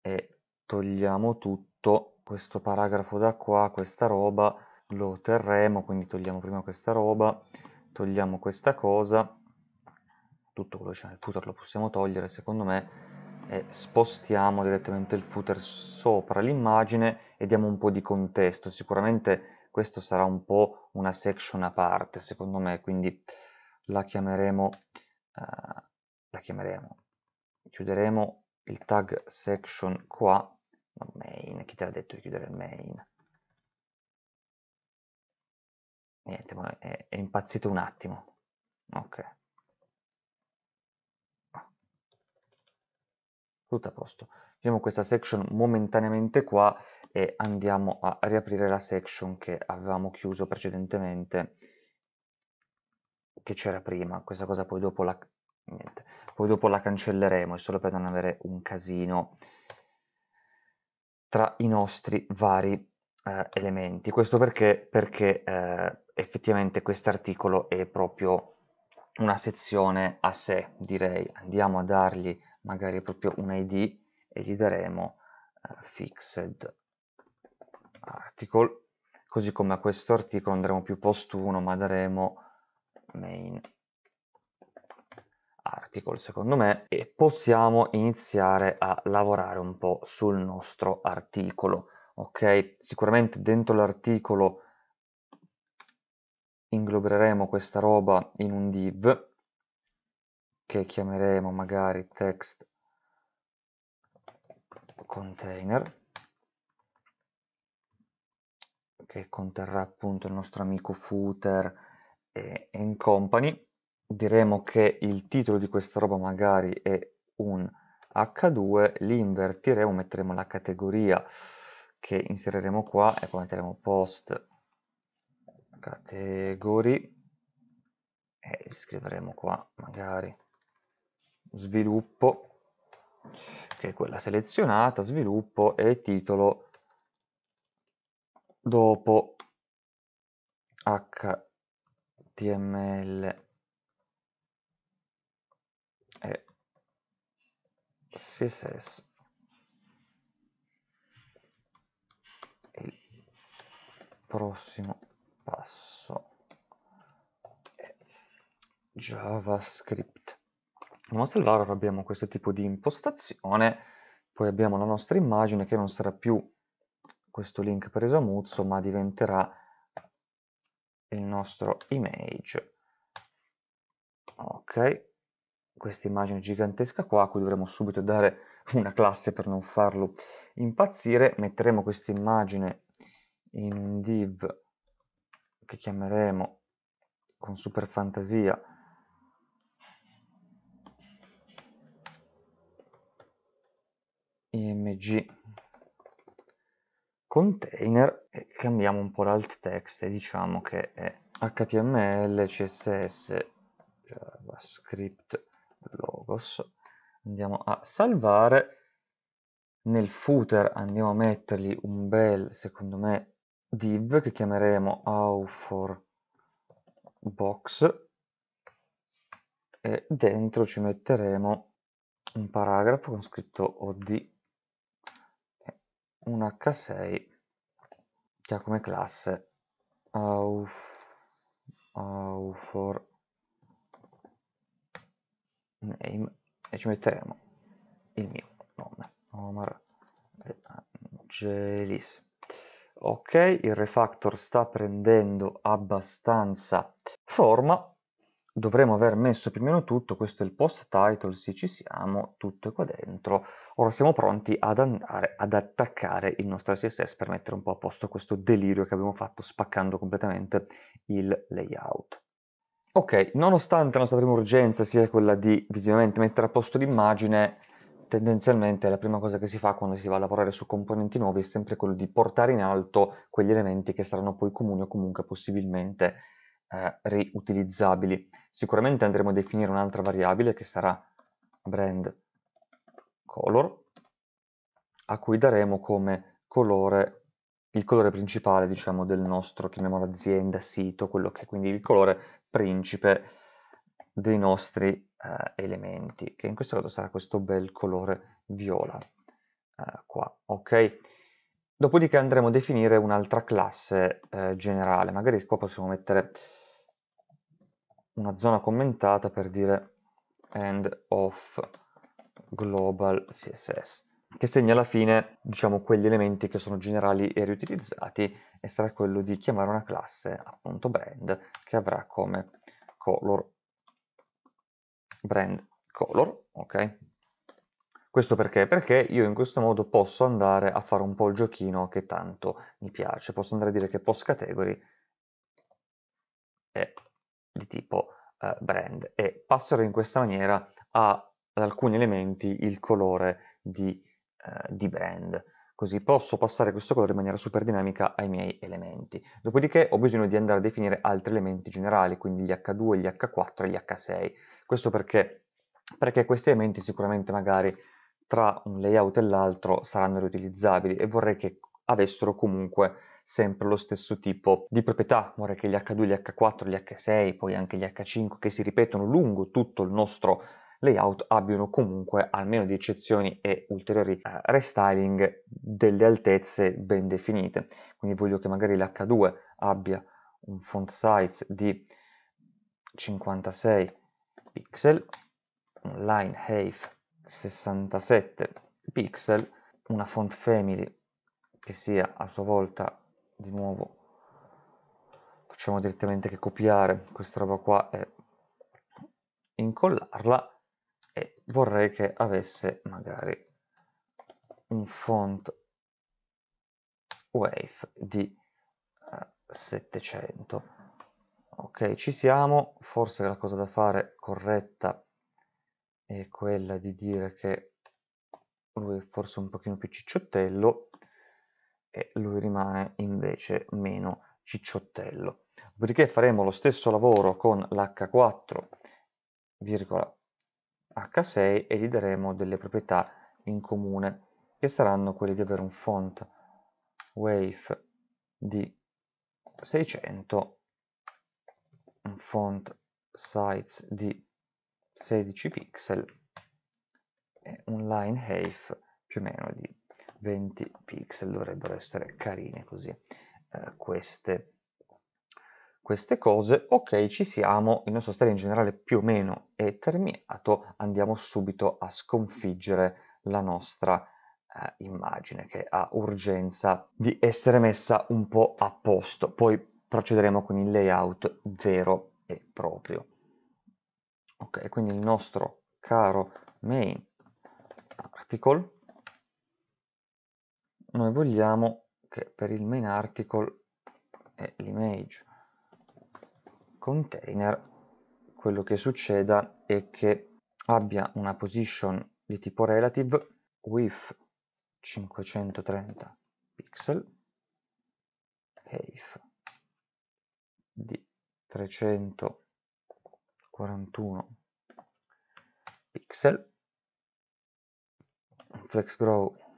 e togliamo tutto. Questo paragrafo da qua, questa roba, lo terremo, quindi togliamo prima questa roba, togliamo questa cosa. Tutto quello che c'è nel footer lo possiamo togliere, secondo me e spostiamo direttamente il footer sopra l'immagine e diamo un po' di contesto. Sicuramente questo sarà un po' una section a parte, secondo me, quindi la chiameremo, eh, la chiameremo, chiuderemo il tag section qua, no, main, chi te l'ha detto di chiudere il main? Niente, ma è, è impazzito un attimo, ok. Tutto a posto. Chiudiamo questa section momentaneamente qua e andiamo a riaprire la section che avevamo chiuso precedentemente che c'era prima, questa cosa poi dopo la, niente, poi dopo la cancelleremo, è solo per non avere un casino tra i nostri vari eh, elementi. Questo perché? Perché eh, effettivamente quest'articolo è proprio una sezione a sé, direi. Andiamo a dargli magari proprio un id e gli daremo uh, fixed article così come a questo articolo andremo più post 1 ma daremo main article secondo me e possiamo iniziare a lavorare un po' sul nostro articolo ok sicuramente dentro l'articolo ingloberemo questa roba in un div che chiameremo magari text container che conterrà appunto il nostro amico footer e, in company diremo che il titolo di questa roba magari è un h2 li invertiremo metteremo la categoria che inseriremo qua e poi metteremo post category e scriveremo qua magari sviluppo, che è quella selezionata, sviluppo e titolo dopo HTML. E CSS prossimo passo è JavaScript Andiamo a salvare, abbiamo questo tipo di impostazione, poi abbiamo la nostra immagine che non sarà più questo link preso a muzzo, ma diventerà il nostro image. Ok, questa immagine gigantesca qua, a cui dovremo subito dare una classe per non farlo impazzire, metteremo questa immagine in un div che chiameremo con super fantasia img container e cambiamo un po' l'alt text e diciamo che è html, css, javascript, logos andiamo a salvare nel footer andiamo a mettergli un bel, secondo me, div che chiameremo how for box e dentro ci metteremo un paragrafo con scritto od un H6 che ha come classe auf, au for name e ci metteremo il mio nome Omar Angelis ok il refactor sta prendendo abbastanza forma dovremmo aver messo più o meno tutto, questo è il post title, sì ci siamo, tutto è qua dentro. Ora siamo pronti ad andare ad attaccare il nostro CSS per mettere un po' a posto questo delirio che abbiamo fatto spaccando completamente il layout. Ok, nonostante la nostra prima urgenza sia quella di visivamente mettere a posto l'immagine, tendenzialmente la prima cosa che si fa quando si va a lavorare su componenti nuovi è sempre quello di portare in alto quegli elementi che saranno poi comuni o comunque possibilmente eh, riutilizzabili. Sicuramente andremo a definire un'altra variabile che sarà brand color, a cui daremo come colore il colore principale diciamo, del nostro, chiamiamolo azienda, sito, quello che è quindi il colore principe dei nostri eh, elementi, che in questo caso sarà questo bel colore viola eh, qua, ok? Dopodiché andremo a definire un'altra classe eh, generale, magari qua possiamo mettere una zona commentata per dire end of global CSS che segna alla fine, diciamo, quegli elementi che sono generali e riutilizzati e sarà quello di chiamare una classe, appunto, brand, che avrà come color brand color, ok? Questo perché? Perché io in questo modo posso andare a fare un po' il giochino che tanto mi piace, posso andare a dire che post category è di tipo eh, brand e passerò in questa maniera a, ad alcuni elementi il colore di, eh, di brand così posso passare questo colore in maniera super dinamica ai miei elementi. Dopodiché ho bisogno di andare a definire altri elementi generali, quindi gli H2, gli H4 e gli H6. Questo perché? Perché questi elementi sicuramente magari tra un layout e l'altro saranno riutilizzabili e vorrei che avessero comunque sempre lo stesso tipo di proprietà, ora che gli H2, gli H4, gli H6, poi anche gli H5 che si ripetono lungo tutto il nostro layout abbiano comunque, almeno di eccezioni e ulteriori eh, restyling, delle altezze ben definite. Quindi voglio che magari l'H2 abbia un font size di 56 pixel, un line height 67 pixel, una font family che sia a sua volta di nuovo facciamo direttamente che copiare questa roba qua e incollarla e vorrei che avesse magari un font wave di eh, 700 ok ci siamo forse la cosa da fare corretta è quella di dire che lui è forse un pochino più cicciottello e lui rimane invece meno cicciottello. Dopodiché faremo lo stesso lavoro con l'h4,h6 e gli daremo delle proprietà in comune che saranno quelle di avere un font wave di 600, un font size di 16 pixel e un line height più o meno di 20 pixel dovrebbero essere carine così eh, queste, queste cose ok ci siamo il nostro stile in generale più o meno è terminato andiamo subito a sconfiggere la nostra eh, immagine che ha urgenza di essere messa un po' a posto poi procederemo con il layout vero e proprio ok quindi il nostro caro main article noi vogliamo che per il main article e l'image container quello che succeda è che abbia una position di tipo relative with 530 pixel height di 341 pixel flex grow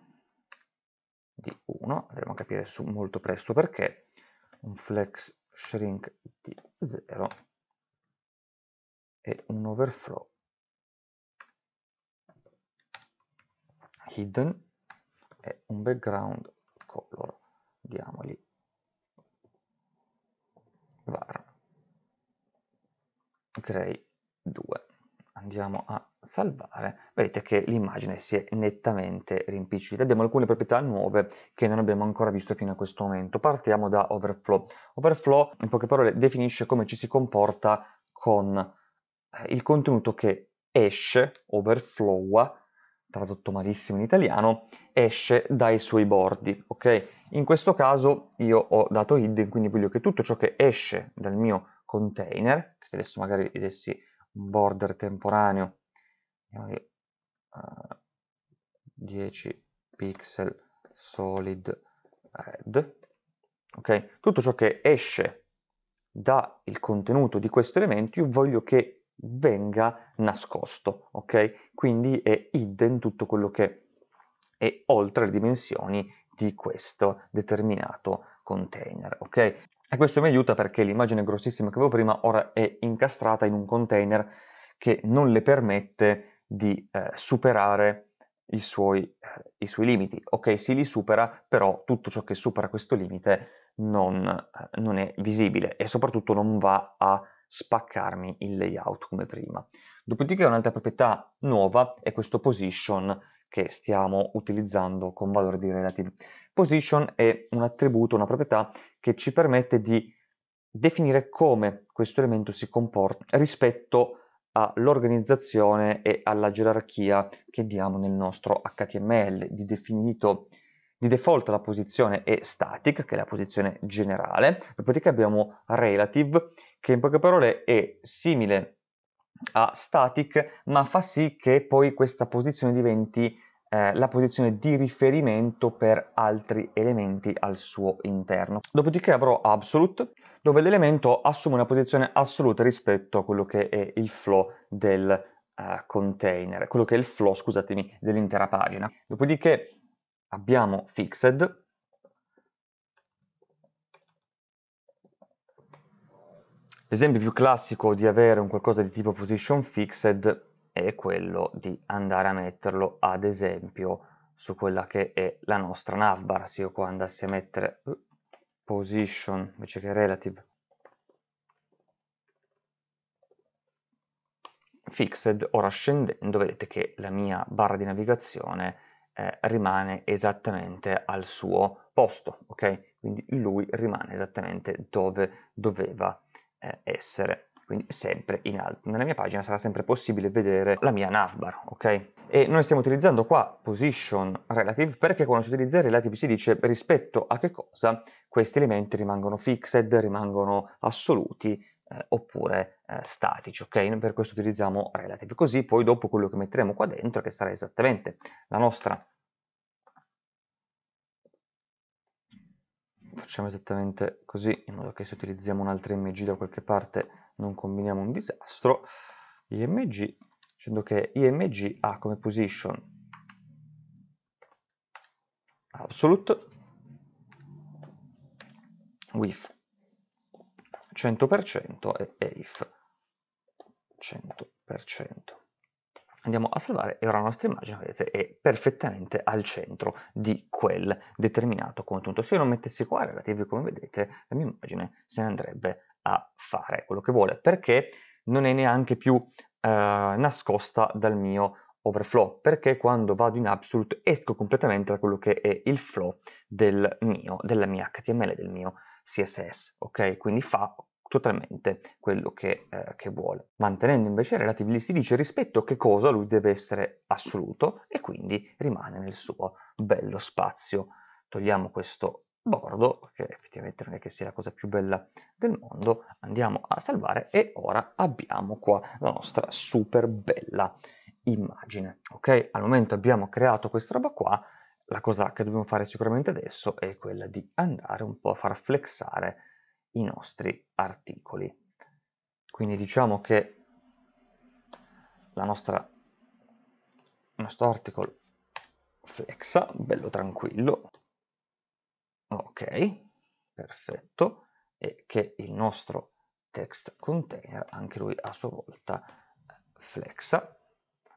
di 1, andremo a capire su molto presto perché, un flex shrink di 0 e un overflow hidden e un background color, diamogli var grey 2 andiamo a salvare, vedete che l'immagine si è nettamente rimpicciolita. Abbiamo alcune proprietà nuove che non abbiamo ancora visto fino a questo momento. Partiamo da Overflow. Overflow, in poche parole, definisce come ci si comporta con eh, il contenuto che esce, overflow, tradotto malissimo in italiano, esce dai suoi bordi, ok? In questo caso io ho dato hidden, quindi voglio che tutto ciò che esce dal mio container, se adesso magari vedessi border temporaneo 10 eh, pixel solid red ok tutto ciò che esce dal contenuto di questo elemento io voglio che venga nascosto ok quindi è hidden tutto quello che è oltre le dimensioni di questo determinato container ok e questo mi aiuta perché l'immagine grossissima che avevo prima ora è incastrata in un container che non le permette di eh, superare i suoi, eh, i suoi, limiti. Ok, si li supera, però tutto ciò che supera questo limite non, eh, non è visibile e soprattutto non va a spaccarmi il layout come prima. Dopodiché un'altra proprietà nuova è questo position che stiamo utilizzando con valore di relative. Position è un attributo, una proprietà che ci permette di definire come questo elemento si comporta rispetto all'organizzazione e alla gerarchia che diamo nel nostro HTML, di definito di default la posizione è static, che è la posizione generale, dopodiché abbiamo relative, che in poche parole è simile a static, ma fa sì che poi questa posizione diventi eh, la posizione di riferimento per altri elementi al suo interno. Dopodiché avrò absolute, dove l'elemento assume una posizione assoluta rispetto a quello che è il flow del eh, container, quello che è il flow, scusatemi, dell'intera pagina. Dopodiché abbiamo fixed, L'esempio più classico di avere un qualcosa di tipo position fixed è quello di andare a metterlo ad esempio su quella che è la nostra navbar se io qua andassi a mettere uh, position invece che relative fixed ora scendendo vedete che la mia barra di navigazione eh, rimane esattamente al suo posto ok quindi lui rimane esattamente dove doveva eh, essere quindi sempre in alto. Nella mia pagina sarà sempre possibile vedere la mia navbar, ok? E noi stiamo utilizzando qua position relative perché quando si utilizza relative si dice rispetto a che cosa questi elementi rimangono fixed, rimangono assoluti eh, oppure eh, statici, ok? per questo utilizziamo relative, così poi dopo quello che metteremo qua dentro, che sarà esattamente la nostra facciamo esattamente così in modo che se utilizziamo un'altra MG da qualche parte non combiniamo un disastro, img, dicendo che img ha come position absolute with 100% e if 100%. Andiamo a salvare e ora la nostra immagine, vedete, è perfettamente al centro di quel determinato contenuto. Se io non mettessi qua relativi, come vedete, la mia immagine se ne andrebbe a fare quello che vuole, perché non è neanche più eh, nascosta dal mio overflow, perché quando vado in absolute esco completamente da quello che è il flow del mio, della mia HTML, del mio CSS, ok? Quindi fa totalmente quello che, eh, che vuole. Mantenendo invece relativi si dice rispetto a che cosa lui deve essere assoluto e quindi rimane nel suo bello spazio. Togliamo questo bordo, che effettivamente non è che sia la cosa più bella del mondo, andiamo a salvare e ora abbiamo qua la nostra super bella immagine. Ok, al momento abbiamo creato questa roba qua, la cosa che dobbiamo fare sicuramente adesso è quella di andare un po' a far flexare i nostri articoli. Quindi diciamo che la nostra, il nostro articolo flexa, bello tranquillo, ok perfetto e che il nostro text container anche lui a sua volta eh, flexa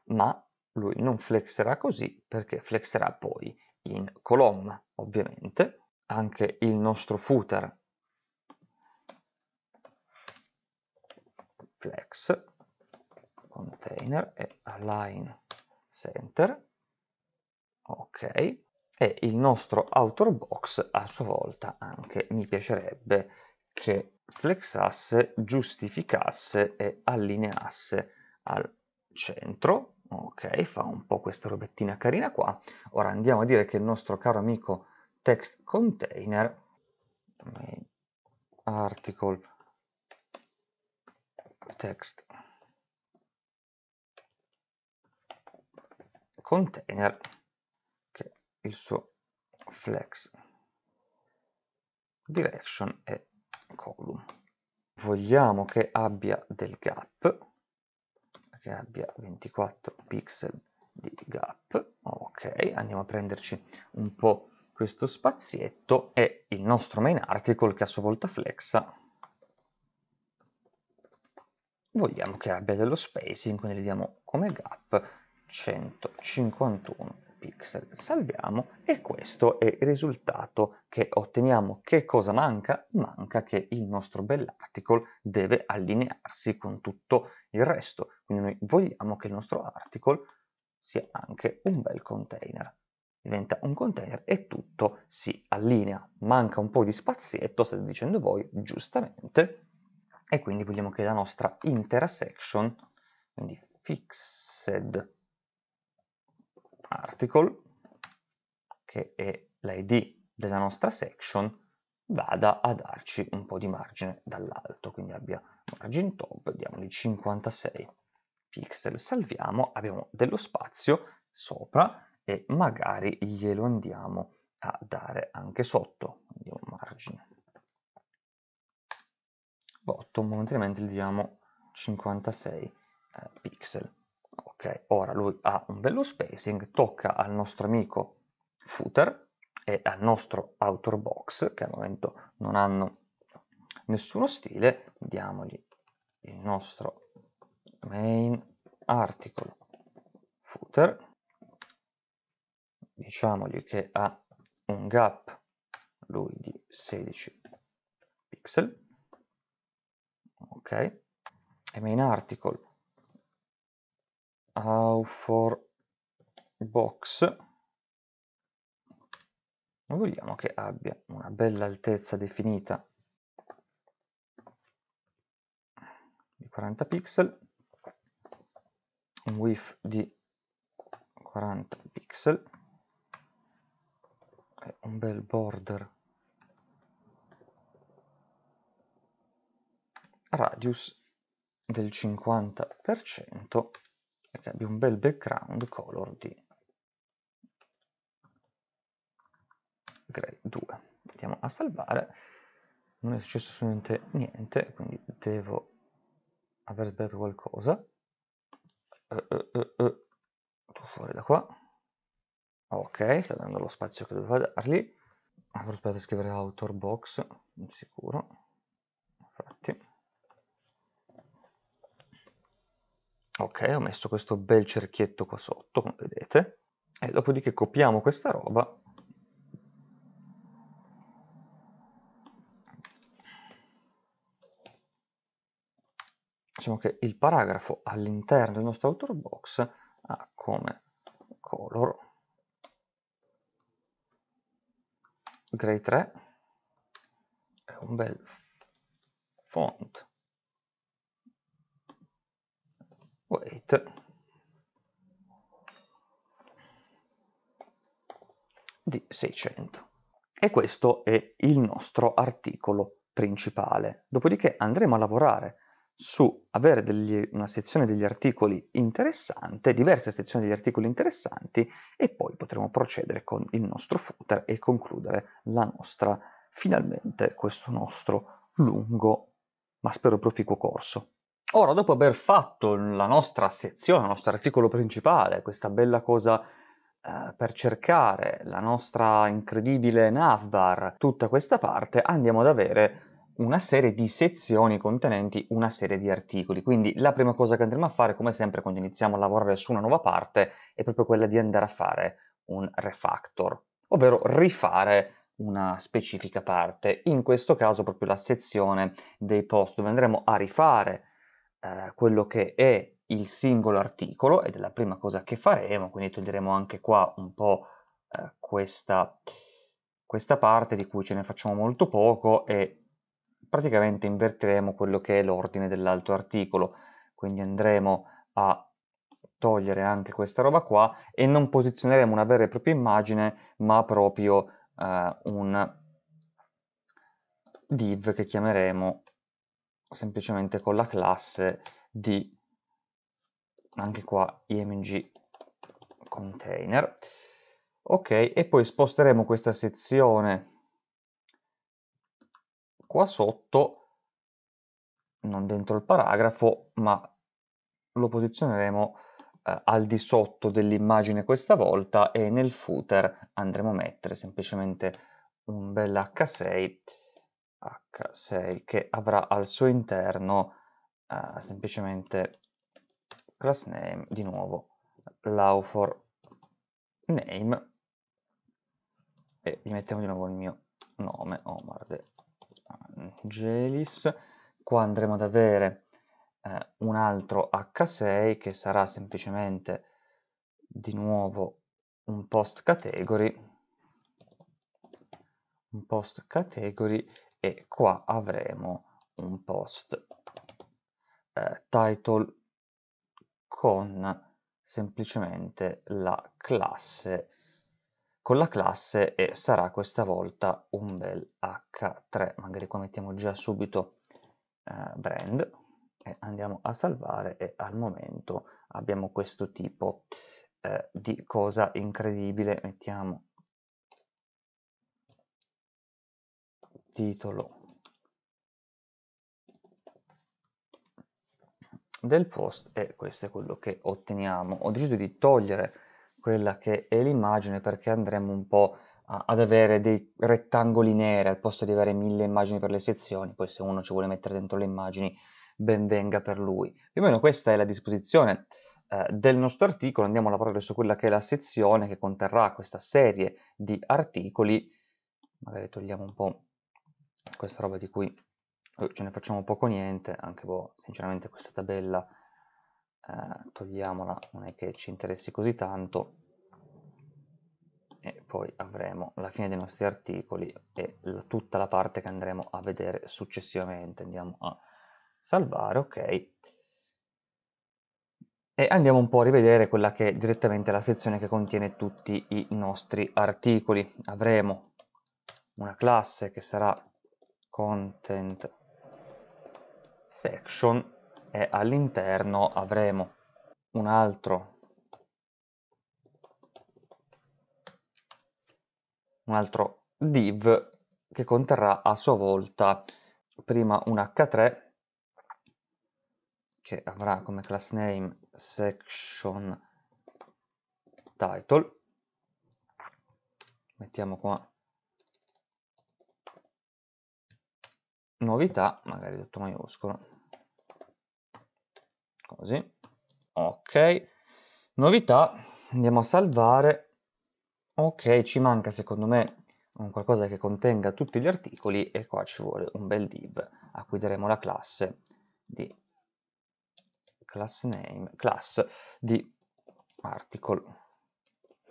ma lui non flexerà così perché flexerà poi in colonna ovviamente anche il nostro footer flex container e align center ok e il nostro outer box a sua volta anche mi piacerebbe che flexasse, giustificasse e allineasse al centro ok fa un po' questa robettina carina qua ora andiamo a dire che il nostro caro amico text container article text container il suo flex direction e column vogliamo che abbia del gap che abbia 24 pixel di gap ok andiamo a prenderci un po' questo spazietto e il nostro main article che a sua volta flexa vogliamo che abbia dello spacing quindi gli diamo come gap 151 pixel. Salviamo e questo è il risultato che otteniamo. Che cosa manca? Manca che il nostro bell'article deve allinearsi con tutto il resto. Quindi noi vogliamo che il nostro article sia anche un bel container. Diventa un container e tutto si allinea. Manca un po' di spazietto, state dicendo voi, giustamente. E quindi vogliamo che la nostra intera section, quindi fixed article, che è l'id della nostra section, vada a darci un po' di margine dall'alto, quindi abbia margin top, diamogli 56 pixel, salviamo, abbiamo dello spazio sopra e magari glielo andiamo a dare anche sotto, quindi un margine bottom, momentaneamente gli diamo 56 eh, pixel. Ok, ora lui ha un bello spacing, tocca al nostro amico footer e al nostro outer box, che al momento non hanno nessuno stile, diamogli il nostro main article footer, diciamogli che ha un gap lui di 16 pixel, ok, e main article how for box noi vogliamo che abbia una bella altezza definita di 40 pixel un width di 40 pixel e un bel border radius del 50% perché abbia un bel background color di grey 2 andiamo a salvare non è successo assolutamente niente quindi devo aver sbagliato qualcosa eh, eh, eh, eh. fuori da qua ok sta dando lo spazio che doveva dargli avrò sbagliato a scrivere outer box sicuro infatti Ok, ho messo questo bel cerchietto qua sotto, come vedete, e dopodiché copiamo questa roba diciamo che il paragrafo all'interno del nostro outer box ha come color gray 3 è un bel font wait di 600. E questo è il nostro articolo principale. Dopodiché andremo a lavorare su avere degli, una sezione degli articoli interessante, diverse sezioni degli articoli interessanti e poi potremo procedere con il nostro footer e concludere la nostra, finalmente, questo nostro lungo ma spero proficuo corso. Ora, dopo aver fatto la nostra sezione, il nostro articolo principale, questa bella cosa eh, per cercare la nostra incredibile navbar, tutta questa parte, andiamo ad avere una serie di sezioni contenenti una serie di articoli. Quindi la prima cosa che andremo a fare, come sempre quando iniziamo a lavorare su una nuova parte, è proprio quella di andare a fare un refactor, ovvero rifare una specifica parte, in questo caso proprio la sezione dei post, dove andremo a rifare eh, quello che è il singolo articolo ed è la prima cosa che faremo, quindi toglieremo anche qua un po' eh, questa, questa parte di cui ce ne facciamo molto poco e praticamente invertiremo quello che è l'ordine dell'altro articolo, quindi andremo a togliere anche questa roba qua e non posizioneremo una vera e propria immagine ma proprio eh, un div che chiameremo semplicemente con la classe di anche qua img container ok e poi sposteremo questa sezione qua sotto non dentro il paragrafo ma lo posizioneremo eh, al di sotto dell'immagine questa volta e nel footer andremo a mettere semplicemente un bel h6 h6 che avrà al suo interno eh, semplicemente class name di nuovo laufor name e gli mettiamo di nuovo il mio nome Omar De Angelis qua andremo ad avere eh, un altro h6 che sarà semplicemente di nuovo un post category un post category e qua avremo un post eh, title con semplicemente la classe con la classe e sarà questa volta un bel h3 magari qua mettiamo già subito eh, brand e andiamo a salvare e al momento abbiamo questo tipo eh, di cosa incredibile mettiamo titolo del post e questo è quello che otteniamo. Ho deciso di togliere quella che è l'immagine perché andremo un po' a, ad avere dei rettangoli neri al posto di avere mille immagini per le sezioni, poi se uno ci vuole mettere dentro le immagini ben venga per lui. Più o meno questa è la disposizione eh, del nostro articolo, andiamo a lavorare su quella che è la sezione che conterrà questa serie di articoli, magari togliamo un po' questa roba di cui oh, ce ne facciamo poco niente, anche boh, sinceramente questa tabella eh, togliamola, non è che ci interessi così tanto, e poi avremo la fine dei nostri articoli e la, tutta la parte che andremo a vedere successivamente, andiamo a salvare, ok, e andiamo un po' a rivedere quella che è direttamente la sezione che contiene tutti i nostri articoli, avremo una classe che sarà content section e all'interno avremo un altro un altro div che conterrà a sua volta prima un h3 che avrà come class name section title mettiamo qua novità, magari tutto maiuscolo, così, ok, novità, andiamo a salvare, ok, ci manca secondo me un qualcosa che contenga tutti gli articoli e qua ci vuole un bel div a cui daremo la classe di class name, class di article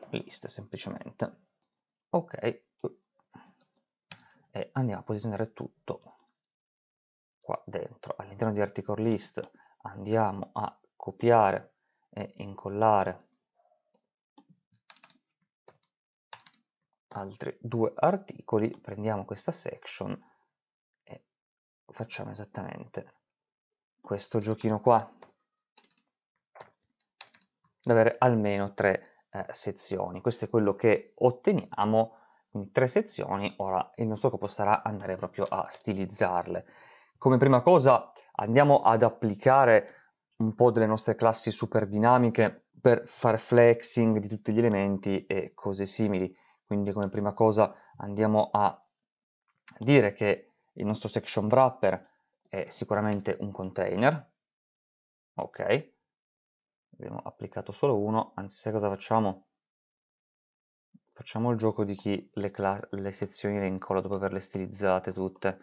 list semplicemente, ok, e andiamo a posizionare tutto qua dentro all'interno di article list andiamo a copiare e incollare altri due articoli prendiamo questa section e facciamo esattamente questo giochino qua da avere almeno tre eh, sezioni questo è quello che otteniamo quindi tre sezioni ora il nostro scopo sarà andare proprio a stilizzarle come prima cosa andiamo ad applicare un po' delle nostre classi super dinamiche per fare flexing di tutti gli elementi e cose simili. Quindi come prima cosa andiamo a dire che il nostro section wrapper è sicuramente un container. Ok, abbiamo applicato solo uno, anzi sai cosa facciamo? Facciamo il gioco di chi le, le sezioni le incolla dopo averle stilizzate tutte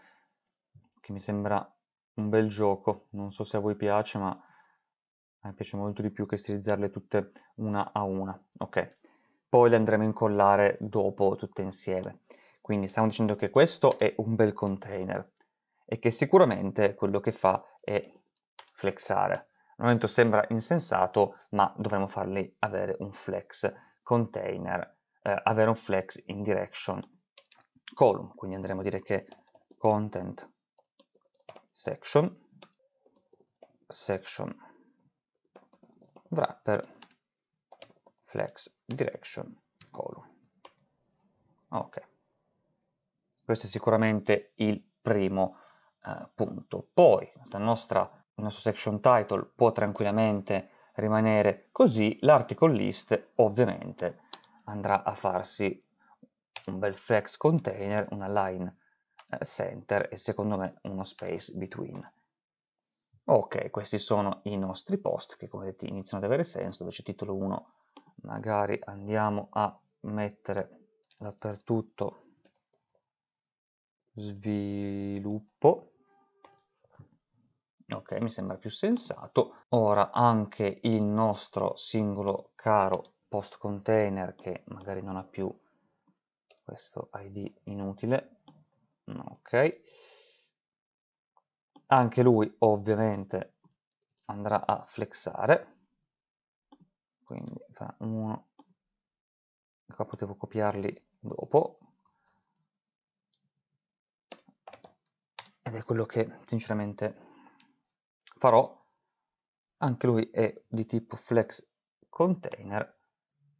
che mi sembra un bel gioco, non so se a voi piace, ma a me piace molto di più che stilizzarle tutte una a una, ok? Poi le andremo a incollare dopo tutte insieme. Quindi stiamo dicendo che questo è un bel container e che sicuramente quello che fa è flexare. Al momento sembra insensato, ma dovremmo farli avere un flex container, eh, avere un flex in direction column, quindi andremo a dire che content section section wrapper flex direction column ok questo è sicuramente il primo eh, punto poi la nostra, il nostro section title può tranquillamente rimanere così l'article list ovviamente andrà a farsi un bel flex container una line eh, center e secondo me uno space between. Ok, questi sono i nostri post che come vedete iniziano ad avere senso, dove c'è titolo 1, magari andiamo a mettere dappertutto sviluppo. Ok, mi sembra più sensato. Ora anche il nostro singolo caro post container che magari non ha più questo ID inutile Mm, ok anche lui ovviamente andrà a flexare quindi fa uno qua potevo copiarli dopo ed è quello che sinceramente farò anche lui è di tipo flex container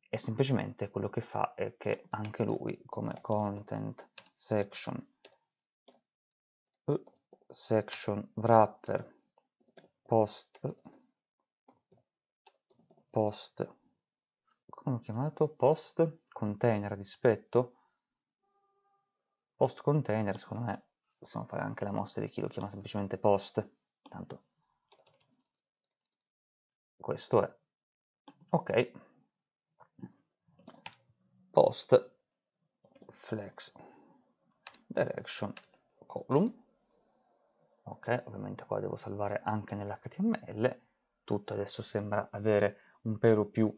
e semplicemente quello che fa è che anche lui come content section section wrapper post post come ho chiamato post container dispetto post container secondo me possiamo fare anche la mossa di chi lo chiama semplicemente post tanto questo è ok post flex direction column ok ovviamente qua devo salvare anche nell'html tutto adesso sembra avere un pelo più,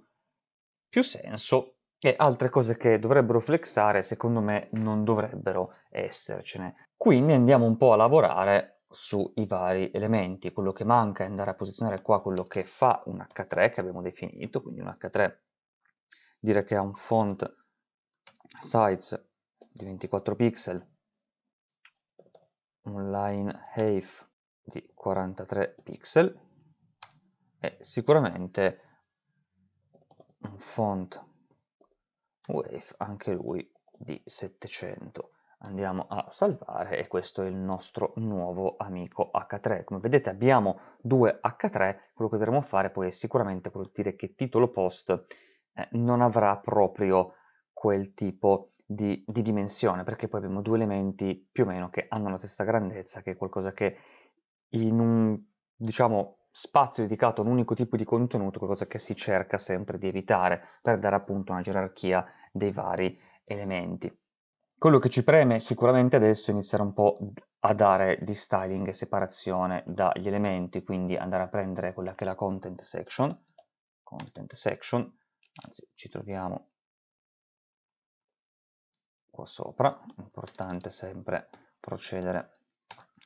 più senso e altre cose che dovrebbero flexare secondo me non dovrebbero essercene quindi andiamo un po' a lavorare sui vari elementi quello che manca è andare a posizionare qua quello che fa un h3 che abbiamo definito quindi un h3 dire che ha un font size di 24 pixel un line half di 43 pixel e sicuramente un font wave anche lui di 700 andiamo a salvare e questo è il nostro nuovo amico H3. Come vedete abbiamo due H3, quello che dovremmo fare poi è sicuramente quello di dire che titolo post eh, non avrà proprio quel tipo di, di dimensione, perché poi abbiamo due elementi più o meno che hanno la stessa grandezza, che è qualcosa che in un, diciamo, spazio dedicato a un unico tipo di contenuto, qualcosa che si cerca sempre di evitare per dare appunto una gerarchia dei vari elementi. Quello che ci preme sicuramente adesso è iniziare un po' a dare di styling e separazione dagli elementi, quindi andare a prendere quella che è la content section, content section, anzi ci troviamo qua sopra, importante sempre procedere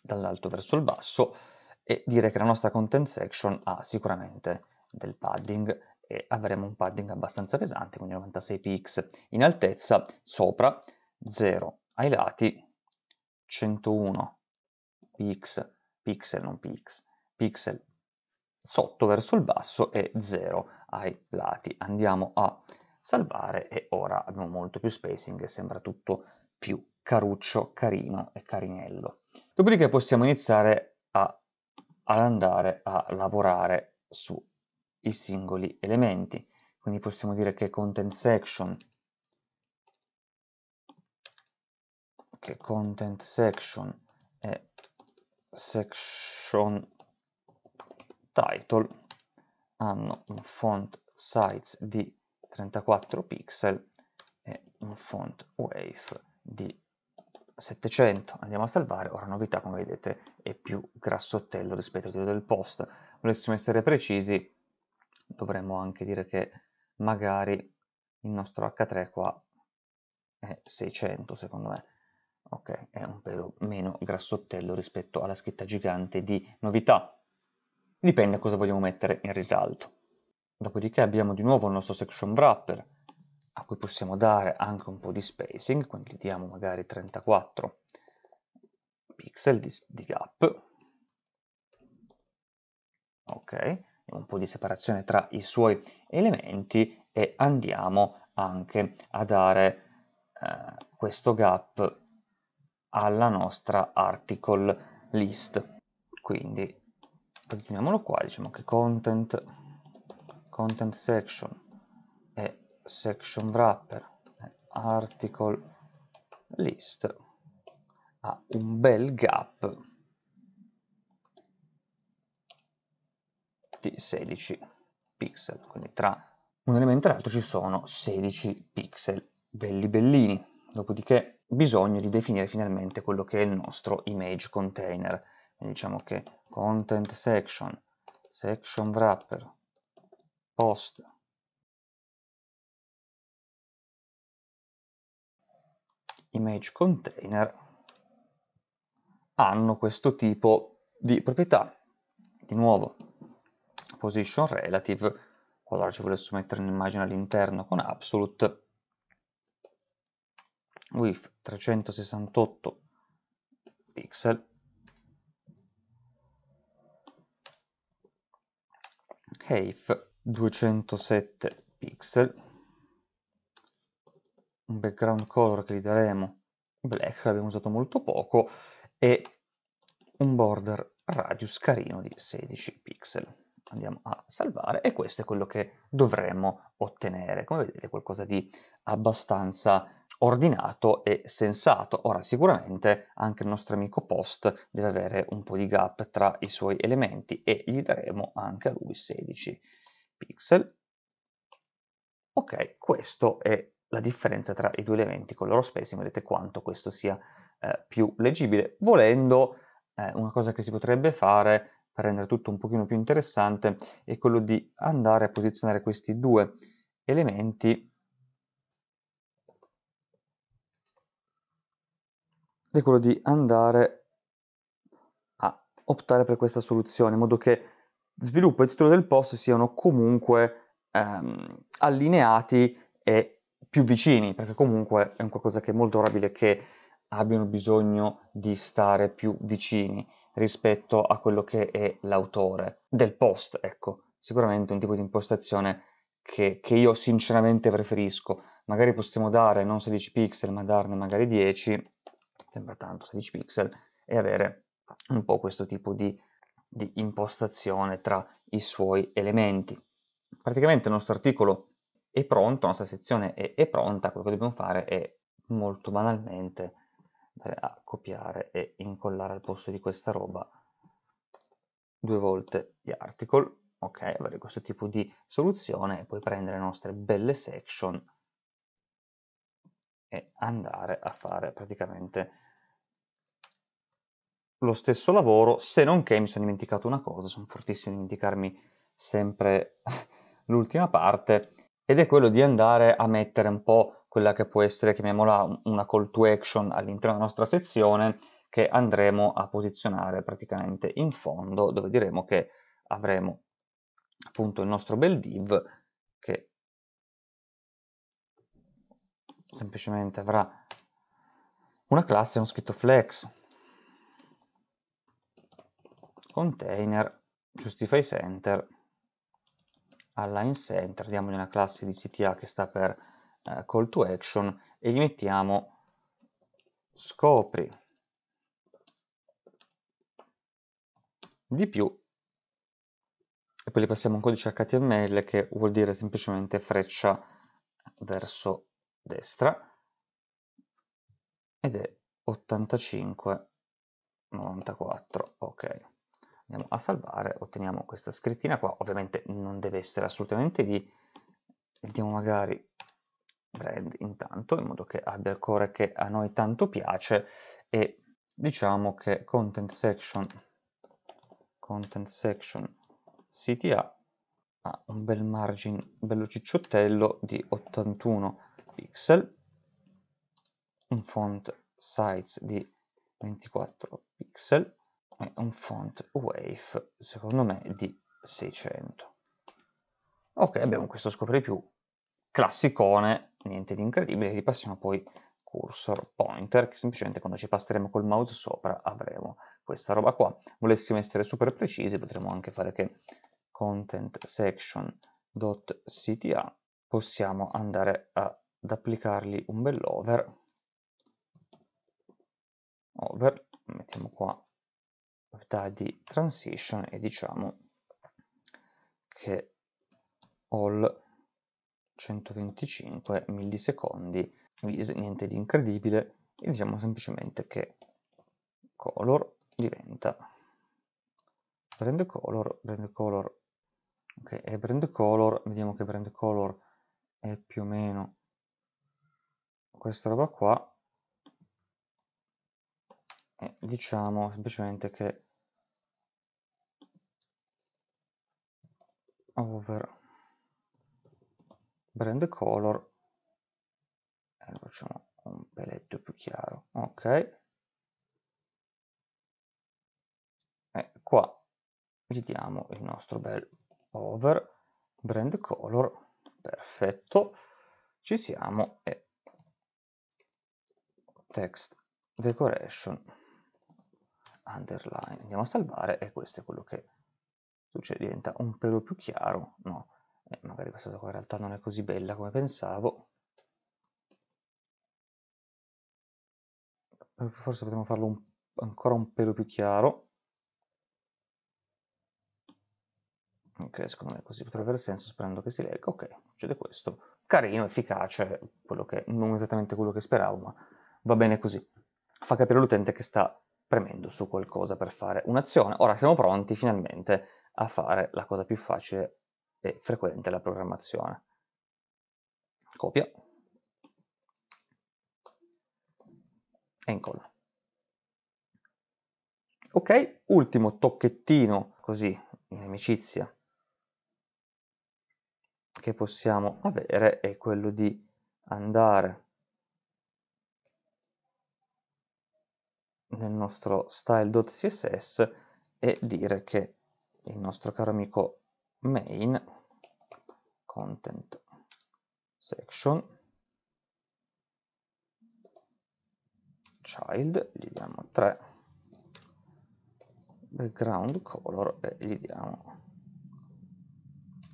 dall'alto verso il basso e dire che la nostra content section ha sicuramente del padding e avremo un padding abbastanza pesante, quindi 96 px in altezza, sopra 0 ai lati, 101 px, pixel non px, pixel sotto verso il basso e 0 ai lati. Andiamo a salvare e ora abbiamo molto più spacing e sembra tutto più caruccio, carino e carinello. Dopodiché possiamo iniziare a, ad andare a lavorare sui singoli elementi. Quindi possiamo dire che content section, che content section e section title hanno un font size di 34 pixel e un font wave di 700 andiamo a salvare ora novità come vedete è più grassottello rispetto al titolo del post volessimo essere precisi dovremmo anche dire che magari il nostro h3 qua è 600 secondo me ok è un pelo meno grassottello rispetto alla scritta gigante di novità dipende a cosa vogliamo mettere in risalto Dopodiché abbiamo di nuovo il nostro section wrapper a cui possiamo dare anche un po' di spacing, quindi diamo magari 34 pixel di, di gap. Ok, un po' di separazione tra i suoi elementi e andiamo anche a dare eh, questo gap alla nostra article list. Quindi posizioniamolo qua, diciamo che content content section e section wrapper article list ha un bel gap di 16 pixel quindi tra un elemento e l'altro ci sono 16 pixel belli bellini dopodiché bisogna di definire finalmente quello che è il nostro image container quindi diciamo che content section section wrapper post image container hanno questo tipo di proprietà. Di nuovo, position relative, qualora ci volessimo mettere un'immagine all'interno con absolute, with 368 pixel, height 207 pixel un background color che gli daremo black, l'abbiamo usato molto poco e un border radius carino di 16 pixel andiamo a salvare e questo è quello che dovremmo ottenere come vedete qualcosa di abbastanza ordinato e sensato. Ora sicuramente anche il nostro amico post deve avere un po' di gap tra i suoi elementi e gli daremo anche a lui 16 pixel. Ok, questa è la differenza tra i due elementi con loro spacing, vedete quanto questo sia eh, più leggibile. Volendo, eh, una cosa che si potrebbe fare per rendere tutto un pochino più interessante è quello di andare a posizionare questi due elementi è quello di andare a optare per questa soluzione in modo che sviluppo e titolo del post siano comunque ehm, allineati e più vicini, perché comunque è un qualcosa che è molto probabile che abbiano bisogno di stare più vicini rispetto a quello che è l'autore del post, ecco, sicuramente un tipo di impostazione che, che io sinceramente preferisco. Magari possiamo dare non 16 pixel, ma darne magari 10, sembra tanto 16 pixel, e avere un po' questo tipo di di impostazione tra i suoi elementi. Praticamente il nostro articolo è pronto, la nostra sezione è, è pronta, quello che dobbiamo fare è molto banalmente andare a copiare e incollare al posto di questa roba due volte gli article, ok, avere questo tipo di soluzione e poi prendere le nostre belle section e andare a fare praticamente lo stesso lavoro, se non che mi sono dimenticato una cosa, sono fortissimo a dimenticarmi sempre l'ultima parte, ed è quello di andare a mettere un po' quella che può essere, chiamiamola, una call to action all'interno della nostra sezione che andremo a posizionare praticamente in fondo, dove diremo che avremo appunto il nostro bel div che semplicemente avrà una classe con scritto flex container justify center align center, diamogli una classe di CTA che sta per eh, call to action e gli mettiamo scopri di più e poi gli passiamo un codice HTML che vuol dire semplicemente freccia verso destra ed è 85 94 ok andiamo a salvare, otteniamo questa scrittina qua, ovviamente non deve essere assolutamente lì, vediamo magari brand intanto, in modo che abbia il core che a noi tanto piace e diciamo che content section, content section CTA ha un bel margine, bello cicciottello di 81 pixel, un font size di 24 pixel, è un font wave secondo me di 600 ok abbiamo questo scopri più classicone niente di incredibile Li passiamo poi cursor pointer che semplicemente quando ci passeremo col mouse sopra avremo questa roba qua volessimo essere super precisi potremmo anche fare che content section.cta possiamo andare a, ad applicargli un bell'over over mettiamo qua proprietà di transition e diciamo che all 125 millisecondi niente di incredibile e diciamo semplicemente che color diventa brand color brand color ok e brand color vediamo che brand color è più o meno questa roba qua e eh, diciamo semplicemente che over brand color e lo facciamo un peletto più chiaro ok e qua gli diamo il nostro bel over brand color perfetto ci siamo e text decoration underline, andiamo a salvare e questo è quello che succede, diventa un pelo più chiaro, no, eh, magari questa cosa qua in realtà non è così bella come pensavo, forse potremmo farlo un, ancora un pelo più chiaro, ok, secondo me così potrebbe avere senso, sperando che si legga, ok, succede questo, carino, efficace, quello che, non esattamente quello che speravo, ma va bene così, fa capire l'utente che sta premendo su qualcosa per fare un'azione. Ora siamo pronti finalmente a fare la cosa più facile e frequente, la programmazione. Copia e incolla. Ok, ultimo tocchettino così in amicizia che possiamo avere è quello di andare nel nostro style.css e dire che il nostro caro amico main content section child gli diamo 3 background color e gli diamo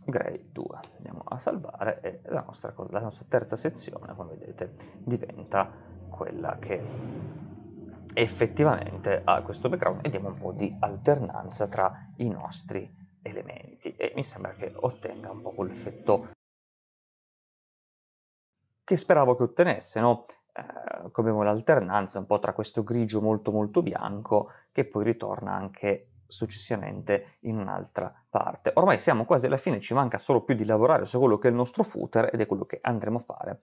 gray 2 andiamo a salvare e la nostra, la nostra terza sezione come vedete diventa quella che effettivamente a questo background e diamo un po' di alternanza tra i nostri elementi e mi sembra che ottenga un po' quell'effetto che speravo che ottenesse, no? Eh, come un'alternanza un po' tra questo grigio molto molto bianco che poi ritorna anche successivamente in un'altra parte. Ormai siamo quasi alla fine, ci manca solo più di lavorare su quello che è il nostro footer ed è quello che andremo a fare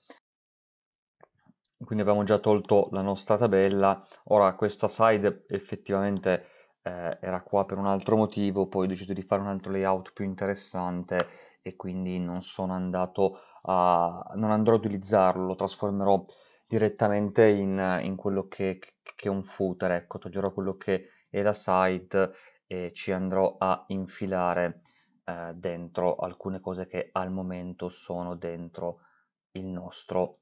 quindi avevamo già tolto la nostra tabella, ora questa side effettivamente eh, era qua per un altro motivo, poi ho deciso di fare un altro layout più interessante e quindi non sono andato a... non andrò a utilizzarlo, lo trasformerò direttamente in, in quello che, che, è un footer, ecco, toglierò quello che è la side e ci andrò a infilare eh, dentro alcune cose che al momento sono dentro il nostro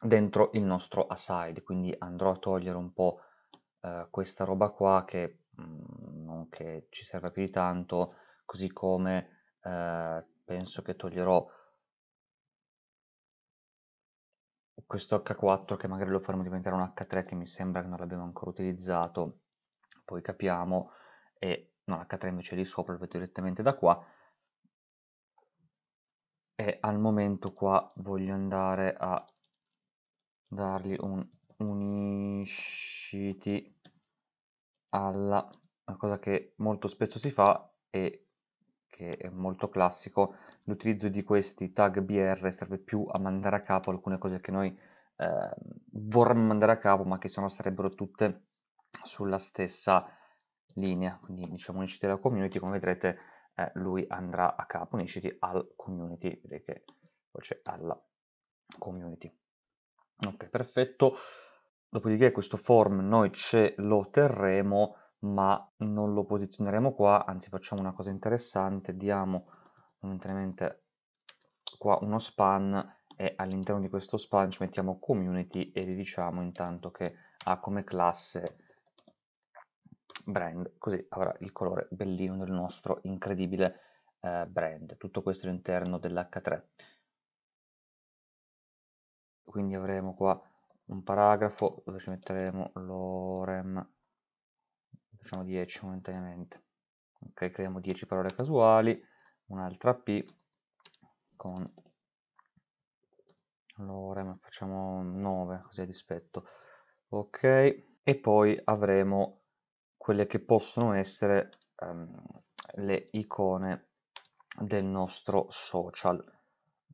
dentro il nostro aside, quindi andrò a togliere un po' eh, questa roba qua che mh, mm, non che ci serve più di tanto, così come eh, penso che toglierò questo H4 che magari lo faremo diventare un H3 che mi sembra che non l'abbiamo ancora utilizzato, poi capiamo, e non H3 invece lì sopra, lo vedo direttamente da qua, e al momento qua voglio andare a dargli un unisciti alla, una cosa che molto spesso si fa e che è molto classico, l'utilizzo di questi tag BR serve più a mandare a capo alcune cose che noi eh, vorremmo mandare a capo ma che sono sarebbero tutte sulla stessa linea, quindi diciamo unisciti alla community, come vedrete eh, lui andrà a capo, unisciti al community, vedete che poi c'è alla community. Ok, perfetto. Dopodiché questo form noi ce lo terremo, ma non lo posizioneremo qua, anzi facciamo una cosa interessante, diamo momentaneamente qua uno span e all'interno di questo span ci mettiamo community e gli diciamo intanto che ha come classe brand, così avrà il colore bellino del nostro incredibile eh, brand. Tutto questo all'interno dell'H3 quindi avremo qua un paragrafo dove ci metteremo lorem facciamo 10 momentaneamente ok creiamo 10 parole casuali un'altra p con lorem facciamo 9 così a dispetto ok e poi avremo quelle che possono essere um, le icone del nostro social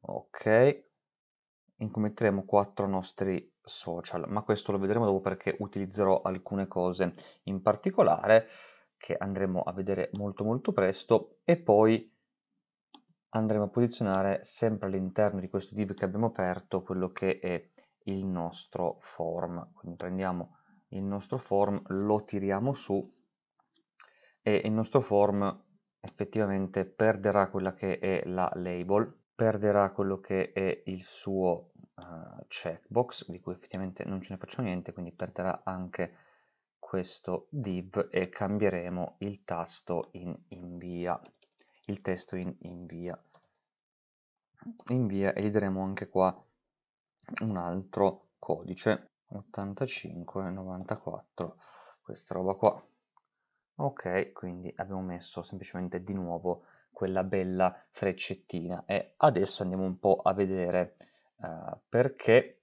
ok in cui metteremo quattro nostri social, ma questo lo vedremo dopo perché utilizzerò alcune cose in particolare che andremo a vedere molto molto presto e poi andremo a posizionare sempre all'interno di questo div che abbiamo aperto quello che è il nostro form. Quindi prendiamo il nostro form, lo tiriamo su e il nostro form effettivamente perderà quella che è la label perderà quello che è il suo uh, checkbox, di cui effettivamente non ce ne faccio niente, quindi perderà anche questo div e cambieremo il tasto in invia, il testo in invia. Invia e gli daremo anche qua un altro codice 8594, questa roba qua. Ok, quindi abbiamo messo semplicemente di nuovo quella bella freccettina. E adesso andiamo un po' a vedere uh, perché.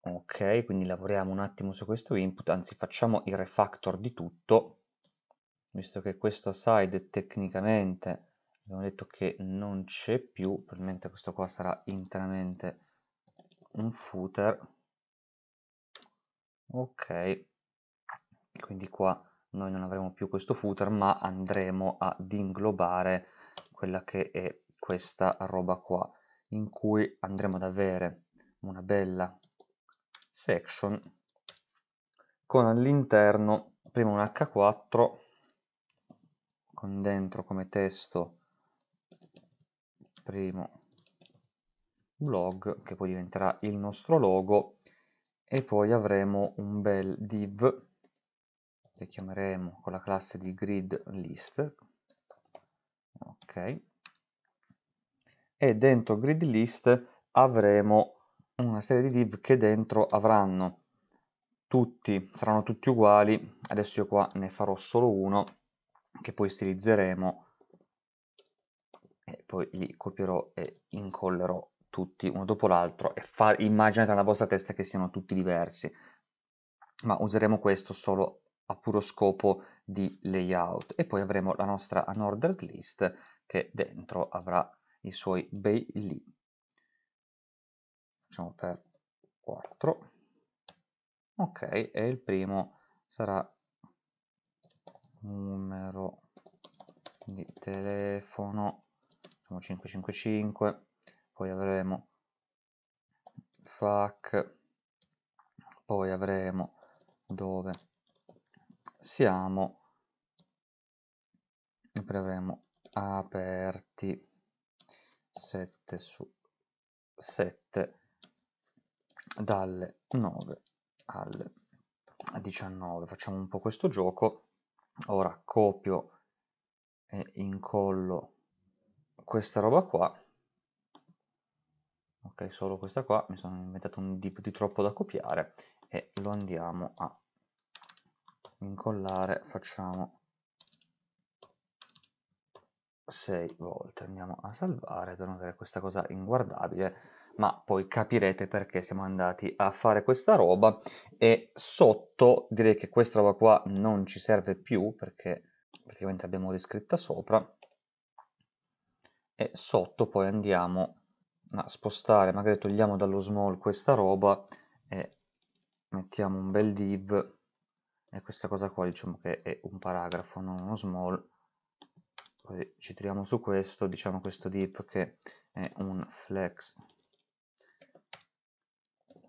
Ok, quindi lavoriamo un attimo su questo input, anzi facciamo il refactor di tutto, visto che questo side tecnicamente abbiamo detto che non c'è più, probabilmente questo qua sarà interamente un footer. Ok, quindi qua noi non avremo più questo footer ma andremo ad inglobare quella che è questa roba qua in cui andremo ad avere una bella section con all'interno prima un h4 con dentro come testo primo blog che poi diventerà il nostro logo e poi avremo un bel div le chiameremo con la classe di grid list ok e dentro grid list avremo una serie di div che dentro avranno tutti saranno tutti uguali adesso io qua ne farò solo uno che poi stilizzeremo e poi li copierò e incollerò tutti uno dopo l'altro e immaginate nella vostra testa che siano tutti diversi ma useremo questo solo a puro scopo di layout e poi avremo la nostra unordered list che dentro avrà i suoi bei lì. Facciamo per 4. Ok, e il primo sarà numero di telefono, 555, poi avremo fac, poi avremo dove siamo proveremo aperti 7 su 7 dalle 9 alle 19 facciamo un po' questo gioco ora copio e incollo questa roba qua ok solo questa qua mi sono inventato un di, di troppo da copiare e lo andiamo a incollare facciamo 6 volte andiamo a salvare devono avere questa cosa inguardabile ma poi capirete perché siamo andati a fare questa roba e sotto direi che questa roba qua non ci serve più perché praticamente abbiamo riscritta sopra e sotto poi andiamo a spostare magari togliamo dallo small questa roba e mettiamo un bel div è questa cosa qua diciamo che è un paragrafo non uno small poi ci tiriamo su questo diciamo questo div che è un flex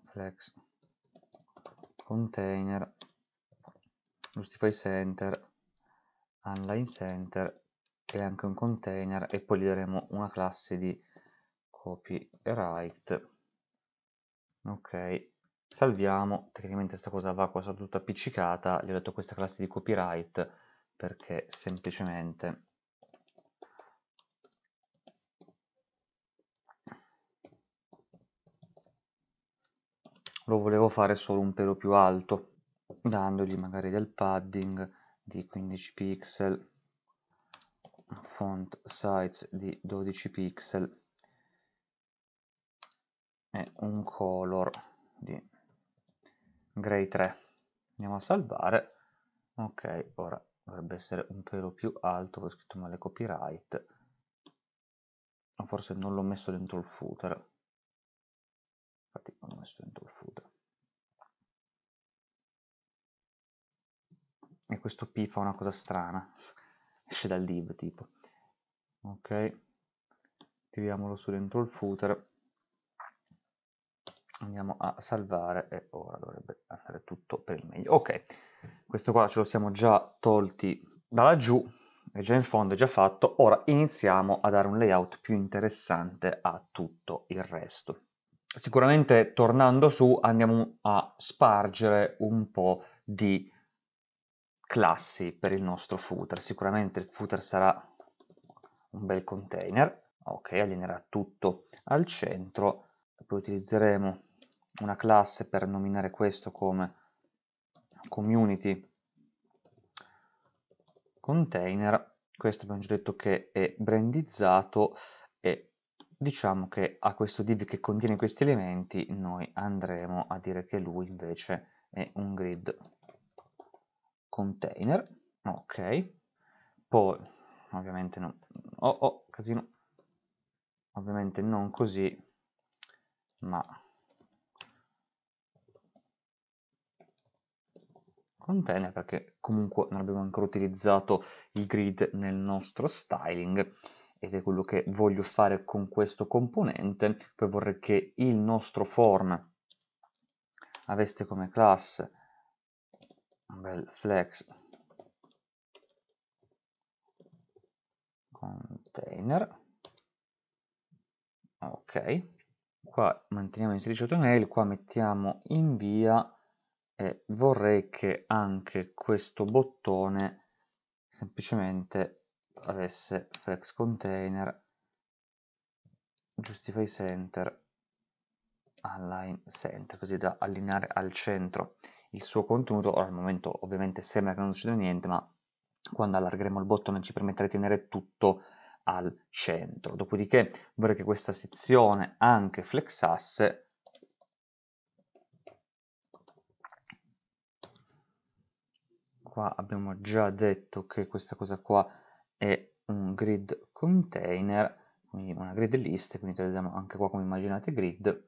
flex container justify center online center e anche un container e poi gli daremo una classe di copyright ok Salviamo, tecnicamente questa cosa va qua tutta appiccicata, gli ho detto questa classe di copyright perché semplicemente lo volevo fare solo un pelo più alto, dandogli magari del padding di 15 pixel, font size di 12 pixel e un color di Gray 3. Andiamo a salvare. Ok, ora dovrebbe essere un pelo più alto, ho scritto male copyright. O forse non l'ho messo dentro il footer. Infatti non l'ho messo dentro il footer. E questo P fa una cosa strana. Esce dal div tipo. Ok. Tiriamolo su dentro il footer andiamo a salvare e ora dovrebbe andare tutto per il meglio. Ok, questo qua ce lo siamo già tolti da laggiù, è già in fondo, è già fatto. Ora iniziamo a dare un layout più interessante a tutto il resto. Sicuramente tornando su andiamo a spargere un po' di classi per il nostro footer. Sicuramente il footer sarà un bel container, ok, allineerà tutto al centro, poi utilizzeremo una classe per nominare questo come community container, questo abbiamo già detto che è brandizzato e diciamo che a questo div che contiene questi elementi noi andremo a dire che lui invece è un grid container, ok, poi ovviamente no, oh oh, casino, ovviamente non così, ma container perché comunque non abbiamo ancora utilizzato il grid nel nostro styling ed è quello che voglio fare con questo componente. Poi vorrei che il nostro form avesse come classe un bel flex container. Ok, qua manteniamo inserisci HTML, qua mettiamo invia e vorrei che anche questo bottone semplicemente avesse flex container justify center align center così da allineare al centro il suo contenuto ora al momento ovviamente sembra che non succeda niente ma quando allargheremo il bottone ci permetterà di tenere tutto al centro dopodiché vorrei che questa sezione anche flexasse qua abbiamo già detto che questa cosa qua è un grid container, quindi una grid list, quindi utilizziamo anche qua come immaginate grid,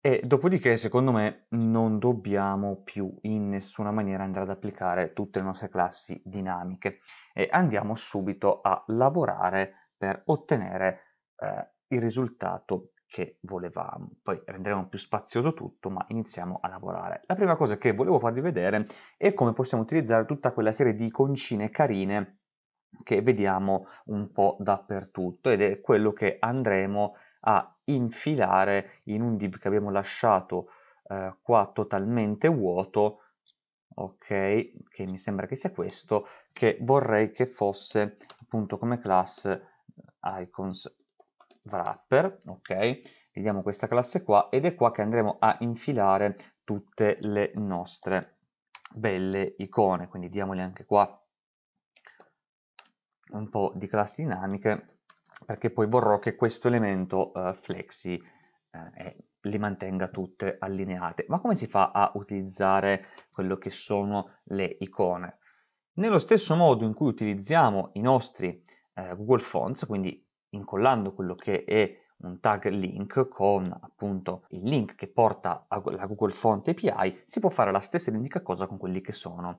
e dopodiché secondo me non dobbiamo più in nessuna maniera andare ad applicare tutte le nostre classi dinamiche e andiamo subito a lavorare per ottenere eh, il risultato che volevamo. Poi renderemo più spazioso tutto, ma iniziamo a lavorare. La prima cosa che volevo farvi vedere è come possiamo utilizzare tutta quella serie di iconcine carine che vediamo un po' dappertutto ed è quello che andremo a infilare in un div che abbiamo lasciato eh, qua totalmente vuoto ok che mi sembra che sia questo che vorrei che fosse appunto come class icons wrapper, ok? Vediamo questa classe qua ed è qua che andremo a infilare tutte le nostre belle icone, quindi diamogli anche qua un po' di classi dinamiche perché poi vorrò che questo elemento eh, flexi eh, le mantenga tutte allineate. Ma come si fa a utilizzare quello che sono le icone? Nello stesso modo in cui utilizziamo i nostri eh, Google Fonts, quindi incollando quello che è un tag link con appunto il link che porta alla Google Font API, si può fare la stessa identica cosa con quelli che sono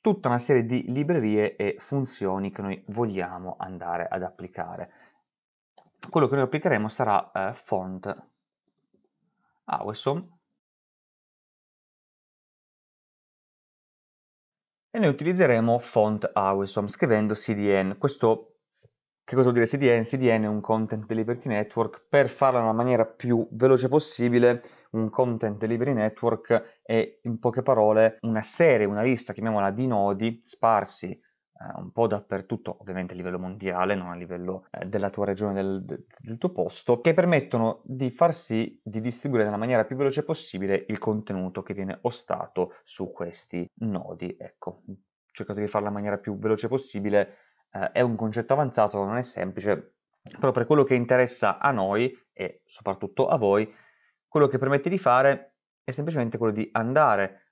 tutta una serie di librerie e funzioni che noi vogliamo andare ad applicare. Quello che noi applicheremo sarà eh, font awesome ah, e noi utilizzeremo font awesome scrivendo cdn. Questo che cosa vuol dire CDN? CDN è un Content Delivery Network. Per farlo nella maniera più veloce possibile, un Content Delivery Network è in poche parole una serie, una lista, chiamiamola di nodi sparsi eh, un po' dappertutto, ovviamente a livello mondiale, non a livello eh, della tua regione, del, del tuo posto, che permettono di far sì di distribuire nella maniera più veloce possibile il contenuto che viene ostato su questi nodi. Ecco, cercato di farlo nella maniera più veloce possibile eh, è un concetto avanzato, non è semplice, però per quello che interessa a noi e soprattutto a voi, quello che permette di fare è semplicemente quello di andare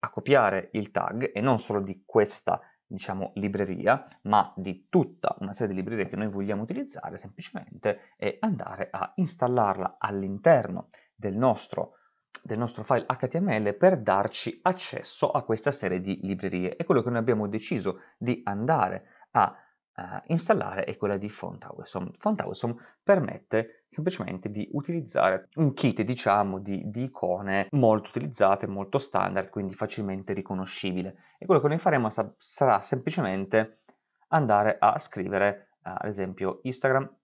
a copiare il tag e non solo di questa diciamo libreria, ma di tutta una serie di librerie che noi vogliamo utilizzare semplicemente e andare a installarla all'interno del nostro, del nostro file HTML per darci accesso a questa serie di librerie. È quello che noi abbiamo deciso di andare a uh, installare è quella di FontAwesome. FontAwesome permette semplicemente di utilizzare un kit, diciamo, di, di, icone molto utilizzate, molto standard, quindi facilmente riconoscibile. E quello che noi faremo sa- sarà semplicemente andare a scrivere, uh, ad esempio, Instagram,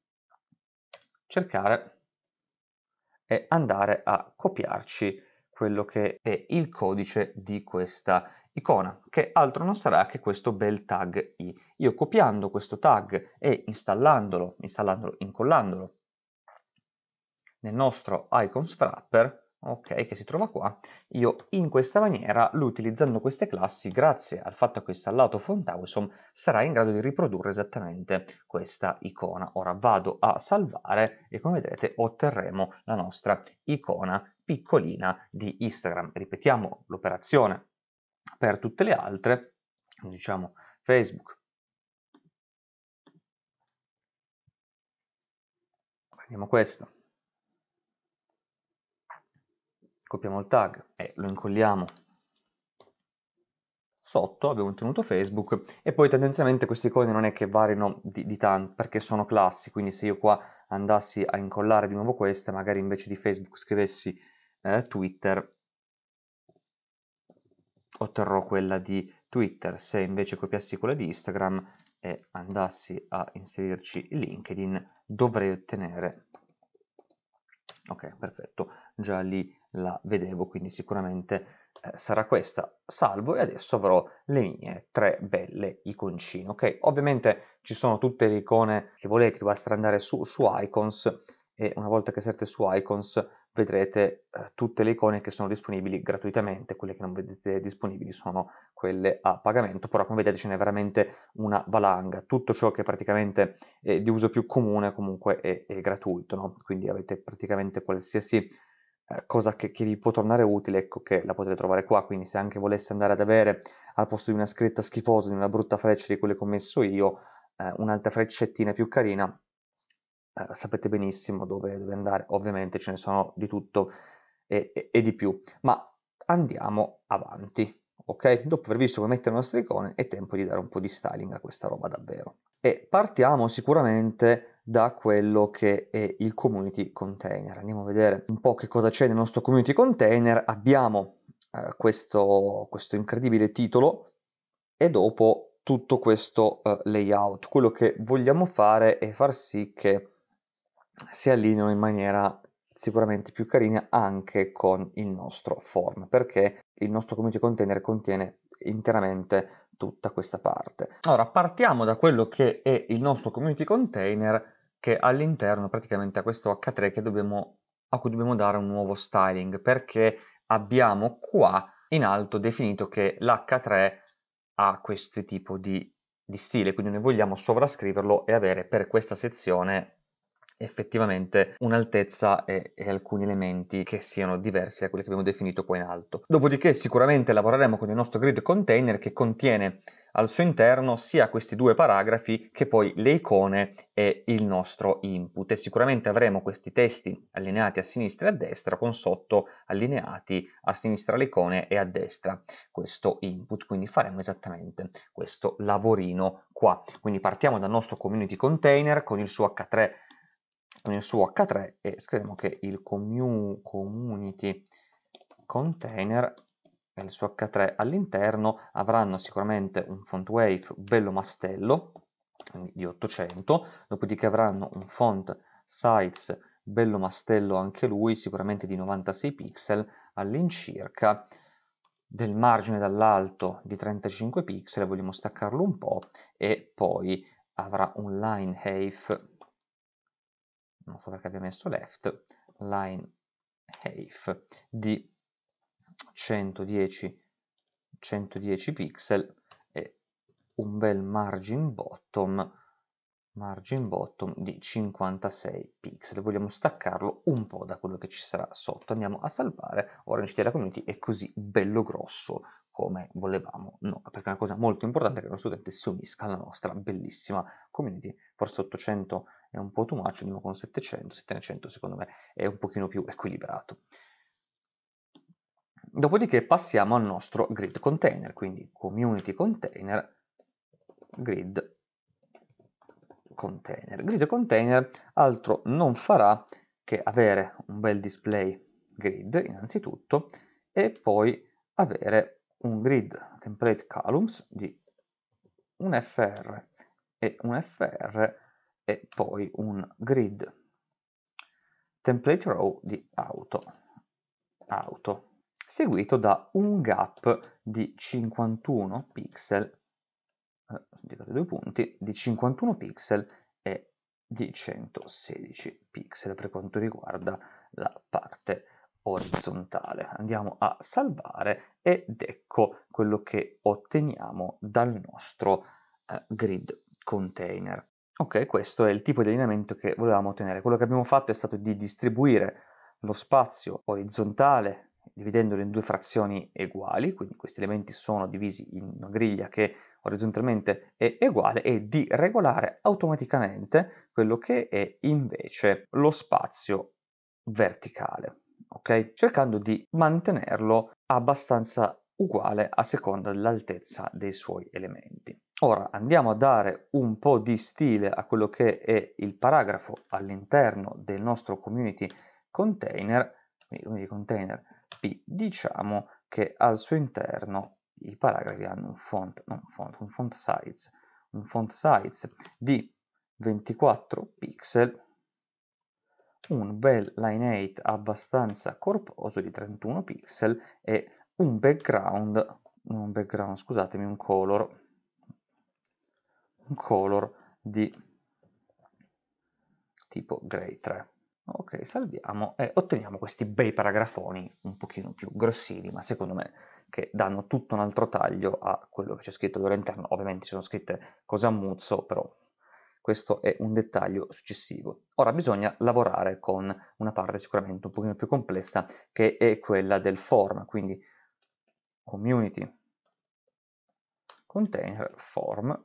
cercare e andare a copiarci quello che è il codice di questa icona, che altro non sarà che questo bel tag i. Io copiando questo tag e installandolo, installandolo, incollandolo nel nostro icons wrapper, ok, che si trova qua, io in questa maniera, utilizzando queste classi, grazie al fatto che ho installato FontAwesome, sarà in grado di riprodurre esattamente questa icona. Ora vado a salvare e come vedrete otterremo la nostra icona piccolina di Instagram. Ripetiamo l'operazione per tutte le altre, diciamo Facebook, prendiamo questo, copiamo il tag e lo incolliamo sotto, abbiamo ottenuto Facebook e poi tendenzialmente queste cose non è che varino di, di tanto perché sono classi, quindi se io qua andassi a incollare di nuovo queste, magari invece di Facebook scrivessi eh, Twitter, otterrò quella di Twitter. Se invece copiassi quella di Instagram e andassi a inserirci LinkedIn, dovrei ottenere... Ok, perfetto, già lì la vedevo, quindi sicuramente eh, sarà questa. Salvo e adesso avrò le mie tre belle iconcine, ok? Ovviamente ci sono tutte le icone che volete, basta andare su, su Icons e una volta che siete su Icons vedrete eh, tutte le icone che sono disponibili gratuitamente, quelle che non vedete disponibili sono quelle a pagamento, però come vedete ce n'è veramente una valanga, tutto ciò che praticamente è eh, di uso più comune comunque è, è gratuito, no? quindi avete praticamente qualsiasi eh, cosa che, che, vi può tornare utile, ecco che la potete trovare qua, quindi se anche voleste andare ad avere al posto di una scritta schifosa, di una brutta freccia di quelle che ho messo io, eh, un'altra freccettina più carina, eh, sapete benissimo dove, dove, andare, ovviamente ce ne sono di tutto e, e, e di più, ma andiamo avanti. Ok, dopo aver visto come mettere le nostre icone è tempo di dare un po' di styling a questa roba davvero. E partiamo sicuramente da quello che è il community container. Andiamo a vedere un po' che cosa c'è nel nostro community container. Abbiamo eh, questo, questo, incredibile titolo e dopo tutto questo eh, layout. Quello che vogliamo fare è far sì che si allineano in maniera sicuramente più carina anche con il nostro form perché il nostro community container contiene interamente tutta questa parte. Ora partiamo da quello che è il nostro community container che all'interno praticamente ha questo H3 dobbiamo, a cui dobbiamo dare un nuovo styling perché abbiamo qua in alto definito che l'H3 ha questo tipo di, di stile quindi noi vogliamo sovrascriverlo e avere per questa sezione effettivamente un'altezza e, e, alcuni elementi che siano diversi da quelli che abbiamo definito qua in alto. Dopodiché sicuramente lavoreremo con il nostro grid container che contiene al suo interno sia questi due paragrafi che poi le icone e il nostro input e sicuramente avremo questi testi allineati a sinistra e a destra con sotto allineati a sinistra le icone e a destra questo input quindi faremo esattamente questo lavorino qua quindi partiamo dal nostro community container con il suo h3 nel suo H3 e scriviamo che il community container e il suo H3 all'interno avranno sicuramente un font wave bello mastello, di 800, dopodiché avranno un font size bello mastello anche lui, sicuramente di 96 pixel all'incirca, del margine dall'alto di 35 pixel, vogliamo staccarlo un po', e poi avrà un line height non so perché abbia messo left, line half di 110, 110 pixel e un bel margin bottom, margin bottom di 56 pixel. Vogliamo staccarlo un po' da quello che ci sarà sotto. Andiamo a salvare Orange Data Community, è così bello grosso come volevamo noi, perché è una cosa molto importante che lo studente si unisca alla nostra bellissima community, forse 800 è un po' too much, andiamo con 700, 700 secondo me è un pochino più equilibrato. Dopodiché passiamo al nostro grid container, quindi community container, grid container. Grid container altro non farà che avere un bel display grid innanzitutto e poi avere un grid template columns di un fr e un fr e poi un grid template row di auto, auto seguito da un gap di 51 pixel eh, indicate due punti di 51 pixel e di 116 pixel per quanto riguarda la parte orizzontale. Andiamo a salvare ed ecco quello che otteniamo dal nostro eh, grid container. Ok, questo è il tipo di allineamento che volevamo ottenere. Quello che abbiamo fatto è stato di distribuire lo spazio orizzontale dividendolo in due frazioni uguali, quindi questi elementi sono divisi in una griglia che orizzontalmente è uguale e di regolare automaticamente quello che è invece lo spazio verticale ok? Cercando di mantenerlo abbastanza uguale a seconda dell'altezza dei suoi elementi. Ora andiamo a dare un po' di stile a quello che è il paragrafo all'interno del nostro community container, quindi community container P, diciamo che al suo interno i paragrafi hanno un font, non un font, un font size, un font size di 24 pixel un bel Line 8 abbastanza corposo di 31 pixel e un background, un background, scusatemi, un color, un color di tipo grey 3. Ok, salviamo e otteniamo questi bei paragrafoni un pochino più grossini, ma secondo me che danno tutto un altro taglio a quello che c'è scritto all'interno. Ovviamente ci sono scritte cose a muzzo, però questo è un dettaglio successivo. Ora bisogna lavorare con una parte sicuramente un pochino più complessa che è quella del form, quindi community container form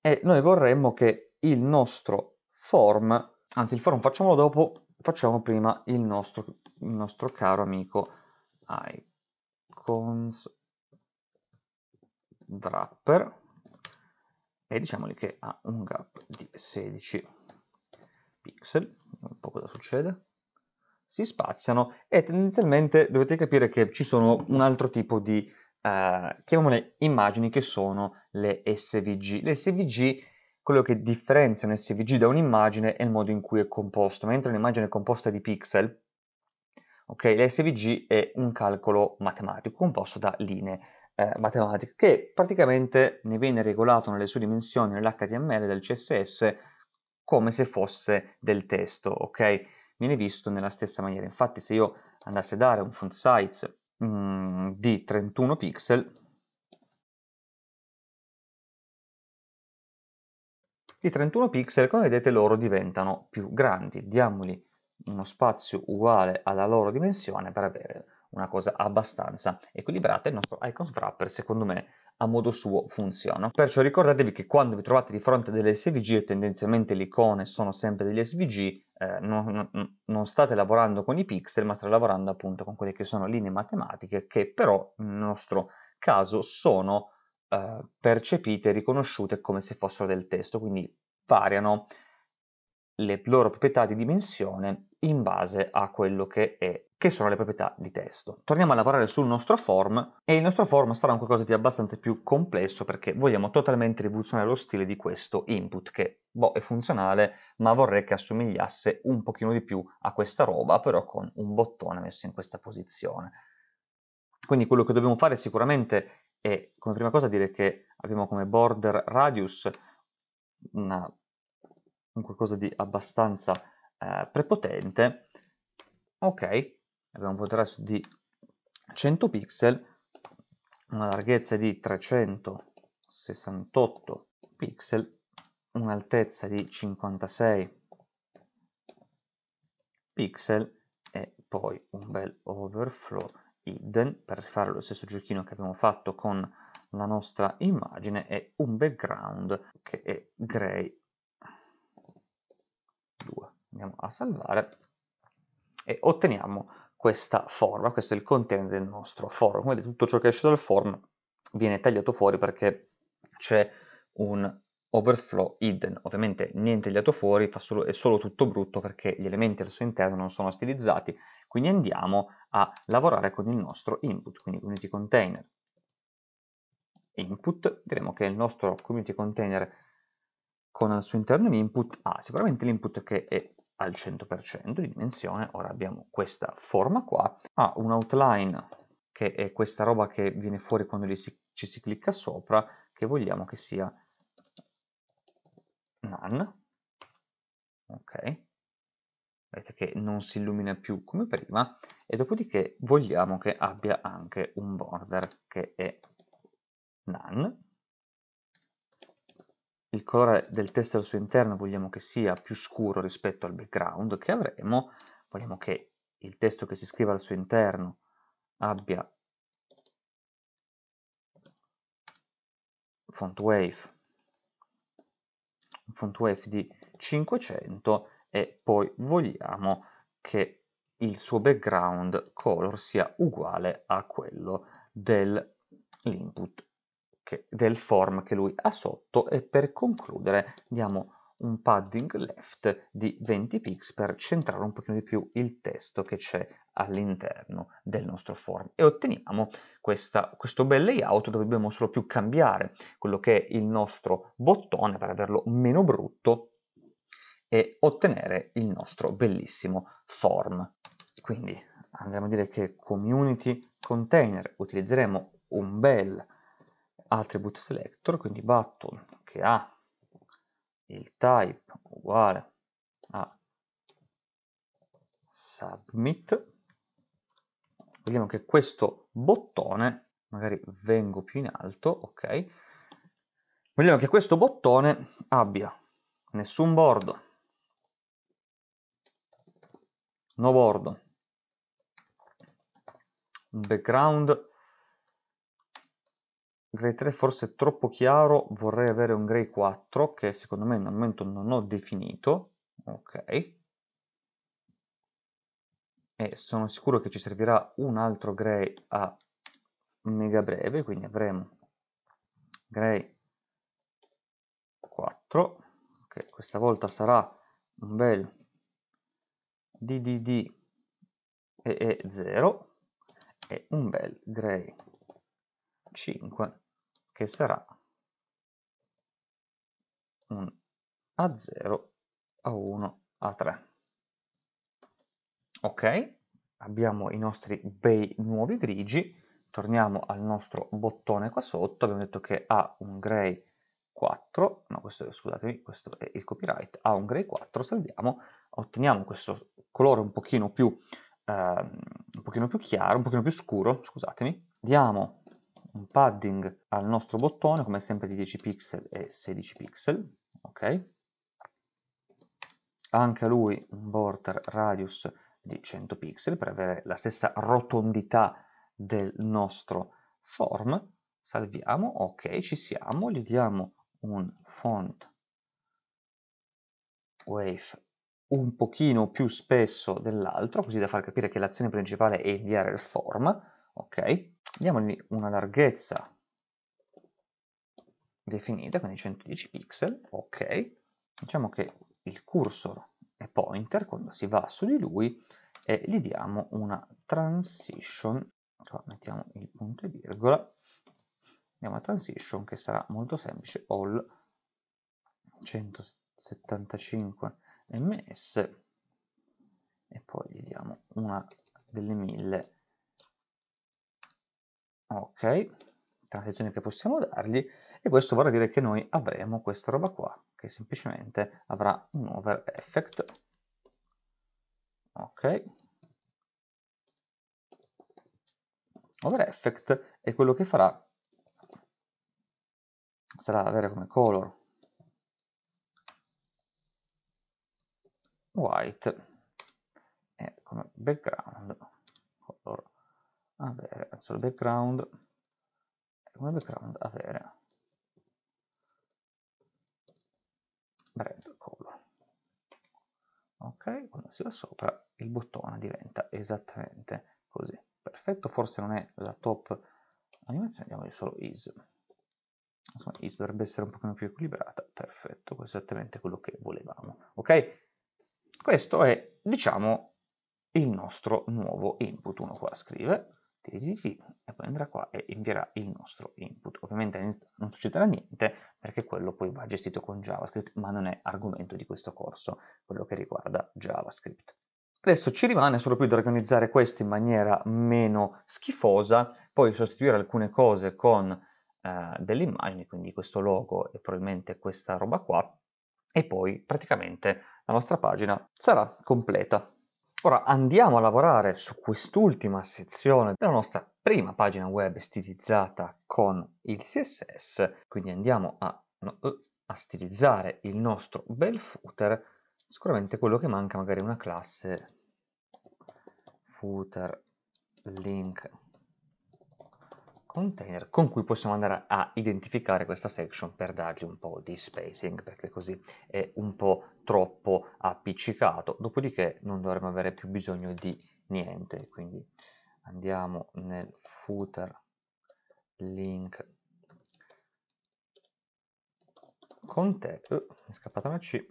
e noi vorremmo che il nostro form, anzi il form facciamolo dopo, facciamo prima il nostro, il nostro caro amico icons wrapper e diciamogli che ha un gap di 16 pixel, un po' cosa succede, si spaziano e tendenzialmente dovete capire che ci sono un altro tipo di, eh, chiamiamole immagini, che sono le SVG. Le SVG, quello che differenzia un SVG da un'immagine è il modo in cui è composto, mentre un'immagine è composta di pixel, Okay? L'SVG è un calcolo matematico composto da linee eh, matematiche che praticamente ne viene regolato nelle sue dimensioni nell'HTML del CSS come se fosse del testo, ok? Viene visto nella stessa maniera. Infatti se io andassi a dare un font size mh, mm, di 31 pixel, di 31 pixel, come vedete loro diventano più grandi. Diamogli uno spazio uguale alla loro dimensione per avere una cosa abbastanza equilibrata il nostro icon wrapper secondo me a modo suo funziona perciò ricordatevi che quando vi trovate di fronte delle svg e tendenzialmente le icone sono sempre degli svg eh, non, non, non, state lavorando con i pixel ma state lavorando appunto con quelle che sono linee matematiche che però nel nostro caso sono eh, percepite riconosciute come se fossero del testo quindi variano le loro proprietà di dimensione in base a quello che è che sono le proprietà di testo. Torniamo a lavorare sul nostro form e il nostro form sarà un qualcosa di abbastanza più complesso perché vogliamo totalmente rivoluzionare lo stile di questo input che boh, è funzionale ma vorrei che assomigliasse un pochino di più a questa roba però con un bottone messo in questa posizione. Quindi quello che dobbiamo fare sicuramente è come prima cosa dire che abbiamo come border radius una un qualcosa di abbastanza eh, prepotente. Ok, abbiamo un contrasto di 100 pixel, una larghezza di 368 pixel, un'altezza di 56 pixel e poi un bel overflow hidden per fare lo stesso giochino che abbiamo fatto con la nostra immagine e un background che è gray andiamo a salvare e otteniamo questa forma, questo è il container del nostro form, quindi tutto ciò che esce dal form viene tagliato fuori perché c'è un overflow hidden, ovviamente niente tagliato fuori, solo, è solo tutto brutto perché gli elementi al suo interno non sono stilizzati, quindi andiamo a lavorare con il nostro input, quindi community container input, diremo che il nostro community container con al suo interno un input ha sicuramente l'input che è al 100% di dimensione, ora abbiamo questa forma qua, ha un outline che è questa roba che viene fuori quando si, ci si clicca sopra, che vogliamo che sia none, ok, vedete che non si illumina più come prima, e dopodiché vogliamo che abbia anche un border che è none, il colore del testo al suo interno vogliamo che sia più scuro rispetto al background che avremo, vogliamo che il testo che si scriva al suo interno abbia font wave, font wave di 500 e poi vogliamo che il suo background color sia uguale a quello dell'input che, del form che lui ha sotto e per concludere diamo un padding left di 20 pix per centrare un pochino di più il testo che c'è all'interno del nostro form e otteniamo questa, questo bel layout dove dobbiamo solo più cambiare quello che è il nostro bottone per averlo meno brutto e ottenere il nostro bellissimo form. Quindi andremo a dire che community container utilizzeremo un bel attribute selector, quindi button che ha il type uguale a submit, vediamo che questo bottone, magari vengo più in alto, ok, vogliamo che questo bottone abbia nessun bordo, no bordo, background Grey 3 forse è troppo chiaro, vorrei avere un Grey 4 che secondo me nel momento non ho definito, ok. E sono sicuro che ci servirà un altro Grey a mega breve, quindi avremo Grey 4, che questa volta sarà un bel DDD e 0 e un bel Grey 5 che sarà un A0, A1, A3. Ok, abbiamo i nostri bei nuovi grigi, torniamo al nostro bottone qua sotto, abbiamo detto che ha un gray 4, no questo, scusatemi, questo è il copyright, ha un gray 4, salviamo, otteniamo questo colore un pochino più, eh, un pochino più chiaro, un pochino più scuro, scusatemi, diamo un padding al nostro bottone come sempre di 10 pixel e 16 pixel ok anche a lui un border radius di 100 pixel per avere la stessa rotondità del nostro form salviamo ok ci siamo gli diamo un font wave un pochino più spesso dell'altro così da far capire che l'azione principale è inviare il form ok diamogli una larghezza definita, quindi 110 pixel, ok, diciamo che il cursor è pointer, quando si va su di lui, e gli diamo una transition, qua mettiamo il punto e virgola, diamo una transition che sarà molto semplice, all 175 ms, e poi gli diamo una delle mille ok transizioni che possiamo dargli e questo vorrà dire che noi avremo questa roba qua che semplicemente avrà un over effect ok over effect e quello che farà sarà avere come color white e come background avere, ragazzo il background come background avere brand color ok quando si va sopra il bottone diventa esattamente così perfetto forse non è la top animazione diamogli solo is insomma is dovrebbe essere un pochino più equilibrata perfetto esattamente quello che volevamo ok questo è diciamo il nostro nuovo input uno qua scrive tesi e poi andrà qua e invierà il nostro input. Ovviamente non succederà niente perché quello poi va gestito con JavaScript ma non è argomento di questo corso, quello che riguarda JavaScript. Adesso ci rimane solo più di organizzare questo in maniera meno schifosa, poi sostituire alcune cose con eh, delle immagini, quindi questo logo e probabilmente questa roba qua, e poi praticamente la nostra pagina sarà completa. Ora andiamo a lavorare su quest'ultima sezione della nostra prima pagina web stilizzata con il CSS, quindi andiamo a, eh, a stilizzare il nostro bel footer, sicuramente quello che manca magari è una classe footer link container con cui possiamo andare a identificare questa section per dargli un po' di spacing perché così è un po' troppo appiccicato dopodiché non dovremmo avere più bisogno di niente quindi andiamo nel footer link container, eh, scappata una C,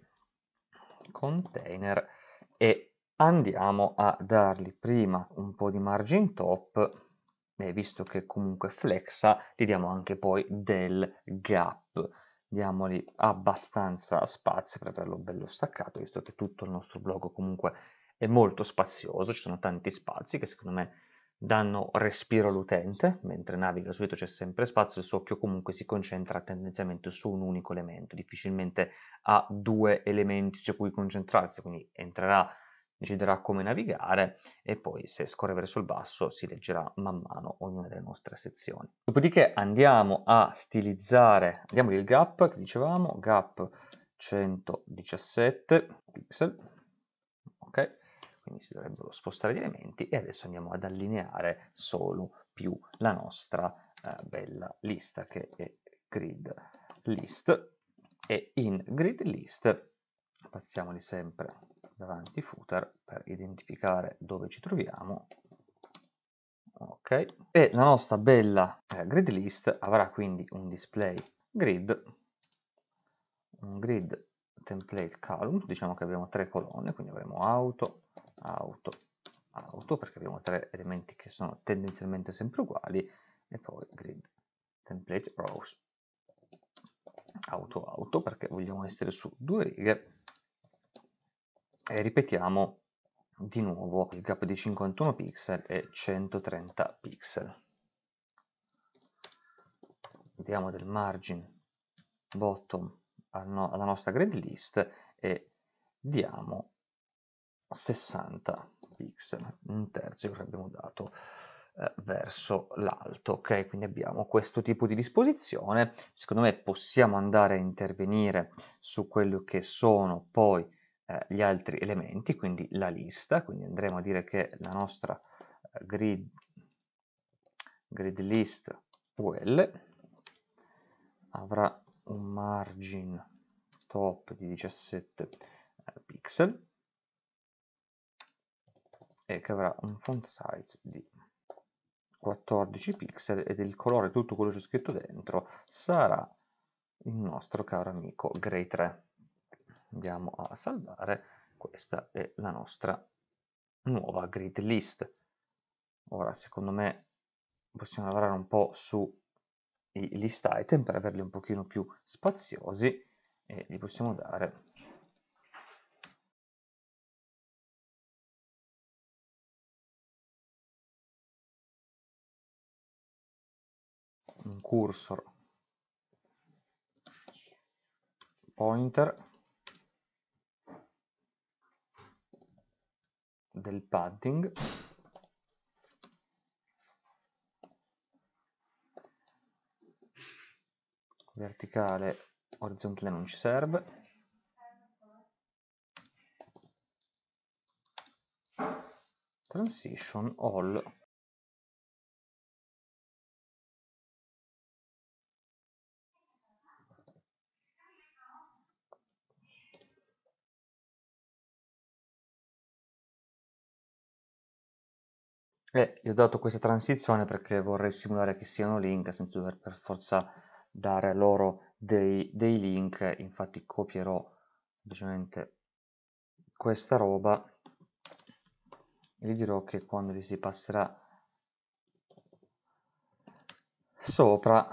container e andiamo a dargli prima un po' di margin top eh, visto che comunque flexa, gli diamo anche poi del gap. Diamogli abbastanza spazio per averlo bello staccato, visto che tutto il nostro blog comunque è molto spazioso, ci sono tanti spazi che secondo me danno respiro all'utente, mentre naviga su c'è sempre spazio, il soffio comunque si concentra tendenzialmente su un unico elemento, difficilmente ha due elementi su cui concentrarsi, quindi entrerà deciderà come navigare e poi se scorre verso il basso si leggerà man mano ognuna delle nostre sezioni. Dopodiché andiamo a stilizzare, andiamo il gap che dicevamo, gap 117 pixel, ok? Quindi si dovrebbero spostare gli elementi e adesso andiamo ad allineare solo più la nostra eh, bella lista che è grid list e in grid list passiamoli sempre davanti footer per identificare dove ci troviamo ok e la nostra bella eh, grid list avrà quindi un display grid un grid template columns diciamo che abbiamo tre colonne quindi avremo auto auto auto perché abbiamo tre elementi che sono tendenzialmente sempre uguali e poi grid template rows auto auto perché vogliamo essere su due righe e ripetiamo di nuovo il gap di 51 pixel e 130 pixel. Diamo del margin bottom alla nostra grid list e diamo 60 pixel, un terzo che abbiamo dato eh, verso l'alto ok quindi abbiamo questo tipo di disposizione secondo me possiamo andare a intervenire su quello che sono poi eh, gli altri elementi, quindi la lista, quindi andremo a dire che la nostra eh, grid, grid list UL avrà un margin top di 17 eh, pixel e che avrà un font size di 14 pixel ed il colore tutto quello che c'è scritto dentro sarà il nostro caro amico Grey 3 andiamo a salvare, questa è la nostra nuova grid list. Ora, secondo me, possiamo lavorare un po' sui list item per averli un pochino più spaziosi e gli possiamo dare un cursor pointer del padding verticale orizzontale non ci serve transition all Eh, io ho dato questa transizione perché vorrei simulare che siano link senza dover per forza dare loro dei, dei link, infatti copierò semplicemente questa roba e gli dirò che quando gli si passerà sopra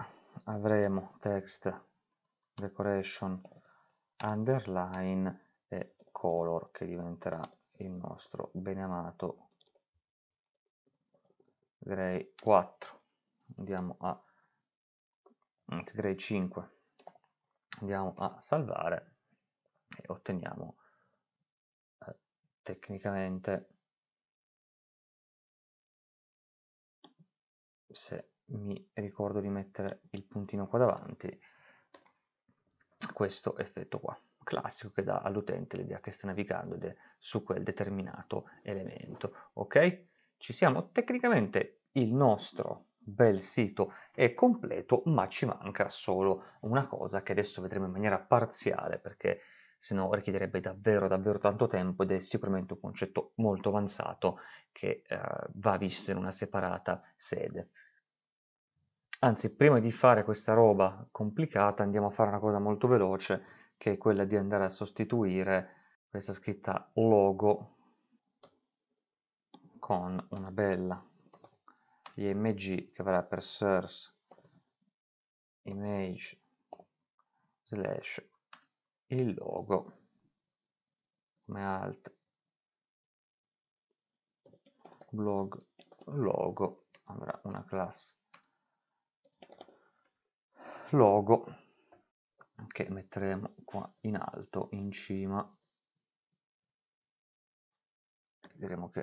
avremo text decoration underline e color che diventerà il nostro beneamato direi 4 andiamo a anzi mm, direi 5 andiamo a salvare e otteniamo eh, tecnicamente se mi ricordo di mettere il puntino qua davanti questo effetto qua classico che dà all'utente l'idea che sta navigando ed su quel determinato elemento ok ci siamo tecnicamente il nostro bel sito è completo, ma ci manca solo una cosa che adesso vedremo in maniera parziale perché se no richiederebbe davvero davvero tanto tempo ed è sicuramente un concetto molto avanzato che eh, va visto in una separata sede. Anzi, prima di fare questa roba complicata andiamo a fare una cosa molto veloce che è quella di andare a sostituire questa scritta logo con una bella img che avrà per source image slash il logo come alt blog logo avrà una classe logo che metteremo qua in alto in cima vedremo che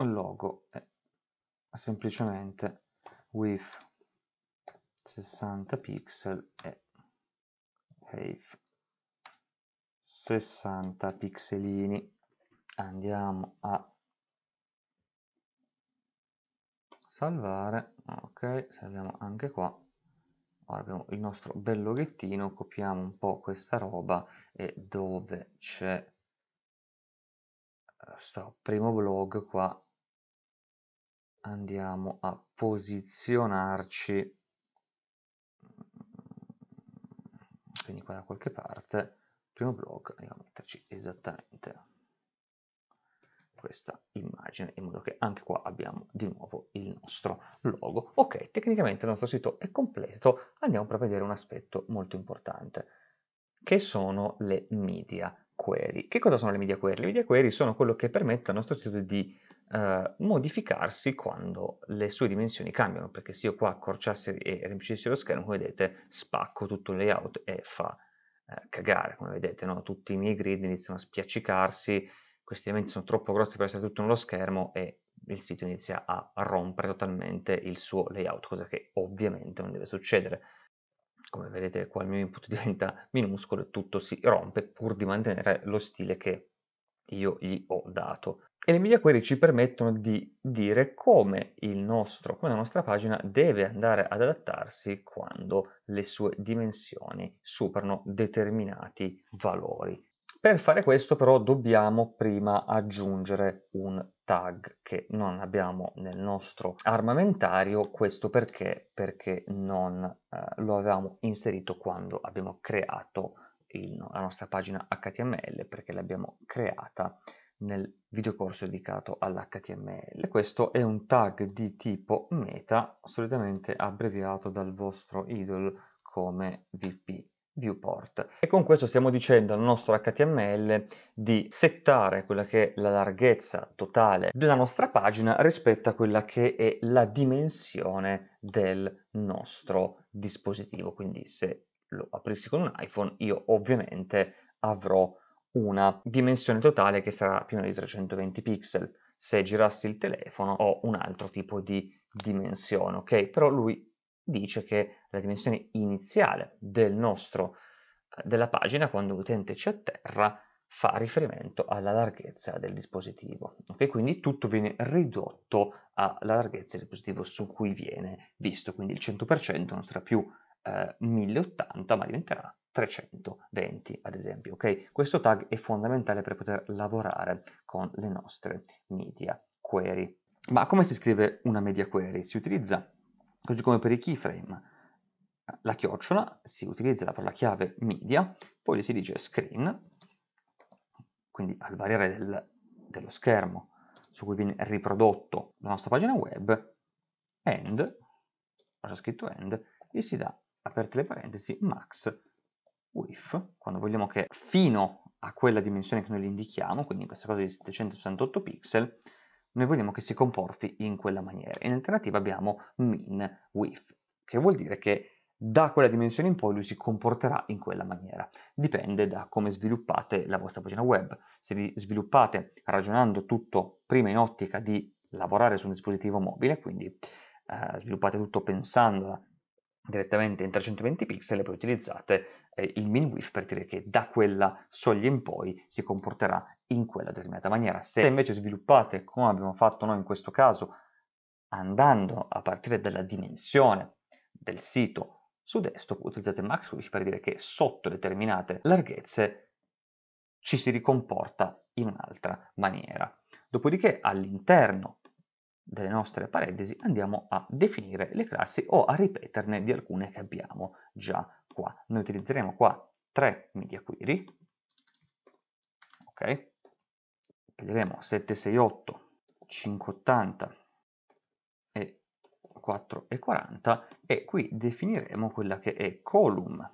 il logo è semplicemente with 60 pixel e have 60 pixelini andiamo a salvare ok salviamo anche qua Ora abbiamo il nostro bel loghettino copiamo un po' questa roba e dove c'è eh, sto primo blog qua andiamo a posizionarci quindi qua da qualche parte primo blocco andiamo a metterci esattamente questa immagine in modo che anche qua abbiamo di nuovo il nostro logo ok tecnicamente il nostro sito è completo andiamo però a vedere un aspetto molto importante che sono le media query che cosa sono le media query? le media query sono quello che permette al nostro sito di eh, modificarsi quando le sue dimensioni cambiano, perché se io qua accorciassi e riempicessi lo schermo, come vedete, spacco tutto il layout e fa eh, cagare, come vedete, no? tutti i miei grid iniziano a spiaccicarsi, questi elementi sono troppo grossi per essere tutto nello schermo e il sito inizia a rompere totalmente il suo layout, cosa che ovviamente non deve succedere. Come vedete qua il mio input diventa minuscolo e tutto si rompe pur di mantenere lo stile che io gli ho dato e le media query ci permettono di dire come, nostro, come la nostra pagina deve andare ad adattarsi quando le sue dimensioni superano determinati valori. Per fare questo però dobbiamo prima aggiungere un tag che non abbiamo nel nostro armamentario, questo perché? Perché non eh, lo avevamo inserito quando abbiamo creato il, la nostra pagina HTML, perché l'abbiamo creata nel videocorso dedicato all'HTML. Questo è un tag di tipo meta, solitamente abbreviato dal vostro idol come VP. Viewport. E con questo stiamo dicendo al nostro HTML di settare quella che è la larghezza totale della nostra pagina rispetto a quella che è la dimensione del nostro dispositivo. Quindi se lo aprissi con un iPhone io ovviamente avrò una dimensione totale che sarà più di 320 pixel. Se girassi il telefono ho un altro tipo di dimensione, ok? Però lui dice che la dimensione iniziale del nostro, eh, della pagina, quando l'utente ci atterra, fa riferimento alla larghezza del dispositivo. Ok, quindi tutto viene ridotto alla larghezza del dispositivo su cui viene visto, quindi il 100% non sarà più eh, 1080, ma diventerà 320 ad esempio, ok? Questo tag è fondamentale per poter lavorare con le nostre media query. Ma come si scrive una media query? Si utilizza, così come per i keyframe, la chiocciola, si utilizza la parola chiave media, poi si dice screen, quindi al variare del, dello schermo su cui viene riprodotto la nostra pagina web, end, c'è scritto end, e si dà, aperte le parentesi, max width, quando vogliamo che fino a quella dimensione che noi gli indichiamo, quindi in questa cosa di 768 pixel, noi vogliamo che si comporti in quella maniera. In alternativa abbiamo min width, che vuol dire che da quella dimensione in poi lui si comporterà in quella maniera. Dipende da come sviluppate la vostra pagina web. Se vi sviluppate ragionando tutto prima in ottica di lavorare su un dispositivo mobile, quindi eh, sviluppate tutto pensando direttamente in 320 pixel e poi utilizzate eh, il min-width per dire che da quella soglia in poi si comporterà in quella determinata maniera. Se invece sviluppate, come abbiamo fatto noi in questo caso, andando a partire dalla dimensione del sito su desktop, utilizzate max width per dire che sotto determinate larghezze ci si ricomporta in un'altra maniera. Dopodiché all'interno delle nostre parentesi andiamo a definire le classi o a ripeterne di alcune che abbiamo già qua. Noi utilizzeremo qua tre media query, ok? Chiederemo 768, 580 e 440 e qui definiremo quella che è column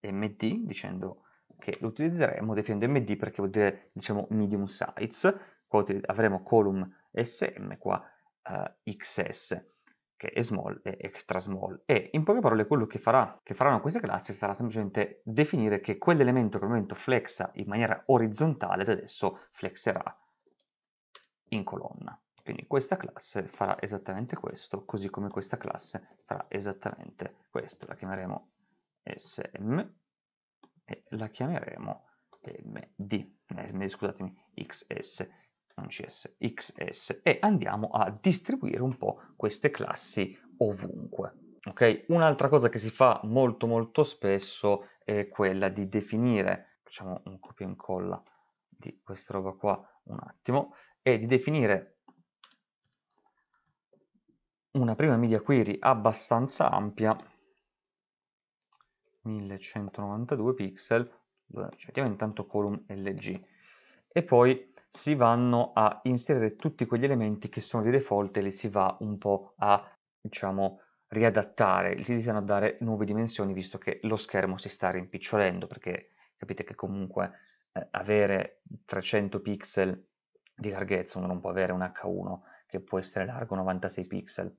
md dicendo che lo utilizzeremo definendo md perché vuol dire diciamo medium size, qua avremo column sm, qua uh, eh, xs che è small e extra small e in poche parole quello che, farà, che faranno queste classi sarà semplicemente definire che quell'elemento che al momento flexa in maniera orizzontale da adesso flexerà in colonna quindi questa classe farà esattamente questo così come questa classe farà esattamente questo la chiameremo sm e la chiameremo md eh, scusatemi xs un CS, XS e andiamo a distribuire un po' queste classi ovunque. Ok, Un'altra cosa che si fa molto molto spesso è quella di definire, facciamo un copia e incolla di questa roba qua un attimo, e di definire una prima media query abbastanza ampia, 1192 pixel, dove cioè, intanto column lg, e poi si vanno a inserire tutti quegli elementi che sono di default e li si va un po' a, diciamo, riadattare, si iniziano a dare nuove dimensioni visto che lo schermo si sta rimpicciolendo, perché capite che comunque eh, avere 300 pixel di larghezza, uno non può avere un H1 che può essere largo 96 pixel,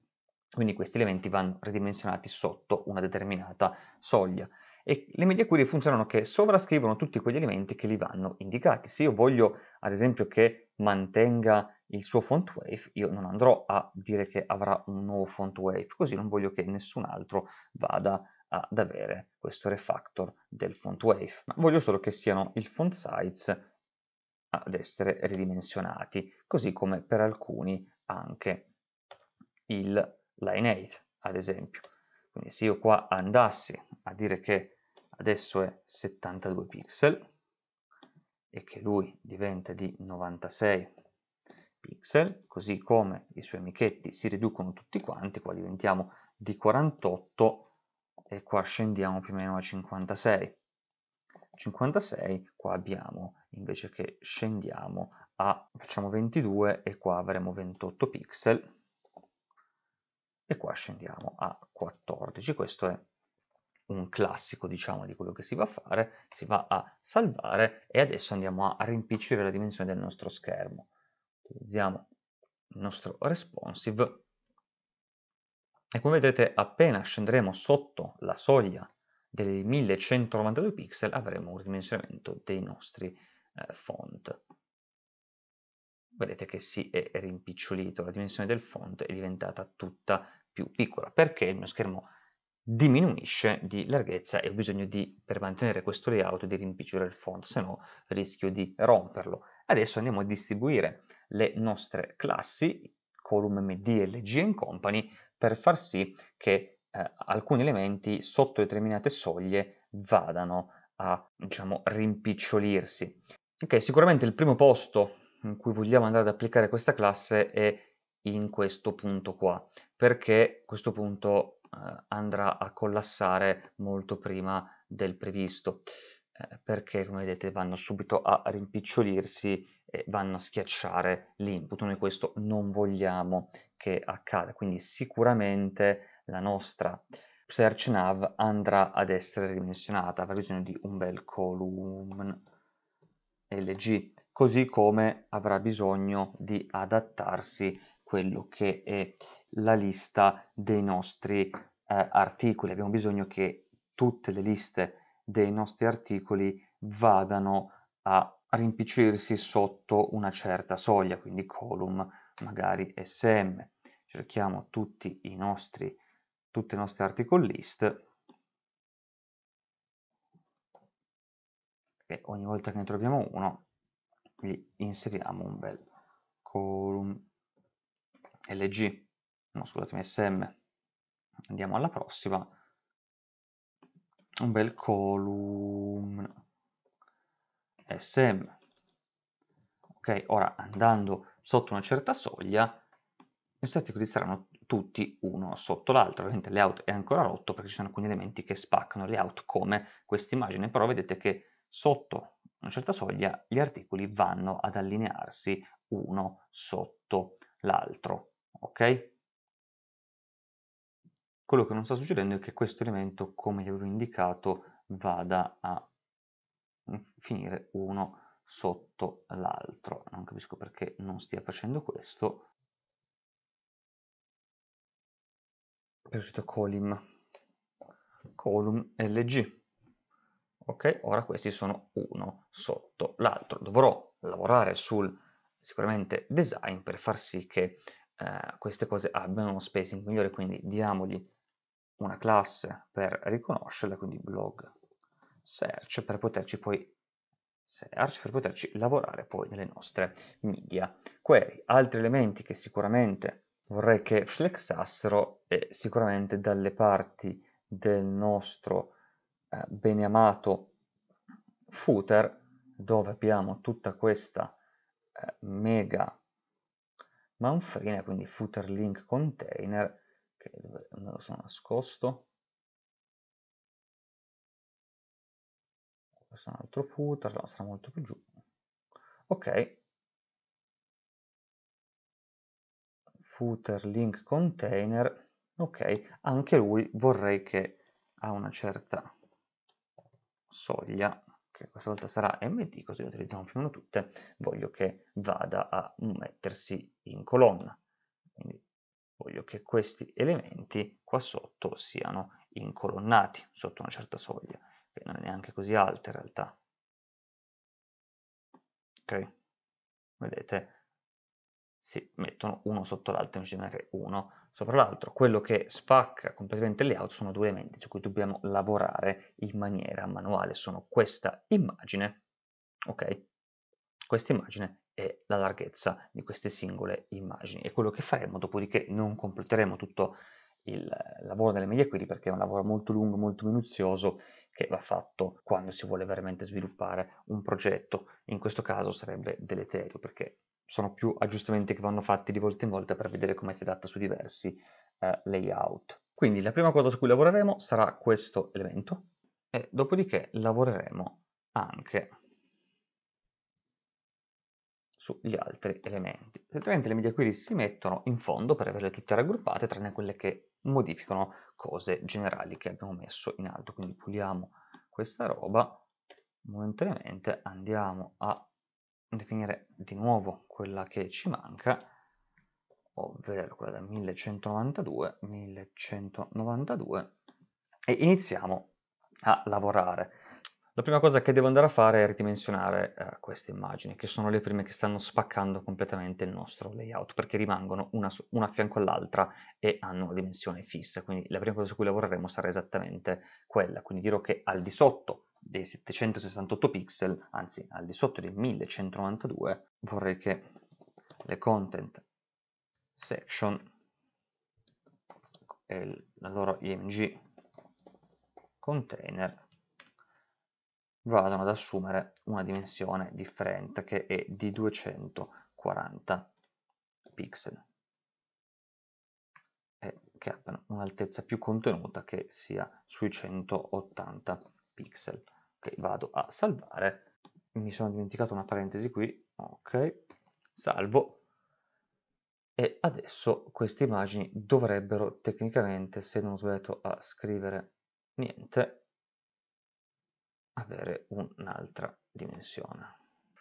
quindi questi elementi vanno ridimensionati sotto una determinata soglia e le media query funzionano che sovrascrivono tutti quegli elementi che gli vanno indicati. Se io voglio, ad esempio, che mantenga il suo font wave, io non andrò a dire che avrà un nuovo font wave, così non voglio che nessun altro vada ad avere questo refactor del font wave, ma voglio solo che siano il font size ad essere ridimensionati, così come per alcuni anche il line 8, ad esempio. Quindi se io qua andassi a dire che adesso è 72 pixel e che lui diventa di 96 pixel, così come i suoi amichetti si riducono tutti quanti, qua diventiamo di 48 e qua scendiamo più o meno a 56. 56 qua abbiamo invece che scendiamo a facciamo 22 e qua avremo 28 pixel e qua scendiamo a 14. Questo è un classico diciamo di quello che si va a fare, si va a salvare e adesso andiamo a rimpicciolire la dimensione del nostro schermo. Utilizziamo il nostro responsive e come vedrete appena scenderemo sotto la soglia dei 1192 pixel avremo un ridimensionamento dei nostri eh, font. Vedete che si è rimpicciolito, la dimensione del font è diventata tutta più piccola perché il mio schermo diminuisce di larghezza e ho bisogno di, per mantenere questo layout, di rimpicciolire il font, se no rischio di romperlo. Adesso andiamo a distribuire le nostre classi, column MD, LG Company, per far sì che eh, alcuni elementi sotto determinate soglie vadano a, diciamo, rimpicciolirsi. Ok, sicuramente il primo posto in cui vogliamo andare ad applicare questa classe è in questo punto qua, perché questo punto eh, andrà a collassare molto prima del previsto, eh, perché come vedete vanno subito a rimpicciolirsi e vanno a schiacciare l'input. Noi questo non vogliamo che accada, quindi sicuramente la nostra search nav andrà ad essere ridimensionata, avrà bisogno di un bel column lg, così come avrà bisogno di adattarsi quello che è la lista dei nostri eh, articoli. Abbiamo bisogno che tutte le liste dei nostri articoli vadano a rimpicciolirsi sotto una certa soglia, quindi column magari SM. Cerchiamo tutti i nostri, tutte le nostre article list e ogni volta che ne troviamo uno gli inseriamo un bel column LG, no scusatemi SM, andiamo alla prossima, un bel column SM. Ok, ora andando sotto una certa soglia, i articoli saranno tutti uno sotto l'altro. Ovviamente layout è ancora rotto perché ci sono alcuni elementi che spaccano layout come questa immagine, però vedete che sotto una certa soglia gli articoli vanno ad allinearsi uno sotto l'altro ok? Quello che non sta succedendo è che questo elemento, come gli avevo indicato, vada a finire uno sotto l'altro. Non capisco perché non stia facendo questo. Per uscito column, column lg. Ok, ora questi sono uno sotto l'altro. Dovrò lavorare sul sicuramente design per far sì che eh, queste cose abbiano uno spacing migliore, quindi diamogli una classe per riconoscerle, quindi blog search, per poterci poi search, per poterci lavorare poi nelle nostre media query. Altri elementi che sicuramente vorrei che flexassero è sicuramente dalle parti del nostro eh, beneamato footer, dove abbiamo tutta questa eh, mega manfrina, quindi footer link container, che dove me lo sono nascosto, questo è un altro footer, no, sarà molto più giù, ok, footer link container, ok, anche lui vorrei che ha una certa soglia che questa volta sarà MD, così lo utilizziamo più o meno tutte, voglio che vada a mettersi in colonna. Quindi voglio che questi elementi qua sotto siano incolonnati, sotto una certa soglia, che non è neanche così alta in realtà. Ok? Vedete? Si mettono uno sotto l'altro in genere uno sopra l'altro, quello che spacca completamente il layout sono due elementi su cui dobbiamo lavorare in maniera manuale, sono questa immagine, ok? Questa immagine e la larghezza di queste singole immagini. E quello che faremo, dopodiché non completeremo tutto il lavoro delle media query perché è un lavoro molto lungo, molto minuzioso che va fatto quando si vuole veramente sviluppare un progetto. In questo caso sarebbe deleterio perché sono più aggiustamenti che vanno fatti di volta in volta per vedere come si adatta su diversi eh, layout. Quindi la prima cosa su cui lavoreremo sarà questo elemento e dopodiché lavoreremo anche sugli altri elementi. Solitamente le media query si mettono in fondo per averle tutte raggruppate tranne quelle che modificano cose generali che abbiamo messo in alto. Quindi puliamo questa roba, momentaneamente andiamo a definire di nuovo quella che ci manca, ovvero quella da 1192, 1192 e iniziamo a lavorare. La prima cosa che devo andare a fare è ridimensionare eh, queste immagini, che sono le prime che stanno spaccando completamente il nostro layout, perché rimangono una, su, una a fianco all'altra e hanno una dimensione fissa, quindi la prima cosa su cui lavoreremo sarà esattamente quella, quindi dirò che al di sotto dei 768 pixel, anzi al di sotto dei 1192, vorrei che le content section e la loro img container vadano ad assumere una dimensione differente che è di 240 pixel e che abbiano un'altezza più contenuta che sia sui 180 pixel ok vado a salvare mi sono dimenticato una parentesi qui ok salvo e adesso queste immagini dovrebbero tecnicamente se non sbaglio a scrivere niente avere un'altra dimensione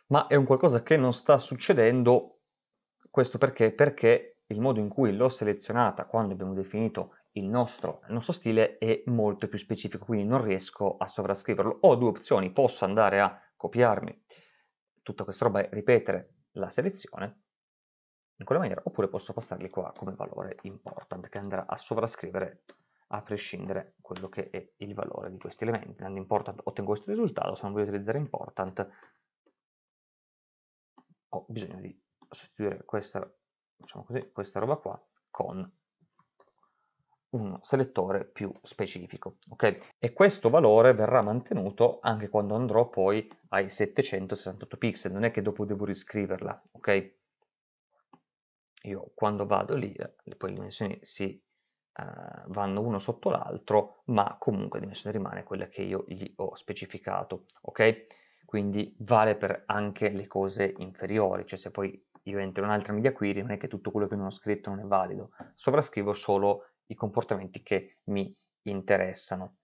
ma è un qualcosa che non sta succedendo questo perché perché il modo in cui l'ho selezionata quando abbiamo definito il nostro, il nostro stile è molto più specifico, quindi non riesco a sovrascriverlo. Ho due opzioni, posso andare a copiarmi tutta questa roba e ripetere la selezione in quella maniera, oppure posso passarli qua come valore important che andrà a sovrascrivere a prescindere quello che è il valore di questi elementi. Andando important ottengo questo risultato, se non voglio utilizzare important ho bisogno di sostituire questa, diciamo così, questa roba qua con un selettore più specifico. Okay? E questo valore verrà mantenuto anche quando andrò poi ai 768 pixel, non è che dopo devo riscriverla. Okay? Io quando vado lì, eh, poi le dimensioni si uh, vanno uno sotto l'altro, ma comunque la dimensione rimane quella che io gli ho specificato. Okay? Quindi vale per anche le cose inferiori, cioè se poi io entro in un'altra media query non è che tutto quello che non ho scritto non è valido, sovrascrivo solo i comportamenti che mi interessano.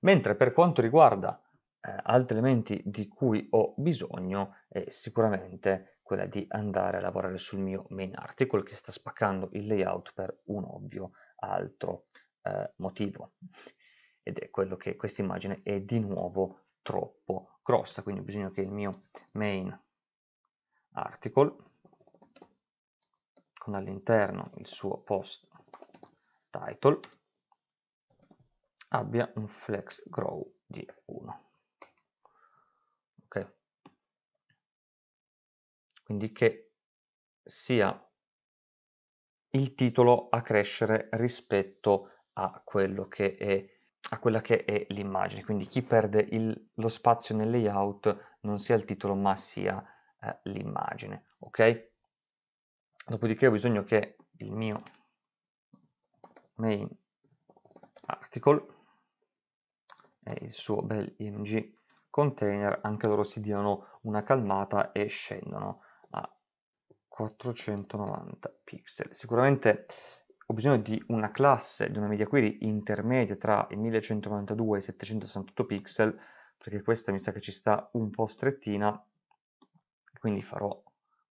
Mentre per quanto riguarda eh, altri elementi di cui ho bisogno, è sicuramente quella di andare a lavorare sul mio main article che sta spaccando il layout per un ovvio altro eh, motivo. Ed è quello che questa immagine è di nuovo troppo grossa, quindi ho bisogno che il mio main article con all'interno il suo post title abbia un flex grow di 1. Ok? Quindi che sia il titolo a crescere rispetto a quello che è a quella che è l'immagine, quindi chi perde il, lo spazio nel layout non sia il titolo ma sia eh, l'immagine, ok? Dopodiché ho bisogno che il mio main article e il suo bel img container, anche loro si diano una calmata e scendono a 490 pixel. Sicuramente ho bisogno di una classe, di una media query intermedia tra i 1192 e i 768 pixel, perché questa mi sa che ci sta un po' strettina, quindi farò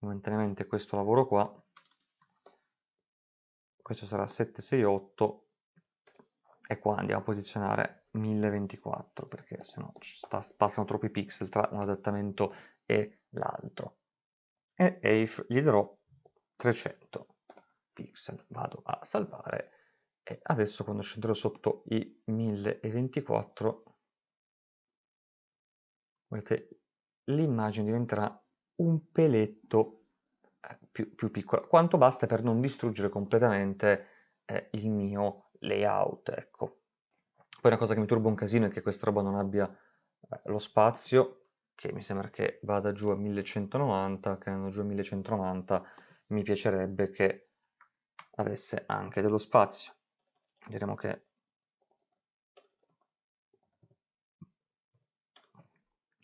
momentaneamente questo lavoro qua questo sarà 768 e qua andiamo a posizionare 1024 perché sennò no passano troppi pixel tra un adattamento e l'altro e AFE gli darò 300 pixel vado a salvare e adesso quando scenderò sotto i 1024 vedete l'immagine diventerà un peletto più, più piccola, quanto basta per non distruggere completamente eh, il mio layout, ecco. Poi una cosa che mi turba un casino è che questa roba non abbia eh, lo spazio, che mi sembra che vada giù a 1190, che andando giù a 1190 mi piacerebbe che avesse anche dello spazio. Diremo che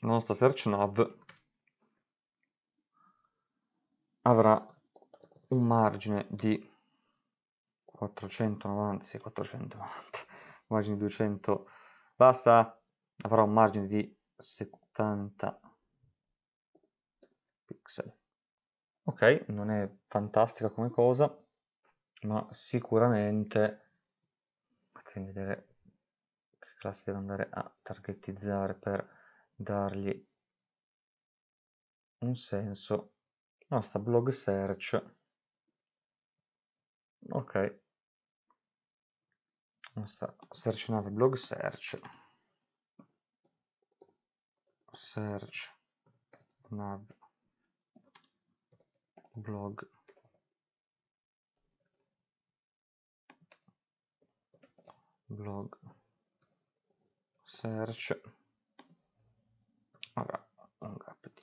la nostra search nav avrà un margine di 490, sì, 490, margine 200, basta, avrà un margine di 70 pixel. Ok, non è fantastica come cosa, ma sicuramente, fatemi vedere che classe devo andare a targetizzare per dargli un senso Ah, blog search. Ok. Ah, sta search nav blog search. Search nav blog blog search vabbè un capito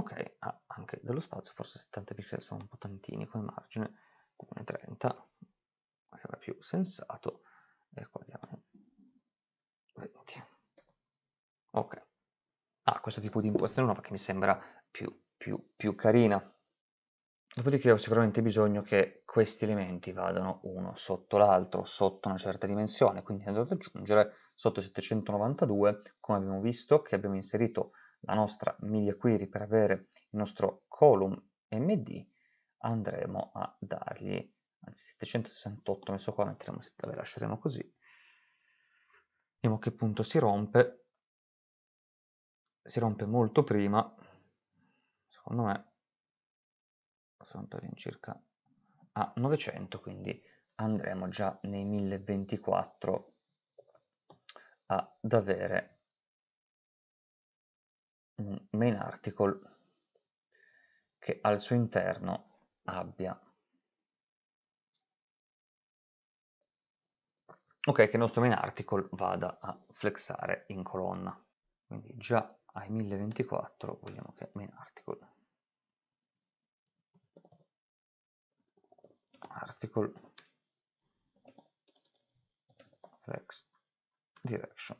ok ha anche dello spazio forse 70 pixel sono un po' tantini come margine 30 ma sarà più sensato e qua diamo 20 ok ah questo tipo di impostazione nuova che mi sembra più più più carina dopodiché ho sicuramente bisogno che questi elementi vadano uno sotto l'altro sotto una certa dimensione quindi andrò ad aggiungere sotto 792 come abbiamo visto che abbiamo inserito la nostra media query per avere il nostro column md, andremo a dargli, anzi 768 messo qua, metteremo, vabbè, lasceremo così, vediamo a che punto si rompe, si rompe molto prima, secondo me, sono all'incirca a 900, quindi andremo già nei 1024 ad avere un main article che al suo interno abbia ok che il nostro main article vada a flexare in colonna quindi già ai 1024 vogliamo che main article article flex direction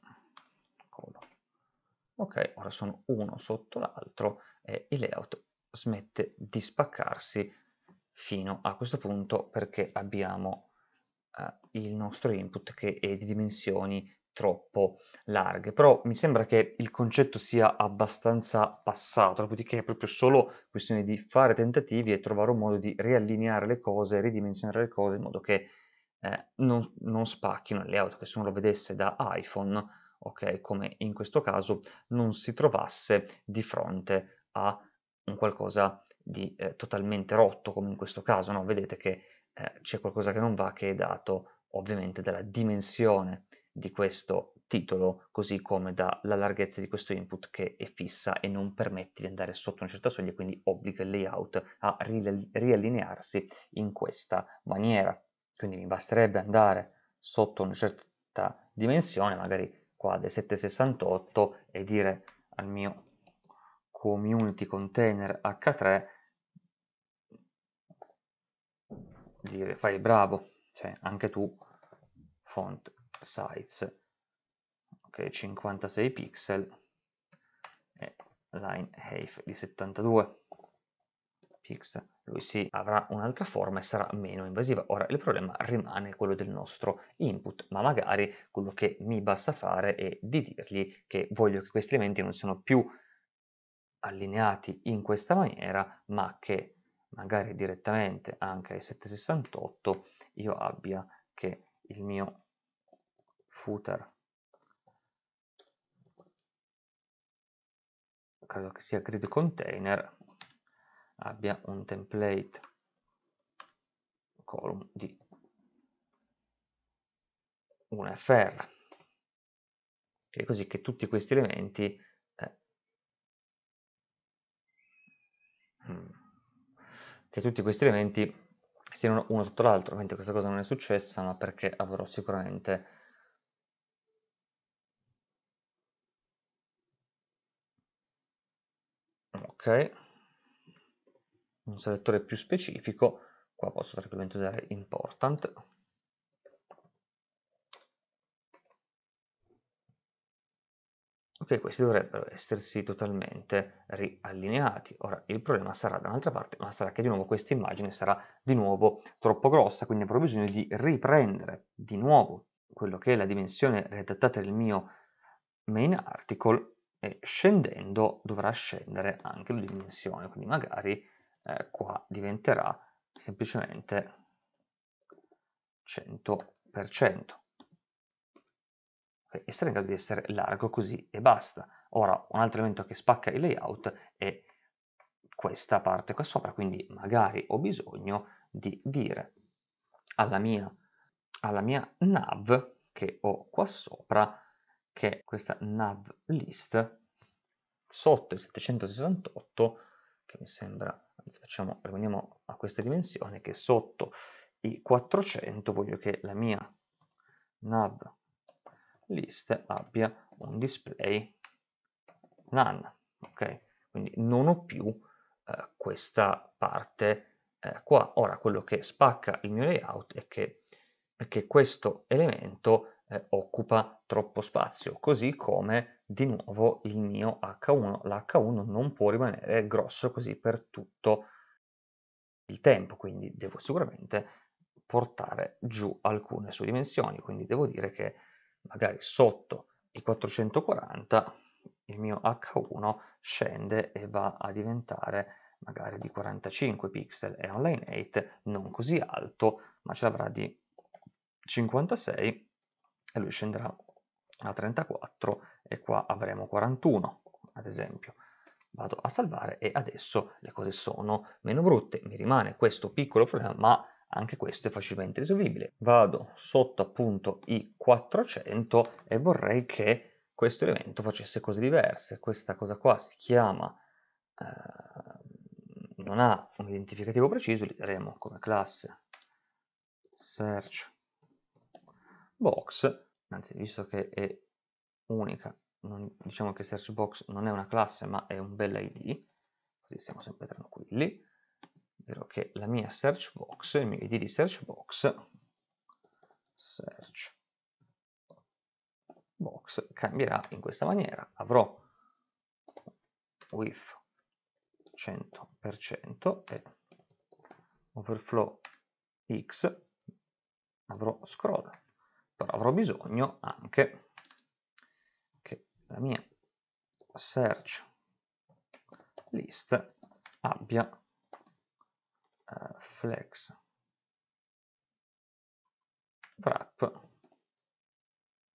Ok, ora sono uno sotto l'altro e il layout smette di spaccarsi fino a questo punto perché abbiamo eh, il nostro input che è di dimensioni troppo larghe, però mi sembra che il concetto sia abbastanza passato, dopodiché è proprio solo questione di fare tentativi e trovare un modo di riallineare le cose, ridimensionare le cose in modo che eh, non, non spacchino il layout, che se uno lo vedesse da iPhone ok? Come in questo caso non si trovasse di fronte a un qualcosa di eh, totalmente rotto, come in questo caso, no? Vedete che eh, c'è qualcosa che non va, che è dato ovviamente dalla dimensione di questo titolo, così come dalla larghezza di questo input che è fissa e non permette di andare sotto una certa soglia, quindi obbliga il layout a riallinearsi in questa maniera. Quindi mi basterebbe andare sotto una certa dimensione, magari qua del 768 e dire al mio community container h3 dire fai bravo cioè anche tu font size ok 56 pixel e line height di 72 pixel lui si avrà un'altra forma e sarà meno invasiva. Ora il problema rimane quello del nostro input, ma magari quello che mi basta fare è di dirgli che voglio che questi elementi non siano più allineati in questa maniera, ma che magari direttamente anche ai 768 io abbia che il mio footer credo che sia grid container abbia un template column di un fr è così che tutti questi elementi eh, mm, che tutti questi elementi siano uno sotto l'altro ovviamente questa cosa non è successa ma perché avrò sicuramente ok un selettore più specifico, qua posso tranquillamente usare important, ok questi dovrebbero essersi totalmente riallineati ora il problema sarà da un'altra parte ma sarà che di nuovo questa immagine sarà di nuovo troppo grossa quindi avrò bisogno di riprendere di nuovo quello che è la dimensione riadattata del mio main article e scendendo dovrà scendere anche la dimensione quindi magari eh, qua diventerà semplicemente 100%. Okay, e sarà in grado di essere largo così e basta. Ora, un altro elemento che spacca il layout è questa parte qua sopra, quindi magari ho bisogno di dire alla mia, alla mia nav che ho qua sopra che questa nav list sotto il 768, che mi sembra facciamo, rimaniamo a questa dimensione, che sotto i 400 voglio che la mia nav list abbia un display none, ok? Quindi non ho più eh, questa parte eh, qua. Ora quello che spacca il mio layout è che, è che questo elemento eh, occupa troppo spazio, così come di nuovo il mio H1. L'H1 non può rimanere grosso così per tutto il tempo, quindi devo sicuramente portare giù alcune sue dimensioni, quindi devo dire che magari sotto i 440 il mio H1 scende e va a diventare magari di 45 pixel e online 8 non così alto ma ce l'avrà di 56 e lui scenderà a 34 e qua avremo 41 ad esempio vado a salvare e adesso le cose sono meno brutte mi rimane questo piccolo problema ma anche questo è facilmente risolvibile vado sotto appunto i 400 e vorrei che questo elemento facesse cose diverse questa cosa qua si chiama eh, non ha un identificativo preciso li daremo come classe search box, anzi visto che è unica, non, diciamo che search box non è una classe ma è un bel id, così siamo sempre tranquilli, vero che la mia search box, il mio id di search box, search box cambierà in questa maniera, avrò with 100% e overflow x avrò scroll però avrò bisogno anche che la mia search list abbia eh, flex wrap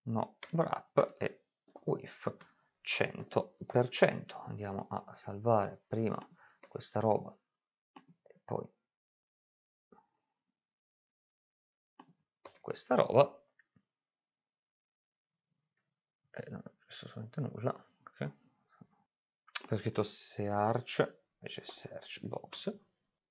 no wrap e with 100% andiamo a salvare prima questa roba e poi questa roba eh, non è preso assolutamente nulla okay. ho scritto search invece search box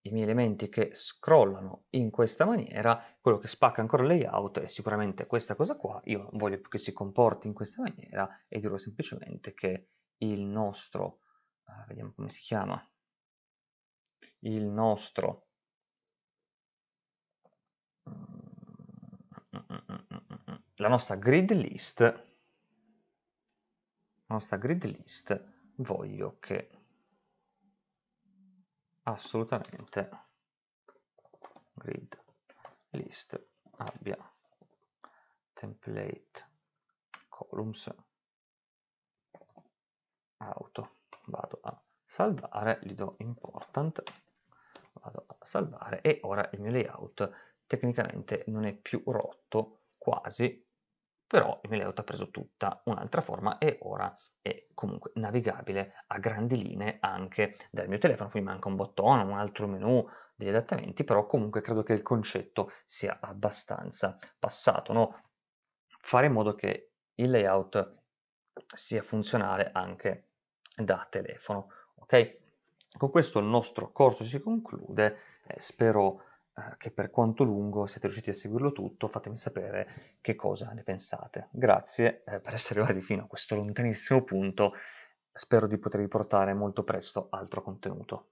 i miei elementi che scrollano in questa maniera, quello che spacca ancora il layout è sicuramente questa cosa qua, io non voglio più che si comporti in questa maniera e dirò semplicemente che il nostro, uh, vediamo come si chiama, il nostro mm, mm, mm, la nostra grid list nostra grid list voglio che assolutamente grid list abbia template columns auto vado a salvare gli do important vado a salvare e ora il mio layout tecnicamente non è più rotto quasi però il 1008 ha preso tutta un'altra forma e ora è comunque navigabile a grandi linee anche dal mio telefono, qui manca un bottone, un altro menu, degli adattamenti, però comunque credo che il concetto sia abbastanza passato, no? fare in modo che il layout sia funzionale anche da telefono, ok? Con questo il nostro corso si conclude, eh, spero Ah, che per quanto lungo siete riusciti a seguirlo tutto, fatemi sapere che cosa ne pensate. Grazie eh, per essere arrivati fino a questo lontanissimo punto, spero di potervi portare molto presto altro contenuto.